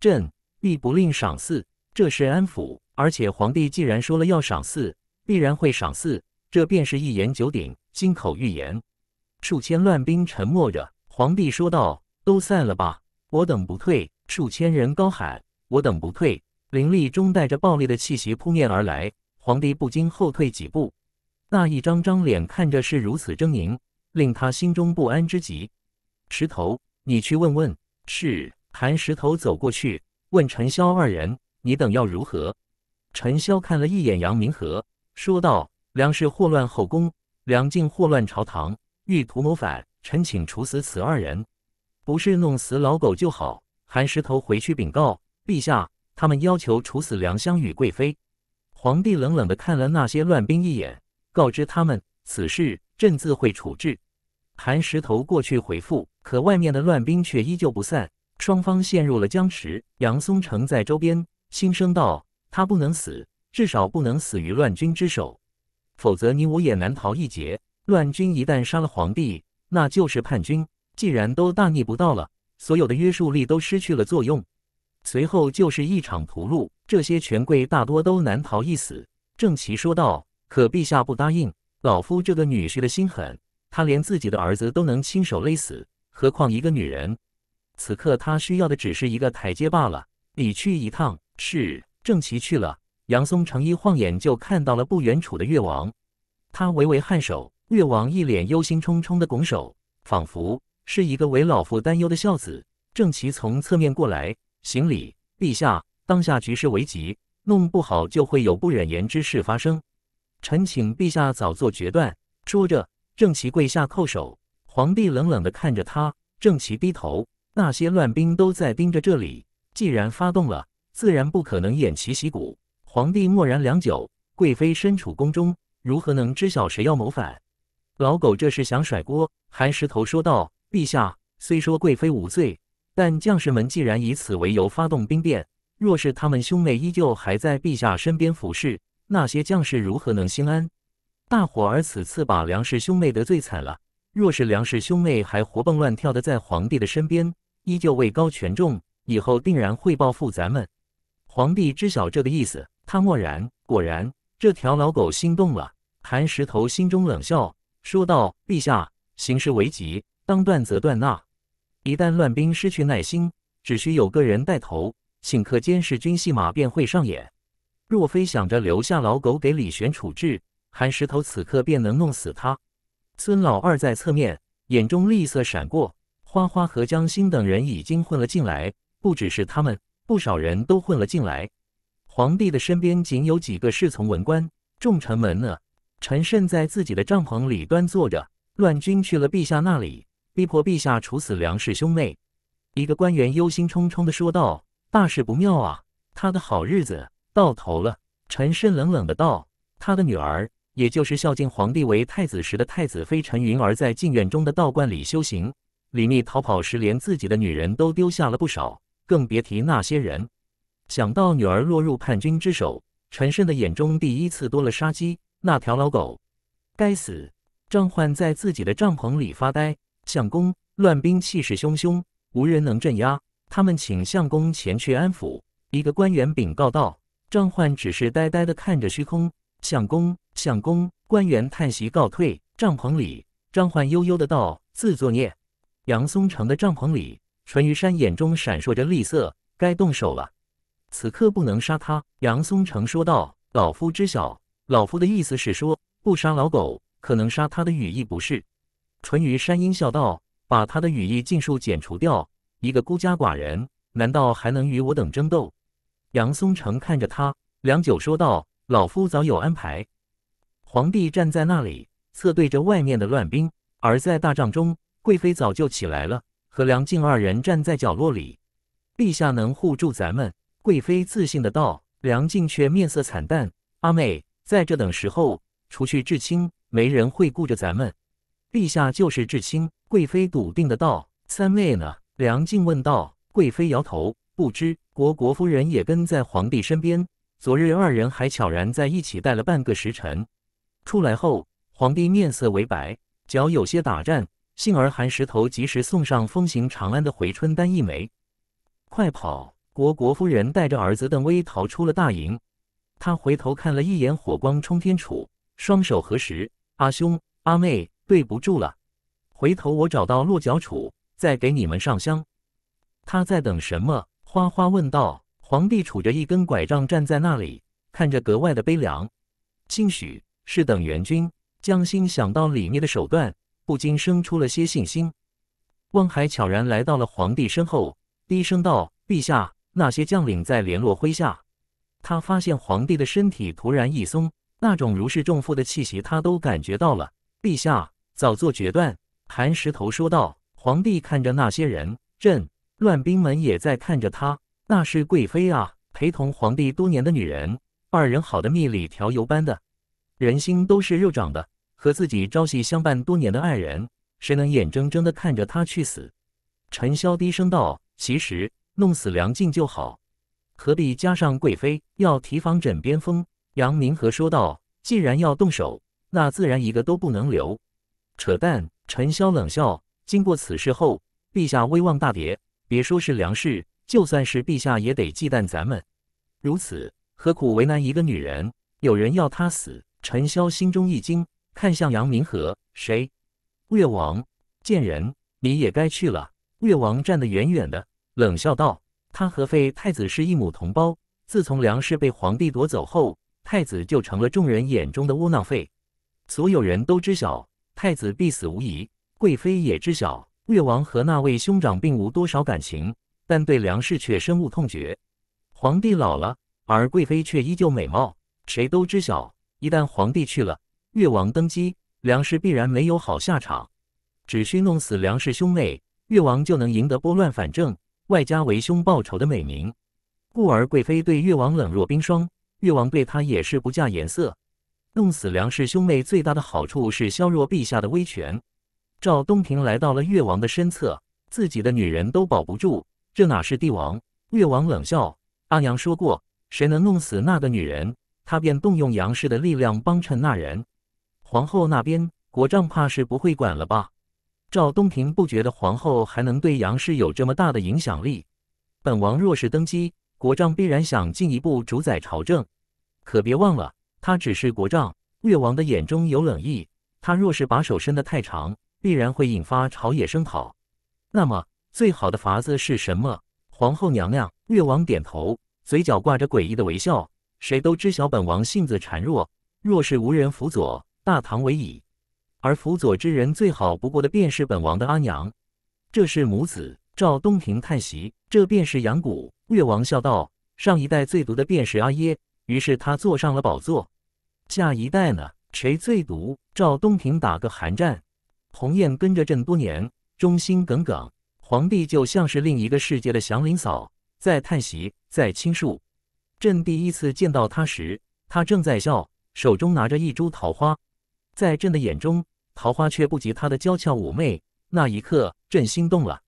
朕必不吝赏赐。”这是安抚，而且皇帝既然说了要赏赐，必然会赏赐，这便是一言九鼎，金口玉言。数千乱兵沉默着，皇帝说道：“都散了吧，我等不退。”数千人高喊：“我等不退。”灵力中带着暴力的气息扑面而来，皇帝不禁后退几步。那一张张脸看着是如此狰狞，令他心中不安之极。石头，你去问问。是韩石头走过去问陈潇二人：“你等要如何？”陈潇看了一眼杨明和，说道：“梁氏祸乱后宫，梁晋祸乱朝堂，欲图谋反，臣请处死此二人，不是弄死老狗就好。”韩石头回去禀告陛下。他们要求处死梁香与贵妃。皇帝冷冷地看了那些乱兵一眼，告知他们此事，朕自会处置。韩石头过去回复，可外面的乱兵却依旧不散，双方陷入了僵持。杨松城在周边心声道：他不能死，至少不能死于乱军之手，否则你我也难逃一劫。乱军一旦杀了皇帝，那就是叛军。既然都大逆不道了，所有的约束力都失去了作用。随后就是一场屠戮，这些权贵大多都难逃一死。郑齐说道：“可陛下不答应，老夫这个女婿的心狠，他连自己的儿子都能亲手勒死，何况一个女人？此刻他需要的只是一个台阶罢了。你去一趟。”是。郑齐去了。杨松成一晃眼就看到了不远处的越王，他微微颔首，越王一脸忧心忡忡的拱手，仿佛是一个为老夫担忧的孝子。郑琪从侧面过来。行礼，陛下，当下局势危急，弄不好就会有不忍言之事发生。臣请陛下早做决断。说着，郑齐跪下叩首。皇帝冷冷地看着他，郑齐低头。那些乱兵都在盯着这里，既然发动了，自然不可能偃旗息鼓。皇帝默然良久。贵妃身处宫中，如何能知晓谁要谋反？老狗这是想甩锅，还石头说道：“陛下，虽说贵妃无罪。”但将士们既然以此为由发动兵变，若是他们兄妹依旧还在陛下身边服侍，那些将士如何能心安？大伙儿此次把梁氏兄妹得罪惨了。若是梁氏兄妹还活蹦乱跳的在皇帝的身边，依旧位高权重，以后定然会报复咱们。皇帝知晓这个意思，他默然。果然，这条老狗心动了。韩石头心中冷笑，说道：“陛下，形势危急，当断则断那一旦乱兵失去耐心，只需有个人带头，顷刻间弑君戏码便会上演。若非想着留下老狗给李玄处置，韩石头此刻便能弄死他。孙老二在侧面，眼中厉色闪过。花花和江心等人已经混了进来，不只是他们，不少人都混了进来。皇帝的身边仅有几个侍从文官、重臣们呢？陈胜在自己的帐篷里端坐着，乱军去了陛下那里。逼迫陛下处死梁氏兄妹，一个官员忧心忡忡地说道：“大事不妙啊，他的好日子到头了。”陈胜冷冷地道：“他的女儿，也就是孝敬皇帝为太子时的太子妃陈云儿，在禁院中的道观里修行。李密逃跑时，连自己的女人都丢下了不少，更别提那些人。想到女儿落入叛军之手，陈胜的眼中第一次多了杀机。那条老狗，该死！”张焕在自己的帐篷里发呆。相公，乱兵气势汹汹，无人能镇压。他们请相公前去安抚。一个官员禀告道：“张焕只是呆呆地看着虚空。”相公，相公！官员叹息告退。帐篷里，张焕悠悠的道：“自作孽。”杨松城的帐篷里，淳于山眼中闪烁着厉色：“该动手了。此刻不能杀他。”杨松城说道：“老夫知晓。老夫的意思是说，不杀老狗，可能杀他的羽翼不是。”淳于山阴笑道：“把他的羽翼尽数剪除掉，一个孤家寡人，难道还能与我等争斗？”杨松成看着他，良久说道：“老夫早有安排。”皇帝站在那里，侧对着外面的乱兵，而在大帐中，贵妃早就起来了，和梁静二人站在角落里。陛下能护住咱们，贵妃自信的道。梁静却面色惨淡：“阿妹，在这等时候，除去至亲，没人会顾着咱们。”陛下就是至亲。贵妃笃定的道：“三妹呢？”梁静问道。贵妃摇头，不知。国国夫人也跟在皇帝身边。昨日二人还悄然在一起待了半个时辰。出来后，皇帝面色微白，脚有些打颤。幸而韩石头及时送上风行长安的回春丹一枚。快跑！国国夫人带着儿子邓威逃出了大营。他回头看了一眼火光冲天处，双手合十：“阿兄，阿妹。”对不住了，回头我找到落脚处再给你们上香。他在等什么？花花问道。皇帝杵着一根拐杖站在那里，看着格外的悲凉。兴许是等援军。江心想到李密的手段，不禁生出了些信心。汪海悄然来到了皇帝身后，低声道：“陛下，那些将领在联络麾下。”他发现皇帝的身体突然一松，那种如释重负的气息他都感觉到了。陛下。早做决断，韩石头说道。皇帝看着那些人，朕乱兵们也在看着他。那是贵妃啊，陪同皇帝多年的女人。二人好的蜜里调油般的，人心都是肉长的，和自己朝夕相伴多年的爱人，谁能眼睁睁的看着他去死？陈潇低声道：“其实弄死梁静就好，何必加上贵妃？要提防枕边风。”杨明和说道：“既然要动手，那自然一个都不能留。”扯淡！陈潇冷笑。经过此事后，陛下威望大跌。别说是梁氏，就算是陛下也得忌惮咱们。如此，何苦为难一个女人？有人要她死。陈潇心中一惊，看向杨明和：“谁？”越王。贱人，你也该去了。越王站得远远的，冷笑道：“他和废太子是一母同胞。自从梁氏被皇帝夺走后，太子就成了众人眼中的窝囊废。所有人都知晓。”太子必死无疑，贵妃也知晓。越王和那位兄长并无多少感情，但对梁氏却深恶痛绝。皇帝老了，而贵妃却依旧美貌，谁都知晓。一旦皇帝去了，越王登基，梁氏必然没有好下场。只需弄死梁氏兄妹，越王就能赢得拨乱反正、外加为兄报仇的美名。故而贵妃对越王冷若冰霜，越王对她也是不加颜色。弄死梁氏兄妹最大的好处是削弱陛下的威权。赵东平来到了越王的身侧，自己的女人都保不住，这哪是帝王？越王冷笑：“阿阳说过，谁能弄死那个女人，他便动用杨氏的力量帮衬那人。”皇后那边，国丈怕是不会管了吧？赵东平不觉得皇后还能对杨氏有这么大的影响力。本王若是登基，国丈必然想进一步主宰朝政，可别忘了。他只是国丈，越王的眼中有冷意。他若是把手伸得太长，必然会引发朝野声讨。那么，最好的法子是什么？皇后娘娘，越王点头，嘴角挂着诡异的微笑。谁都知晓本王性子孱弱，若是无人辅佐，大唐危矣。而辅佐之人最好不过的便是本王的阿娘。这是母子。赵东平叹息：“这便是阳谷。”越王笑道：“上一代最毒的便是阿耶。”于是他坐上了宝座，下一代呢？谁最毒？赵东平打个寒战。红雁跟着朕多年，忠心耿耿。皇帝就像是另一个世界的祥林嫂，在叹息，在倾诉。朕第一次见到他时，他正在笑，手中拿着一株桃花。在朕的眼中，桃花却不及他的娇俏妩媚。那一刻，朕心动了。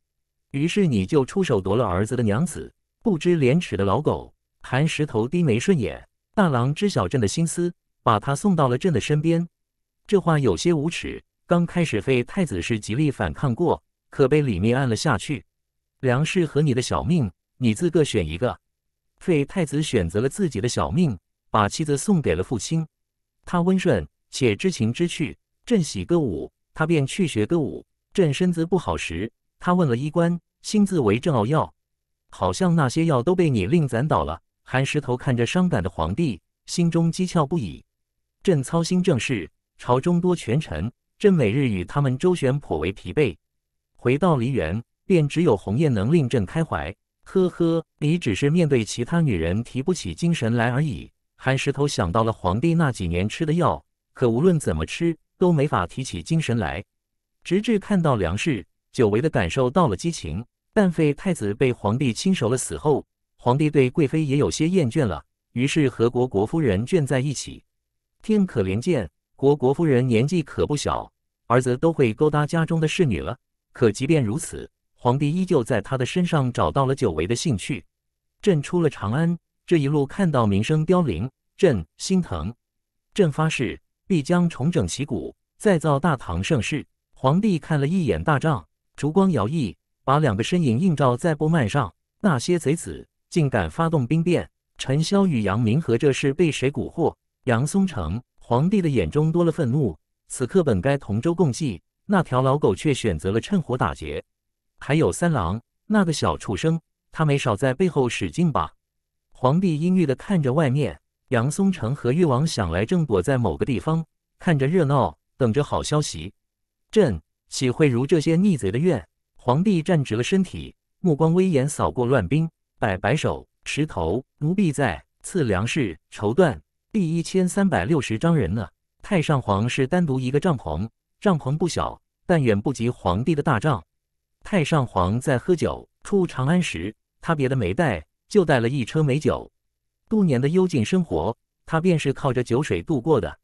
于是你就出手夺了儿子的娘子，不知廉耻的老狗。寒石头低眉顺眼。大郎知晓朕的心思，把他送到了朕的身边。这话有些无耻。刚开始废太子是极力反抗过，可被李密按了下去。粮食和你的小命，你自个选一个。废太子选择了自己的小命，把妻子送给了父亲。他温顺且知情知趣。朕喜歌舞，他便去学歌舞。朕身子不好时，他问了医官，亲自为朕熬药。好像那些药都被你另攒倒了。韩石头看着伤感的皇帝，心中讥诮不已。朕操心政事，朝中多权臣，朕每日与他们周旋，颇为疲惫。回到梨园，便只有鸿雁能令朕开怀。呵呵，你只是面对其他女人提不起精神来而已。韩石头想到了皇帝那几年吃的药，可无论怎么吃都没法提起精神来，直至看到粮食，久违的感受到了激情。但废太子被皇帝亲手了死后。皇帝对贵妃也有些厌倦了，于是和国国夫人倦在一起。天可怜见，国国夫人年纪可不小，儿子都会勾搭家中的侍女了。可即便如此，皇帝依旧在她的身上找到了久违的兴趣。朕出了长安，这一路看到名声凋零，朕心疼。朕发誓，必将重整旗鼓，再造大唐盛世。皇帝看了一眼大帐，烛光摇曳，把两个身影映照在布幔上。那些贼子。竟敢发动兵变！陈潇与杨明和这事被谁蛊惑？杨松成，皇帝的眼中多了愤怒。此刻本该同舟共济，那条老狗却选择了趁火打劫。还有三郎，那个小畜生，他没少在背后使劲吧？皇帝阴郁的看着外面，杨松成和越王想来正躲在某个地方看着热闹，等着好消息。朕岂会如这些逆贼的愿？皇帝站直了身体，目光威严扫过乱兵。摆摆手，石头奴婢在赐粮食、绸缎，第一千三百六十张人呢。太上皇是单独一个帐篷，帐篷不小，但远不及皇帝的大帐。太上皇在喝酒。出长安时，他别的没带，就带了一车美酒。度年的幽静生活，他便是靠着酒水度过的。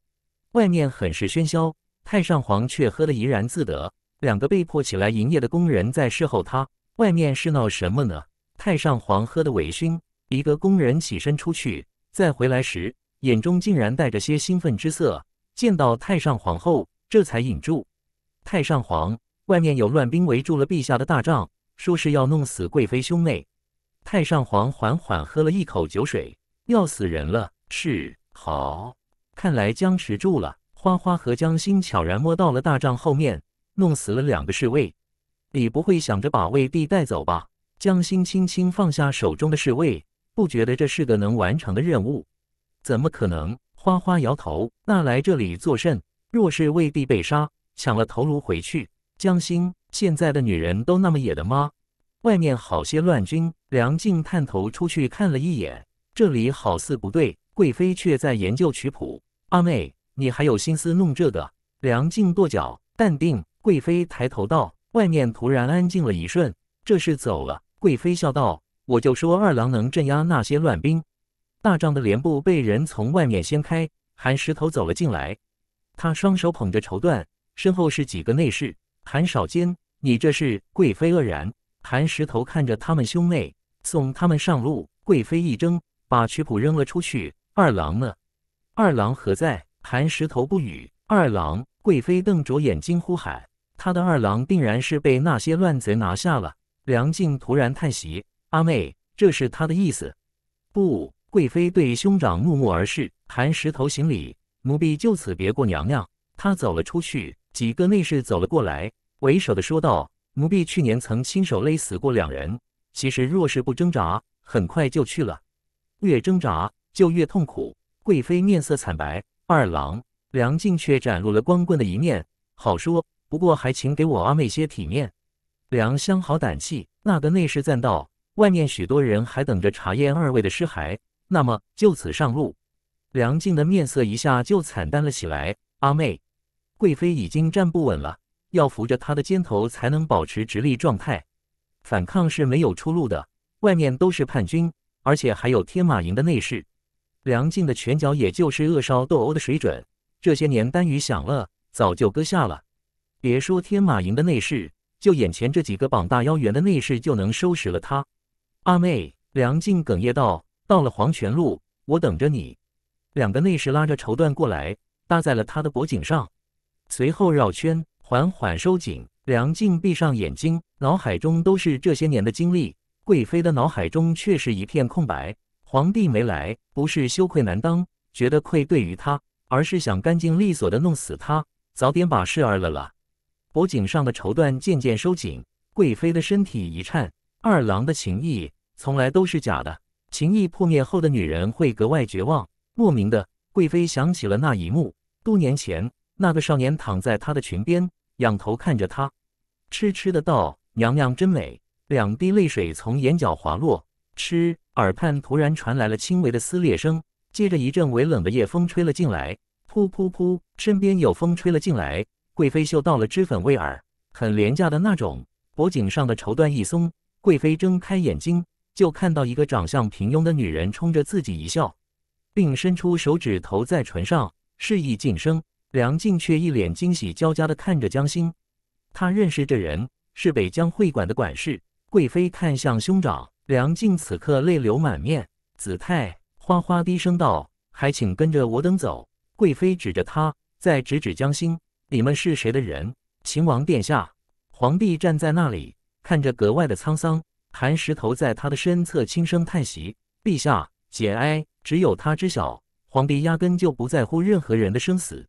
外面很是喧嚣，太上皇却喝得怡然自得。两个被迫起来营业的工人在侍候他。外面是闹什么呢？太上皇喝的微醺，一个宫人起身出去，再回来时眼中竟然带着些兴奋之色。见到太上皇后，这才引住太上皇。外面有乱兵围住了陛下的大帐，说是要弄死贵妃兄妹。太上皇缓缓喝了一口酒水，要死人了。是好，看来僵持住了。花花和江心悄然摸到了大帐后面，弄死了两个侍卫。你不会想着把魏帝带走吧？江心轻轻放下手中的侍卫，不觉得这是个能完成的任务。怎么可能？花花摇头。那来这里作甚？若是未必被杀，抢了头颅回去。江心，现在的女人都那么野的吗？外面好些乱军。梁静探头出去看了一眼，这里好似不对。贵妃却在研究曲谱。阿妹，你还有心思弄这个？梁静跺脚，淡定。贵妃抬头道：“外面突然安静了一瞬，这是走了。”贵妃笑道：“我就说二郎能镇压那些乱兵。”大帐的帘布被人从外面掀开，韩石头走了进来。他双手捧着绸缎，身后是几个内侍。韩少坚，你这是？贵妃愕然。韩石头看着他们兄妹，送他们上路。贵妃一怔，把曲谱扔了出去。二郎呢？二郎何在？韩石头不语。二郎！贵妃瞪着眼睛呼喊，他的二郎定然是被那些乱贼拿下了。梁静突然叹息：“阿妹，这是她的意思。”不，贵妃对兄长怒目而视，含石头行礼，奴婢就此别过，娘娘。她走了出去，几个内侍走了过来，为首的说道：“奴婢去年曾亲手勒死过两人，其实若是不挣扎，很快就去了；越挣扎就越痛苦。”贵妃面色惨白。二郎，梁静却展露了光棍的一面。好说，不过还请给我阿妹些体面。梁相好胆气，那个内侍赞道：“外面许多人还等着查验二位的尸骸，那么就此上路。”梁静的面色一下就惨淡了起来。阿妹，贵妃已经站不稳了，要扶着她的肩头才能保持直立状态。反抗是没有出路的，外面都是叛军，而且还有天马营的内侍。梁静的拳脚也就是恶少斗殴的水准，这些年丹于享乐，早就搁下了。别说天马营的内侍。就眼前这几个膀大腰圆的内侍就能收拾了他，阿妹梁静哽咽道：“到了黄泉路，我等着你。”两个内侍拉着绸缎过来，搭在了他的脖颈上，随后绕圈，缓缓收紧。梁静闭上眼睛，脑海中都是这些年的经历。贵妃的脑海中却是一片空白。皇帝没来，不是羞愧难当，觉得愧对于他，而是想干净利索的弄死他，早点把事儿了了。脖颈上的绸缎渐渐收紧，贵妃的身体一颤。二郎的情意从来都是假的，情意破灭后的女人会格外绝望。莫名的，贵妃想起了那一幕，多年前那个少年躺在她的裙边，仰头看着她，痴痴的道：“娘娘真美。”两滴泪水从眼角滑落。痴耳畔突然传来了轻微的撕裂声，接着一阵微冷的夜风吹了进来，噗噗噗，身边有风吹了进来。贵妃嗅到了脂粉味儿，很廉价的那种。脖颈上的绸缎一松，贵妃睁开眼睛，就看到一个长相平庸的女人冲着自己一笑，并伸出手指头在唇上示意晋升。梁静却一脸惊喜交加的看着江心，他认识这人，是北江会馆的管事。贵妃看向兄长，梁静此刻泪流满面，子泰哗哗低声道：“还请跟着我等走。”贵妃指着他，再指指江心。你们是谁的人？秦王殿下，皇帝站在那里，看着格外的沧桑。韩石头在他的身侧轻声叹息：“陛下，节哀，只有他知晓。皇帝压根就不在乎任何人的生死，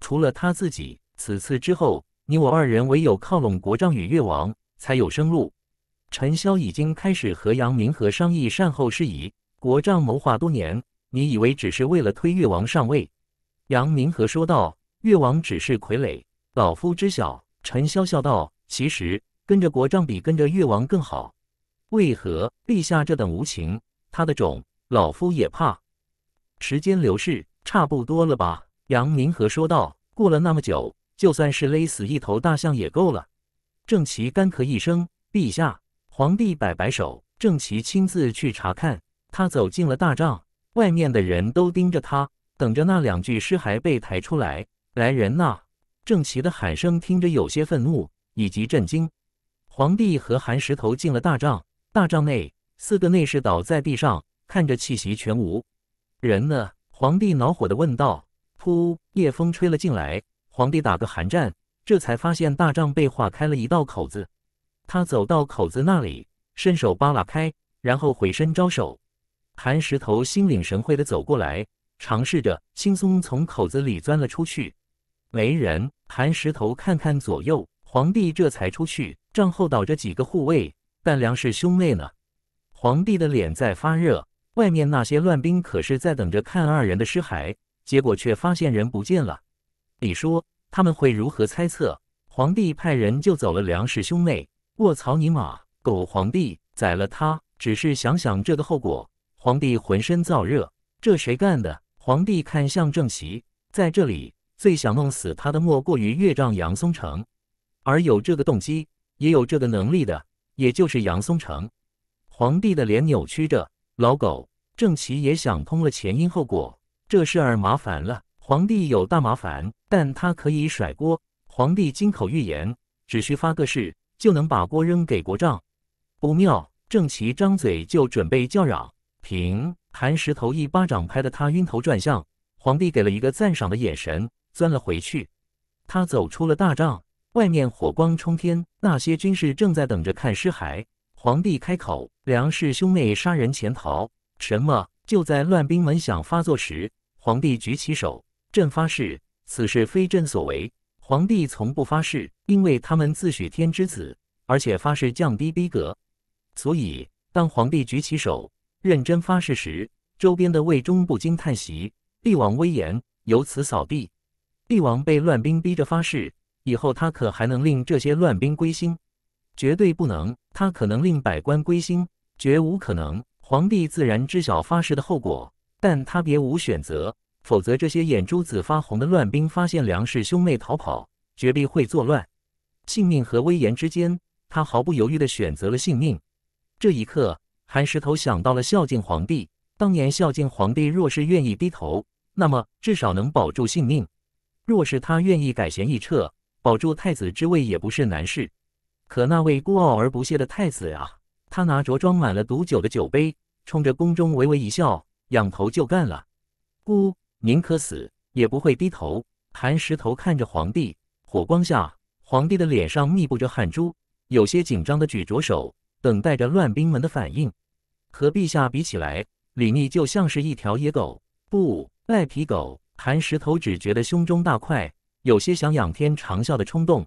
除了他自己。此次之后，你我二人唯有靠拢国丈与越王，才有生路。”陈潇已经开始和杨明和商议善后事宜。国丈谋划多年，你以为只是为了推越王上位？杨明和说道。越王只是傀儡，老夫知晓。陈潇笑道：“其实跟着国丈比跟着越王更好。为何？陛下这等无情，他的种，老夫也怕。”时间流逝，差不多了吧？杨明和说道：“过了那么久，就算是勒死一头大象也够了。”郑齐干咳一声：“陛下，皇帝摆摆手，郑齐亲自去查看。他走进了大帐，外面的人都盯着他，等着那两具尸骸被抬出来。”来人呐！郑齐的喊声听着有些愤怒以及震惊。皇帝和韩石头进了大帐，大帐内四个内侍倒在地上，看着气息全无。人呢？皇帝恼火的问道。噗，夜风吹了进来，皇帝打个寒战，这才发现大帐被划开了一道口子。他走到口子那里，伸手扒拉开，然后回身招手。韩石头心领神会的走过来，尝试着轻松从口子里钻了出去。没人，抬石头看看左右，皇帝这才出去。帐后倒着几个护卫，但梁氏兄妹呢？皇帝的脸在发热。外面那些乱兵可是在等着看二人的尸骸，结果却发现人不见了。你说他们会如何猜测？皇帝派人救走了梁氏兄妹。卧槽你妈！狗皇帝，宰了他！只是想想这个后果，皇帝浑身燥热。这谁干的？皇帝看向正席，在这里。最想弄死他的莫过于岳丈杨松成，而有这个动机，也有这个能力的，也就是杨松成。皇帝的脸扭曲着，老狗郑齐也想通了前因后果，这事儿麻烦了，皇帝有大麻烦，但他可以甩锅。皇帝金口玉言，只需发个誓，就能把锅扔给国丈。不妙，郑齐张嘴就准备叫嚷，停！谭石头一巴掌拍得他晕头转向。皇帝给了一个赞赏的眼神。钻了回去，他走出了大帐，外面火光冲天，那些军士正在等着看尸骸。皇帝开口：“梁氏兄妹杀人潜逃。”什么？就在乱兵门响发作时，皇帝举起手：“朕发誓，此事非朕所为。”皇帝从不发誓，因为他们自诩天之子，而且发誓降低逼格。所以，当皇帝举起手认真发誓时，周边的魏忠不禁叹息：“帝王威严，由此扫地。”帝王被乱兵逼着发誓，以后他可还能令这些乱兵归心？绝对不能。他可能令百官归心，绝无可能。皇帝自然知晓发誓的后果，但他别无选择。否则，这些眼珠子发红的乱兵发现梁氏兄妹逃跑，绝必会作乱。性命和威严之间，他毫不犹豫地选择了性命。这一刻，韩石头想到了孝敬皇帝。当年孝敬皇帝若是愿意低头，那么至少能保住性命。若是他愿意改弦易撤，保住太子之位也不是难事。可那位孤傲而不屑的太子啊，他拿着装满了毒酒的酒杯，冲着宫中微微一笑，仰头就干了。孤宁可死，也不会低头。韩石头看着皇帝，火光下，皇帝的脸上密布着汗珠，有些紧张的举着手，等待着乱兵们的反应。和陛下比起来，李密就像是一条野狗，不赖皮狗。谭石头，只觉得胸中大快，有些想仰天长啸的冲动。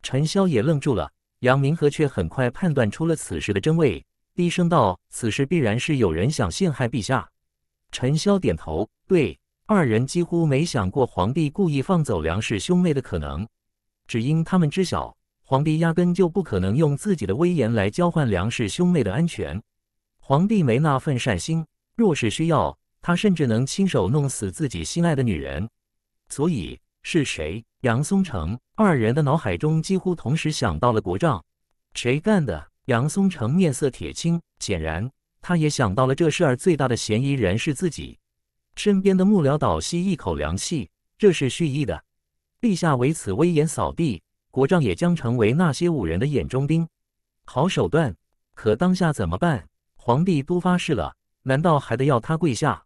陈潇也愣住了，杨明和却很快判断出了此事的真伪，低声道：“此事必然是有人想陷害陛下。”陈潇点头，对二人几乎没想过皇帝故意放走梁氏兄妹的可能，只因他们知晓皇帝压根就不可能用自己的威严来交换梁氏兄妹的安全。皇帝没那份善心，若是需要。他甚至能亲手弄死自己心爱的女人，所以是谁？杨松成二人的脑海中几乎同时想到了国丈，谁干的？杨松成面色铁青，显然他也想到了这事儿最大的嫌疑人是自己。身边的幕僚倒吸一口凉气，这是蓄意的，陛下为此威严扫地，国丈也将成为那些五人的眼中钉。好手段，可当下怎么办？皇帝都发誓了，难道还得要他跪下？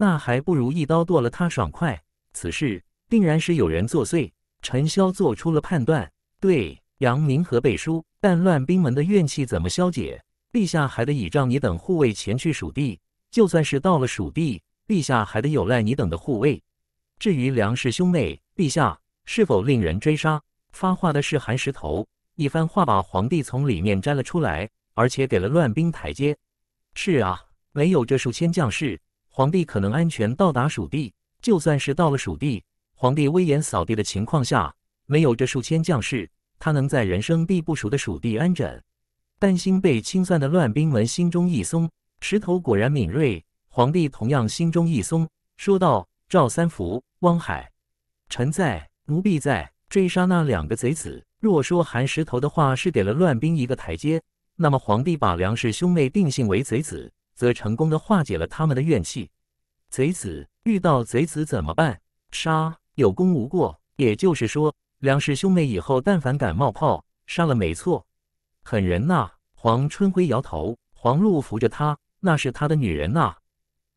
那还不如一刀剁了他爽快。此事定然是有人作祟。陈潇做出了判断。对，杨明和背书，但乱兵们的怨气怎么消解？陛下还得倚仗你等护卫前去蜀地。就算是到了蜀地，陛下还得有赖你等的护卫。至于梁氏兄妹，陛下是否令人追杀？发话的是韩石头，一番话把皇帝从里面摘了出来，而且给了乱兵台阶。是啊，没有这数千将士。皇帝可能安全到达蜀地，就算是到了蜀地，皇帝威严扫地的情况下，没有这数千将士，他能在人生地不熟的蜀地安枕？担心被清算的乱兵们心中一松，石头果然敏锐，皇帝同样心中一松，说道：“赵三福、汪海，臣在，奴婢在，追杀那两个贼子。”若说韩石头的话是给了乱兵一个台阶，那么皇帝把梁氏兄妹定性为贼子。则成功的化解了他们的怨气。贼子遇到贼子怎么办？杀！有功无过，也就是说，梁氏兄妹以后但凡敢冒泡，杀了没错。狠人呐！黄春辉摇头，黄璐扶着他，那是他的女人呐，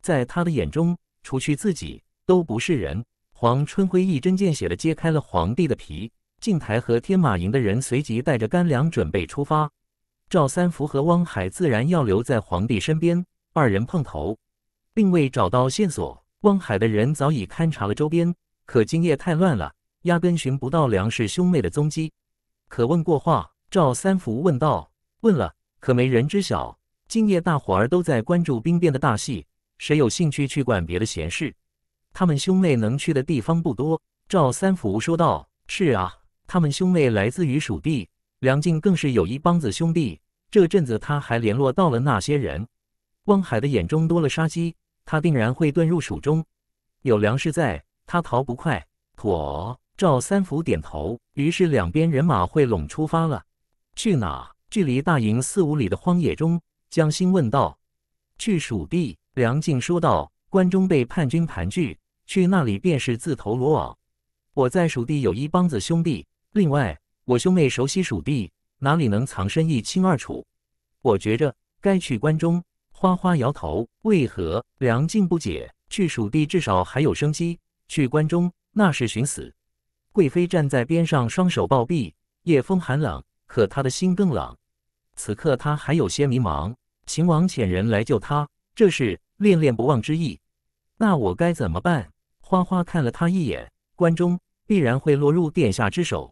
在他的眼中，除去自己，都不是人。黄春辉一针见血的揭开了皇帝的皮。靖台和天马营的人随即带着干粮准备出发，赵三福和汪海自然要留在皇帝身边。二人碰头，并未找到线索。汪海的人早已勘察了周边，可今夜太乱了，压根寻不到梁氏兄妹的踪迹。可问过话？赵三福问道。问了，可没人知晓。今夜大伙儿都在关注兵变的大戏，谁有兴趣去管别的闲事？他们兄妹能去的地方不多。赵三福说道。是啊，他们兄妹来自于蜀地，梁静更是有一帮子兄弟。这阵子他还联络到了那些人。汪海的眼中多了杀机，他定然会遁入蜀中，有粮食在，他逃不快。妥。赵三福点头，于是两边人马汇拢出发了。去哪？距离大营四五里的荒野中，江心问道。去蜀地。梁静说道。关中被叛军盘踞，去那里便是自投罗网。我在蜀地有一帮子兄弟，另外我兄妹熟悉蜀地，哪里能藏身一清二楚？我觉着该去关中。花花摇头，为何？梁静不解。去蜀地至少还有生机，去关中那是寻死。贵妃站在边上，双手抱臂。夜风寒冷，可他的心更冷。此刻他还有些迷茫。秦王遣人来救他，这是恋恋不忘之意。那我该怎么办？花花看了他一眼。关中必然会落入殿下之手。